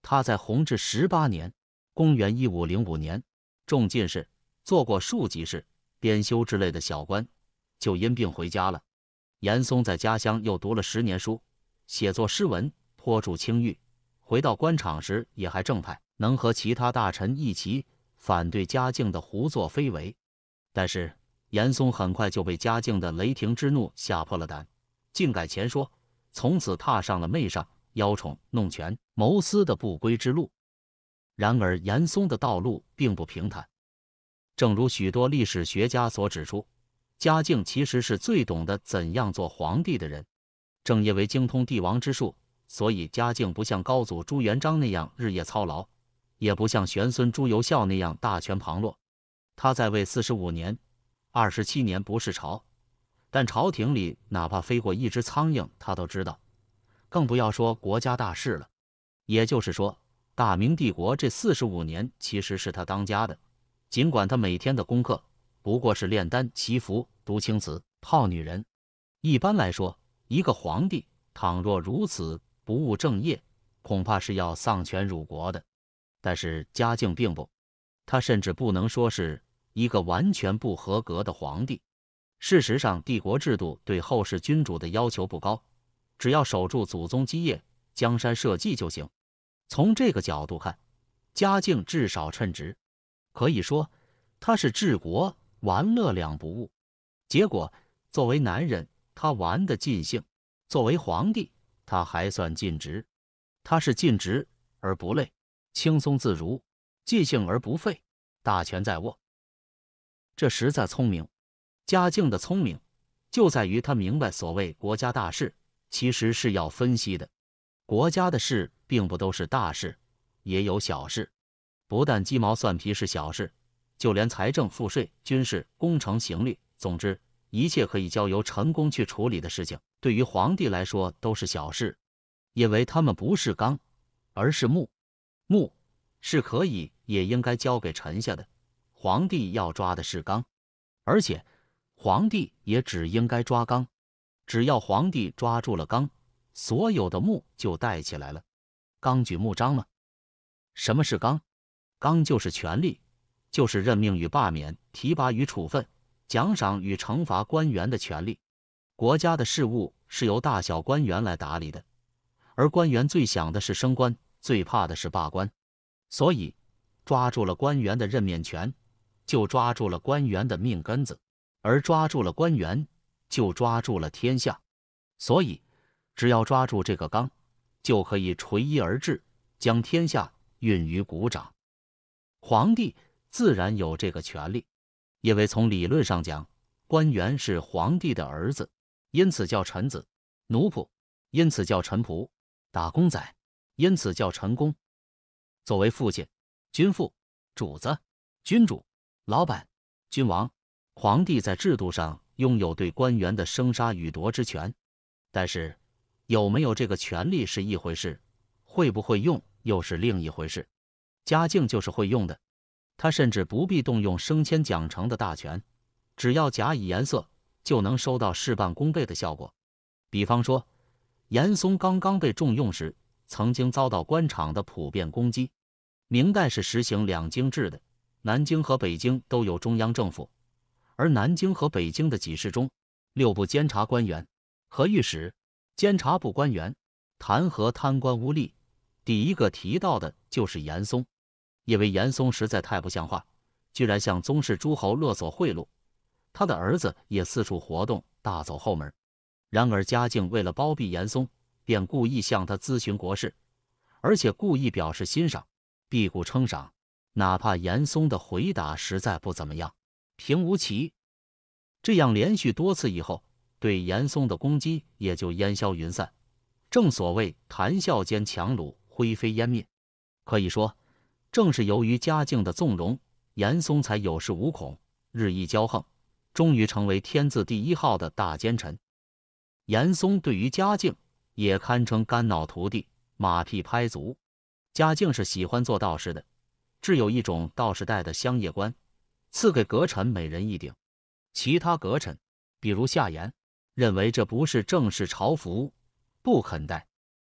[SPEAKER 2] 他在弘治十八年（公元一五零五年）中进士，做过庶吉士、编修之类的小官，就因病回家了。严嵩在家乡又读了十年书，写作诗文，颇著清誉。回到官场时也还正派，能和其他大臣一起反对嘉靖的胡作非为。但是严嵩很快就被嘉靖的雷霆之怒吓破了胆，竟改前说，从此踏上了媚上、邀宠、弄权、谋私的不归之路。然而严嵩的道路并不平坦。正如许多历史学家所指出，嘉靖其实是最懂得怎样做皇帝的人。正因为精通帝王之术。所以嘉靖不像高祖朱元璋那样日夜操劳，也不像玄孙朱由校那样大权旁落。他在位四十五年，二十七年不是朝，但朝廷里哪怕飞过一只苍蝇，他都知道，更不要说国家大事了。也就是说，大明帝国这四十五年其实是他当家的，尽管他每天的功课不过是炼丹、祈福、读青词、泡女人。一般来说，一个皇帝倘若如此，不务正业，恐怕是要丧权辱国的。但是嘉靖并不，他甚至不能说是一个完全不合格的皇帝。事实上，帝国制度对后世君主的要求不高，只要守住祖宗基业、江山社稷就行。从这个角度看，嘉靖至少称职，可以说他是治国玩乐两不误。结果，作为男人，他玩得尽兴；作为皇帝，他还算尽职，他是尽职而不累，轻松自如，尽兴而不废，大权在握，这实在聪明。嘉靖的聪明就在于他明白，所谓国家大事，其实是要分析的。国家的事并不都是大事，也有小事。不但鸡毛蒜皮是小事，就连财政、赋税、军事、工程、刑律，总之。一切可以交由陈工去处理的事情，对于皇帝来说都是小事，因为他们不是纲，而是木。木是可以也应该交给臣下的。皇帝要抓的是纲。而且皇帝也只应该抓纲，只要皇帝抓住了纲，所有的木就带起来了。纲举木张吗？什么是纲？纲就是权力，就是任命与罢免、提拔与处分。奖赏与惩罚官员的权利，国家的事务是由大小官员来打理的，而官员最想的是升官，最怕的是罢官，所以抓住了官员的任免权，就抓住了官员的命根子，而抓住了官员，就抓住了天下，所以只要抓住这个纲，就可以垂衣而治，将天下运于股掌。皇帝自然有这个权利。因为从理论上讲，官员是皇帝的儿子，因此叫臣子、奴仆，因此叫臣仆、打工仔，因此叫臣工。作为父亲、君父、主子、君主、老板、君王、皇帝，在制度上拥有对官员的生杀予夺之权。但是有没有这个权利是一回事，会不会用又是另一回事。嘉靖就是会用的。他甚至不必动用升迁奖惩的大权，只要假以颜色，就能收到事半功倍的效果。比方说，严嵩刚刚被重用时，曾经遭到官场的普遍攻击。明代是实行两京制的，南京和北京都有中央政府，而南京和北京的几事中，六部监察官员和御史、监察部官员弹劾贪官污吏，第一个提到的就是严嵩。因为严嵩实在太不像话，居然向宗室诸侯勒索贿赂，他的儿子也四处活动，大走后门。然而嘉靖为了包庇严嵩，便故意向他咨询国事，而且故意表示欣赏、辟谷称赏，哪怕严嵩的回答实在不怎么样、平无奇。这样连续多次以后，对严嵩的攻击也就烟消云散。正所谓谈笑间，强虏，灰飞烟灭。可以说。正是由于嘉靖的纵容，严嵩才有恃无恐，日益骄横，终于成为天字第一号的大奸臣。严嵩对于嘉靖也堪称肝脑涂地、马屁拍足。嘉靖是喜欢做道士的，置有一种道士戴的香叶冠，赐给阁臣每人一顶。其他阁臣比如夏言认为这不是正式朝服，不肯戴。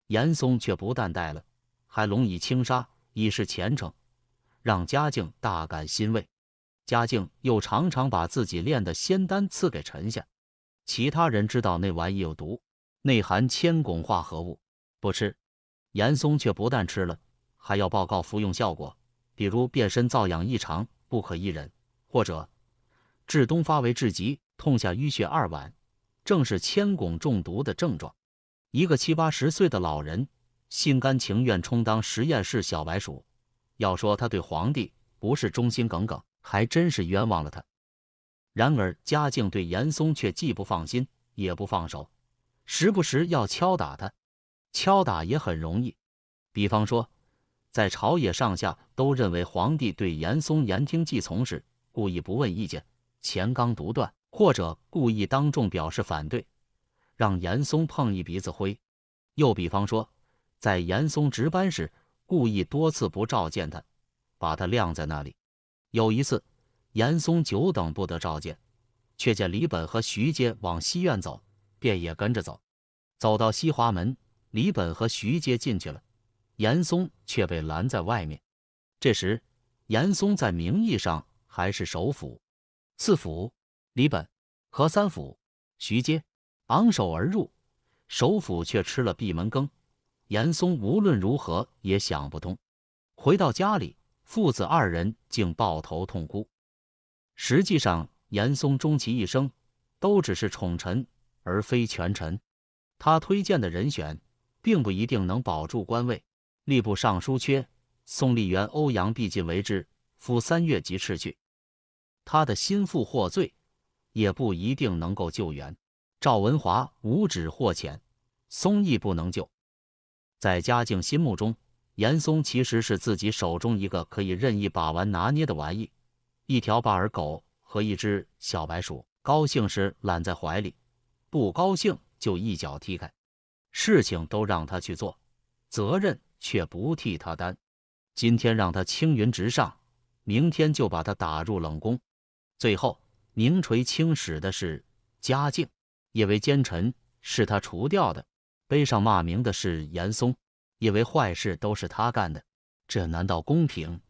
[SPEAKER 2] 严嵩却不但戴了，还龙椅轻纱。以示虔诚，让嘉靖大感欣慰。嘉靖又常常把自己炼的仙丹赐给臣下，其他人知道那玩意有毒，内含铅汞化合物，不吃。严嵩却不但吃了，还要报告服用效果，比如变身造氧异常，不可一忍，或者至冬发为至极，痛下淤血二碗，正是铅汞中毒的症状。一个七八十岁的老人。心甘情愿充当实验室小白鼠。要说他对皇帝不是忠心耿耿，还真是冤枉了他。然而，嘉靖对严嵩却既不放心也不放手，时不时要敲打他。敲打也很容易，比方说，在朝野上下都认为皇帝对严嵩言听计从时，故意不问意见，钱刚独断，或者故意当众表示反对，让严嵩碰一鼻子灰。又比方说。在严嵩值班时，故意多次不召见他，把他晾在那里。有一次，严嵩久等不得召见，却见李本和徐阶往西院走，便也跟着走。走到西华门，李本和徐阶进去了，严嵩却被拦在外面。这时，严嵩在名义上还是首辅，次辅李本和三辅徐阶昂首而入，首辅却吃了闭门羹。严嵩无论如何也想不通，回到家里，父子二人竟抱头痛哭。实际上，严嵩终其一生都只是宠臣而非权臣，他推荐的人选并不一定能保住官位。吏部尚书缺，宋立元、欧阳必进为之，夫三月即逝去。他的心腹获罪，也不一定能够救援。赵文华五指或浅，松亦不能救。在嘉靖心目中，严嵩其实是自己手中一个可以任意把玩拿捏的玩意，一条巴尔狗和一只小白鼠，高兴时揽在怀里，不高兴就一脚踢开，事情都让他去做，责任却不替他担。今天让他青云直上，明天就把他打入冷宫，最后名垂青史的是嘉靖，因为奸臣是他除掉的。碑上骂名的是严嵩，因为坏事都是他干的，这难道公平？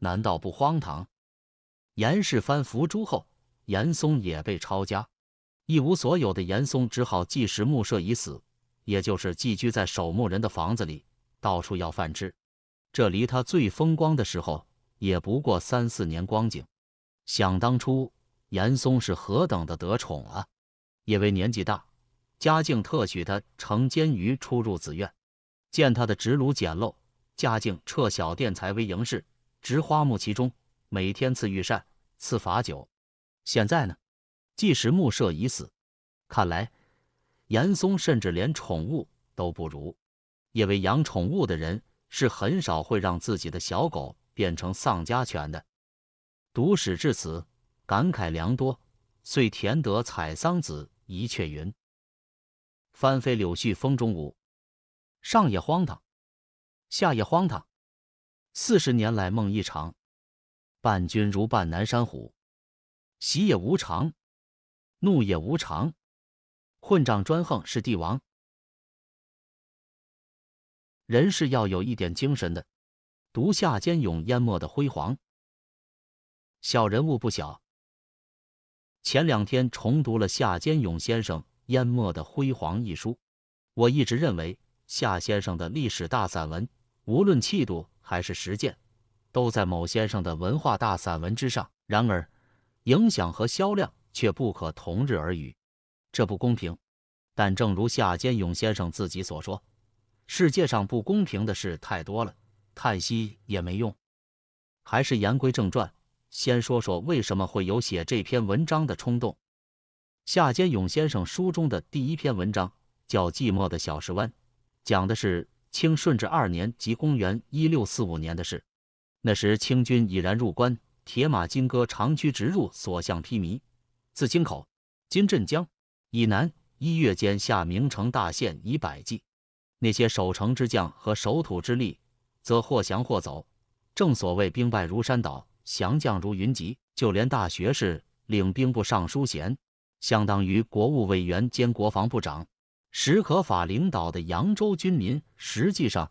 [SPEAKER 2] 难道不荒唐？严世蕃伏诛后，严嵩也被抄家，一无所有的严嵩只好寄食木舍以死，也就是寄居在守墓人的房子里，到处要饭吃。这离他最风光的时候也不过三四年光景。想当初，严嵩是何等的得宠啊！因为年纪大。嘉靖特许他乘监舆出入紫苑，见他的执炉简陋，嘉靖撤小店财为营室，植花木其中，每天赐御膳，赐罚酒。现在呢，即使木舍已死，看来严嵩甚至连宠物都不如，因为养宠物的人是很少会让自己的小狗变成丧家犬的。读史至此，感慨良多，遂填得《采桑子》一雀云。翻飞柳絮风中舞，上也荒唐，下也荒唐。
[SPEAKER 1] 四十年来梦一场，伴君如伴南山虎。喜也无常，怒也无常。混账专横是帝王，人是要有一点精神的。
[SPEAKER 2] 读夏坚勇淹没的辉煌，小人物不小。前两天重读了夏坚勇先生。《淹没的辉煌》一书，我一直认为夏先生的历史大散文，无论气度还是实践，都在某先生的文化大散文之上。然而，影响和销量却不可同日而语，这不公平。但正如夏坚勇先生自己所说，世界上不公平的事太多了，叹息也没用。还是言归正传，先说说为什么会有写这篇文章的冲动。夏坚勇先生书中的第一篇文章叫《寂寞的小石湾》，讲的是清顺治二年及公元一六四五年的事。那时清军已然入关，铁马金戈，长驱直入，所向披靡。自京口（今镇江）以南，一月间下明城大县以百计。那些守城之将和守土之力，则或降或走。正所谓兵败如山倒，降将如云集。就连大学士、领兵部尚书衔。相当于国务委员兼国防部长史可法领导的扬州军民，实际上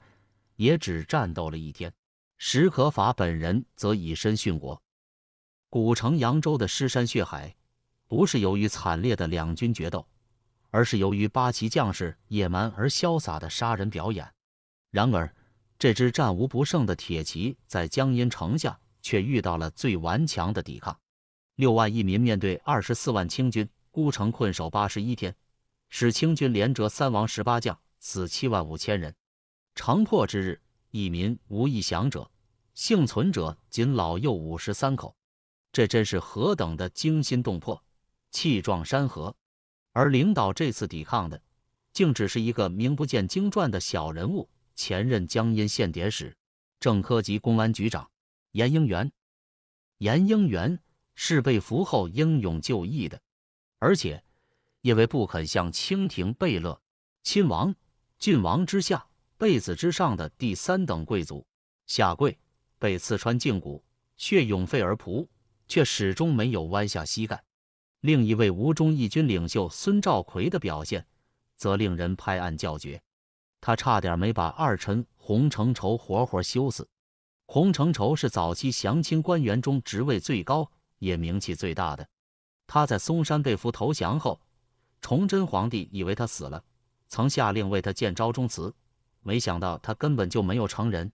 [SPEAKER 2] 也只战斗了一天。史可法本人则以身殉国。古城扬州的尸山血海，不是由于惨烈的两军决斗，而是由于八旗将士野蛮而潇洒的杀人表演。然而，这支战无不胜的铁骑在江阴城下却遇到了最顽强的抵抗。六万义民面对二十四万清军。孤城困守八十一天，使清军连折三王十八将，死七万五千人。城破之日，一民无一降者，幸存者仅老幼五十三口。这真是何等的惊心动魄，气壮山河！而领导这次抵抗的，竟只是一个名不见经传的小人物——前任江阴县典史、正科级公安局长严英元。严英元是被俘后英勇就义的。而且，因为不肯向清廷贝勒、亲王、郡王之下、贝子之上的第三等贵族下跪，被刺穿胫骨，血涌沸而仆，却始终没有弯下膝盖。另一位吴中义军领袖孙兆奎的表现，则令人拍案叫绝。他差点没把二臣洪承畴活活羞死。洪承畴是早期降清官员中职位最高、也名气最大的。他在嵩山被俘投降后，崇祯皇帝以为他死了，曾下令为他建昭忠祠，没想到他根本就没有成人。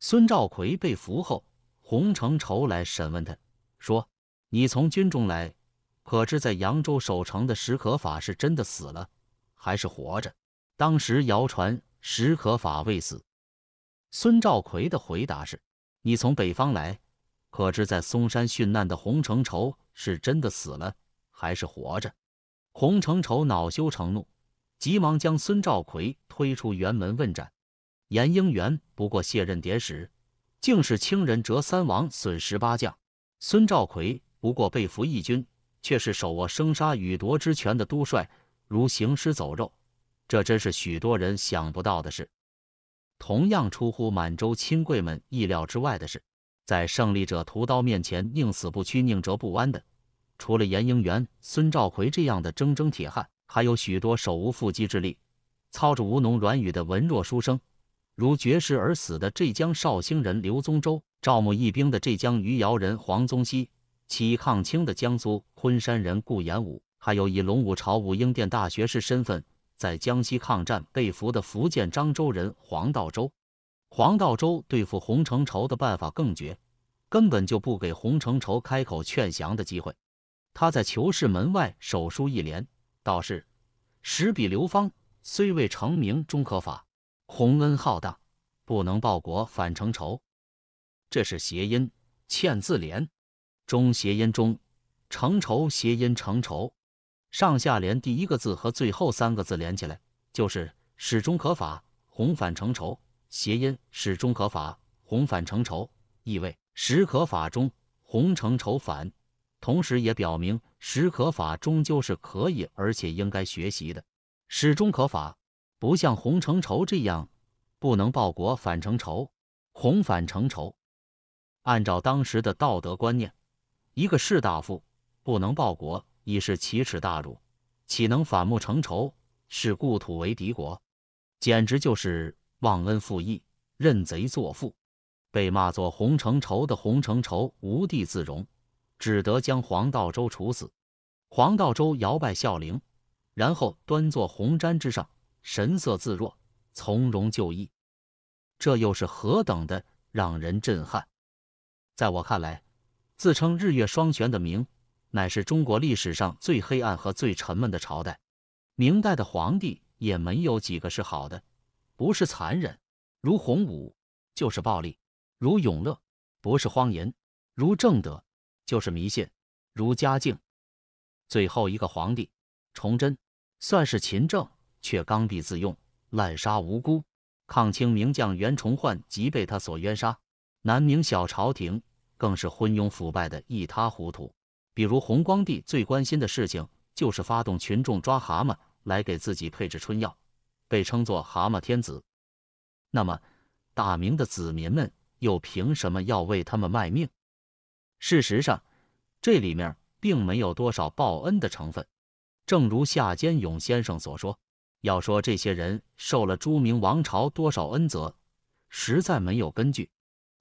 [SPEAKER 2] 孙兆奎被俘后，洪承畴来审问他，说：“你从军中来，可知在扬州守城的史可法是真的死了，还是活着？”当时谣传史可法未死，孙兆奎的回答是：“你从北方来。”可知在嵩山殉难的洪承畴是真的死了还是活着？洪承畴恼羞成怒，急忙将孙兆奎推出辕门问斩。严应元不过卸任典史，竟是清人折三王损十八将；孙兆奎不过被俘义军，却是手握生杀与夺之权的都帅，如行尸走肉。这真是许多人想不到的事。同样出乎满洲亲贵们意料之外的是。在胜利者屠刀面前宁死不屈、宁折不弯的，除了严英元、孙兆奎这样的铮铮铁汉，还有许多手无缚鸡之力、操着吴侬软语的文弱书生，如绝食而死的浙江绍兴人刘宗周、招募义兵的浙江余姚人黄宗羲、起义抗清的江苏昆山人顾炎武，还有以龙武朝武英殿大学士身份在江西抗战被俘的福建漳州人黄道周。黄道周对付洪承畴的办法更绝，根本就不给洪承畴开口劝降的机会。他在囚室门外手书一联，道是：“十笔流芳虽未成名终可法，洪恩浩荡不能报国反成仇。”这是谐音欠字联，中谐音中，成仇谐音成仇，上下联第一个字和最后三个字连起来，就是“始终可法洪反成仇”。谐音始终可法，红反成仇。意味始可法终，红成仇反。同时也表明始可法终究是可以，而且应该学习的。始终可法，不像红成仇这样不能报国反成仇，红反成仇。按照当时的道德观念，一个士大夫不能报国已是奇耻大辱，岂能反目成仇，视故土为敌国？简直就是。忘恩负义，认贼作父，被骂作洪承畴的洪承畴无地自容，只得将黄道周处死。黄道周摇拜孝陵，然后端坐红毡之上，神色自若，从容就义。这又是何等的让人震撼！在我看来，自称日月双全的明，乃是中国历史上最黑暗和最沉闷的朝代。明代的皇帝也没有几个是好的。不是残忍，如洪武就是暴力，如永乐；不是荒淫，如正德就是迷信，如嘉靖。最后一个皇帝崇祯算是勤政，却刚愎自用，滥杀无辜。抗清名将袁崇焕即被他所冤杀。南明小朝廷更是昏庸腐败的一塌糊涂。比如洪光帝最关心的事情就是发动群众抓蛤蟆来给自己配置春药。被称作“蛤蟆天子”，那么大明的子民们又凭什么要为他们卖命？事实上，这里面并没有多少报恩的成分。正如夏坚勇先生所说，要说这些人受了朱明王朝多少恩泽，实在没有根据。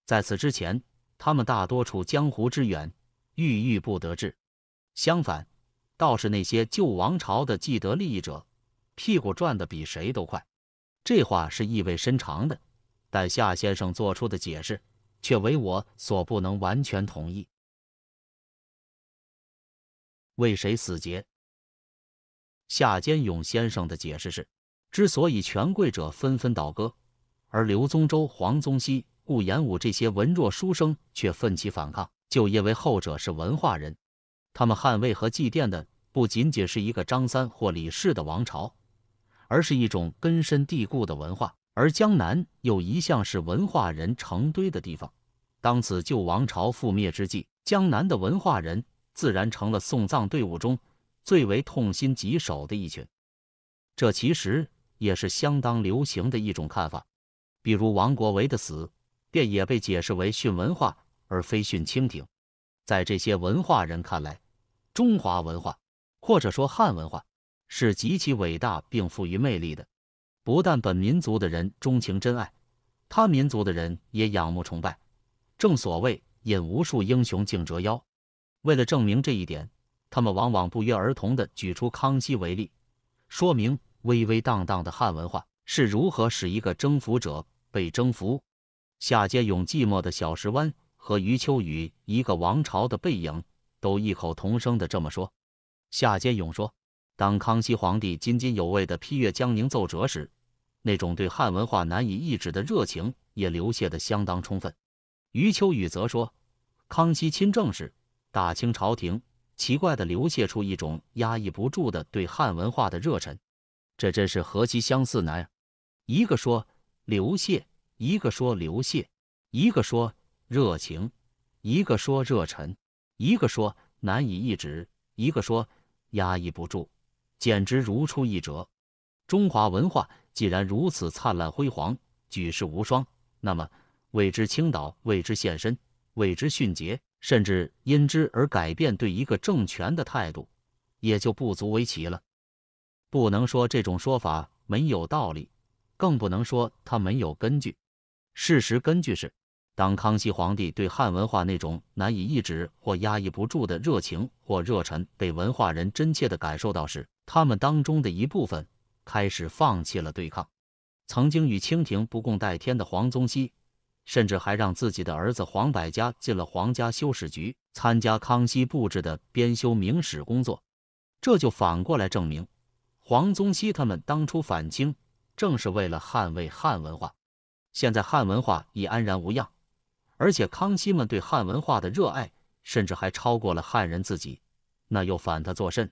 [SPEAKER 2] 在此之前，他们大多处江湖之远，郁郁不得志；相反，倒是那些旧王朝的既得利益者。屁股转得比谁都快，这话是意味深长的，但夏先生做出的解释却为我所不能完全同意。为谁死结？夏坚勇先生的解释是：之所以权贵者纷纷倒戈，而刘宗周、黄宗羲、顾炎武这些文弱书生却奋起反抗，就因为后者是文化人，他们捍卫和祭奠的不仅仅是一个张三或李四的王朝。而是一种根深蒂固的文化，而江南又一向是文化人成堆的地方。当此旧王朝覆灭之际，江南的文化人自然成了送葬队伍中最为痛心疾首的一群。这其实也是相当流行的一种看法，比如王国维的死便也被解释为殉文化而非殉清廷。在这些文化人看来，中华文化或者说汉文化。是极其伟大并富于魅力的，不但本民族的人钟情真爱，他民族的人也仰慕崇拜，正所谓引无数英雄竞折腰。为了证明这一点，他们往往不约而同地举出康熙为例，说明巍巍荡荡的汉文化是如何使一个征服者被征服。夏接勇、寂寞的小石湾和余秋雨，一个王朝的背影都异口同声地这么说。夏接勇说。当康熙皇帝津津有味地批阅江宁奏折时，那种对汉文化难以抑制的热情也流泻得相当充分。余秋雨则说，康熙亲政时，大清朝廷奇怪地流泻出一种压抑不住的对汉文化的热忱，这真是何其相似难呀！一个说流泻，一个说流泻，一个说热情，一个说热忱，一个说难以抑制，一个说压抑不住。简直如出一辙。中华文化既然如此灿烂辉煌、举世无双，那么为之倾倒、为之献身、为之殉节，甚至因之而改变对一个政权的态度，也就不足为奇了。不能说这种说法没有道理，更不能说它没有根据。事实根据是。当康熙皇帝对汉文化那种难以抑制或压抑不住的热情或热忱被文化人真切地感受到时，他们当中的一部分开始放弃了对抗。曾经与清廷不共戴天的黄宗羲，甚至还让自己的儿子黄百家进了皇家修史局，参加康熙布置的编修明史工作。这就反过来证明，黄宗羲他们当初反清，正是为了捍卫汉文化。现在汉文化已安然无恙。而且康熙们对汉文化的热爱，甚至还超过了汉人自己，那又反他作甚？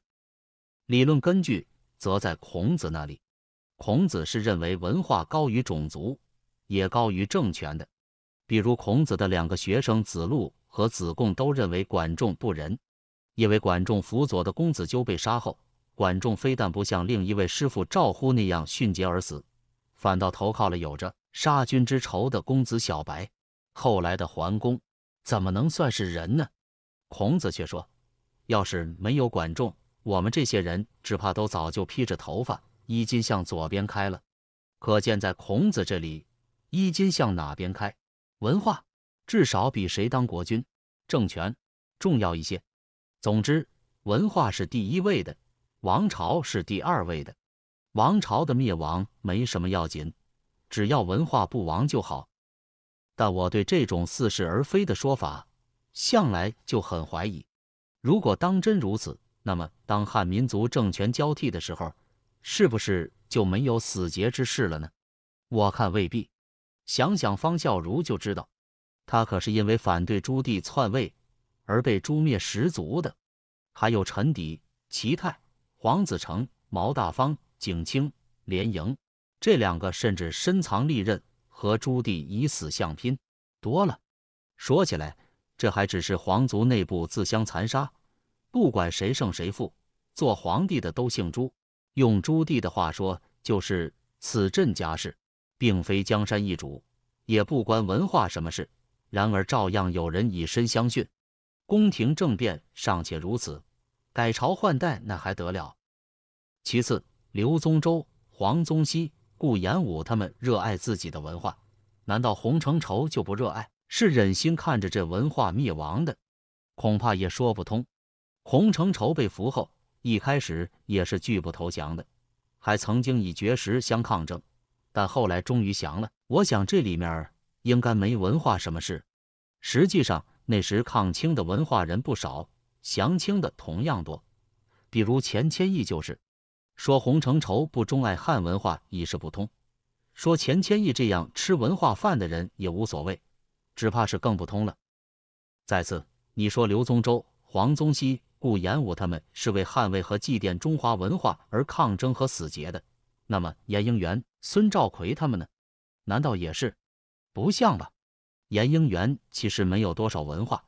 [SPEAKER 2] 理论根据则在孔子那里。孔子是认为文化高于种族，也高于政权的。比如孔子的两个学生子路和子贡都认为管仲不仁，因为管仲辅佐的公子纠被杀后，管仲非但不像另一位师傅赵乎那样迅捷而死，反倒投靠了有着杀君之仇的公子小白。后来的桓公怎么能算是人呢？孔子却说：“要是没有管仲，我们这些人只怕都早就披着头发，衣襟向左边开了。”可见，在孔子这里，衣襟向哪边开，文化至少比谁当国君、政权重要一些。总之，文化是第一位的，王朝是第二位的。王朝的灭亡没什么要紧，只要文化不亡就好。但我对这种似是而非的说法向来就很怀疑。如果当真如此，那么当汉民族政权交替的时候，是不是就没有死结之事了呢？我看未必。想想方孝孺就知道，他可是因为反对朱棣篡位而被诛灭十族的。还有陈迪、齐泰、黄子成、毛大方、景清、连营这两个，甚至深藏利刃。和朱棣以死相拼多了。说起来，这还只是皇族内部自相残杀，不管谁胜谁负，做皇帝的都姓朱。用朱棣的话说，就是此阵家事，并非江山易主，也不关文化什么事。然而，照样有人以身相殉。宫廷政变尚且如此，改朝换代那还得了？其次，刘宗周、黄宗羲。顾炎武他们热爱自己的文化，难道洪承畴就不热爱？是忍心看着这文化灭亡的？恐怕也说不通。洪承畴被俘后，一开始也是拒不投降的，还曾经以绝食相抗争，但后来终于降了。我想这里面应该没文化什么事。实际上，那时抗清的文化人不少，降清的同样多。比如钱谦益就是。说洪承畴不钟爱汉文化已是不通，说钱谦益这样吃文化饭的人也无所谓，只怕是更不通了。再次，你说刘宗周、黄宗羲、顾炎武他们是为捍卫和祭奠中华文化而抗争和死结的，那么严英元、孙兆奎他们呢？难道也是？不像吧？严英元其实没有多少文化。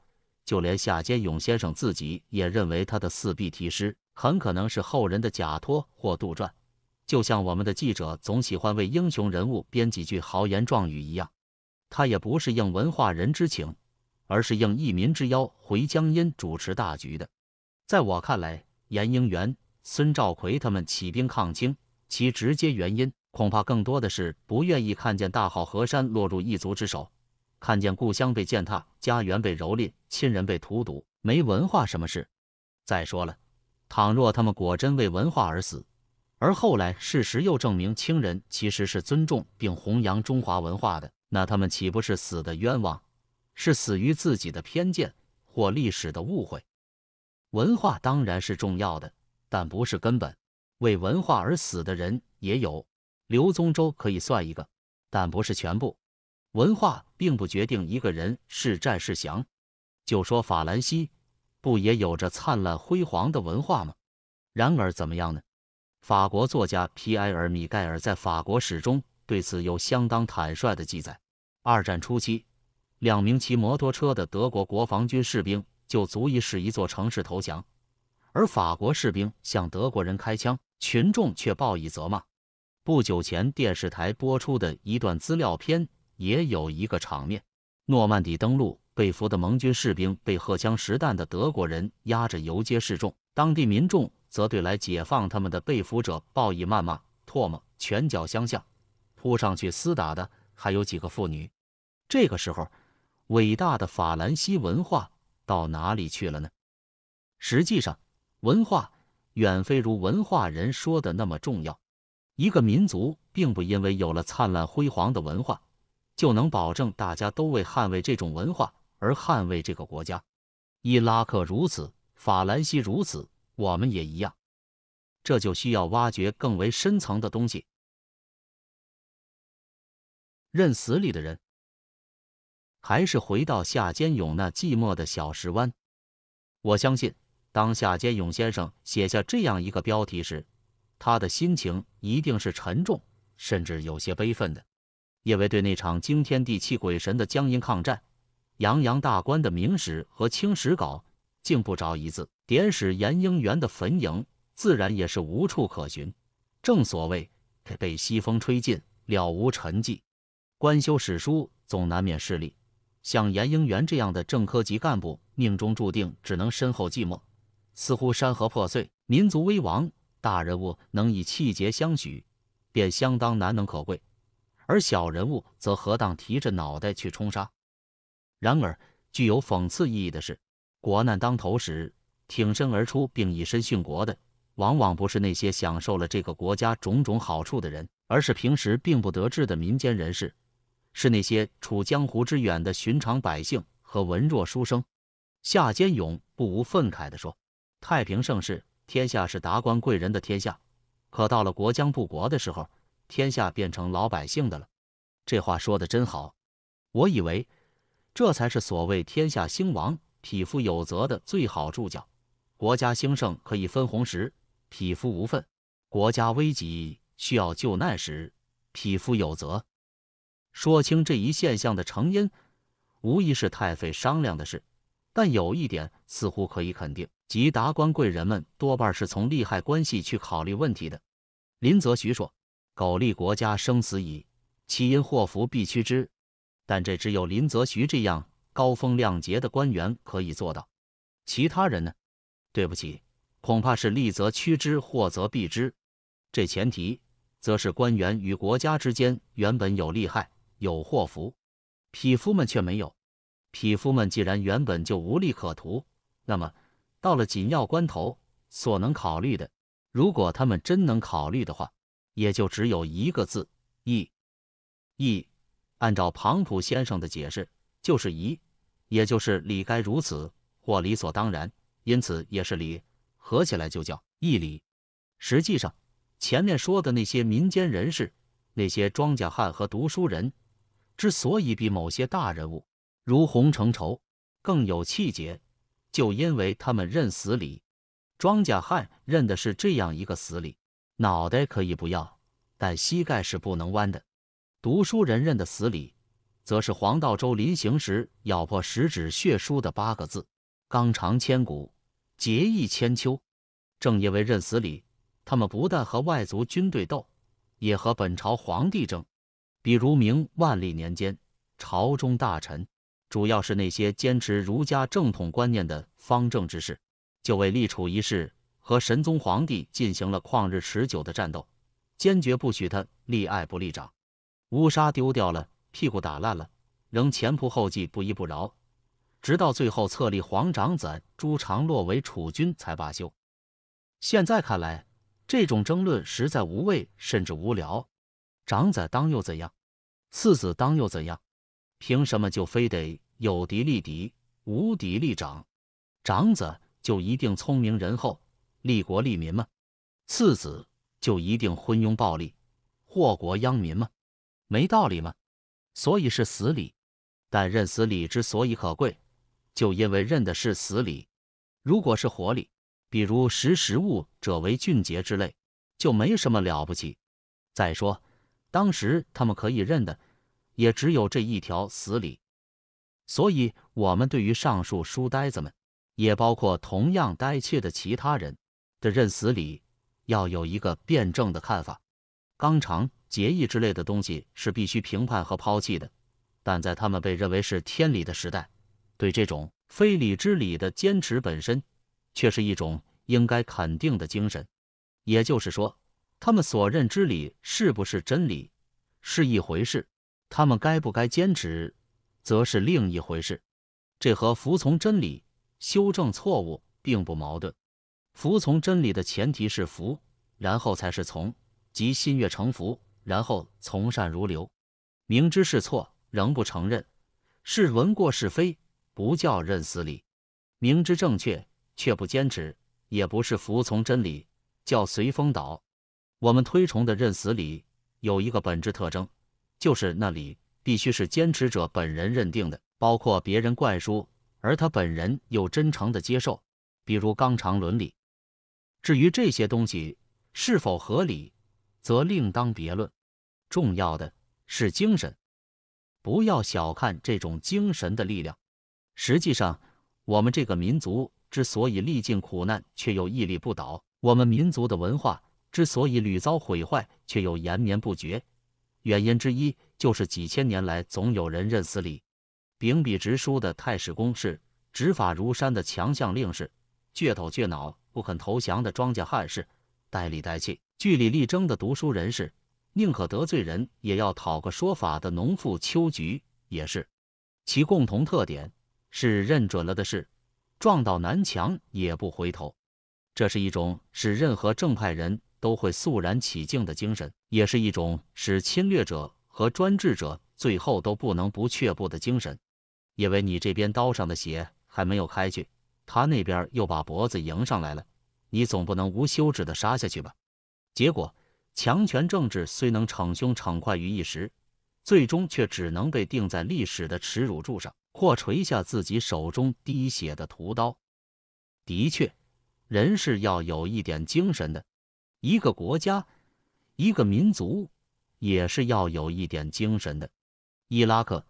[SPEAKER 2] 就连夏坚勇先生自己也认为，他的四壁题诗很可能是后人的假托或杜撰，就像我们的记者总喜欢为英雄人物编几句豪言壮语一样。他也不是应文化人之请，而是应义民之邀回江阴主持大局的。在我看来，严英元、孙兆奎他们起兵抗清，其直接原因恐怕更多的是不愿意看见大好河山落入异族之手。看见故乡被践踏，家园被蹂躏，亲人被荼毒，没文化什么事？再说了，倘若他们果真为文化而死，而后来事实又证明，清人其实是尊重并弘扬中华文化的，那他们岂不是死的冤枉？是死于自己的偏见或历史的误会？文化当然是重要的，但不是根本。为文化而死的人也有，刘宗周可以算一个，但不是全部。文化并不决定一个人是战是降，就说法兰西不也有着灿烂辉煌的文化吗？然而怎么样呢？法国作家皮埃尔·米盖尔在法国史中对此有相当坦率的记载。二战初期，两名骑摩托车的德国国防军士兵就足以使一座城市投降，而法国士兵向德国人开枪，群众却报以责骂。不久前电视台播出的一段资料片。也有一个场面，诺曼底登陆被俘的盟军士兵被荷枪实弹的德国人压着游街示众，当地民众则对来解放他们的被俘者报以谩骂、唾沫、拳脚相向，扑上去厮打的还有几个妇女。这个时候，伟大的法兰西文化到哪里去了呢？实际上，文化远非如文化人说的那么重要。一个民族并不因为有了灿烂辉煌的文化。就能保证大家都为捍卫这种文化而捍卫这个国家。伊拉克如此，法兰西如此，我们也一样。这就需要挖掘更为深层的东西。
[SPEAKER 1] 认死理的人，还是
[SPEAKER 2] 回到夏坚勇那寂寞的小石湾。我相信，当夏坚勇先生写下这样一个标题时，他的心情一定是沉重，甚至有些悲愤的。因为对那场惊天地泣鬼神的江阴抗战，洋洋大观的明史和清史稿竟不着一字；典史严英元的坟茔自然也是无处可寻。正所谓被西风吹尽，了无沉寂”。官修史书总难免失利。像严英元这样的正科级干部，命中注定只能身后寂寞。似乎山河破碎，民族危亡，大人物能以气节相许，便相当难能可贵。而小人物则何当提着脑袋去冲杀？然而，具有讽刺意义的是，国难当头时挺身而出并以身殉国的，往往不是那些享受了这个国家种种好处的人，而是平时并不得志的民间人士，是那些处江湖之远的寻常百姓和文弱书生。夏坚勇不无愤慨地说：“太平盛世，天下是达官贵人的天下，可到了国将不国的时候。”天下变成老百姓的了，这话说的真好。我以为这才是所谓“天下兴亡，匹夫有责”的最好注脚。国家兴盛可以分红时，匹夫无份；国家危急需要救难时，匹夫有责。说清这一现象的成因，无疑是太费商量的事。但有一点似乎可以肯定，即达官贵人们多半是从利害关系去考虑问题的。林则徐说。苟利国家生死以，岂因祸福避趋之？但这只有林则徐这样高风亮节的官员可以做到。其他人呢？对不起，恐怕是利则趋之，祸则避之。这前提，则是官员与国家之间原本有利害、有祸福，匹夫们却没有。匹夫们既然原本就无利可图，那么到了紧要关头，所能考虑的，如果他们真能考虑的话。也就只有一个字“义”，义按照庞普先生的解释，就是“义”，也就是理该如此或理所当然，因此也是理，合起来就叫义理。实际上，前面说的那些民间人士、那些庄稼汉和读书人，之所以比某些大人物如洪承畴更有气节，就因为他们认死理。庄稼汉认的是这样一个死理。脑袋可以不要，但膝盖是不能弯的。读书人认的死理，则是黄道周临行时咬破食指血书的八个字：“纲常千古，节义千秋。”正因为认死理，他们不但和外族军队斗，也和本朝皇帝争。比如明万历年间，朝中大臣，主要是那些坚持儒家正统观念的方正之士，就为立储一事。和神宗皇帝进行了旷日持久的战斗，坚决不许他立爱不立长。乌纱丢掉了，屁股打烂了，仍前仆后继，不依不饶，直到最后册立皇长子朱常洛为储君才罢休。现在看来，这种争论实在无味，甚至无聊。长子当又怎样？次子当又怎样？凭什么就非得有敌立敌，无敌立长？长子就一定聪明仁厚？利国利民吗？次子就一定昏庸暴力，祸国殃民吗？没道理吗？所以是死理。但认死理之所以可贵，就因为认的是死理。如果是活理，比如“识时务者为俊杰”之类，就没什么了不起。再说，当时他们可以认的，也只有这一条死理。所以，我们对于上述书呆子们，也包括同样呆气的其他人。这认死理要有一个辩证的看法，纲常、节义之类的东西是必须评判和抛弃的，但在他们被认为是天理的时代，对这种非理之理的坚持本身，却是一种应该肯定的精神。也就是说，他们所认之理是不是真理是一回事，他们该不该坚持则是另一回事。这和服从真理、修正错误并不矛盾。服从真理的前提是服，然后才是从，即心悦诚服，然后从善如流。明知是错仍不承认，是闻过是非，不叫认死理；明知正确却不坚持，也不是服从真理，叫随风倒。我们推崇的认死理有一个本质特征，就是那理必须是坚持者本人认定的，包括别人灌输，而他本人又真诚的接受。比如纲常伦理。至于这些东西是否合理，则另当别论。重要的是精神，不要小看这种精神的力量。实际上，我们这个民族之所以历尽苦难却又屹立不倒，我们民族的文化之所以屡遭毁坏却又延绵不绝，原因之一就是几千年来总有人认死理、秉笔直书的太史公是，执法如山的强项令是，倔头倔脑。不肯投降的庄稼汉士，带里带气、据理力争的读书人士，宁可得罪人也要讨个说法的农妇秋菊，也是。其共同特点是认准了的事，撞到南墙也不回头。这是一种使任何正派人都会肃然起敬的精神，也是一种使侵略者和专制者最后都不能不却步的精神。因为你这边刀上的血还没有开去。他那边又把脖子迎上来了，你总不能无休止的杀下去吧？结果，强权政治虽能逞凶逞快于一时，最终却只能被钉在历史的耻辱柱上，或垂下自己手中滴血的屠刀。的确，人是要有一点精神的，一个国家，一个民族也是要有一点精神的。伊拉克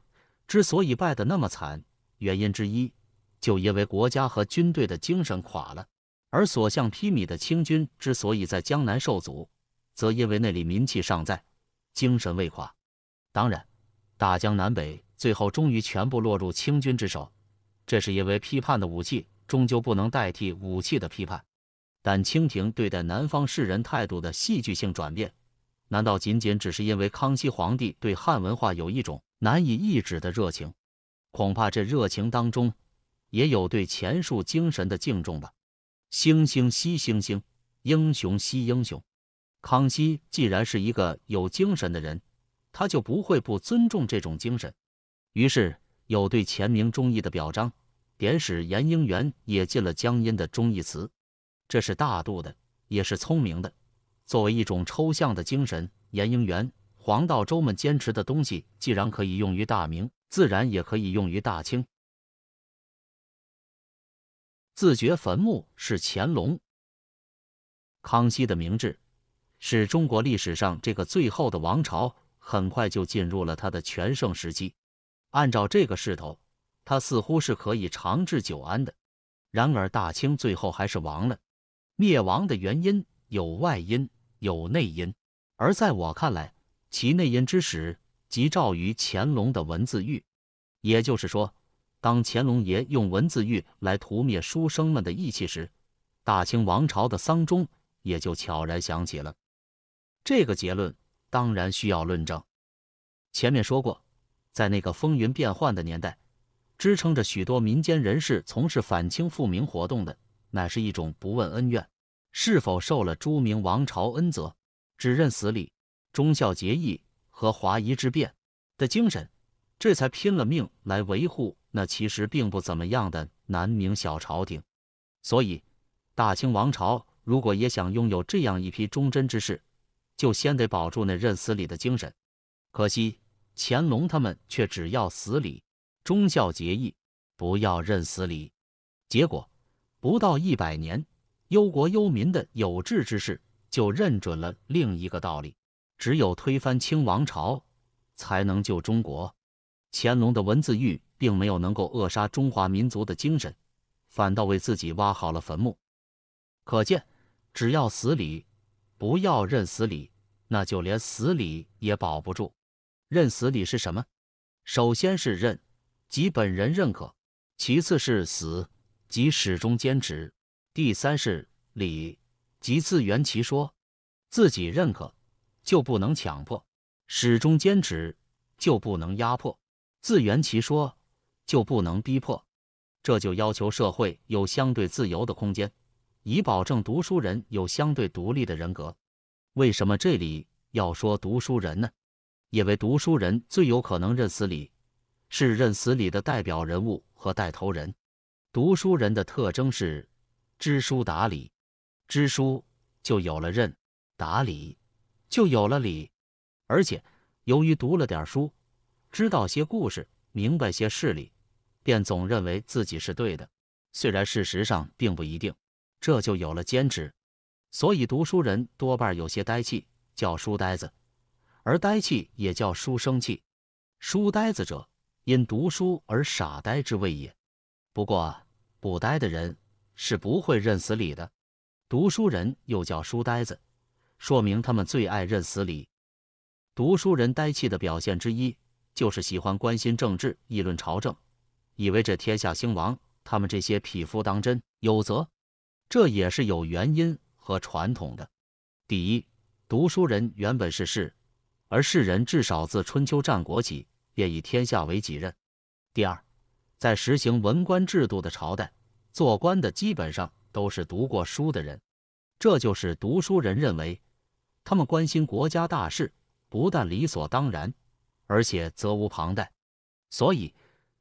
[SPEAKER 2] 之所以败得那么惨，原因之一。就因为国家和军队的精神垮了，而所向披靡的清军之所以在江南受阻，则因为那里民气尚在，精神未垮。当然，大江南北最后终于全部落入清军之手，这是因为批判的武器终究不能代替武器的批判。但清廷对待南方士人态度的戏剧性转变，难道仅仅只是因为康熙皇帝对汉文化有一种难以抑制的热情？恐怕这热情当中。也有对前述精神的敬重吧，星星惜星星，英雄惜英雄。康熙既然是一个有精神的人，他就不会不尊重这种精神。于是有对前明忠义的表彰，典史严应元也进了江阴的忠义祠，这是大度的，也是聪明的。作为一种抽象的精神，严应元、黄道周们坚持的东西，既然可以用于大明，自然也可以用于大清。自掘坟墓是乾隆、康熙的明治，是中国历史上这个最后的王朝很快就进入了他的全盛时期。按照这个势头，他似乎是可以长治久安的。然而，大清最后还是亡了。灭亡的原因有外因，有内因，而在我看来，其内因之始即肇于乾隆的文字狱，也就是说。当乾隆爷用文字狱来屠灭书生们的义气时，大清王朝的丧钟也就悄然响起了。这个结论当然需要论证。前面说过，在那个风云变幻的年代，支撑着许多民间人士从事反清复明活动的，乃是一种不问恩怨、是否受了朱明王朝恩泽，只认死理、忠孝节义和华夷之变的精神，这才拼了命来维护。那其实并不怎么样的南明小朝廷，所以大清王朝如果也想拥有这样一批忠贞之士，就先得保住那认死理的精神。可惜乾隆他们却只要死理，忠孝节义，不要认死理。结果不到一百年，忧国忧民的有志之士就认准了另一个道理：只有推翻清王朝，才能救中国。乾隆的文字狱。并没有能够扼杀中华民族的精神，反倒为自己挖好了坟墓。可见，只要死理，不要认死理，那就连死理也保不住。认死理是什么？首先是认，即本人认可；其次是死，即始终坚持；第三是理，即自圆其说。自己认可，就不能强迫；始终坚持，就不能压迫；自圆其说。就不能逼迫，这就要求社会有相对自由的空间，以保证读书人有相对独立的人格。为什么这里要说读书人呢？因为读书人最有可能认死理，是认死理的代表人物和带头人。读书人的特征是知书达理，知书就有了认，达理就有了理。而且，由于读了点书，知道些故事，明白些事理。便总认为自己是对的，虽然事实上并不一定，这就有了坚持。所以读书人多半有些呆气，叫书呆子，而呆气也叫书生气。书呆子者，因读书而傻呆之谓也。不过不呆的人是不会认死理的。读书人又叫书呆子，说明他们最爱认死理。读书人呆气的表现之一，就是喜欢关心政治，议论朝政。以为这天下兴亡，他们这些匹夫当真有责，这也是有原因和传统的。第一，读书人原本是士，而士人至少自春秋战国起便以天下为己任。第二，在实行文官制度的朝代，做官的基本上都是读过书的人，这就是读书人认为他们关心国家大事，不但理所当然，而且责无旁贷，所以。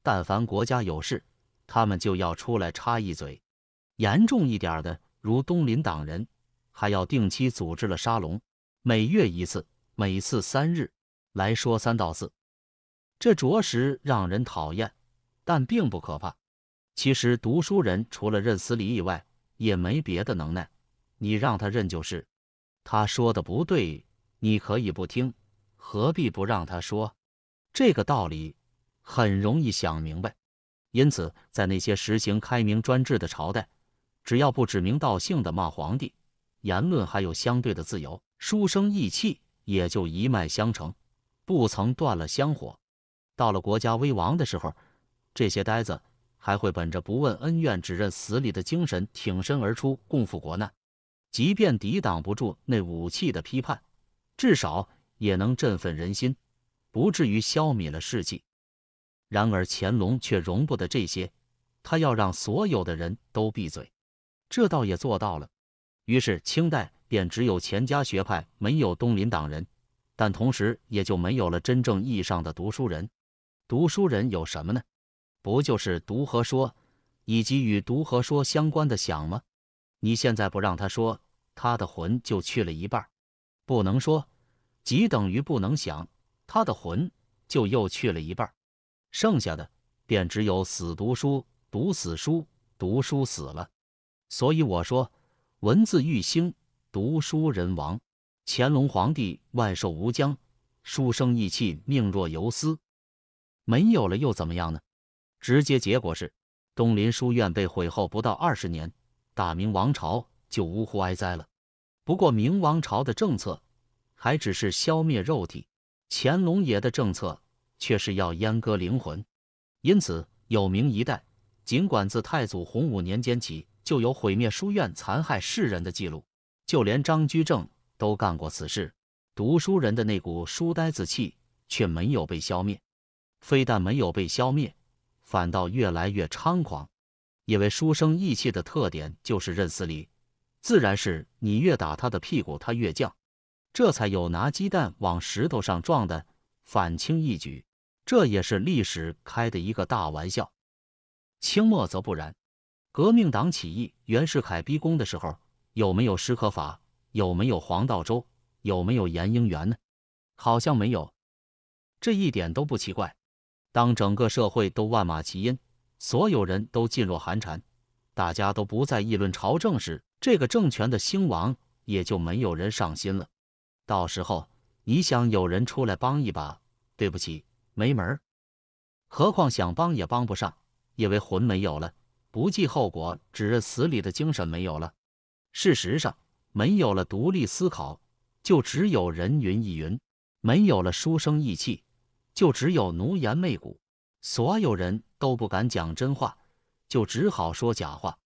[SPEAKER 2] 但凡国家有事，他们就要出来插一嘴。严重一点的，如东林党人，还要定期组织了沙龙，每月一次，每次三日来说三道四，这着实让人讨厌，但并不可怕。其实读书人除了认死理以外，也没别的能耐，你让他认就是。他说的不对，你可以不听，何必不让他说？这个道理。很容易想明白，因此，在那些实行开明专制的朝代，只要不指名道姓的骂皇帝，言论还有相对的自由，书生意气也就一脉相承，不曾断了香火。到了国家危亡的时候，这些呆子还会本着不问恩怨只认死理的精神挺身而出，共赴国难。即便抵挡不住那武器的批判，至少也能振奋人心，不至于消弭了士气。然而乾隆却容不得这些，他要让所有的人都闭嘴，这倒也做到了。于是清代便只有钱家学派，没有东林党人，但同时也就没有了真正意义上的读书人。读书人有什么呢？不就是读和说，以及与读和说相关的想吗？你现在不让他说，他的魂就去了一半；不能说，即等于不能想，他的魂就又去了一半。剩下的便只有死读书、读死书、读书死了。所以我说，文字欲兴，读书人亡。乾隆皇帝万寿无疆，书生意气，命若游丝。没有了又怎么样呢？直接结果是，东林书院被毁后不到二十年，大明王朝就呜呼哀哉了。不过明王朝的政策还只是消灭肉体，乾隆爷的政策。却是要阉割灵魂，因此有名一代，尽管自太祖洪武年间起就有毁灭书院、残害世人的记录，就连张居正都干过此事。读书人的那股书呆子气却没有被消灭，非但没有被消灭，反倒越来越猖狂。因为书生意气的特点就是认死理，自然是你越打他的屁股，他越犟，这才有拿鸡蛋往石头上撞的。反清义举，这也是历史开的一个大玩笑。清末则不然，革命党起义，袁世凯逼宫的时候，有没有施可法，有没有黄道周，有没有严应元呢？好像没有，这一点都不奇怪。当整个社会都万马齐喑，所有人都噤若寒蝉，大家都不再议论朝政时，这个政权的兴亡也就没有人上心了。到时候。你想有人出来帮一把？对不起，没门儿。何况想帮也帮不上，因为魂没有了，不计后果只认死理的精神没有了。事实上，没有了独立思考，就只有人云亦云；没有了书生意气，就只有奴颜媚骨。所有人都不敢讲真话，就只好说假话。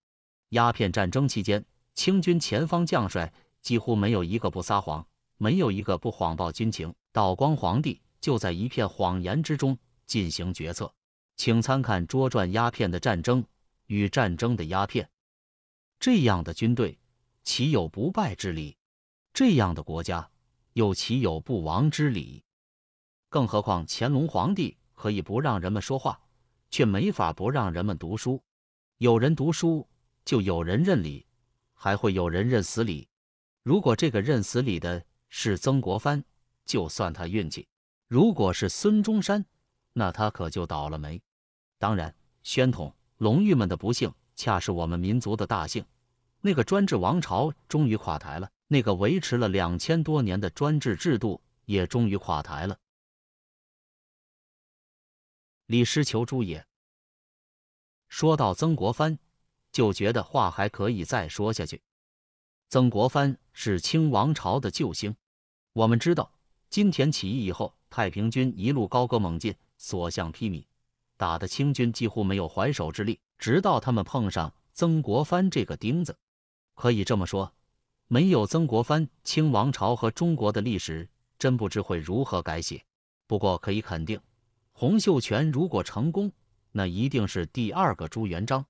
[SPEAKER 2] 鸦片战争期间，清军前方将帅几乎没有一个不撒谎。没有一个不谎报军情，道光皇帝就在一片谎言之中进行决策，请参看《捉赚鸦片的战争与战争的鸦片》。这样的军队，岂有不败之理？这样的国家，又岂有不亡之理？更何况乾隆皇帝可以不让人们说话，却没法不让人们读书。有人读书，就有人认理，还会有人认死理。如果这个认死理的，是曾国藩，就算他运气；如果是孙中山，那他可就倒了霉。当然，宣统、龙玉们的不幸，恰是我们民族的大幸。那个专制王朝终于垮台了，那个维持了两千多年的专制制度也终于垮
[SPEAKER 1] 台了。李师求诸也。
[SPEAKER 2] 说到曾国藩，就觉得话还可以再说下去。曾国藩。是清王朝的救星。我们知道，金田起义以后，太平军一路高歌猛进，所向披靡，打得清军几乎没有还手之力。直到他们碰上曾国藩这个钉子。可以这么说，没有曾国藩，清王朝和中国的历史真不知会如何改写。不过可以肯定，洪秀全如果成功，那一定是第二个朱元璋，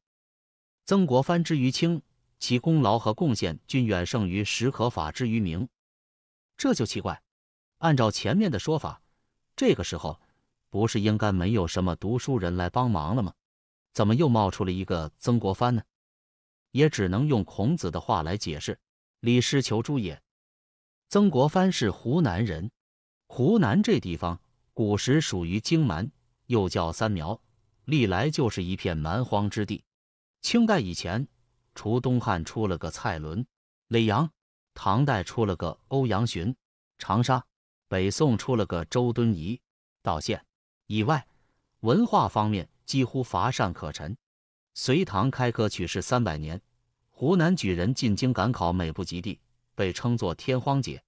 [SPEAKER 2] 曾国藩之于清。其功劳和贡献均远胜于史可法之于明，这就奇怪。按照前面的说法，这个时候不是应该没有什么读书人来帮忙了吗？怎么又冒出了一个曾国藩呢？也只能用孔子的话来解释：“李师求诸也。”曾国藩是湖南人，湖南这地方古时属于荆蛮，又叫三苗，历来就是一片蛮荒之地。清代以前。除东汉出了个蔡伦，耒阳；唐代出了个欧阳询，长沙；北宋出了个周敦颐，道县以外，文化方面几乎乏善可陈。隋唐开科取士三百年，湖南举人进京赶考每不及第，被称作天荒劫。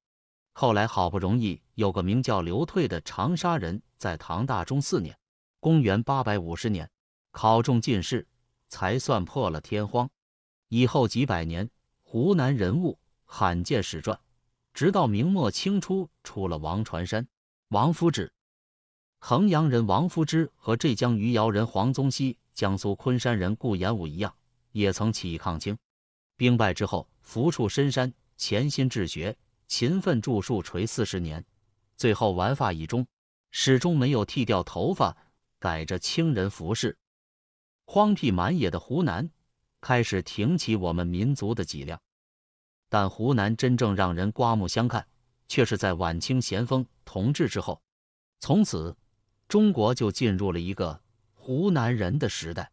[SPEAKER 2] 后来好不容易有个名叫刘退的长沙人，在唐大中四年（公元八百五十年）考中进士，才算破了天荒。以后几百年，湖南人物罕见史传，直到明末清初出了王船山、王夫之。衡阳人王夫之和浙江余姚人黄宗羲、江苏昆山人顾炎武一样，也曾起义抗清，兵败之后，伏处深山，潜心治学，勤奋著述垂四十年，最后完发以终，始终没有剃掉头发，改着清人服饰。荒僻满野的湖南。开始挺起我们民族的脊梁，但湖南真正让人刮目相看，却是在晚清咸丰同治之后。从此，中国就进入了一个湖南人的时代。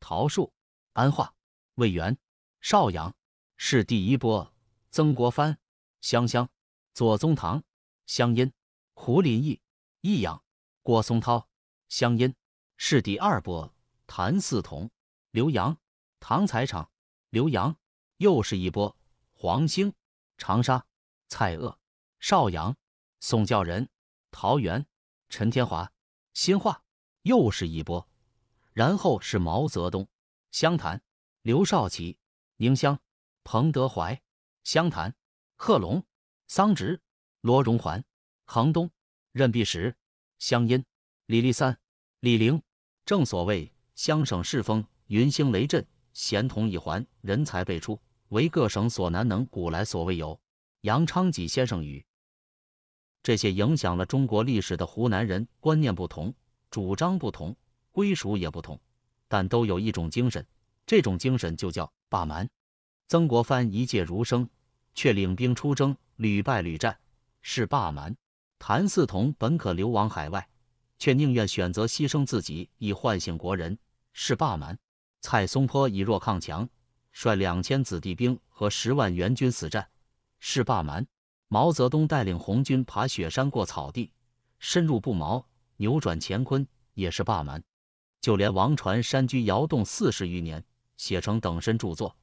[SPEAKER 2] 桃树、安化、魏源、邵阳是第一波；曾国藩、湘乡、左宗棠、湘阴、胡林翼、益阳、郭松涛、湘阴是第二波；谭嗣同、刘洋、唐才常、刘阳，又是一波；黄兴、长沙、蔡锷、邵阳、宋教仁、桃源、陈天华、新化，又是一波。然后是毛泽东、湘潭、刘少奇、宁乡、彭德怀、湘潭、贺龙、桑植、罗荣桓、衡东、任弼时、湘阴、李立三、李陵。正所谓“湘省适风，云兴雷震”。贤童一环，人才辈出，为各省所难能，古来所未有。杨昌济先生语：这些影响了中国历史的湖南人，观念不同，主张不同，归属也不同，但都有一种精神，这种精神就叫“霸蛮”。曾国藩一介儒生，却领兵出征，屡败屡战，是霸蛮；谭嗣同本可流亡海外，却宁愿选择牺牲自己，以唤醒国人，是霸蛮。蔡松坡以弱抗强，率两千子弟兵和十万援军死战，是霸蛮；毛泽东带领红军爬雪山过草地，深入不毛，扭转乾坤，也是霸蛮。就连王传山居窑洞四十余年，写成等身著作，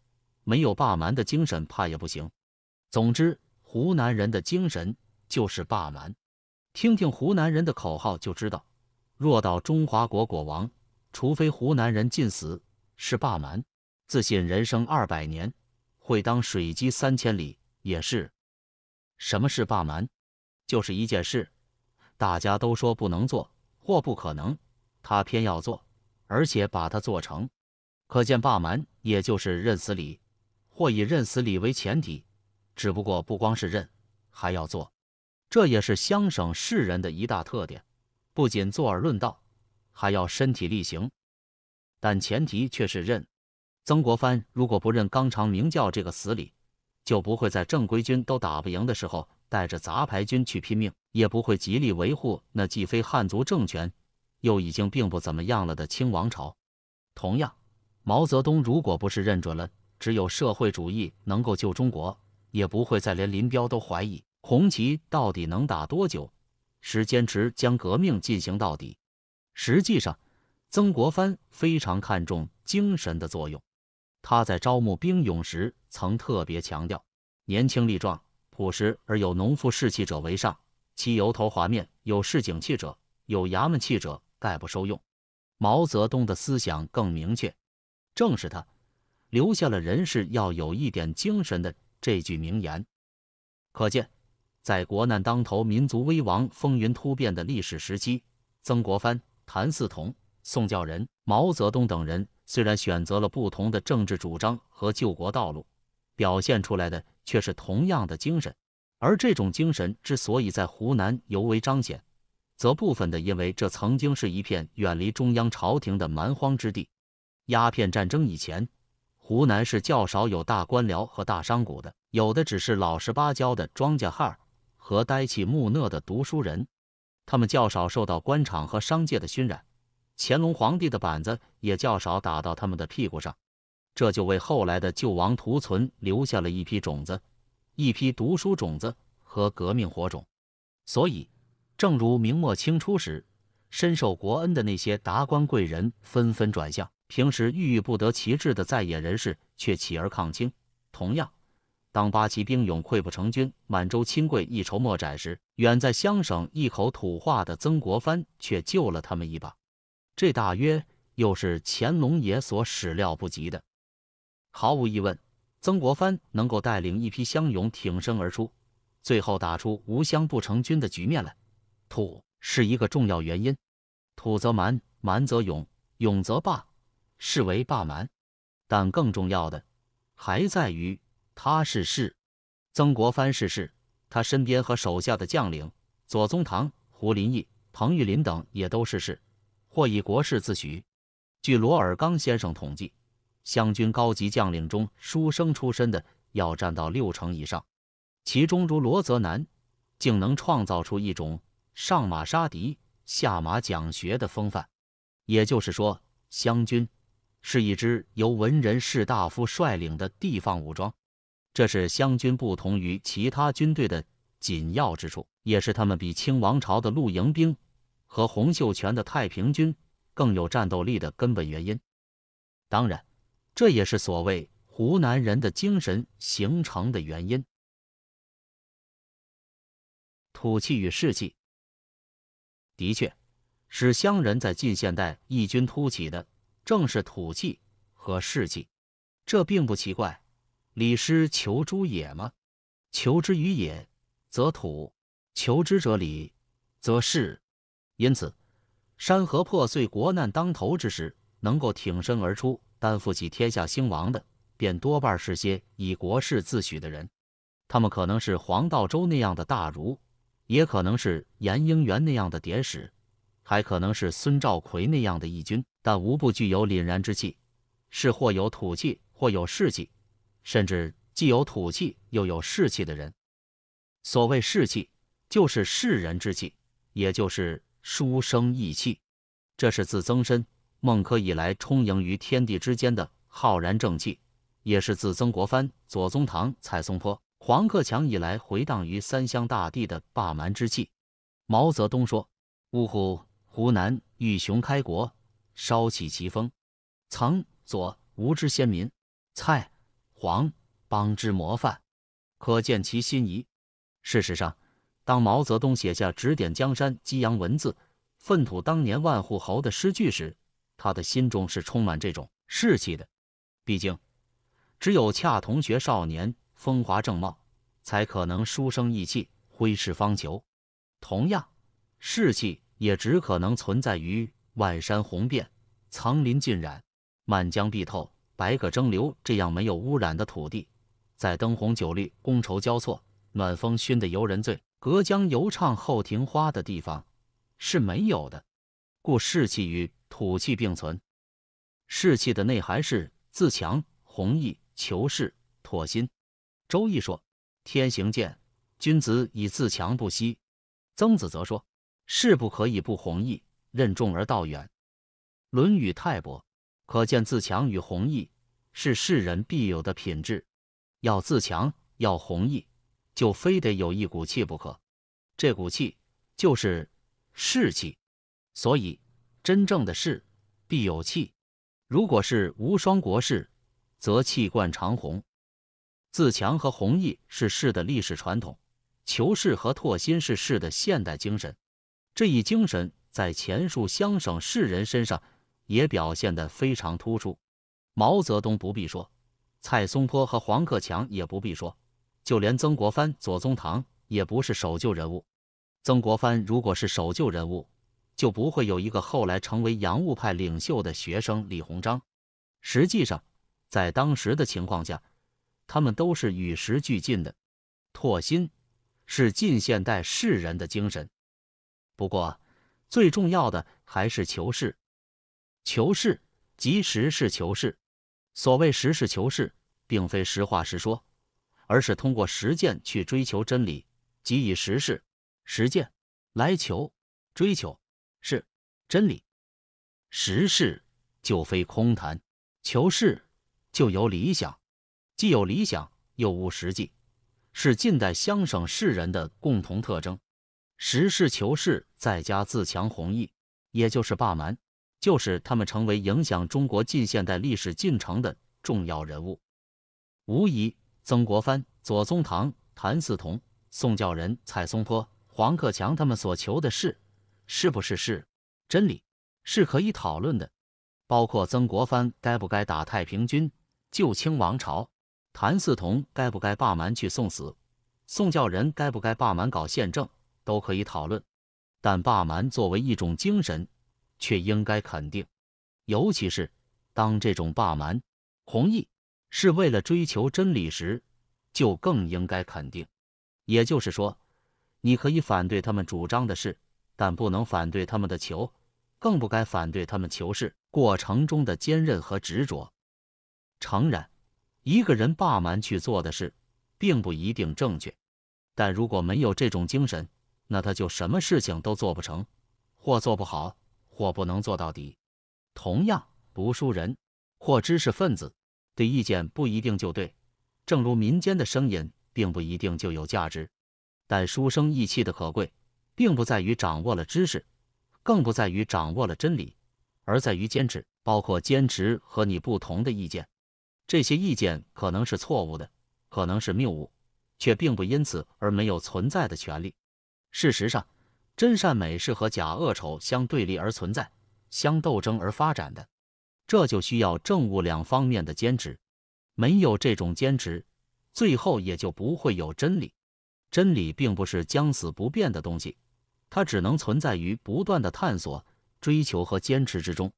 [SPEAKER 2] 没有霸蛮的精神，怕也不行。总之，湖南人的精神就是霸蛮。听听湖南人的口号就知道：若到中华国国亡，除非湖南人尽死。是霸蛮，自信人生二百年，会当水击三千里也是。什么是霸蛮？就是一件事，大家都说不能做或不可能，他偏要做，而且把它做成。可见霸蛮也就是认死理，或以认死理为前提。只不过不光是认，还要做。这也是乡省士人的一大特点，不仅坐而论道，还要身体力行。但前提却是认曾国藩，如果不认纲常名教这个死理，就不会在正规军都打不赢的时候，带着杂牌军去拼命，也不会极力维护那既非汉族政权又已经并不怎么样了的清王朝。同样，毛泽东如果不是认准了只有社会主义能够救中国，也不会再连林彪都怀疑红旗到底能打多久时坚持将革命进行到底。实际上。曾国藩非常看重精神的作用，他在招募兵勇时曾特别强调：年轻力壮、朴实而有农夫士气者为上，其油头滑面、有市井气者、有衙门气者，概不收用。毛泽东的思想更明确，正是他留下了“人世要有一点精神”的这句名言。可见，在国难当头、民族危亡、风云突变的历史时期，曾国藩、谭嗣同。宋教仁、毛泽东等人虽然选择了不同的政治主张和救国道路，表现出来的却是同样的精神。而这种精神之所以在湖南尤为彰显，则部分的因为这曾经是一片远离中央朝廷的蛮荒之地。鸦片战争以前，湖南是较少有大官僚和大商贾的，有的只是老实巴交的庄稼汉和呆气木讷的读书人，他们较少受到官场和商界的熏染。乾隆皇帝的板子也较少打到他们的屁股上，这就为后来的救亡图存留下了一批种子，一批读书种子和革命火种。所以，正如明末清初时，深受国恩的那些达官贵人纷纷转向，平时郁郁不得其志的在野人士却起而抗清。同样，当八旗兵勇溃不成军，满洲亲贵一筹莫展时，远在乡省一口土话的曾国藩却救了他们一把。这大约又是乾隆爷所始料不及的。毫无疑问，曾国藩能够带领一批乡勇挺身而出，最后打出“无湘不成军”的局面来，土是一个重要原因。土则蛮，蛮则勇，勇则霸，是为霸蛮。但更重要的还在于他是士，曾国藩是士，他身边和手下的将领左宗棠、胡林翼、彭玉麟等也都是士。或以国事自诩。据罗尔刚先生统计，湘军高级将领中书生出身的要占到六成以上，其中如罗泽南，竟能创造出一种上马杀敌、下马讲学的风范。也就是说，湘军是一支由文人士大夫率领的地方武装，这是湘军不同于其他军队的紧要之处，也是他们比清王朝的陆营兵。和洪秀全的太平军更有战斗力的根本原因，当然，这也是所谓湖南人的精神形成的原
[SPEAKER 1] 因。土气与士气，
[SPEAKER 2] 的确，使湘人在近现代异军突起的，正是土气和士气。这并不奇怪。礼师求诸野吗？求之于野，则土；求之者礼，则士。因此，山河破碎、国难当头之时，能够挺身而出、担负起天下兴亡的，便多半是些以国事自诩的人。他们可能是黄道周那样的大儒，也可能是严应元那样的典史，还可能是孙兆奎那样的义军，但无不具有凛然之气，是或有土气，或有士气，甚至既有土气又有士气的人。所谓士气，就是士人之气，也就是。书生意气，这是自曾参、孟轲以来充盈于天地之间的浩然正气，也是自曾国藩、左宗棠、蔡松坡、黄克强以来回荡于三湘大地的霸蛮之气。毛泽东说：“呜呼，湖南欲雄开国，稍起其风。曾左吴之先民，蔡黄邦之模范，可见其心仪。事实上，当毛泽东写下指点江山，激扬文字，粪土当年万户侯的诗句时，他的心中是充满这种士气的。毕竟，只有恰同学少年，风华正茂，才可能书生意气，挥斥方遒。同样，士气也只可能存在于万山红遍，层林尽染，漫江碧透，百舸争流这样没有污染的土地。在灯红酒绿，觥筹交错，暖风熏得游人醉。隔江犹唱后庭花的地方是没有的，故士气与土气并存。士气的内涵是自强、弘毅、求是、拓新。《周易》说：“天行健，君子以自强不息。”曾子则说：“士不可以不弘毅，任重而道远。”《论语泰伯》可见，自强与弘毅是世人必有的品质。要自强，要弘毅。就非得有一股气不可，这股气就是士气，所以真正的士必有气。如果是无双国士，则气贯长虹。自强和弘毅是士的历史传统，求是和拓新是士的现代精神。这一精神在前述乡省士人身上也表现得非常突出。毛泽东不必说，蔡松坡和黄克强也不必说。就连曾国藩、左宗棠也不是守旧人物。曾国藩如果是守旧人物，就不会有一个后来成为洋务派领袖的学生李鸿章。实际上，在当时的情况下，他们都是与时俱进的。拓新是近现代士人的精神。不过，最重要的还是求是。求是即实事求是。所谓实事求是，并非实话实说。而是通过实践去追求真理，即以实事、实践来求追求是真理。实事就非空谈，求是就有理想。既有理想又无实际，是近代乡省世人的共同特征。实事求是再加自强弘毅，也就是罢蛮，就是他们成为影响中国近现代历史进程的重要人物，无疑。曾国藩、左宗棠、谭嗣同、宋教仁、蔡松坡、黄克强，他们所求的是，是不是是真理？是可以讨论的。包括曾国藩该不该打太平军救清王朝，谭嗣同该不该罢蛮去送死，宋教仁该不该罢蛮搞宪政，都可以讨论。但罢蛮作为一种精神，却应该肯定，尤其是当这种罢蛮弘毅。是为了追求真理时，就更应该肯定。也就是说，你可以反对他们主张的事，但不能反对他们的求，更不该反对他们求事过程中的坚韧和执着。诚然，一个人霸蛮去做的事，并不一定正确，但如果没有这种精神，那他就什么事情都做不成，或做不好，或不能做到底。同样，读书人或知识分子。对意见不一定就对，正如民间的声音并不一定就有价值。但书生意气的可贵，并不在于掌握了知识，更不在于掌握了真理，而在于坚持，包括坚持和你不同的意见。这些意见可能是错误的，可能是谬误，却并不因此而没有存在的权利。事实上，真善美是和假恶丑相对立而存在，相斗争而发展的。这就需要正物两方面的坚持，没有这种坚持，最后也就不会有真理。真理并不是将死不变的东西，它只能存在于不断的探索、追求和坚持之中。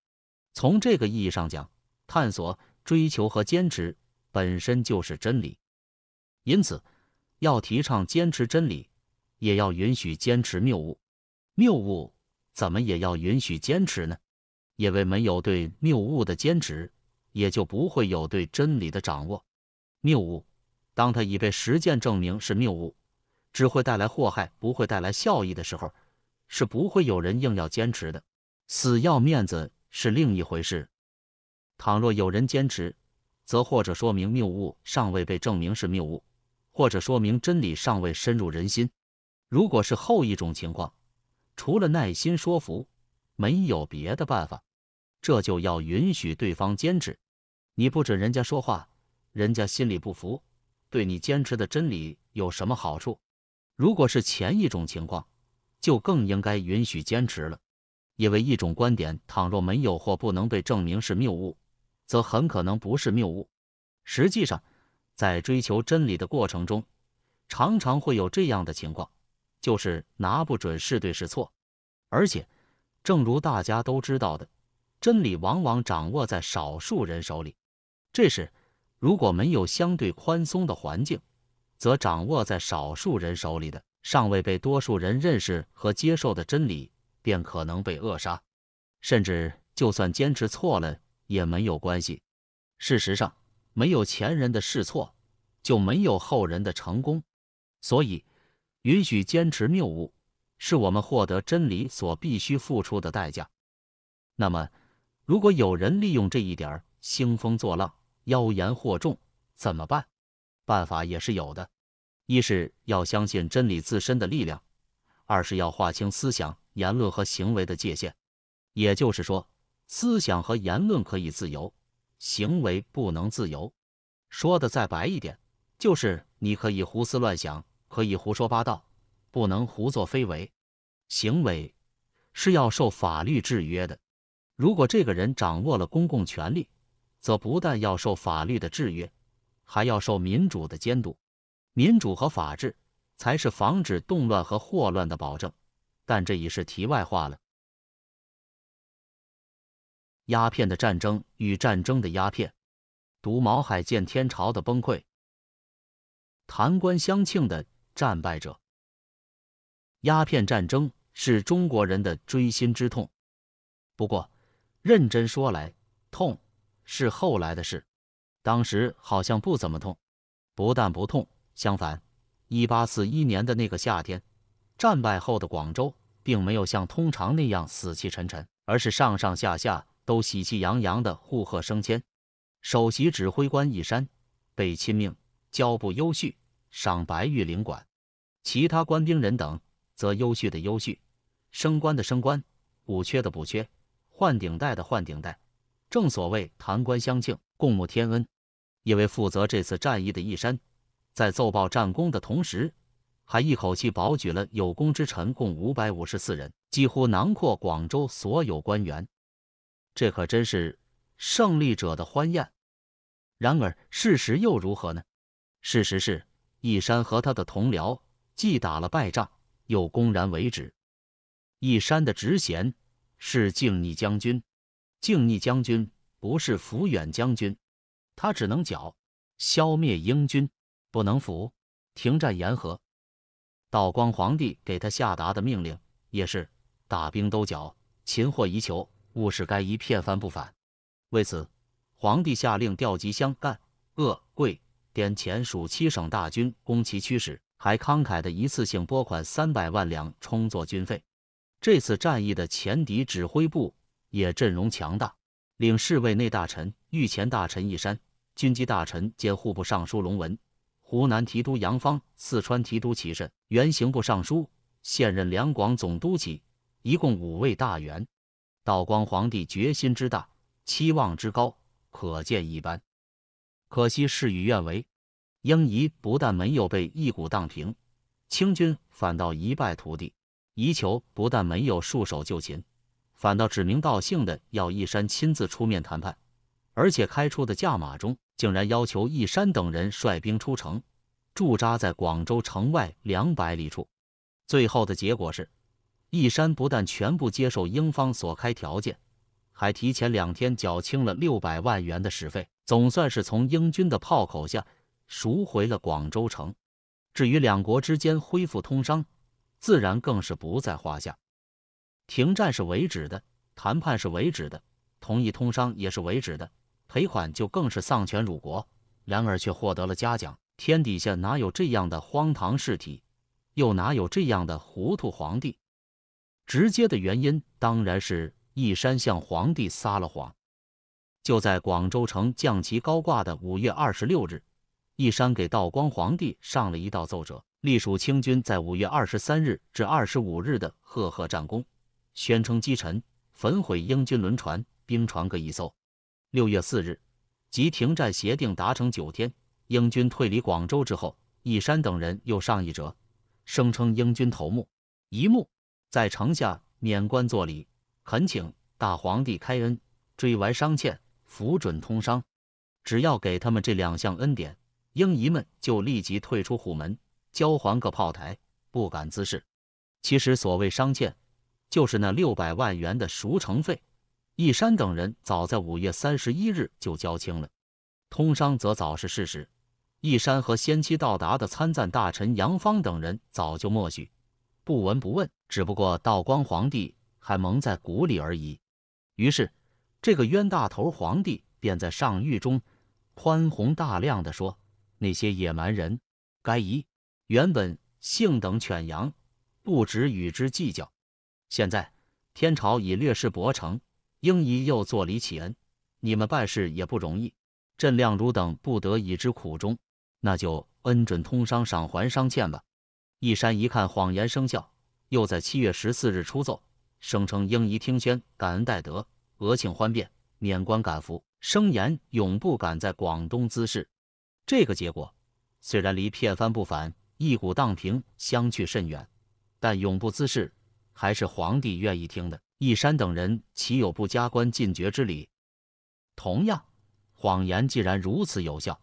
[SPEAKER 2] 从这个意义上讲，探索、追求和坚持本身就是真理。因此，要提倡坚持真理，也要允许坚持谬误。谬误怎么也要允许坚持呢？因为没有对谬误的坚持，也就不会有对真理的掌握。谬误，当它已被实践证明是谬误，只会带来祸害，不会带来效益的时候，是不会有人硬要坚持的。死要面子是另一回事。倘若有人坚持，则或者说明谬误尚未被证明是谬误，或者说明真理尚未深入人心。如果是后一种情况，除了耐心说服，没有别的办法。这就要允许对方坚持，你不准人家说话，人家心里不服，对你坚持的真理有什么好处？如果是前一种情况，就更应该允许坚持了，因为一种观点倘若没有或不能被证明是谬误，则很可能不是谬误。实际上，在追求真理的过程中，常常会有这样的情况，就是拿不准是对是错，而且，正如大家都知道的。真理往往掌握在少数人手里，这时如果没有相对宽松的环境，则掌握在少数人手里的、尚未被多数人认识和接受的真理，便可能被扼杀。甚至就算坚持错了也没有关系。事实上，没有前人的试错，就没有后人的成功。所以，允许坚持谬误，是我们获得真理所必须付出的代价。那么，如果有人利用这一点兴风作浪、妖言惑众，怎么办？办法也是有的，一是要相信真理自身的力量，二是要划清思想、言论和行为的界限。也就是说，思想和言论可以自由，行为不能自由。说的再白一点，就是你可以胡思乱想，可以胡说八道，不能胡作非为。行为是要受法律制约的。如果这个人掌握了公共权力，则不但要受法律的制约，还要受民主的监督。民主和法治才是防止动乱和祸乱的保证，但这已是题外话了。鸦片的战争与战争的鸦片，毒毛海见天朝的崩溃，弹官相庆的战败者。鸦片战争是中国人的锥心之痛，不过。认真说来，痛是后来的事，当时好像不怎么痛。不但不痛，相反，一八四一年的那个夏天，战败后的广州，并没有像通常那样死气沉沉，而是上上下下都喜气洋洋的护贺升迁。首席指挥官一山被亲命交部优叙，赏白玉领馆；其他官兵人等，则优叙的优叙，升官的升官，补缺的补缺。换顶戴的换顶戴，正所谓“弹官相庆，共沐天恩”。因为负责这次战役的义山，在奏报战功的同时，还一口气保举了有功之臣共五百五十四人，几乎囊括广州所有官员。这可真是胜利者的欢宴。然而，事实又如何呢？事实是，义山和他的同僚既打了败仗，又公然为止。义山的职衔。是靖逆将军，靖逆将军不是抚远将军，他只能剿，消灭英军，不能抚，停战言和。道光皇帝给他下达的命令也是，大兵都剿，擒获一囚，务使该一片番不反。为此，皇帝下令调集湘赣鄂桂滇黔蜀七省大军攻其驱使，还慷慨的一次性拨款三百万两充作军费。这次战役的前敌指挥部也阵容强大，领侍卫内大臣、御前大臣一山，军机大臣兼户部尚书龙文，湖南提督杨芳，四川提督齐慎，原刑部尚书，现任两广总督级，一共五位大员。道光皇帝决心之大，期望之高，可见一斑。可惜事与愿违，英仪不但没有被一鼓荡平，清军反倒一败涂地。宜求不但没有束手就擒，反倒指名道姓的要一山亲自出面谈判，而且开出的价码中竟然要求一山等人率兵出城，驻扎在广州城外两百里处。最后的结果是，一山不但全部接受英方所开条件，还提前两天缴清了六百万元的使费，总算是从英军的炮口下赎回了广州城。至于两国之间恢复通商，自然更是不在话下。停战是为止的，谈判是为止的，同意通商也是为止的，赔款就更是丧权辱国。然而却获得了嘉奖，天底下哪有这样的荒唐事体？又哪有这样的糊涂皇帝？直接的原因当然是奕山向皇帝撒了谎。就在广州城将旗高挂的五月二十六日，奕山给道光皇帝上了一道奏折。隶属清军在五月二十三日至二十五日的赫赫战功，宣称击沉、焚毁英军轮船、兵船各一艘。六月四日，即停战协定达成九天，英军退离广州之后，义山等人又上一折，声称英军头目一目在城下免官作礼，恳请大皇帝开恩，追完商欠，抚准通商。只要给他们这两项恩典，英夷们就立即退出虎门。交还个炮台，不敢滋事。其实所谓商欠，就是那六百万元的赎城费。一山等人早在五月三十一日就交清了。通商则早是事实，一山和先期到达的参赞大臣杨芳等人早就默许，不闻不问，只不过道光皇帝还蒙在鼓里而已。于是这个冤大头皇帝便在上谕中宽宏大量的说：“那些野蛮人该疑。原本性等犬羊，不值与之计较。现在天朝已略失薄城，英仪又作离启恩，你们办事也不容易。朕谅汝等不得已之苦衷，那就恩准通商，赏还商欠吧。一山一看谎言生效，又在七月十四日出奏，声称英仪听宣感恩戴德，俄庆欢变，免官感服，声言永不敢在广东滋事。这个结果虽然离骗番不凡。一鼓荡平，相去甚远。但永不滋事，还是皇帝愿意听的。一山等人岂有不加官进爵之理？同样，谎言既然如此有效，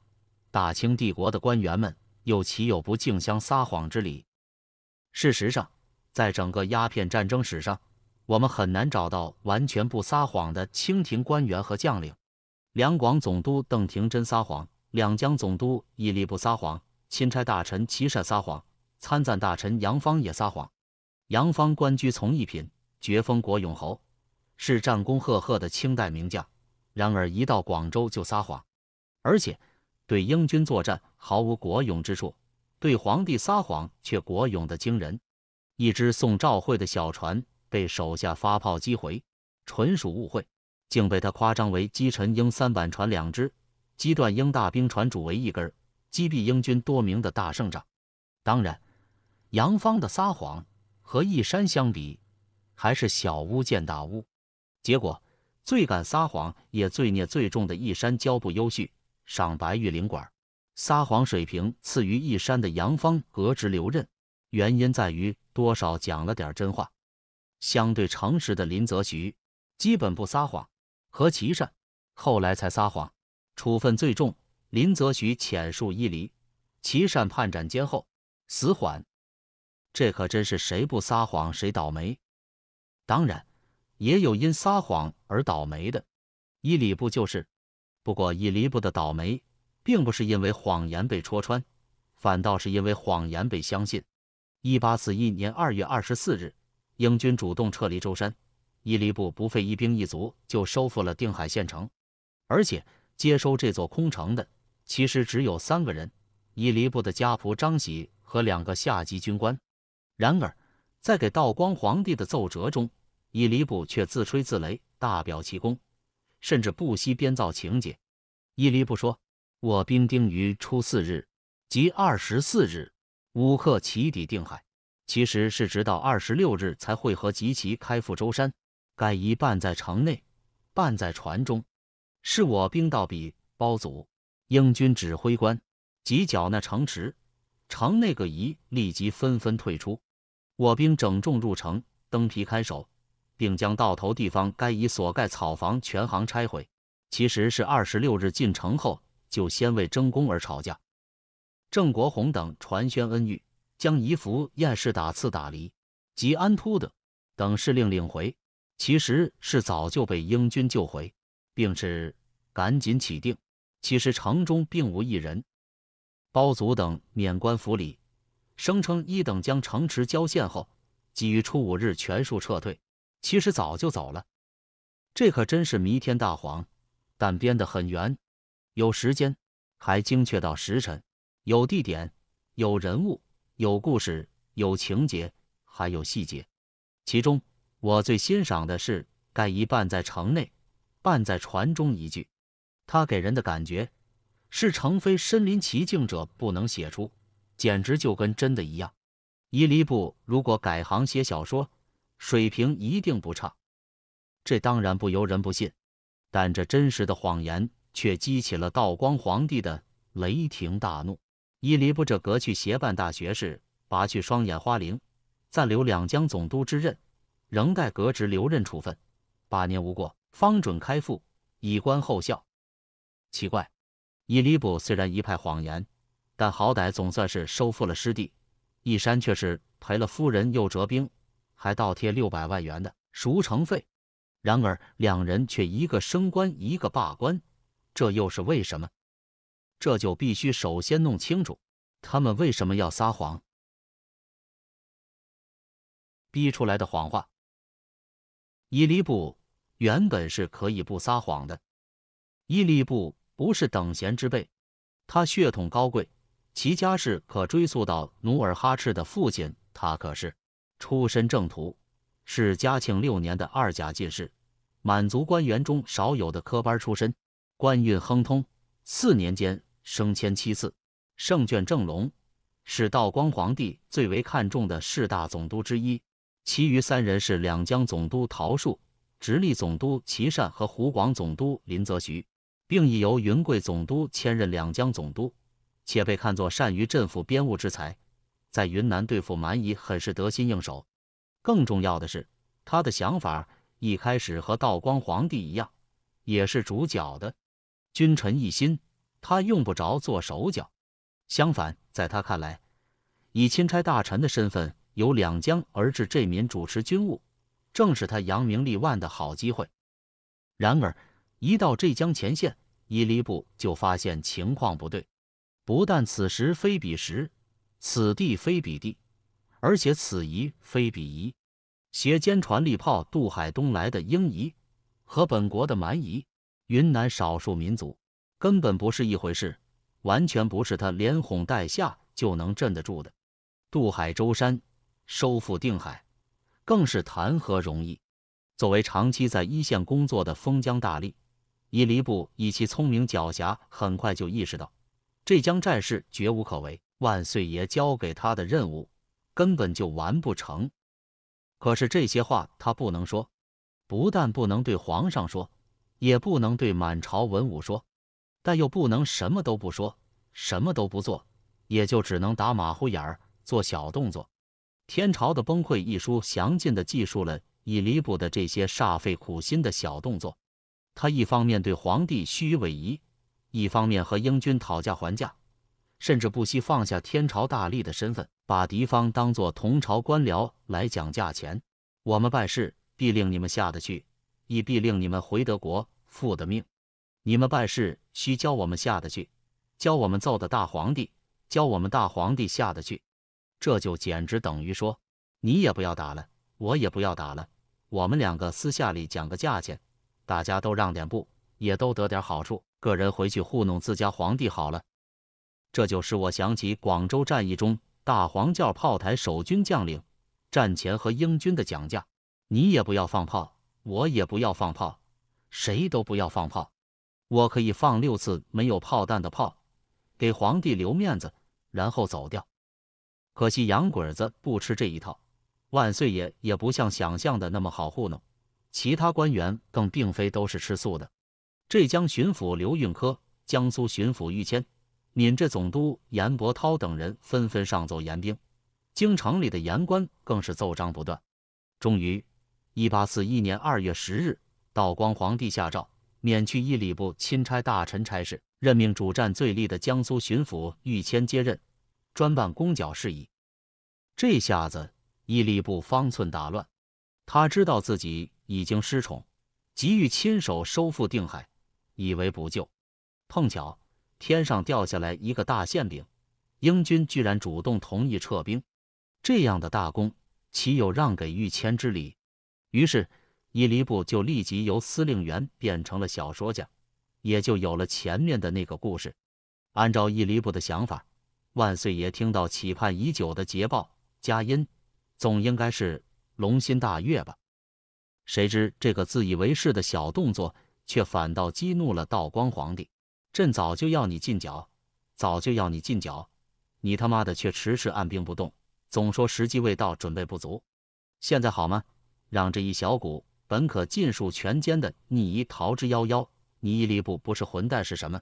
[SPEAKER 2] 大清帝国的官员们又岂有不竞相撒谎之理？事实上，在整个鸦片战争史上，我们很难找到完全不撒谎的清廷官员和将领。两广总督邓廷桢撒谎，两江总督伊劻不撒谎。钦差大臣齐善撒谎，参赞大臣杨芳也撒谎。杨芳官居从一品，爵封国勇侯，是战功赫赫的清代名将。然而一到广州就撒谎，而且对英军作战毫无国勇之处，对皇帝撒谎却国勇的惊人。一只送赵会的小船被手下发炮击毁，纯属误会，竟被他夸张为击沉英三板船两只，击断英大兵船主桅一根。击毙英军多名的大胜仗，当然，杨芳的撒谎和一山相比，还是小巫见大巫。结果，最敢撒谎也罪孽最重的一山交不优叙，赏白玉灵管；撒谎水平次于一山的杨芳革职留任，原因在于多少讲了点真话。相对诚实的林则徐基本不撒谎，何其善后来才撒谎，处分最重。林则徐遣述伊犁，祁善判斩监后死缓。这可真是谁不撒谎谁倒霉。当然，也有因撒谎而倒霉的，伊犁部就是。不过，伊犁部的倒霉，并不是因为谎言被戳穿，反倒是因为谎言被相信。一八四一年二月二十四日，英军主动撤离舟山，伊犁部不费一兵一卒就收复了定海县城，而且接收这座空城的。其实只有三个人，伊犁部的家仆张喜和两个下级军官。然而，在给道光皇帝的奏折中，伊犁部却自吹自擂，大表其功，甚至不惜编造情节。伊犁部说：“我兵丁于初四日即二十四日五刻起抵定海，其实是直到二十六日才会合集齐，开赴舟山。该一半在城内，半在船中，是我兵到彼包祖英军指挥官即缴纳城池，城内各夷立即纷纷退出。我兵整众入城，登皮看守，并将到头地方该夷所盖草房全行拆毁。其实是二十六日进城后，就先为争功而吵架。郑国洪等传宣恩谕，将夷服、验式、打刺、打离，及安突等等事令领回。其实是早就被英军救回，并是赶紧起定。其实城中并无一人，包祖等免官府里，声称一等将城池交县后，即于初五日全数撤退。其实早就走了，这可真是弥天大谎，但编得很圆，有时间，还精确到时辰，有地点，有人物，有故事，有情节，还有细节。其中我最欣赏的是“盖一半在城内，半在船中”一句。他给人的感觉是，程非身临其境者不能写出，简直就跟真的一样。伊犁布如果改行写小说，水平一定不差。这当然不由人不信，但这真实的谎言却激起了道光皇帝的雷霆大怒。伊犁布这革去协办大学士，拔去双眼花翎，暂留两江总督之任，仍待革职留任处分。八年无过，方准开复，以观后效。奇怪，伊立布虽然一派谎言，但好歹总算是收复了失地；一山却是赔了夫人又折兵，还倒贴六百万元的赎城费。然而两人却一个升官，一个罢官，这又是为什么？这就必须首先弄清楚他们为什么要撒
[SPEAKER 1] 谎，逼出来的谎话。
[SPEAKER 2] 伊立布原本是可以不撒谎的，伊利布。不是等闲之辈，他血统高贵，其家世可追溯到努尔哈赤的父亲。他可是出身正途，是嘉庆六年的二甲进士，满族官员中少有的科班出身，官运亨通，四年间升迁七次。圣卷正隆，是道光皇帝最为看重的四大总督之一，其余三人是两江总督陶澍、直隶总督琦善和湖广总督林则徐。并已由云贵总督迁任两江总督，且被看作善于镇抚边务之才，在云南对付蛮夷很是得心应手。更重要的是，他的想法一开始和道光皇帝一样，也是主角的，君臣一心，他用不着做手脚。相反，在他看来，以钦差大臣的身份由两江而至镇民主持军务，正是他扬名立万的好机会。然而，一到浙江前线，伊犁部就发现情况不对。不但此时非彼时，此地非彼地，而且此夷非彼夷。携坚船利炮渡海东来的英夷和本国的蛮夷、云南少数民族根本不是一回事，完全不是他连哄带吓就能镇得住的。渡海舟山、收复定海，更是谈何容易。作为长期在一线工作的封疆大吏。伊犁部以其聪明狡黠，很快就意识到，这江战事绝无可为，万岁爷交给他的任务根本就完不成。可是这些话他不能说，不但不能对皇上说，也不能对满朝文武说，但又不能什么都不说，什么都不做，也就只能打马虎眼儿，做小动作。《天朝的崩溃》一书详尽地记述了伊犁部的这些煞费苦心的小动作。他一方面对皇帝虚与委蛇，一方面和英军讨价还价，甚至不惜放下天朝大吏的身份，把敌方当作同朝官僚来讲价钱。我们办事必令你们下得去，亦必令你们回德国复的命。你们办事需教我们下得去，教我们揍的大皇帝，教我们大皇帝下得去，这就简直等于说，你也不要打了，我也不要打了，我们两个私下里讲个价钱。大家都让点步，也都得点好处，个人回去糊弄自家皇帝好了。这就使我想起广州战役中大黄教炮台守军将领战前和英军的讲价：“你也不要放炮，我也不要放炮，谁都不要放炮。我可以放六次没有炮弹的炮，给皇帝留面子，然后走掉。”可惜洋鬼子不吃这一套，万岁爷也不像想象的那么好糊弄。其他官员更并非都是吃素的，浙江巡抚刘运科、江苏巡抚于谦、闽浙总督严伯涛等人纷纷上奏严兵。京城里的言官更是奏章不断。终于，一八四一年二月十日，道光皇帝下诏免去一礼部钦差大臣差事，任命主战最力的江苏巡抚于谦接任，专办公剿事宜。这下子，一礼部方寸大乱。他知道自己。已经失宠，急于亲手收复定海，以为不救。碰巧天上掉下来一个大馅饼，英军居然主动同意撤兵。这样的大功，岂有让给御前之理？于是伊犁部就立即由司令员变成了小说家，也就有了前面的那个故事。按照伊犁部的想法，万岁爷听到期盼已久的捷报佳音，总应该是龙心大悦吧。谁知这个自以为是的小动作，却反倒激怒了道光皇帝。朕早就要你进剿，早就要你进剿，你他妈的却迟迟按兵不动，总说时机未到，准备不足。现在好吗？让这一小股本可尽数全歼的逆夷逃之夭夭。你伊立不不是混蛋是什么？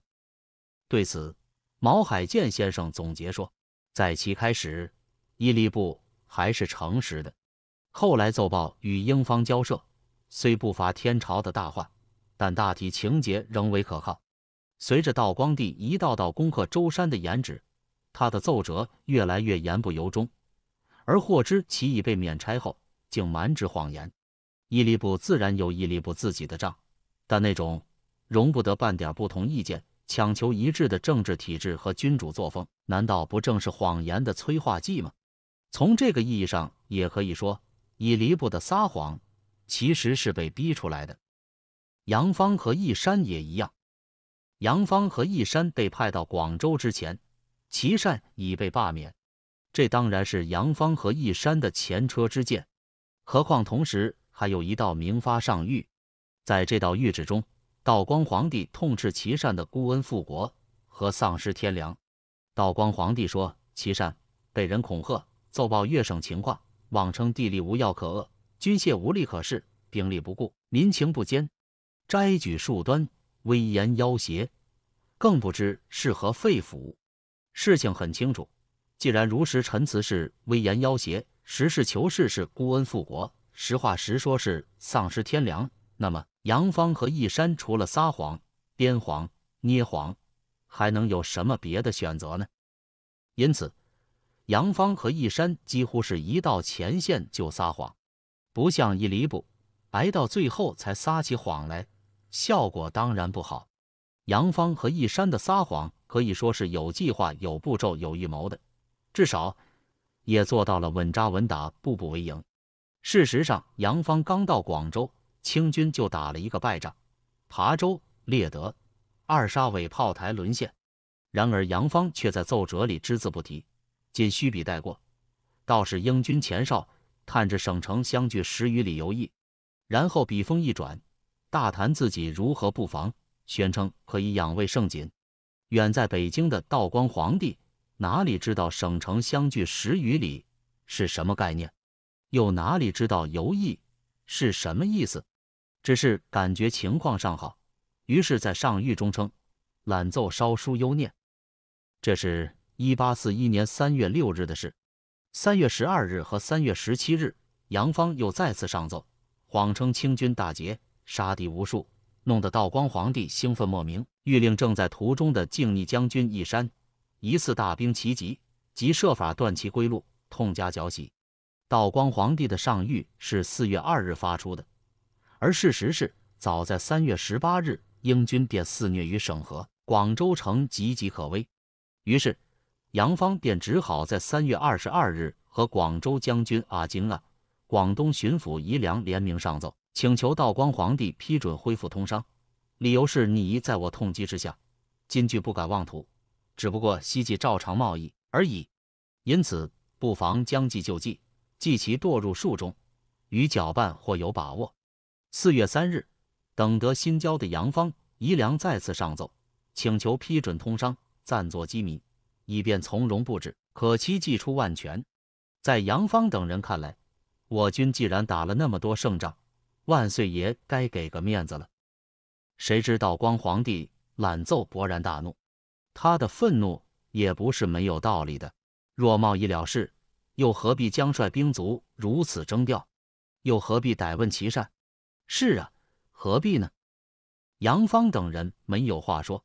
[SPEAKER 2] 对此，毛海建先生总结说：在其开始，伊立部还是诚实的，后来奏报与英方交涉。虽不乏天朝的大患，但大体情节仍为可靠。随着道光帝一道道攻克舟山的颜旨，他的奏折越来越言不由衷，而获知其已被免差后，竟满纸谎言。伊犁部自然有伊犁部自己的账，但那种容不得半点不同意见、强求一致的政治体制和君主作风，难道不正是谎言的催化剂吗？从这个意义上，也可以说，伊犁部的撒谎。其实是被逼出来的。杨芳和奕山也一样。杨芳和奕山被派到广州之前，齐善已被罢免，这当然是杨芳和奕山的前车之鉴。何况同时还有一道明发上谕，在这道谕旨中，道光皇帝痛斥齐善的孤恩负国和丧失天良。道光皇帝说，齐善被人恐吓，奏报粤省情况，妄称地利无药可遏，军械无利可恃，兵力不顾，民情不坚，摘举数端，威严要挟，更不知是何肺腑。事情很清楚，既然如实陈词是威严要挟，实事求是是孤恩负国，实话实说是丧失天良，那么杨芳和义山除了撒谎、编谎、捏谎，还能有什么别的选择呢？因此，杨芳和义山几乎是一到前线就撒谎。不像一离谱，挨到最后才撒起谎来，效果当然不好。杨芳和一山的撒谎可以说是有计划、有步骤、有预谋的，至少也做到了稳扎稳打、步步为营。事实上，杨芳刚到广州，清军就打了一个败仗，琶洲、猎德、二沙尾炮台沦陷。然而，杨芳却在奏折里只字不提，仅虚笔带过，倒是英军前哨。探至省城相距十余里游弋，然后笔锋一转，大谈自己如何布防，宣称可以养卫胜锦。远在北京的道光皇帝哪里知道省城相距十余里是什么概念，又哪里知道游弋是什么意思？只是感觉情况尚好，于是在上谕中称“懒奏烧书幽念”。这是一八四一年三月六日的事。三月十二日和三月十七日，杨芳又再次上奏，谎称清军大捷，杀敌无数，弄得道光皇帝兴奋莫名，欲令正在途中的靖逆将军一山，疑似大兵齐集，即设法断其归路，痛加绞洗。道光皇帝的上谕是四月二日发出的，而事实是，早在三月十八日，英军便肆虐于省河，广州城岌岌可危，于是。杨方便只好在三月二十二日和广州将军阿精啊、广东巡抚怡良联名上奏，请求道光皇帝批准恢复通商，理由是你在我痛击之下，金句不敢妄图，只不过希冀照常贸易而已。因此，不妨将计就计，计其堕入术中，与搅拌或有把握。四月三日，等得新交的杨芳、怡良再次上奏，请求批准通商，暂作机密。以便从容布置，可期计出万全。在杨芳等人看来，我军既然打了那么多胜仗，万岁爷该给个面子了。谁知道光皇帝懒奏，勃然大怒。他的愤怒也不是没有道理的。若贸一了事，又何必将帅兵卒如此征调？又何必逮问其善？是啊，何必呢？杨芳等人没有话说，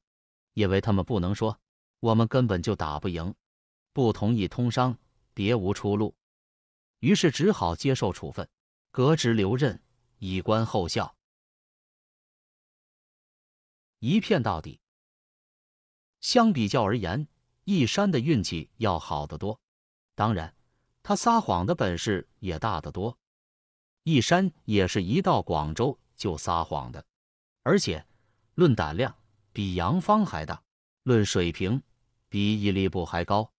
[SPEAKER 2] 因为他们不能说。我们根本就打不赢，不同意通商，别无出路，于是只好接受处分，革职留任，以观
[SPEAKER 1] 后效。一骗到底。
[SPEAKER 2] 相比较而言，一山的运气要好得多，当然，他撒谎的本事也大得多。一山也是一到广州就撒谎的，而且论胆量，比杨芳还大，论水平。比易立布还高，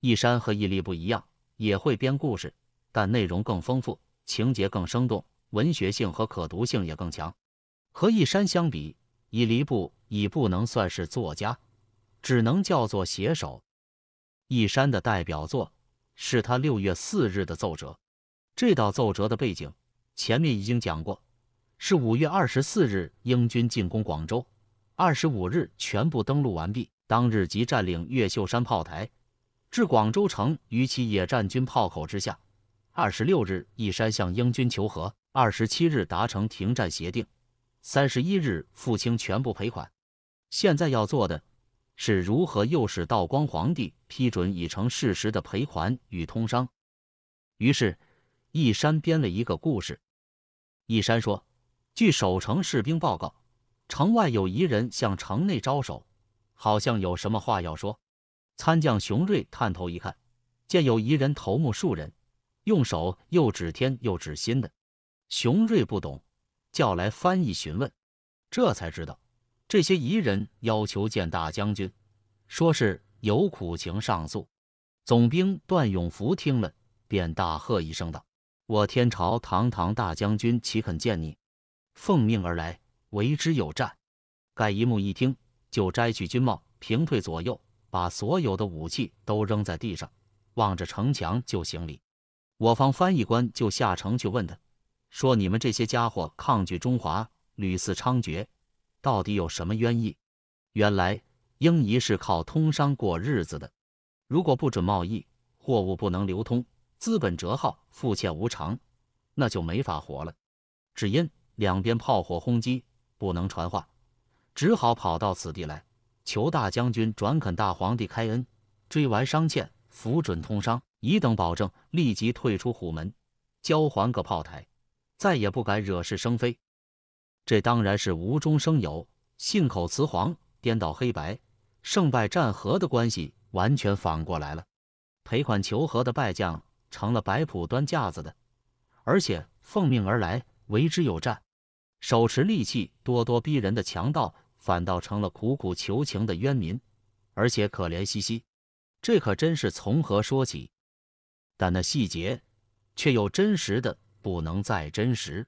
[SPEAKER 2] 易山和易立布一样，也会编故事，但内容更丰富，情节更生动，文学性和可读性也更强。和易山相比，易立布已不能算是作家，只能叫做写手。一山的代表作是他六月四日的奏折。这道奏折的背景前面已经讲过，是五月二十四日英军进攻广州，二十五日全部登陆完毕。当日即占领越秀山炮台，至广州城于其野战军炮口之下。二十六日，一山向英军求和。二十七日，达成停战协定。三十一日，付清全部赔款。现在要做的是如何诱使道光皇帝批准已成事实的赔款与通商。于是，一山编了一个故事。一山说：“据守城士兵报告，城外有一人向城内招手。”好像有什么话要说。参将熊瑞探头一看，见有彝人头目数人，用手又指天又指心的。熊瑞不懂，叫来翻译询问，这才知道，这些彝人要求见大将军，说是有苦情上诉。总兵段永福听了，便大喝一声道：“我天朝堂堂大将军，岂肯见你？奉命而来，为之有战。”盖一木一听。就摘去军帽，平退左右，把所有的武器都扔在地上，望着城墙就行礼。我方翻译官就下城去问他，说：“你们这些家伙抗拒中华，屡次猖獗，到底有什么冤意？”原来英仪是靠通商过日子的，如果不准贸易，货物不能流通，资本折耗，负债无常，那就没法活了。只因两边炮火轰击，不能传话。只好跑到此地来，求大将军转恳大皇帝开恩，追完商欠，抚准通商，以等保证，立即退出虎门，交还个炮台，再也不敢惹是生非。这当然是无中生有，信口雌黄，颠倒黑白。胜败战和的关系完全反过来了，赔款求和的败将成了摆谱端架子的，而且奉命而来，为之有战，手持利器，咄咄逼人的强盗。反倒成了苦苦求情的冤民，而且可怜兮兮，这可真是从何说起？但那细节却又真实的不能再真实，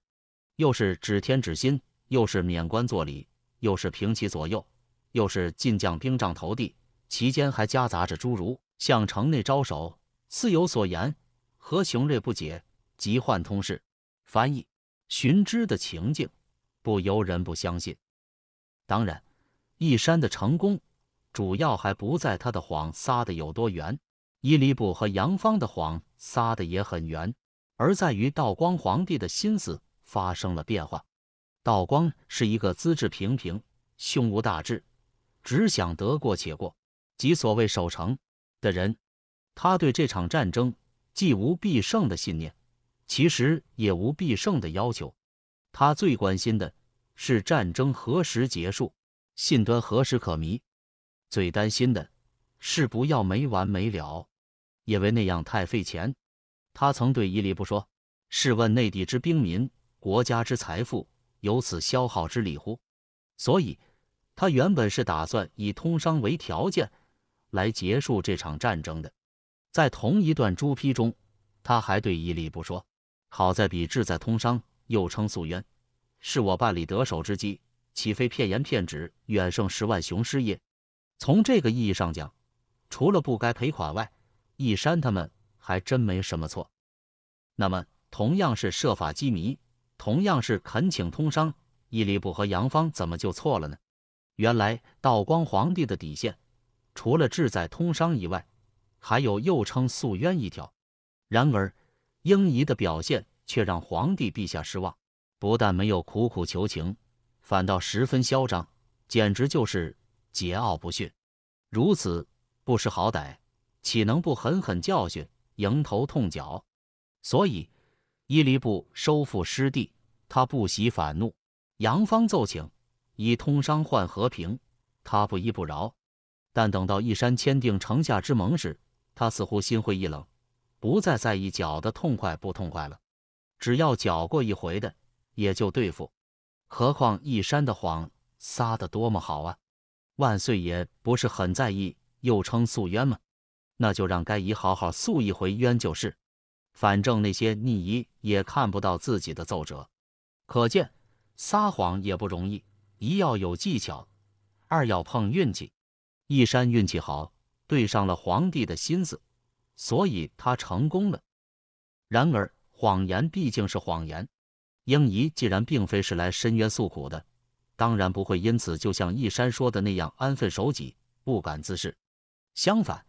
[SPEAKER 2] 又是指天指心，又是免官作礼，又是平齐左右，又是晋将兵帐投地，其间还夹杂着诸如向城内招手，似有所言。何雄瑞不解，急唤通事翻译寻知的情境，不由人不相信。当然，一山的成功主要还不在他的谎撒的有多圆，伊犁布和杨芳的谎撒的也很圆，而在于道光皇帝的心思发生了变化。道光是一个资质平平、胸无大志、只想得过且过，即所谓守成的人。他对这场战争既无必胜的信念，其实也无必胜的要求。他最关心的。是战争何时结束，信端何时可弥？最担心的是不要没完没了，因为那样太费钱。他曾对伊里布说：“试问内地之兵民，国家之财富，有此消耗之理乎？”所以，他原本是打算以通商为条件来结束这场战争的。在同一段朱批中，他还对伊里布说：“好在比志在通商，又称素渊。”是我办理得手之机，岂非骗言骗纸，远胜十万雄师也？从这个意义上讲，除了不该赔款外，一山他们还真没什么错。那么，同样是设法羁迷，同样是恳请通商，伊利不和杨芳怎么就错了呢？原来道光皇帝的底线，除了志在通商以外，还有又称素冤一条。然而，英仪的表现却让皇帝陛下失望。不但没有苦苦求情，反倒十分嚣张，简直就是桀骜不驯。如此不识好歹，岂能不狠狠教训，迎头痛脚？所以，伊犁部收复失地，他不喜反怒；杨芳奏请以通商换和平，他不依不饶。但等到一山签订城下之盟时，他似乎心灰意冷，不再在意搅得痛快不痛快了。只要搅过一回的。也就对付，何况一山的谎撒得多么好啊！万岁爷不是很在意，又称素冤吗？那就让该姨好好诉一回冤就是。反正那些逆姨也看不到自己的奏折，可见撒谎也不容易，一要有技巧，二要碰运气。一山运气好，对上了皇帝的心思，所以他成功了。然而谎言毕竟是谎言。英仪既然并非是来申冤诉苦的，当然不会因此就像义山说的那样安分守己、不敢滋事。相反，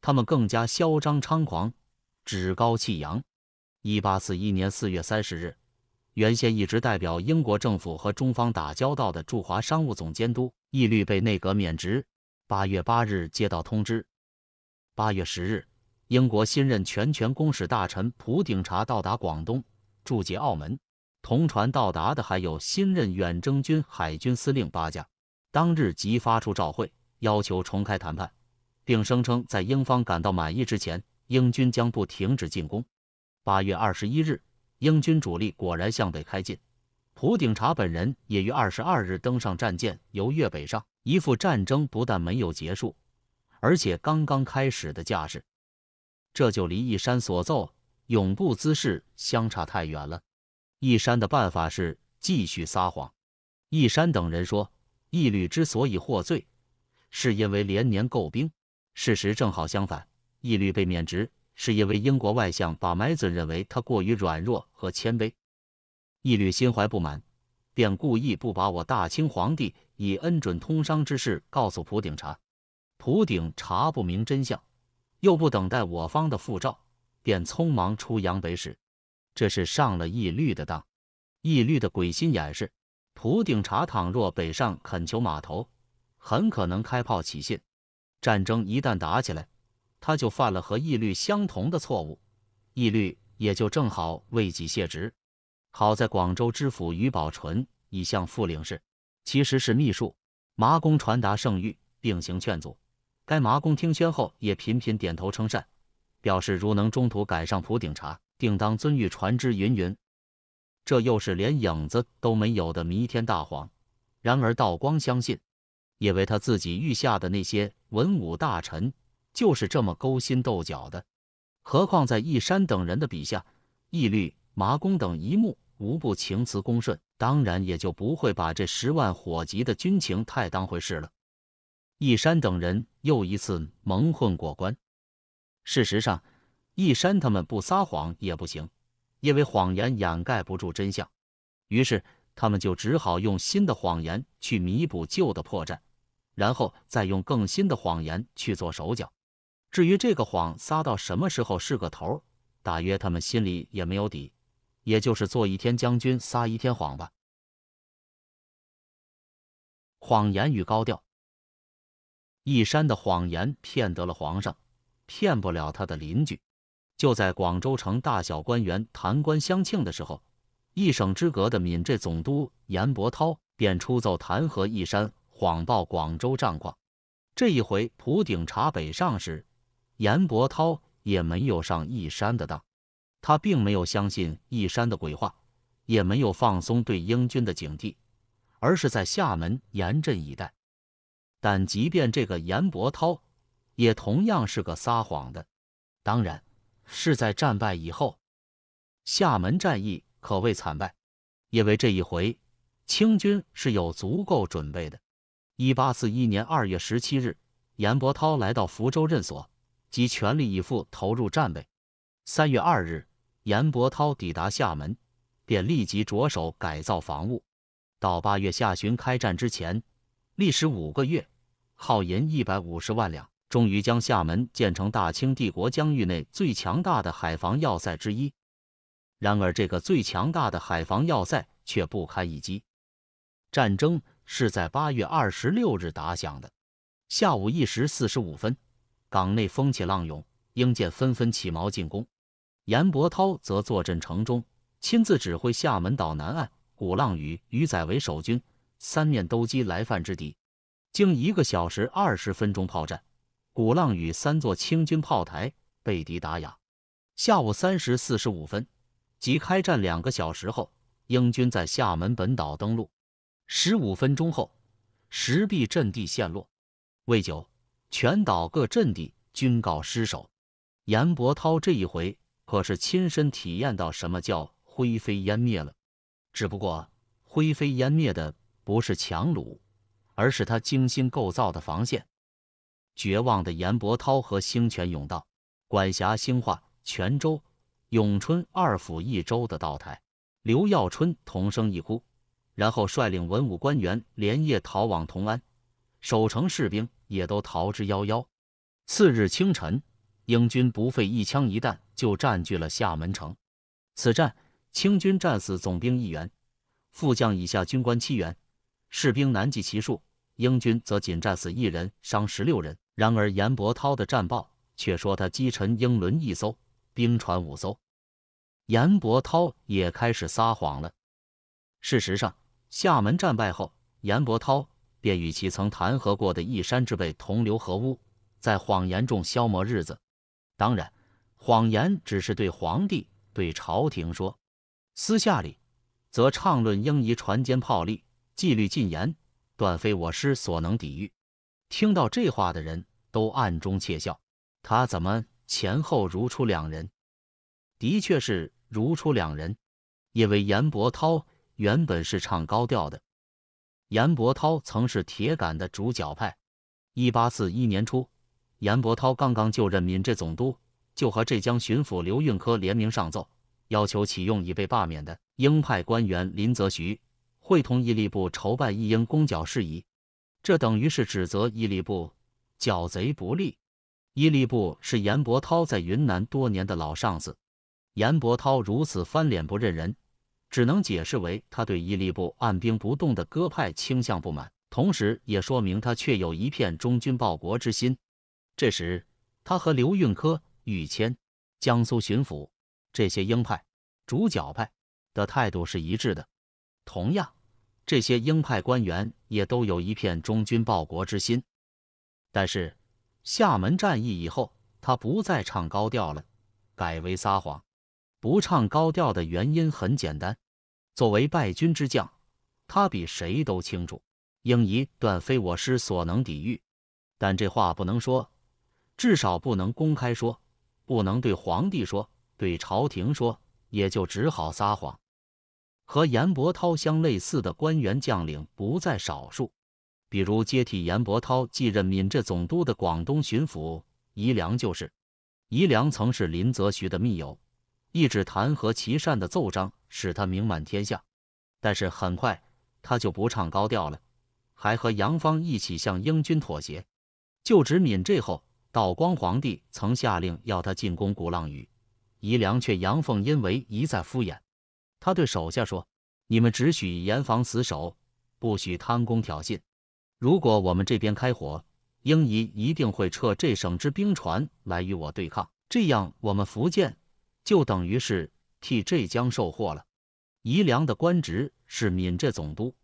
[SPEAKER 2] 他们更加嚣张猖狂、趾高气扬。一八四一年四月三十日，原先一直代表英国政府和中方打交道的驻华商务总监督一律被内阁免职。八月八日接到通知，八月十日，英国新任全权公使大臣普鼎查到达广东，驻捷澳门。同船到达的还有新任远征军海军司令巴加，当日即发出召会，要求重开谈判，并声称在英方感到满意之前，英军将不停止进攻。八月二十一日，英军主力果然向北开进，蒲鼎茶本人也于二十二日登上战舰，由越北上，一副战争不但没有结束，而且刚刚开始的架势，这就离一山所奏“永不滋事”相差太远了。一山的办法是继续撒谎。一山等人说，义律之所以获罪，是因为连年诟兵。事实正好相反，义律被免职，是因为英国外相把麦子认为他过于软弱和谦卑。义律心怀不满，便故意不把我大清皇帝以恩准通商之事告诉普鼎查。普鼎查不明真相，又不等待我方的复照，便匆忙出洋北使。这是上了义律的当，义律的鬼心眼是，蒲顶茶倘若北上恳求码头，很可能开炮起信。战争一旦打起来，他就犯了和义律相同的错误，义律也就正好为己卸职。好在广州知府于宝纯已向副领事，其实是秘书麻公传达圣谕，并行劝阻。该麻公听宣后也频频点头称善，表示如能中途赶上蒲顶茶。定当遵谕传之云云，这又是连影子都没有的弥天大谎。然而道光相信，因为他自己御下的那些文武大臣就是这么勾心斗角的。何况在义山等人的笔下，义律、麻公等一目无不情辞恭顺，当然也就不会把这十万火急的军情太当回事了。义山等人又一次蒙混过关。事实上，一山他们不撒谎也不行，因为谎言掩盖不住真相，于是他们就只好用新的谎言去弥补旧的破绽，然后再用更新的谎言去做手脚。至于这个谎撒到什么时候是个头，大约他们心里也没有底，也就是做一天将军撒一天谎吧。
[SPEAKER 1] 谎言与高调，
[SPEAKER 2] 一山的谎言骗得了皇上，骗不了他的邻居。就在广州城大小官员谈官相庆的时候，一省之隔的闽浙总督严伯涛便出奏弹劾一山谎报广州战况。这一回普鼎茶北上时，严伯涛也没有上一山的当，他并没有相信一山的鬼话，也没有放松对英军的警惕，而是在厦门严阵以待。但即便这个严伯涛也同样是个撒谎的，当然。是在战败以后，厦门战役可谓惨败，因为这一回清军是有足够准备的。一八四一年二月十七日，严伯涛来到福州任所，即全力以赴投入战备。三月二日，严伯涛抵达厦门，便立即着手改造防务。到八月下旬开战之前，历时五个月，耗银一百五十万两。终于将厦门建成大清帝国疆域内最强大的海防要塞之一。然而，这个最强大的海防要塞却不堪一击。战争是在八月二十六日打响的，下午一时四十五分，港内风起浪涌，英舰纷纷起锚进攻。严伯涛则坐镇城中，亲自指挥厦门岛南岸鼓浪屿屿仔为守军，三面兜击来犯之敌。经一个小时二十分钟炮战。鼓浪屿三座清军炮台被敌打哑。下午三时四十五分，即开战两个小时后，英军在厦门本岛登陆。十五分钟后，石壁阵地陷落。未久，全岛各阵地均告失守。严伯涛这一回可是亲身体验到什么叫灰飞烟灭了。只不过灰飞烟灭的不是强虏，而是他精心构造的防线。绝望的严伯涛和兴泉永道管辖兴化、泉州、永春二府一州的道台刘耀春同声一哭，然后率领文武官员连夜逃往同安，守城士兵也都逃之夭夭。次日清晨，英军不费一枪一弹就占据了厦门城。此战，清军战死总兵一员、副将以下军官七员、士兵难计其数；英军则仅战死一人，伤十六人。然而严伯涛的战报却说他击沉英伦一艘，兵船五艘。严伯涛也开始撒谎了。事实上，厦门战败后，严伯涛便与其曾弹劾过的一山之辈同流合污，在谎言中消磨日子。当然，谎言只是对皇帝、对朝廷说，私下里则畅论英夷船坚炮利，纪律禁言，断非我师所能抵御。听到这话的人，都暗中窃笑。他怎么前后如出两人？的确是如出两人，因为严伯涛原本是唱高调的。严伯涛曾是铁杆的主角派。一八四一年初，严伯涛刚刚就任闽浙总督，就和浙江巡抚刘韵科联名上奏，要求启用已被罢免的英派官员林则徐，会同吏部筹办一英公剿事宜。这等于是指责伊利布剿贼不力。伊利布是严伯涛在云南多年的老上司，严伯涛如此翻脸不认人，只能解释为他对伊利布按兵不动的鸽派倾向不满，同时也说明他确有一片忠君报国之心。这时，他和刘运科、玉谦、江苏巡抚这些鹰派、主角派的态度是一致的，同样。这些鹰派官员也都有一片忠君报国之心，但是厦门战役以后，他不再唱高调了，改为撒谎。不唱高调的原因很简单，作为败军之将，他比谁都清楚，鹰仪断非我师所能抵御。但这话不能说，至少不能公开说，不能对皇帝说，对朝廷说，也就只好撒谎。和严伯涛相类似的官员将领不在少数，比如接替严伯涛继任闽浙总督的广东巡抚宜良就是。宜良曾是林则徐的密友，一纸弹劾琦善的奏章使他名满天下，但是很快他就不唱高调了，还和杨芳一起向英军妥协。就职闽浙后，道光皇帝曾下令要他进攻鼓浪屿，宜良却阳奉阴违，一再敷衍。他对手下说：“你们只许严防死守，不许贪功挑衅。如果我们这边开火，英仪一定会撤这省之兵船来与我对抗，这样我们福建就等于是替浙江受祸了。”宜良的官职是闽浙总督，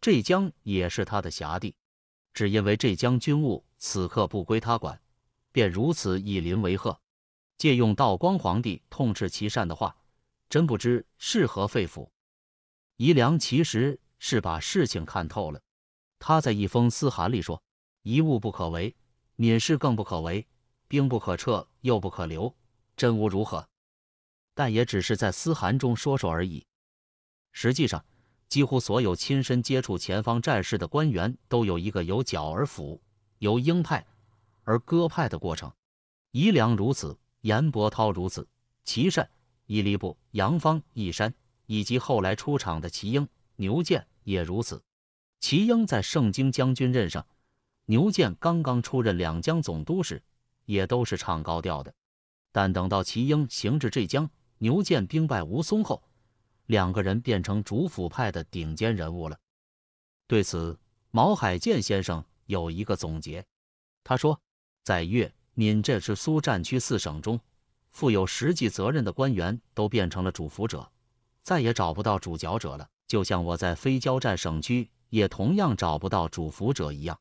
[SPEAKER 2] 浙江也是他的辖地，只因为浙江军务此刻不归他管，便如此以邻为壑。借用道光皇帝痛斥其善的话。真不知是何肺腑。宜良其实是把事情看透了，他在一封私函里说：“一物不可为，敏事更不可为，兵不可撤，又不可留，真无如何。”但也只是在私函中说说而已。实际上，几乎所有亲身接触前方战事的官员，都有一个由剿而抚，由鹰派而鸽派的过程。宜良如此，严伯涛如此，齐善。伊犁布、杨芳、义山，以及后来出场的齐英、牛建也如此。齐英在盛京将军任上，牛建刚刚出任两江总督时，也都是唱高调的。但等到齐英行至浙江，牛建兵败吴淞后，两个人变成主府派的顶尖人物了。对此，毛海建先生有一个总结，他说：“在粤、闽浙是苏战区四省中。”负有实际责任的官员都变成了主服者，再也找不到主角者了。就像我在非交战省区也同样找不到主服者一样，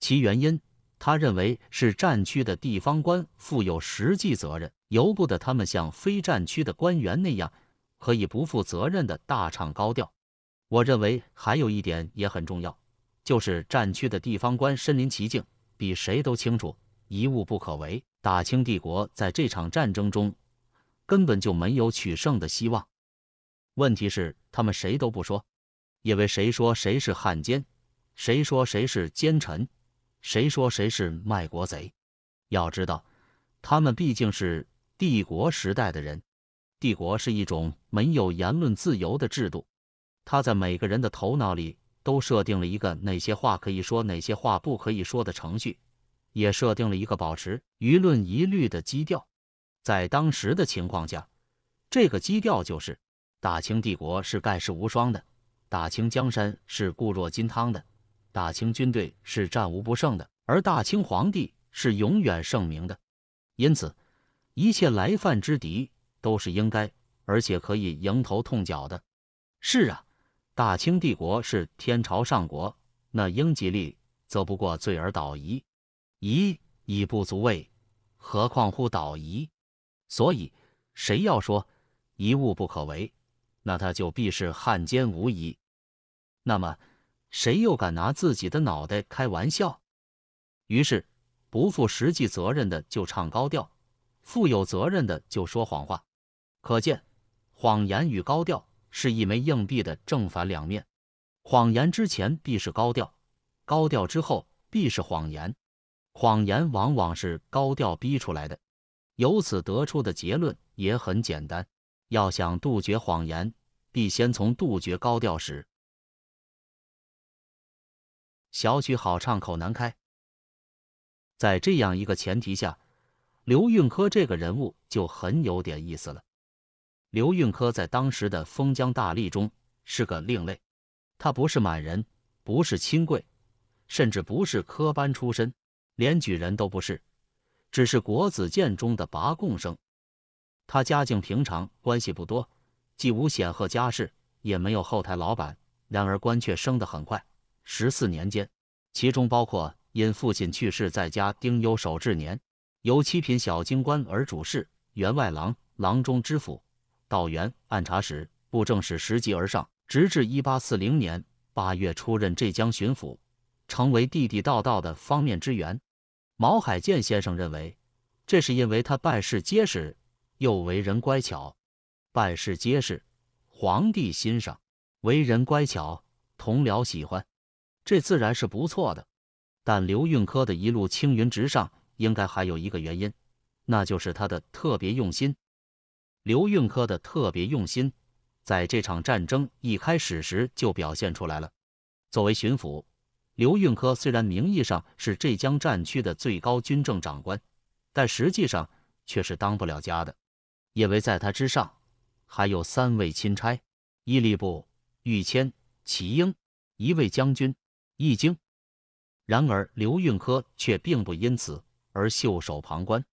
[SPEAKER 2] 其原因，他认为是战区的地方官负有实际责任，由不得他们像非战区的官员那样可以不负责任的大唱高调。我认为还有一点也很重要，就是战区的地方官身临其境，比谁都清楚一物不可为。大清帝国在这场战争中根本就没有取胜的希望。问题是，他们谁都不说，因为谁说谁是汉奸，谁说谁是奸臣，谁说谁是卖国贼。要知道，他们毕竟是帝国时代的人。帝国是一种没有言论自由的制度，他在每个人的头脑里都设定了一个哪些话可以说，哪些话不可以说的程序。也设定了一个保持舆论疑虑的基调，在当时的情况下，这个基调就是：大清帝国是盖世无双的，大清江山是固若金汤的，大清军队是战无不胜的，而大清皇帝是永远圣明的。因此，一切来犯之敌都是应该而且可以迎头痛脚的。是啊，大清帝国是天朝上国，那英吉利则不过罪而倒矣。夷已不足畏，何况乎倒疑？所以，谁要说一物不可为，那他就必是汉奸无疑。那么，谁又敢拿自己的脑袋开玩笑？于是，不负实际责任的就唱高调，负有责任的就说谎话。可见，谎言与高调是一枚硬币的正反两面。谎言之前必是高调，高调之后必是谎言。谎言往往是高调逼出来的，由此得出的结论也很简单：要想杜绝谎言，必先从杜绝高调时。
[SPEAKER 1] 小曲好唱，口难开。在
[SPEAKER 2] 这样一个前提下，刘运科这个人物就很有点意思了。刘运科在当时的封疆大吏中是个另类，他不是满人，不是亲贵，甚至不是科班出身。连举人都不是，只是国子监中的拔贡生。他家境平常，关系不多，既无显赫家世，也没有后台老板。然而官却升得很快，十四年间，其中包括因父亲去世在家丁忧守制年，由七品小京官而主事、员外郎、郎中、知府、道员、按察使、布政使十级而上，直至一八四零年八月出任浙江巡抚，成为地地道道的方面之员。毛海建先生认为，这是因为他办事结实，又为人乖巧。办事结实，皇帝欣赏；为人乖巧，同僚喜欢。这自然是不错的。但刘运科的一路青云直上，应该还有一个原因，那就是他的特别用心。刘运科的特别用心，在这场战争一开始时就表现出来了。作为巡抚。刘运科虽然名义上是浙江战区的最高军政长官，但实际上却是当不了家的，因为在他之上还有三位钦差、伊利部、御谦、齐英，一位将军、易经。然而，刘运科却并不因此而袖手旁观，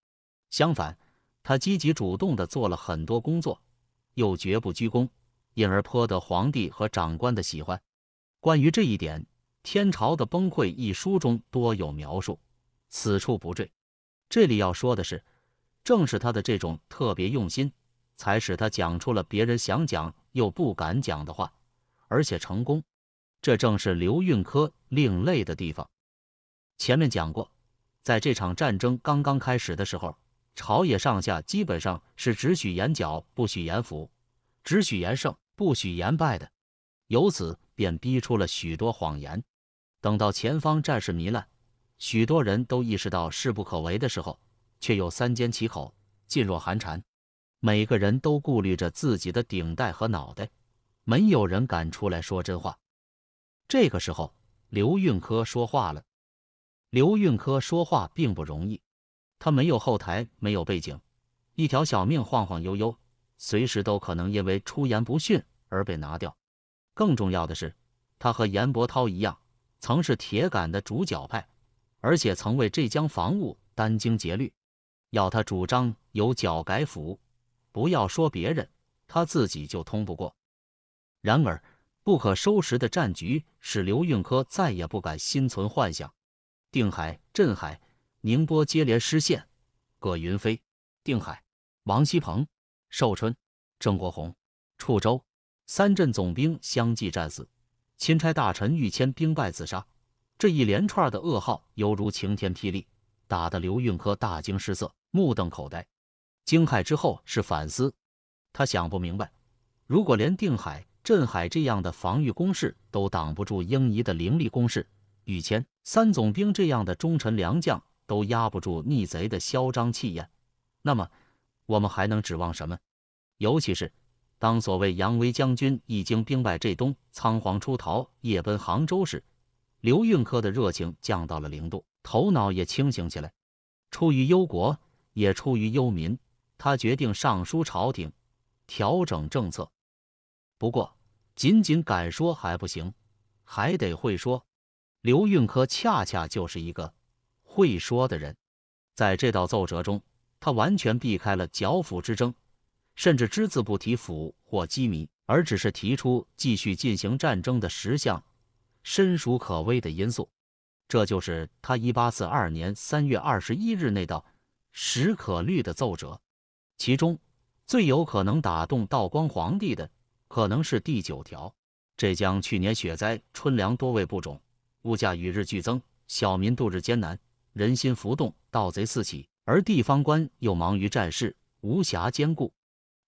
[SPEAKER 2] 相反，他积极主动的做了很多工作，又绝不居功，因而颇得皇帝和长官的喜欢。关于这一点。《天朝的崩溃》一书中多有描述，此处不赘。这里要说的是，正是他的这种特别用心，才使他讲出了别人想讲又不敢讲的话，而且成功。这正是刘运科另类的地方。前面讲过，在这场战争刚刚开始的时候，朝野上下基本上是只许言角，不许言服；只许言胜，不许言败的，由此便逼出了许多谎言。等到前方战事糜烂，许多人都意识到势不可为的时候，却又三缄其口，噤若寒蝉。每个人都顾虑着自己的顶戴和脑袋，没有人敢出来说真话。这个时候，刘运科说话了。刘运科说话并不容易，他没有后台，没有背景，一条小命晃晃悠悠，随时都可能因为出言不逊而被拿掉。更重要的是，他和严伯涛一样。曾是铁杆的主剿派，而且曾为浙江防务殚精竭虑。要他主张由剿改府，不要说别人，他自己就通不过。然而不可收拾的战局使刘运科再也不敢心存幻想。定海、镇海、宁波接连失陷，葛云飞、定海、王锡鹏、寿春、郑国红、处州三镇总兵相继战死。钦差大臣玉谦兵败自杀，这一连串的噩耗犹如晴天霹雳，打得刘运科大惊失色，目瞪口呆。惊骇之后是反思，他想不明白，如果连定海、镇海这样的防御工事都挡不住英仪的凌厉攻势，玉谦、三总兵这样的忠臣良将都压不住逆贼的嚣张气焰，那么我们还能指望什么？尤其是。当所谓杨威将军已经兵败浙东，仓皇出逃，夜奔杭州时，刘运科的热情降到了零度，头脑也清醒起来。出于忧国，也出于忧民，他决定上书朝廷，调整政策。不过，仅仅敢说还不行，还得会说。刘运科恰恰就是一个会说的人。在这道奏折中，他完全避开了剿抚之争。甚至只字不提府或激民，而只是提出继续进行战争的十项深属可危的因素。这就是他一八四二年三月二十一日那道史可虑的奏折，其中最有可能打动道光皇帝的，可能是第九条：浙江去年雪灾，春粮多未不种，物价与日俱增，小民度日艰难，人心浮动，盗贼四起，而地方官又忙于战事，无暇兼顾。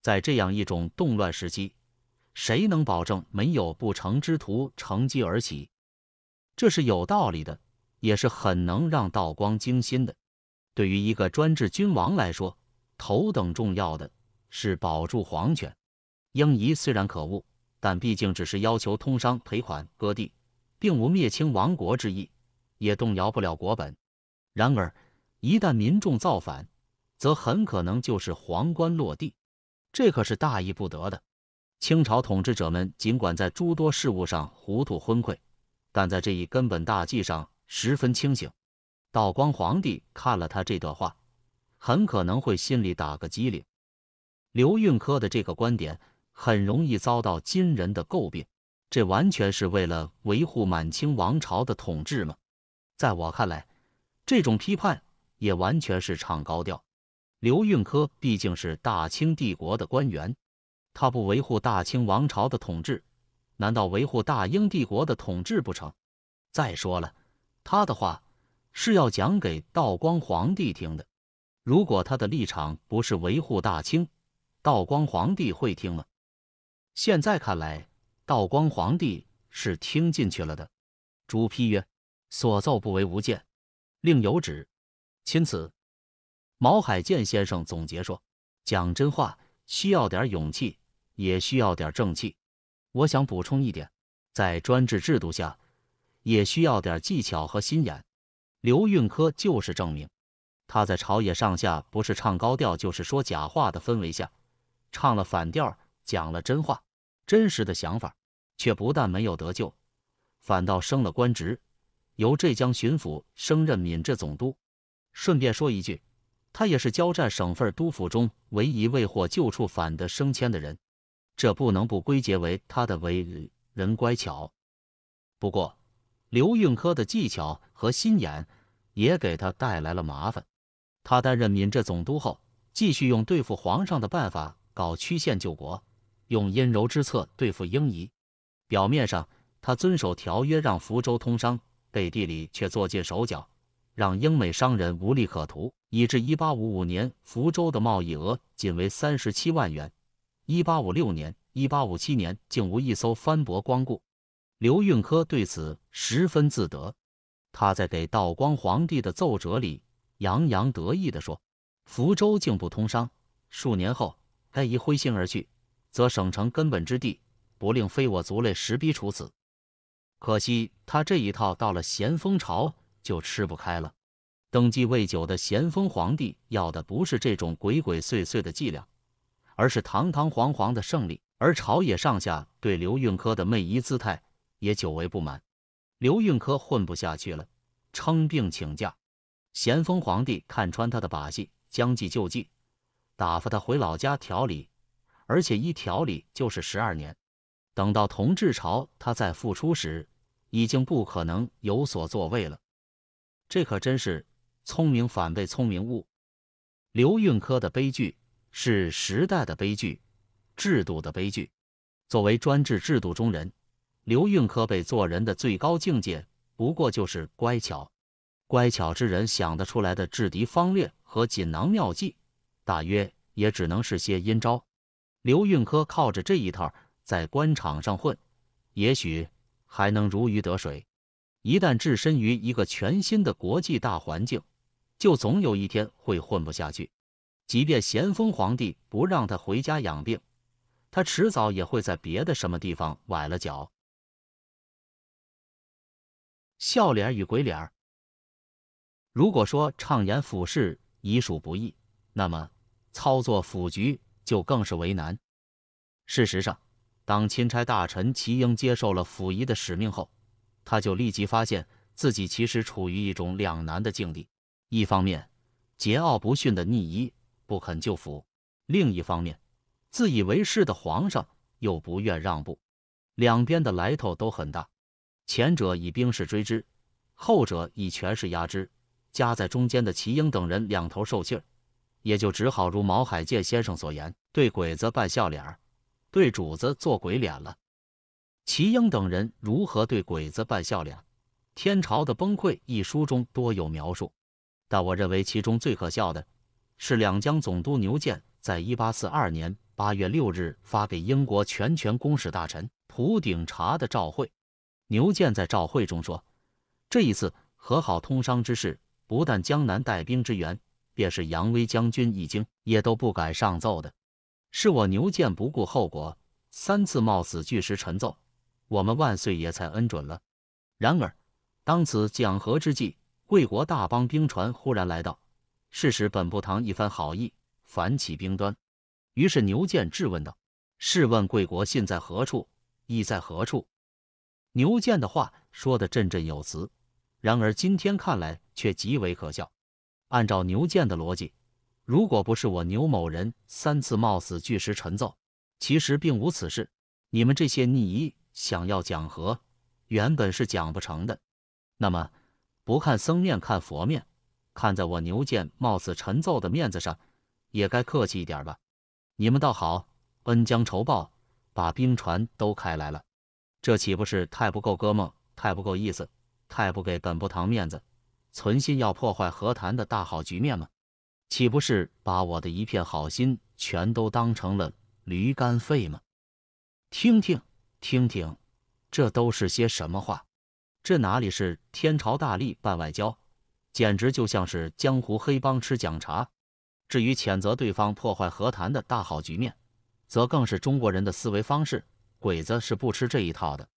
[SPEAKER 2] 在这样一种动乱时期，谁能保证没有不成之徒乘机而起？这是有道理的，也是很能让道光惊心的。对于一个专制君王来说，头等重要的是保住皇权。英仪虽然可恶，但毕竟只是要求通商、赔款、割地，并无灭清亡国之意，也动摇不了国本。然而，一旦民众造反，则很可能就是皇冠落地。这可是大意不得的。清朝统治者们尽管在诸多事务上糊涂昏聩，但在这一根本大计上十分清醒。道光皇帝看了他这段话，很可能会心里打个激灵。刘运科的这个观点很容易遭到今人的诟病，这完全是为了维护满清王朝的统治吗？在我看来，这种批判也完全是唱高调。刘运科毕竟是大清帝国的官员，他不维护大清王朝的统治，难道维护大英帝国的统治不成？再说了，他的话是要讲给道光皇帝听的。如果他的立场不是维护大清，道光皇帝会听吗？现在看来，道光皇帝是听进去了的。朱批曰：“所奏不为无见，另有旨，钦此。”毛海建先生总结说：“讲真话需要点勇气，也需要点正气。我想补充一点，在专制制度下，也需要点技巧和心眼。刘运科就是证明。他在朝野上下不是唱高调就是说假话的氛围下，唱了反调，讲了真话，真实的想法，却不但没有得救，反倒升了官职，由浙江巡抚升任闽浙总督。顺便说一句。”他也是交战省份督抚中唯一未获救处反得升迁的人，这不能不归结为他的为人乖巧。不过，刘韵科的技巧和心眼也给他带来了麻烦。他担任闽浙总督后，继续用对付皇上的办法搞曲线救国，用阴柔之策对付英夷。表面上，他遵守条约让福州通商，背地里却做尽手脚，让英美商人无利可图。以至1855年福州的贸易额仅为37万元，1856年、1857年竟无一艘帆舶光顾。刘运科对此十分自得，他在给道光皇帝的奏折里洋洋得意地说：“福州竟不通商，数年后该一灰心而去，则省城根本之地不令非我族类，实逼处死。可惜他这一套到了咸丰朝就吃不开了。登基未久的咸丰皇帝要的不是这种鬼鬼祟祟的伎俩，而是堂堂皇皇的胜利。而朝野上下对刘运科的媚仪姿态也久为不满。刘运科混不下去了，称病请假。咸丰皇帝看穿他的把戏，将计就计，打发他回老家调理，而且一调理就是十二年。等到同治朝他再复出时，已经不可能有所作为了。这可真是。聪明反被聪明误，刘运科的悲剧是时代的悲剧，制度的悲剧。作为专制制度中人，刘运科被做人的最高境界不过就是乖巧。乖巧之人想得出来的制敌方略和锦囊妙计，大约也只能是些阴招。刘运科靠着这一套在官场上混，也许还能如鱼得水。一旦置身于一个全新的国际大环境，就总有一天会混不下去。即便咸丰皇帝不让他回家养病，他迟早也会在别的什么地方崴了脚。笑脸与鬼脸如果说畅言抚事已属不易，那么操作抚局就更是为难。事实上，当钦差大臣齐英接受了溥仪的使命后，他就立即发现自己其实处于一种两难的境地。一方面桀骜不驯的逆衣不肯就服，另一方面自以为是的皇上又不愿让步，两边的来头都很大，前者以兵士追之，后者以权势压之，夹在中间的齐英等人两头受气，也就只好如毛海建先生所言，对鬼子扮笑脸儿，对主子做鬼脸了。齐英等人如何对鬼子扮笑脸？《天朝的崩溃》一书中多有描述。但我认为其中最可笑的是两江总督牛建在一八四二年八月六日发给英国全权公使大臣普鼎查的照会。牛建在照会中说：“这一次和好通商之事，不但江南带兵支援，便是杨威将军一惊，也都不敢上奏的。是我牛建不顾后果，三次冒死据实陈奏，我们万岁爷才恩准了。然而当此讲和之际。”贵国大邦兵船忽然来到，事使本部堂一番好意，反起兵端。于是牛建质问道：“试问贵国信在何处，意在何处？”牛建的话说的振振有词，然而今天看来却极为可笑。按照牛建的逻辑，如果不是我牛某人三次冒死据实陈奏，其实并无此事。你们这些逆夷想要讲和，原本是讲不成的。那么。不看僧面看佛面，看在我牛剑冒死陈奏的面子上，也该客气一点吧。你们倒好，恩将仇报，把冰船都开来了，这岂不是太不够哥们，太不够意思，太不给本部堂面子，存心要破坏和谈的大好局面吗？岂不是把我的一片好心全都当成了驴肝肺吗？听听听听，这都是些什么话？这哪里是天朝大力办外交，简直就像是江湖黑帮吃奖茶。至于谴责对方破坏和谈的大好局面，则更是中国人的思维方式。鬼子是不吃这一套的。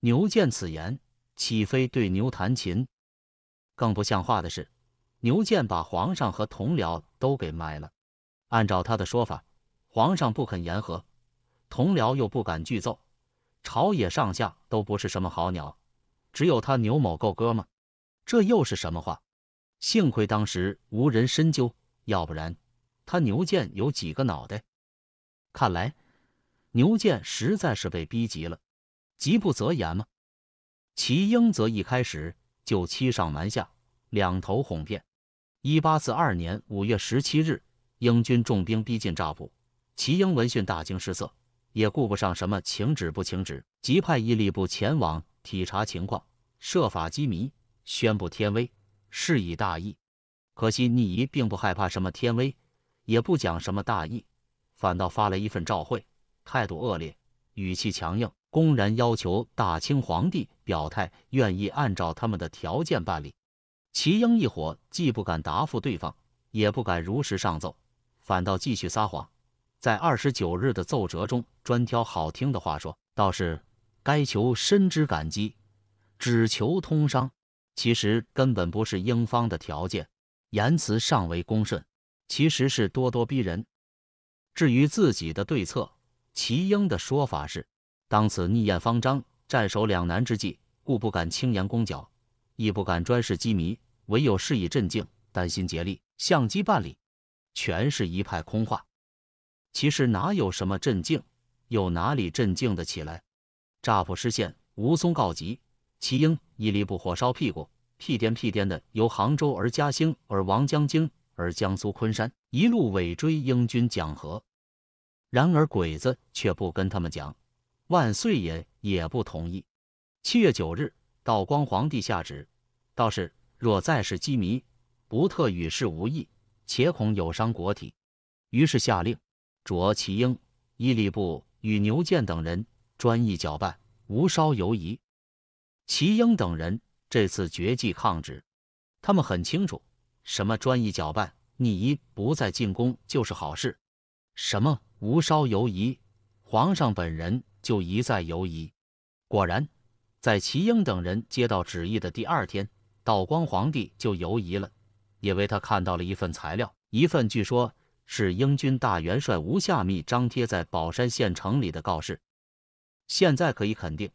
[SPEAKER 2] 牛见此言，岂非对牛弹琴？更不像话的是，牛见把皇上和同僚都给卖了。按照他的说法，皇上不肯言和，同僚又不敢拒奏，朝野上下都不是什么好鸟。只有他牛某够哥吗？这又是什么话？幸亏当时无人深究，要不然他牛剑有几个脑袋？看来牛剑实在是被逼急了，急不择言吗？齐英则一开始就欺上瞒下，两头哄骗。一八四二年五月十七日，英军重兵逼近乍浦，齐英闻讯大惊失色，也顾不上什么请旨不请旨，即派伊立部前往。体察情况，设法机迷，宣布天威，示以大义。可惜逆夷并不害怕什么天威，也不讲什么大义，反倒发了一份诏会，态度恶劣，语气强硬，公然要求大清皇帝表态，愿意按照他们的条件办理。齐英一伙既不敢答复对方，也不敢如实上奏，反倒继续撒谎。在二十九日的奏折中，专挑好听的话说，倒是。该求深知感激，只求通商，其实根本不是英方的条件。言辞尚为恭顺，其实是咄咄逼人。至于自己的对策，齐英的说法是：当此逆焰方张、战守两难之际，故不敢轻言攻剿，亦不敢专事机迷，唯有事以镇静，担心竭力，相机办理，全是一派空话。其实哪有什么镇静，又哪里镇静的起来？乍浦失陷，吴淞告急，齐英、伊立布火烧屁股，屁颠屁颠的由杭州而嘉兴，而王江泾，而江苏昆山，一路尾追英军讲和。然而鬼子却不跟他们讲，万岁爷也不同意。七月九日，道光皇帝下旨，道士若再是羁迷，不特与世无益，且恐有伤国体。于是下令，着齐英、伊利布与牛建等人。专一搅拌，无稍犹疑。齐英等人这次绝技抗旨，他们很清楚什么专一搅拌，你一不再进攻就是好事；什么无稍犹疑，皇上本人就一再犹疑。果然，在齐英等人接到旨意的第二天，道光皇帝就犹疑了，因为他看到了一份材料，一份据说是英军大元帅吴下密张贴在宝山县城里的告示。现在可以肯定，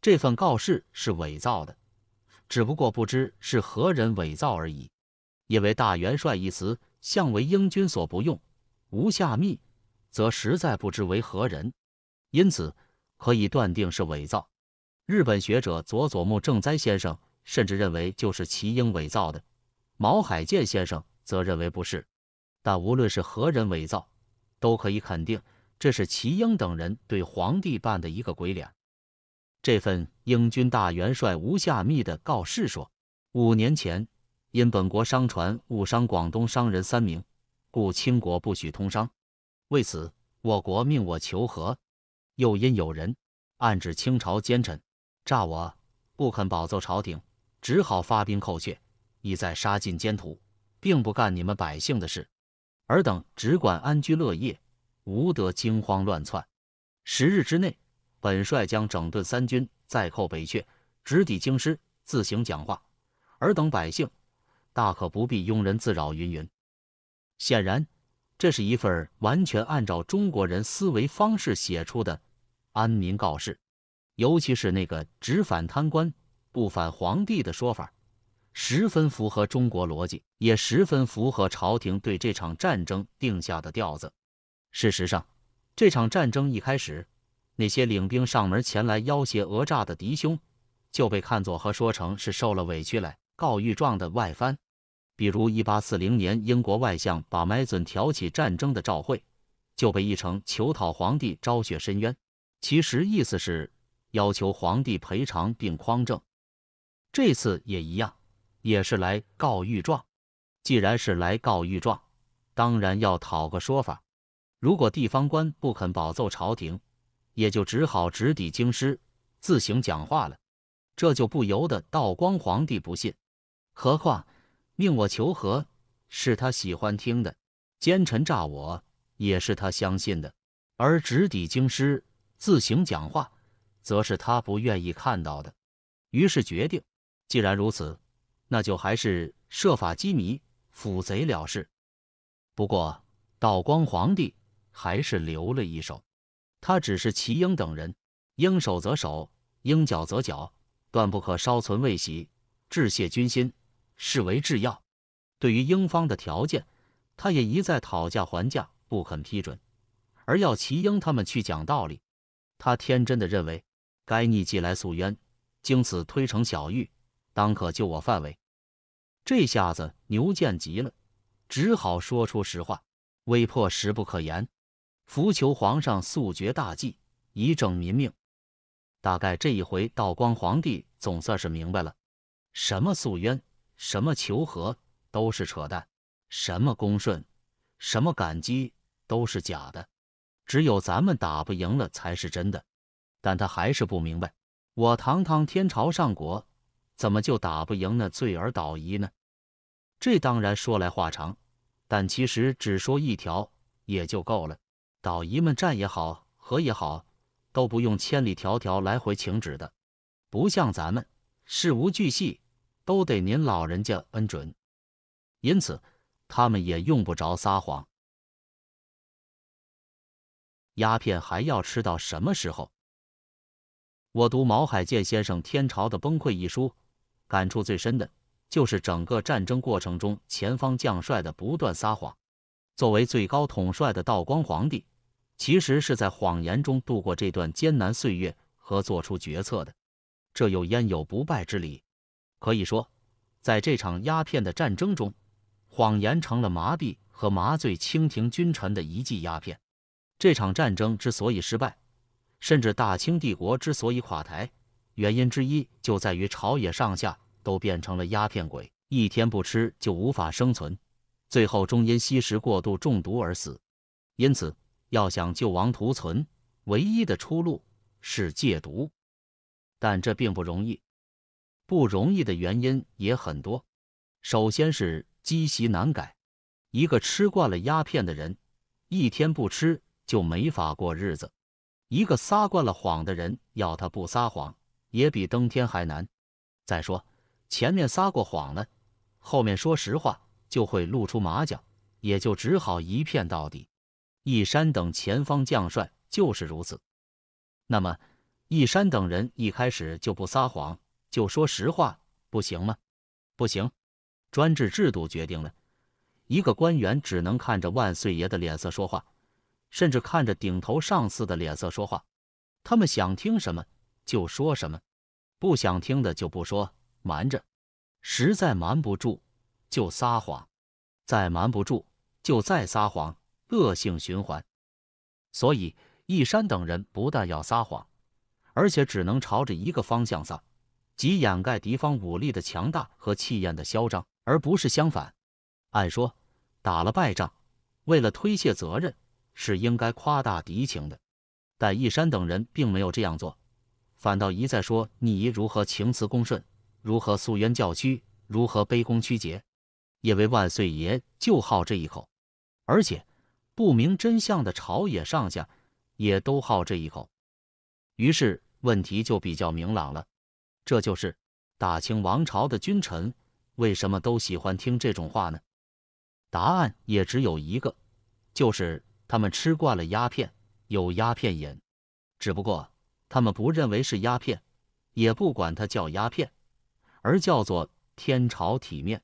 [SPEAKER 2] 这份告示是伪造的，只不过不知是何人伪造而已。因为“大元帅”一词，向为英军所不用，无下密，则实在不知为何人，因此可以断定是伪造。日本学者佐佐木正哉先生甚至认为就是齐英伪造的，毛海建先生则认为不是。但无论是何人伪造，都可以肯定。这是齐英等人对皇帝扮的一个鬼脸。这份英军大元帅吴下密的告示说：五年前，因本国商船误伤广东商人三名，故清国不许通商。为此，我国命我求和。又因有人暗指清朝奸臣诈我，不肯保奏朝廷，只好发兵扣却，意在杀尽奸徒，并不干你们百姓的事。尔等只管安居乐业。无得惊慌乱窜，十日之内，本帅将整顿三军，再叩北阙，直抵京师，自行讲话。尔等百姓，大可不必庸人自扰。云云。显然，这是一份完全按照中国人思维方式写出的安民告示，尤其是那个“只反贪官，不反皇帝”的说法，十分符合中国逻辑，也十分符合朝廷对这场战争定下的调子。事实上，这场战争一开始，那些领兵上门前来要挟、讹诈的敌凶，就被看作和说成是受了委屈来告御状的外藩。比如，一八四零年英国外相把麦尊挑起战争的照会，就被译成求讨皇帝昭雪申冤。其实意思是要求皇帝赔偿并匡正。这次也一样，也是来告御状。既然是来告御状，当然要讨个说法。如果地方官不肯保奏朝廷，也就只好直抵京师自行讲话了。这就不由得道光皇帝不信。何况命我求和是他喜欢听的，奸臣诈我也是他相信的，而直抵京师自行讲话，则是他不愿意看到的。于是决定，既然如此，那就还是设法羁民、抚贼了事。不过道光皇帝。还是留了一手，他只是齐英等人，应手则手，应脚则脚，断不可稍存未喜，致谢军心，视为制药。对于英方的条件，他也一再讨价还价，不肯批准，而要齐英他们去讲道理。他天真的认为，该逆既来诉冤，经此推成小玉，当可救我范围。这下子牛剑急了，只好说出实话，威迫实不可言。伏求皇上速决大计，以正民命。大概这一回，道光皇帝总算是明白了：什么诉冤，什么求和，都是扯淡；什么恭顺，什么感激，都是假的。只有咱们打不赢了，才是真的。但他还是不明白：我堂堂天朝上国，怎么就打不赢那罪儿倒夷呢？这当然说来话长，但其实只说一条也就够了。老姨们战也好，和也好，都不用千里迢迢来回请旨的，不像咱们事无巨细都得您老人家恩准，因此
[SPEAKER 1] 他们也用不着撒谎。鸦片还
[SPEAKER 2] 要吃到什么时候？我读毛海建先生《天朝的崩溃》一书，感触最深的就是整个战争过程中前方将帅的不断撒谎，作为最高统帅的道光皇帝。其实是在谎言中度过这段艰难岁月和做出决策的，这又焉有不败之理？可以说，在这场鸦片的战争中，谎言成了麻痹和麻醉清廷君臣的一剂鸦片。这场战争之所以失败，甚至大清帝国之所以垮台，原因之一就在于朝野上下都变成了鸦片鬼，一天不吃就无法生存，最后终因吸食过度中毒而死。因此。要想救亡图存，唯一的出路是戒毒，但这并不容易。不容易的原因也很多。首先是积习难改，一个吃惯了鸦片的人，一天不吃就没法过日子；一个撒惯了谎的人，要他不撒谎，也比登天还难。再说，前面撒过谎了，后面说实话就会露出马脚，也就只好一骗到底。一山等前方将帅就是如此。那么，一山等人一开始就不撒谎，就说实话，不行吗？不行。专制制度决定了，一个官员只能看着万岁爷的脸色说话，甚至看着顶头上司的脸色说话。他们想听什么就说什么，不想听的就不说，瞒着。实在瞒不住，就撒谎；再瞒不住，就再撒谎。恶性循环，所以一山等人不但要撒谎，而且只能朝着一个方向撒，即掩盖敌方武力的强大和气焰的嚣张，而不是相反。按说打了败仗，为了推卸责任，是应该夸大敌情的，但一山等人并没有这样做，反倒一再说你如何情辞恭顺，如何诉冤叫屈，如何卑躬屈节，因为万岁爷就好这一口，而且。不明真相的朝野上下也都好这一口，于是问题就比较明朗了。这就是大清王朝的君臣为什么都喜欢听这种话呢？答案也只有一个，就是他们吃惯了鸦片，有鸦片瘾，只不过他们不认为是鸦片，也不管它叫鸦片，而叫做天朝体面，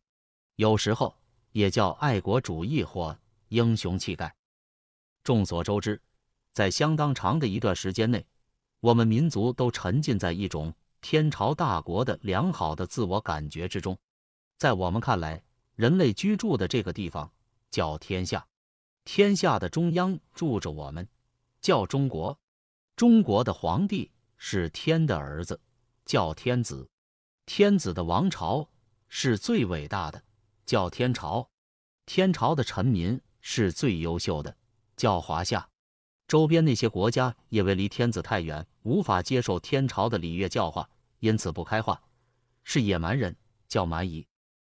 [SPEAKER 2] 有时候也叫爱国主义或英雄气概。众所周知，在相当长的一段时间内，我们民族都沉浸在一种天朝大国的良好的自我感觉之中。在我们看来，人类居住的这个地方叫天下，天下的中央住着我们，叫中国。中国的皇帝是天的儿子，叫天子。天子的王朝是最伟大的，叫天朝。天朝的臣民是最优秀的。叫华夏，周边那些国家因为离天子太远，无法接受天朝的礼乐教化，因此不开化，是野蛮人，叫蛮夷。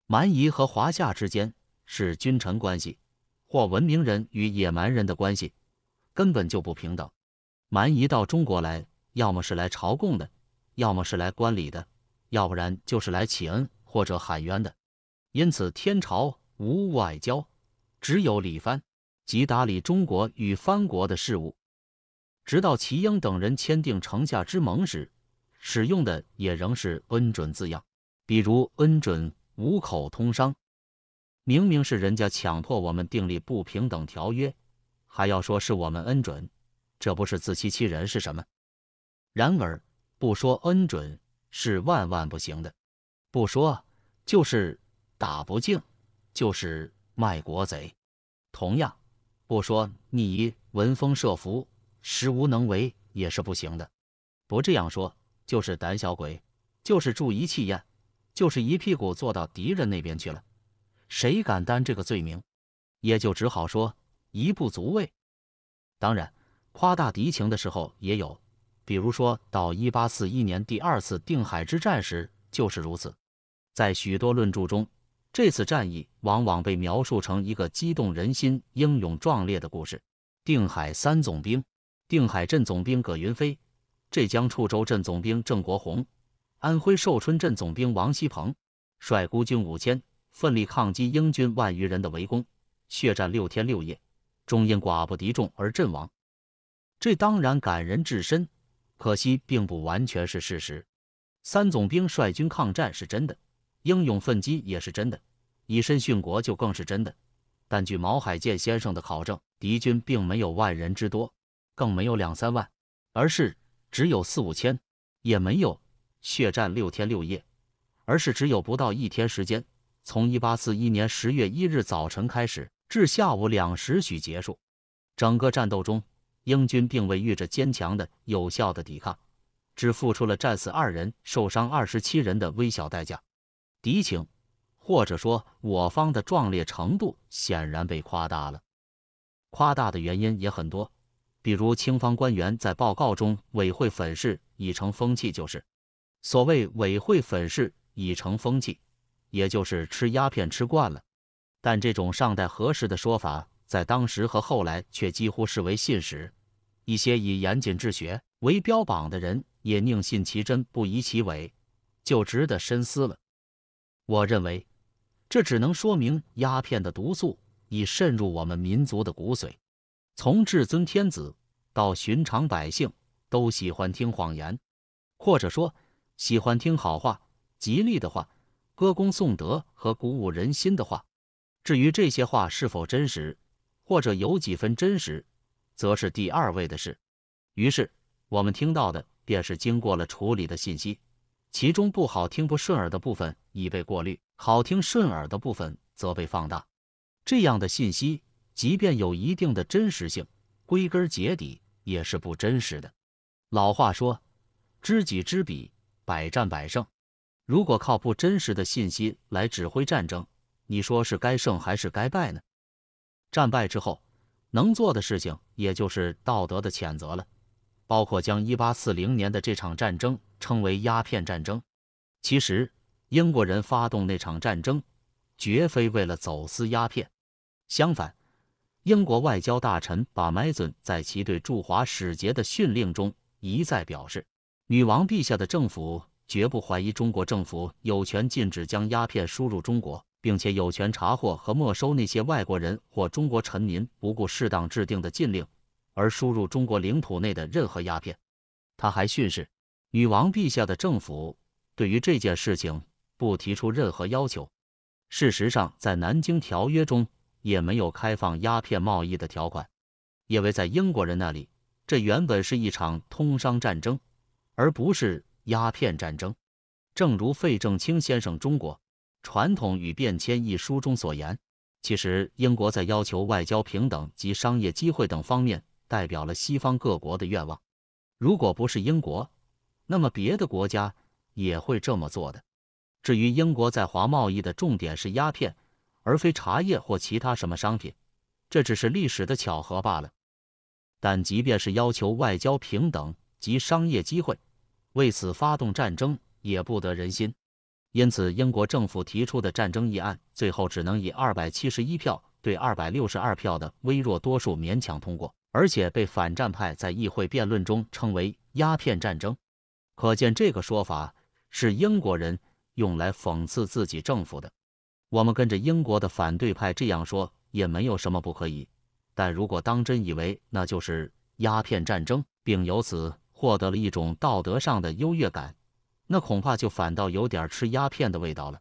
[SPEAKER 2] 蛮夷和华夏之间是君臣关系，或文明人与野蛮人的关系，根本就不平等。蛮夷到中国来，要么是来朝贡的，要么是来观礼的，要不然就是来乞恩或者喊冤的。因此，天朝无外交，只有礼藩。即打理中国与藩国的事务，直到齐英等人签订城下之盟时，使用的也仍是“恩准”字样，比如“恩准五口通商”。明明是人家强迫我们订立不平等条约，还要说是我们恩准，这不是自欺欺人是什么？然而，不说“恩准”是万万不行的，不说就是打不敬，就是卖国贼。同样。不说你闻风设伏，实无能为也是不行的。不这样说就是胆小鬼，就是注意气焰，就是一屁股坐到敌人那边去了。谁敢担这个罪名？也就只好说一不足畏。当然，夸大敌情的时候也有，比如说到一八四一年第二次定海之战时就是如此。在许多论著中。这次战役往往被描述成一个激动人心、英勇壮烈的故事。定海三总兵：定海镇总兵葛云飞，浙江处州镇总兵郑国鸿，安徽寿春镇总兵王锡鹏，率孤军五千，奋力抗击英军万余人的围攻，血战六天六夜，终因寡不敌众而阵亡。这当然感人至深，可惜并不完全是事实。三总兵率军抗战是真的。英勇奋击也是真的，以身殉国就更是真的。但据毛海建先生的考证，敌军并没有万人之多，更没有两三万，而是只有四五千；也没有血战六天六夜，而是只有不到一天时间。从1841年10月1日早晨开始，至下午两时许结束。整个战斗中，英军并未遇着坚强的有效的抵抗，只付出了战死二人、受伤二十七人的微小代价。敌情，或者说我方的壮烈程度显然被夸大了。夸大的原因也很多，比如清方官员在报告中“伪会粉饰”已成风气，就是所谓“伪会粉饰”已成风气，也就是吃鸦片吃惯了。但这种尚待核实的说法，在当时和后来却几乎视为信史，一些以严谨治学为标榜的人也宁信其真不疑其伪，就值得深思了。我认为，这只能说明鸦片的毒素已渗入我们民族的骨髓，从至尊天子到寻常百姓，都喜欢听谎言，或者说喜欢听好话、吉利的话、歌功颂德和鼓舞人心的话。至于这些话是否真实，或者有几分真实，则是第二位的事。于是我们听到的便是经过了处理的信息。其中不好听不顺耳的部分已被过滤，好听顺耳的部分则被放大。这样的信息，即便有一定的真实性，归根结底也是不真实的。老话说，知己知彼，百战百胜。如果靠不真实的信息来指挥战争，你说是该胜还是该败呢？战败之后，能做的事情也就是道德的谴责了。包括将1840年的这场战争称为鸦片战争。其实，英国人发动那场战争绝非为了走私鸦片。相反，英国外交大臣巴麦尊在其对驻华使节的训令中一再表示：“女王陛下的政府绝不怀疑中国政府有权禁止将鸦片输入中国，并且有权查获和没收那些外国人或中国臣民不顾适当制定的禁令。”而输入中国领土内的任何鸦片，他还训示女王陛下的政府对于这件事情不提出任何要求。事实上，在南京条约中也没有开放鸦片贸易的条款，因为在英国人那里，这原本是一场通商战争，而不是鸦片战争。正如费正清先生《中国传统与变迁》一书中所言，其实英国在要求外交平等及商业机会等方面。代表了西方各国的愿望，如果不是英国，那么别的国家也会这么做的。至于英国在华贸易的重点是鸦片，而非茶叶或其他什么商品，这只是历史的巧合罢了。但即便是要求外交平等及商业机会，为此发动战争也不得人心，因此英国政府提出的战争议案最后只能以二百七十一票对二百六十二票的微弱多数勉强通过。而且被反战派在议会辩论中称为鸦片战争，可见这个说法是英国人用来讽刺自己政府的。我们跟着英国的反对派这样说也没有什么不可以，但如果当真以为那就是鸦片战争，并由此获得了一种道德上的优越感，那恐怕就反倒有点
[SPEAKER 1] 吃鸦片的味道了。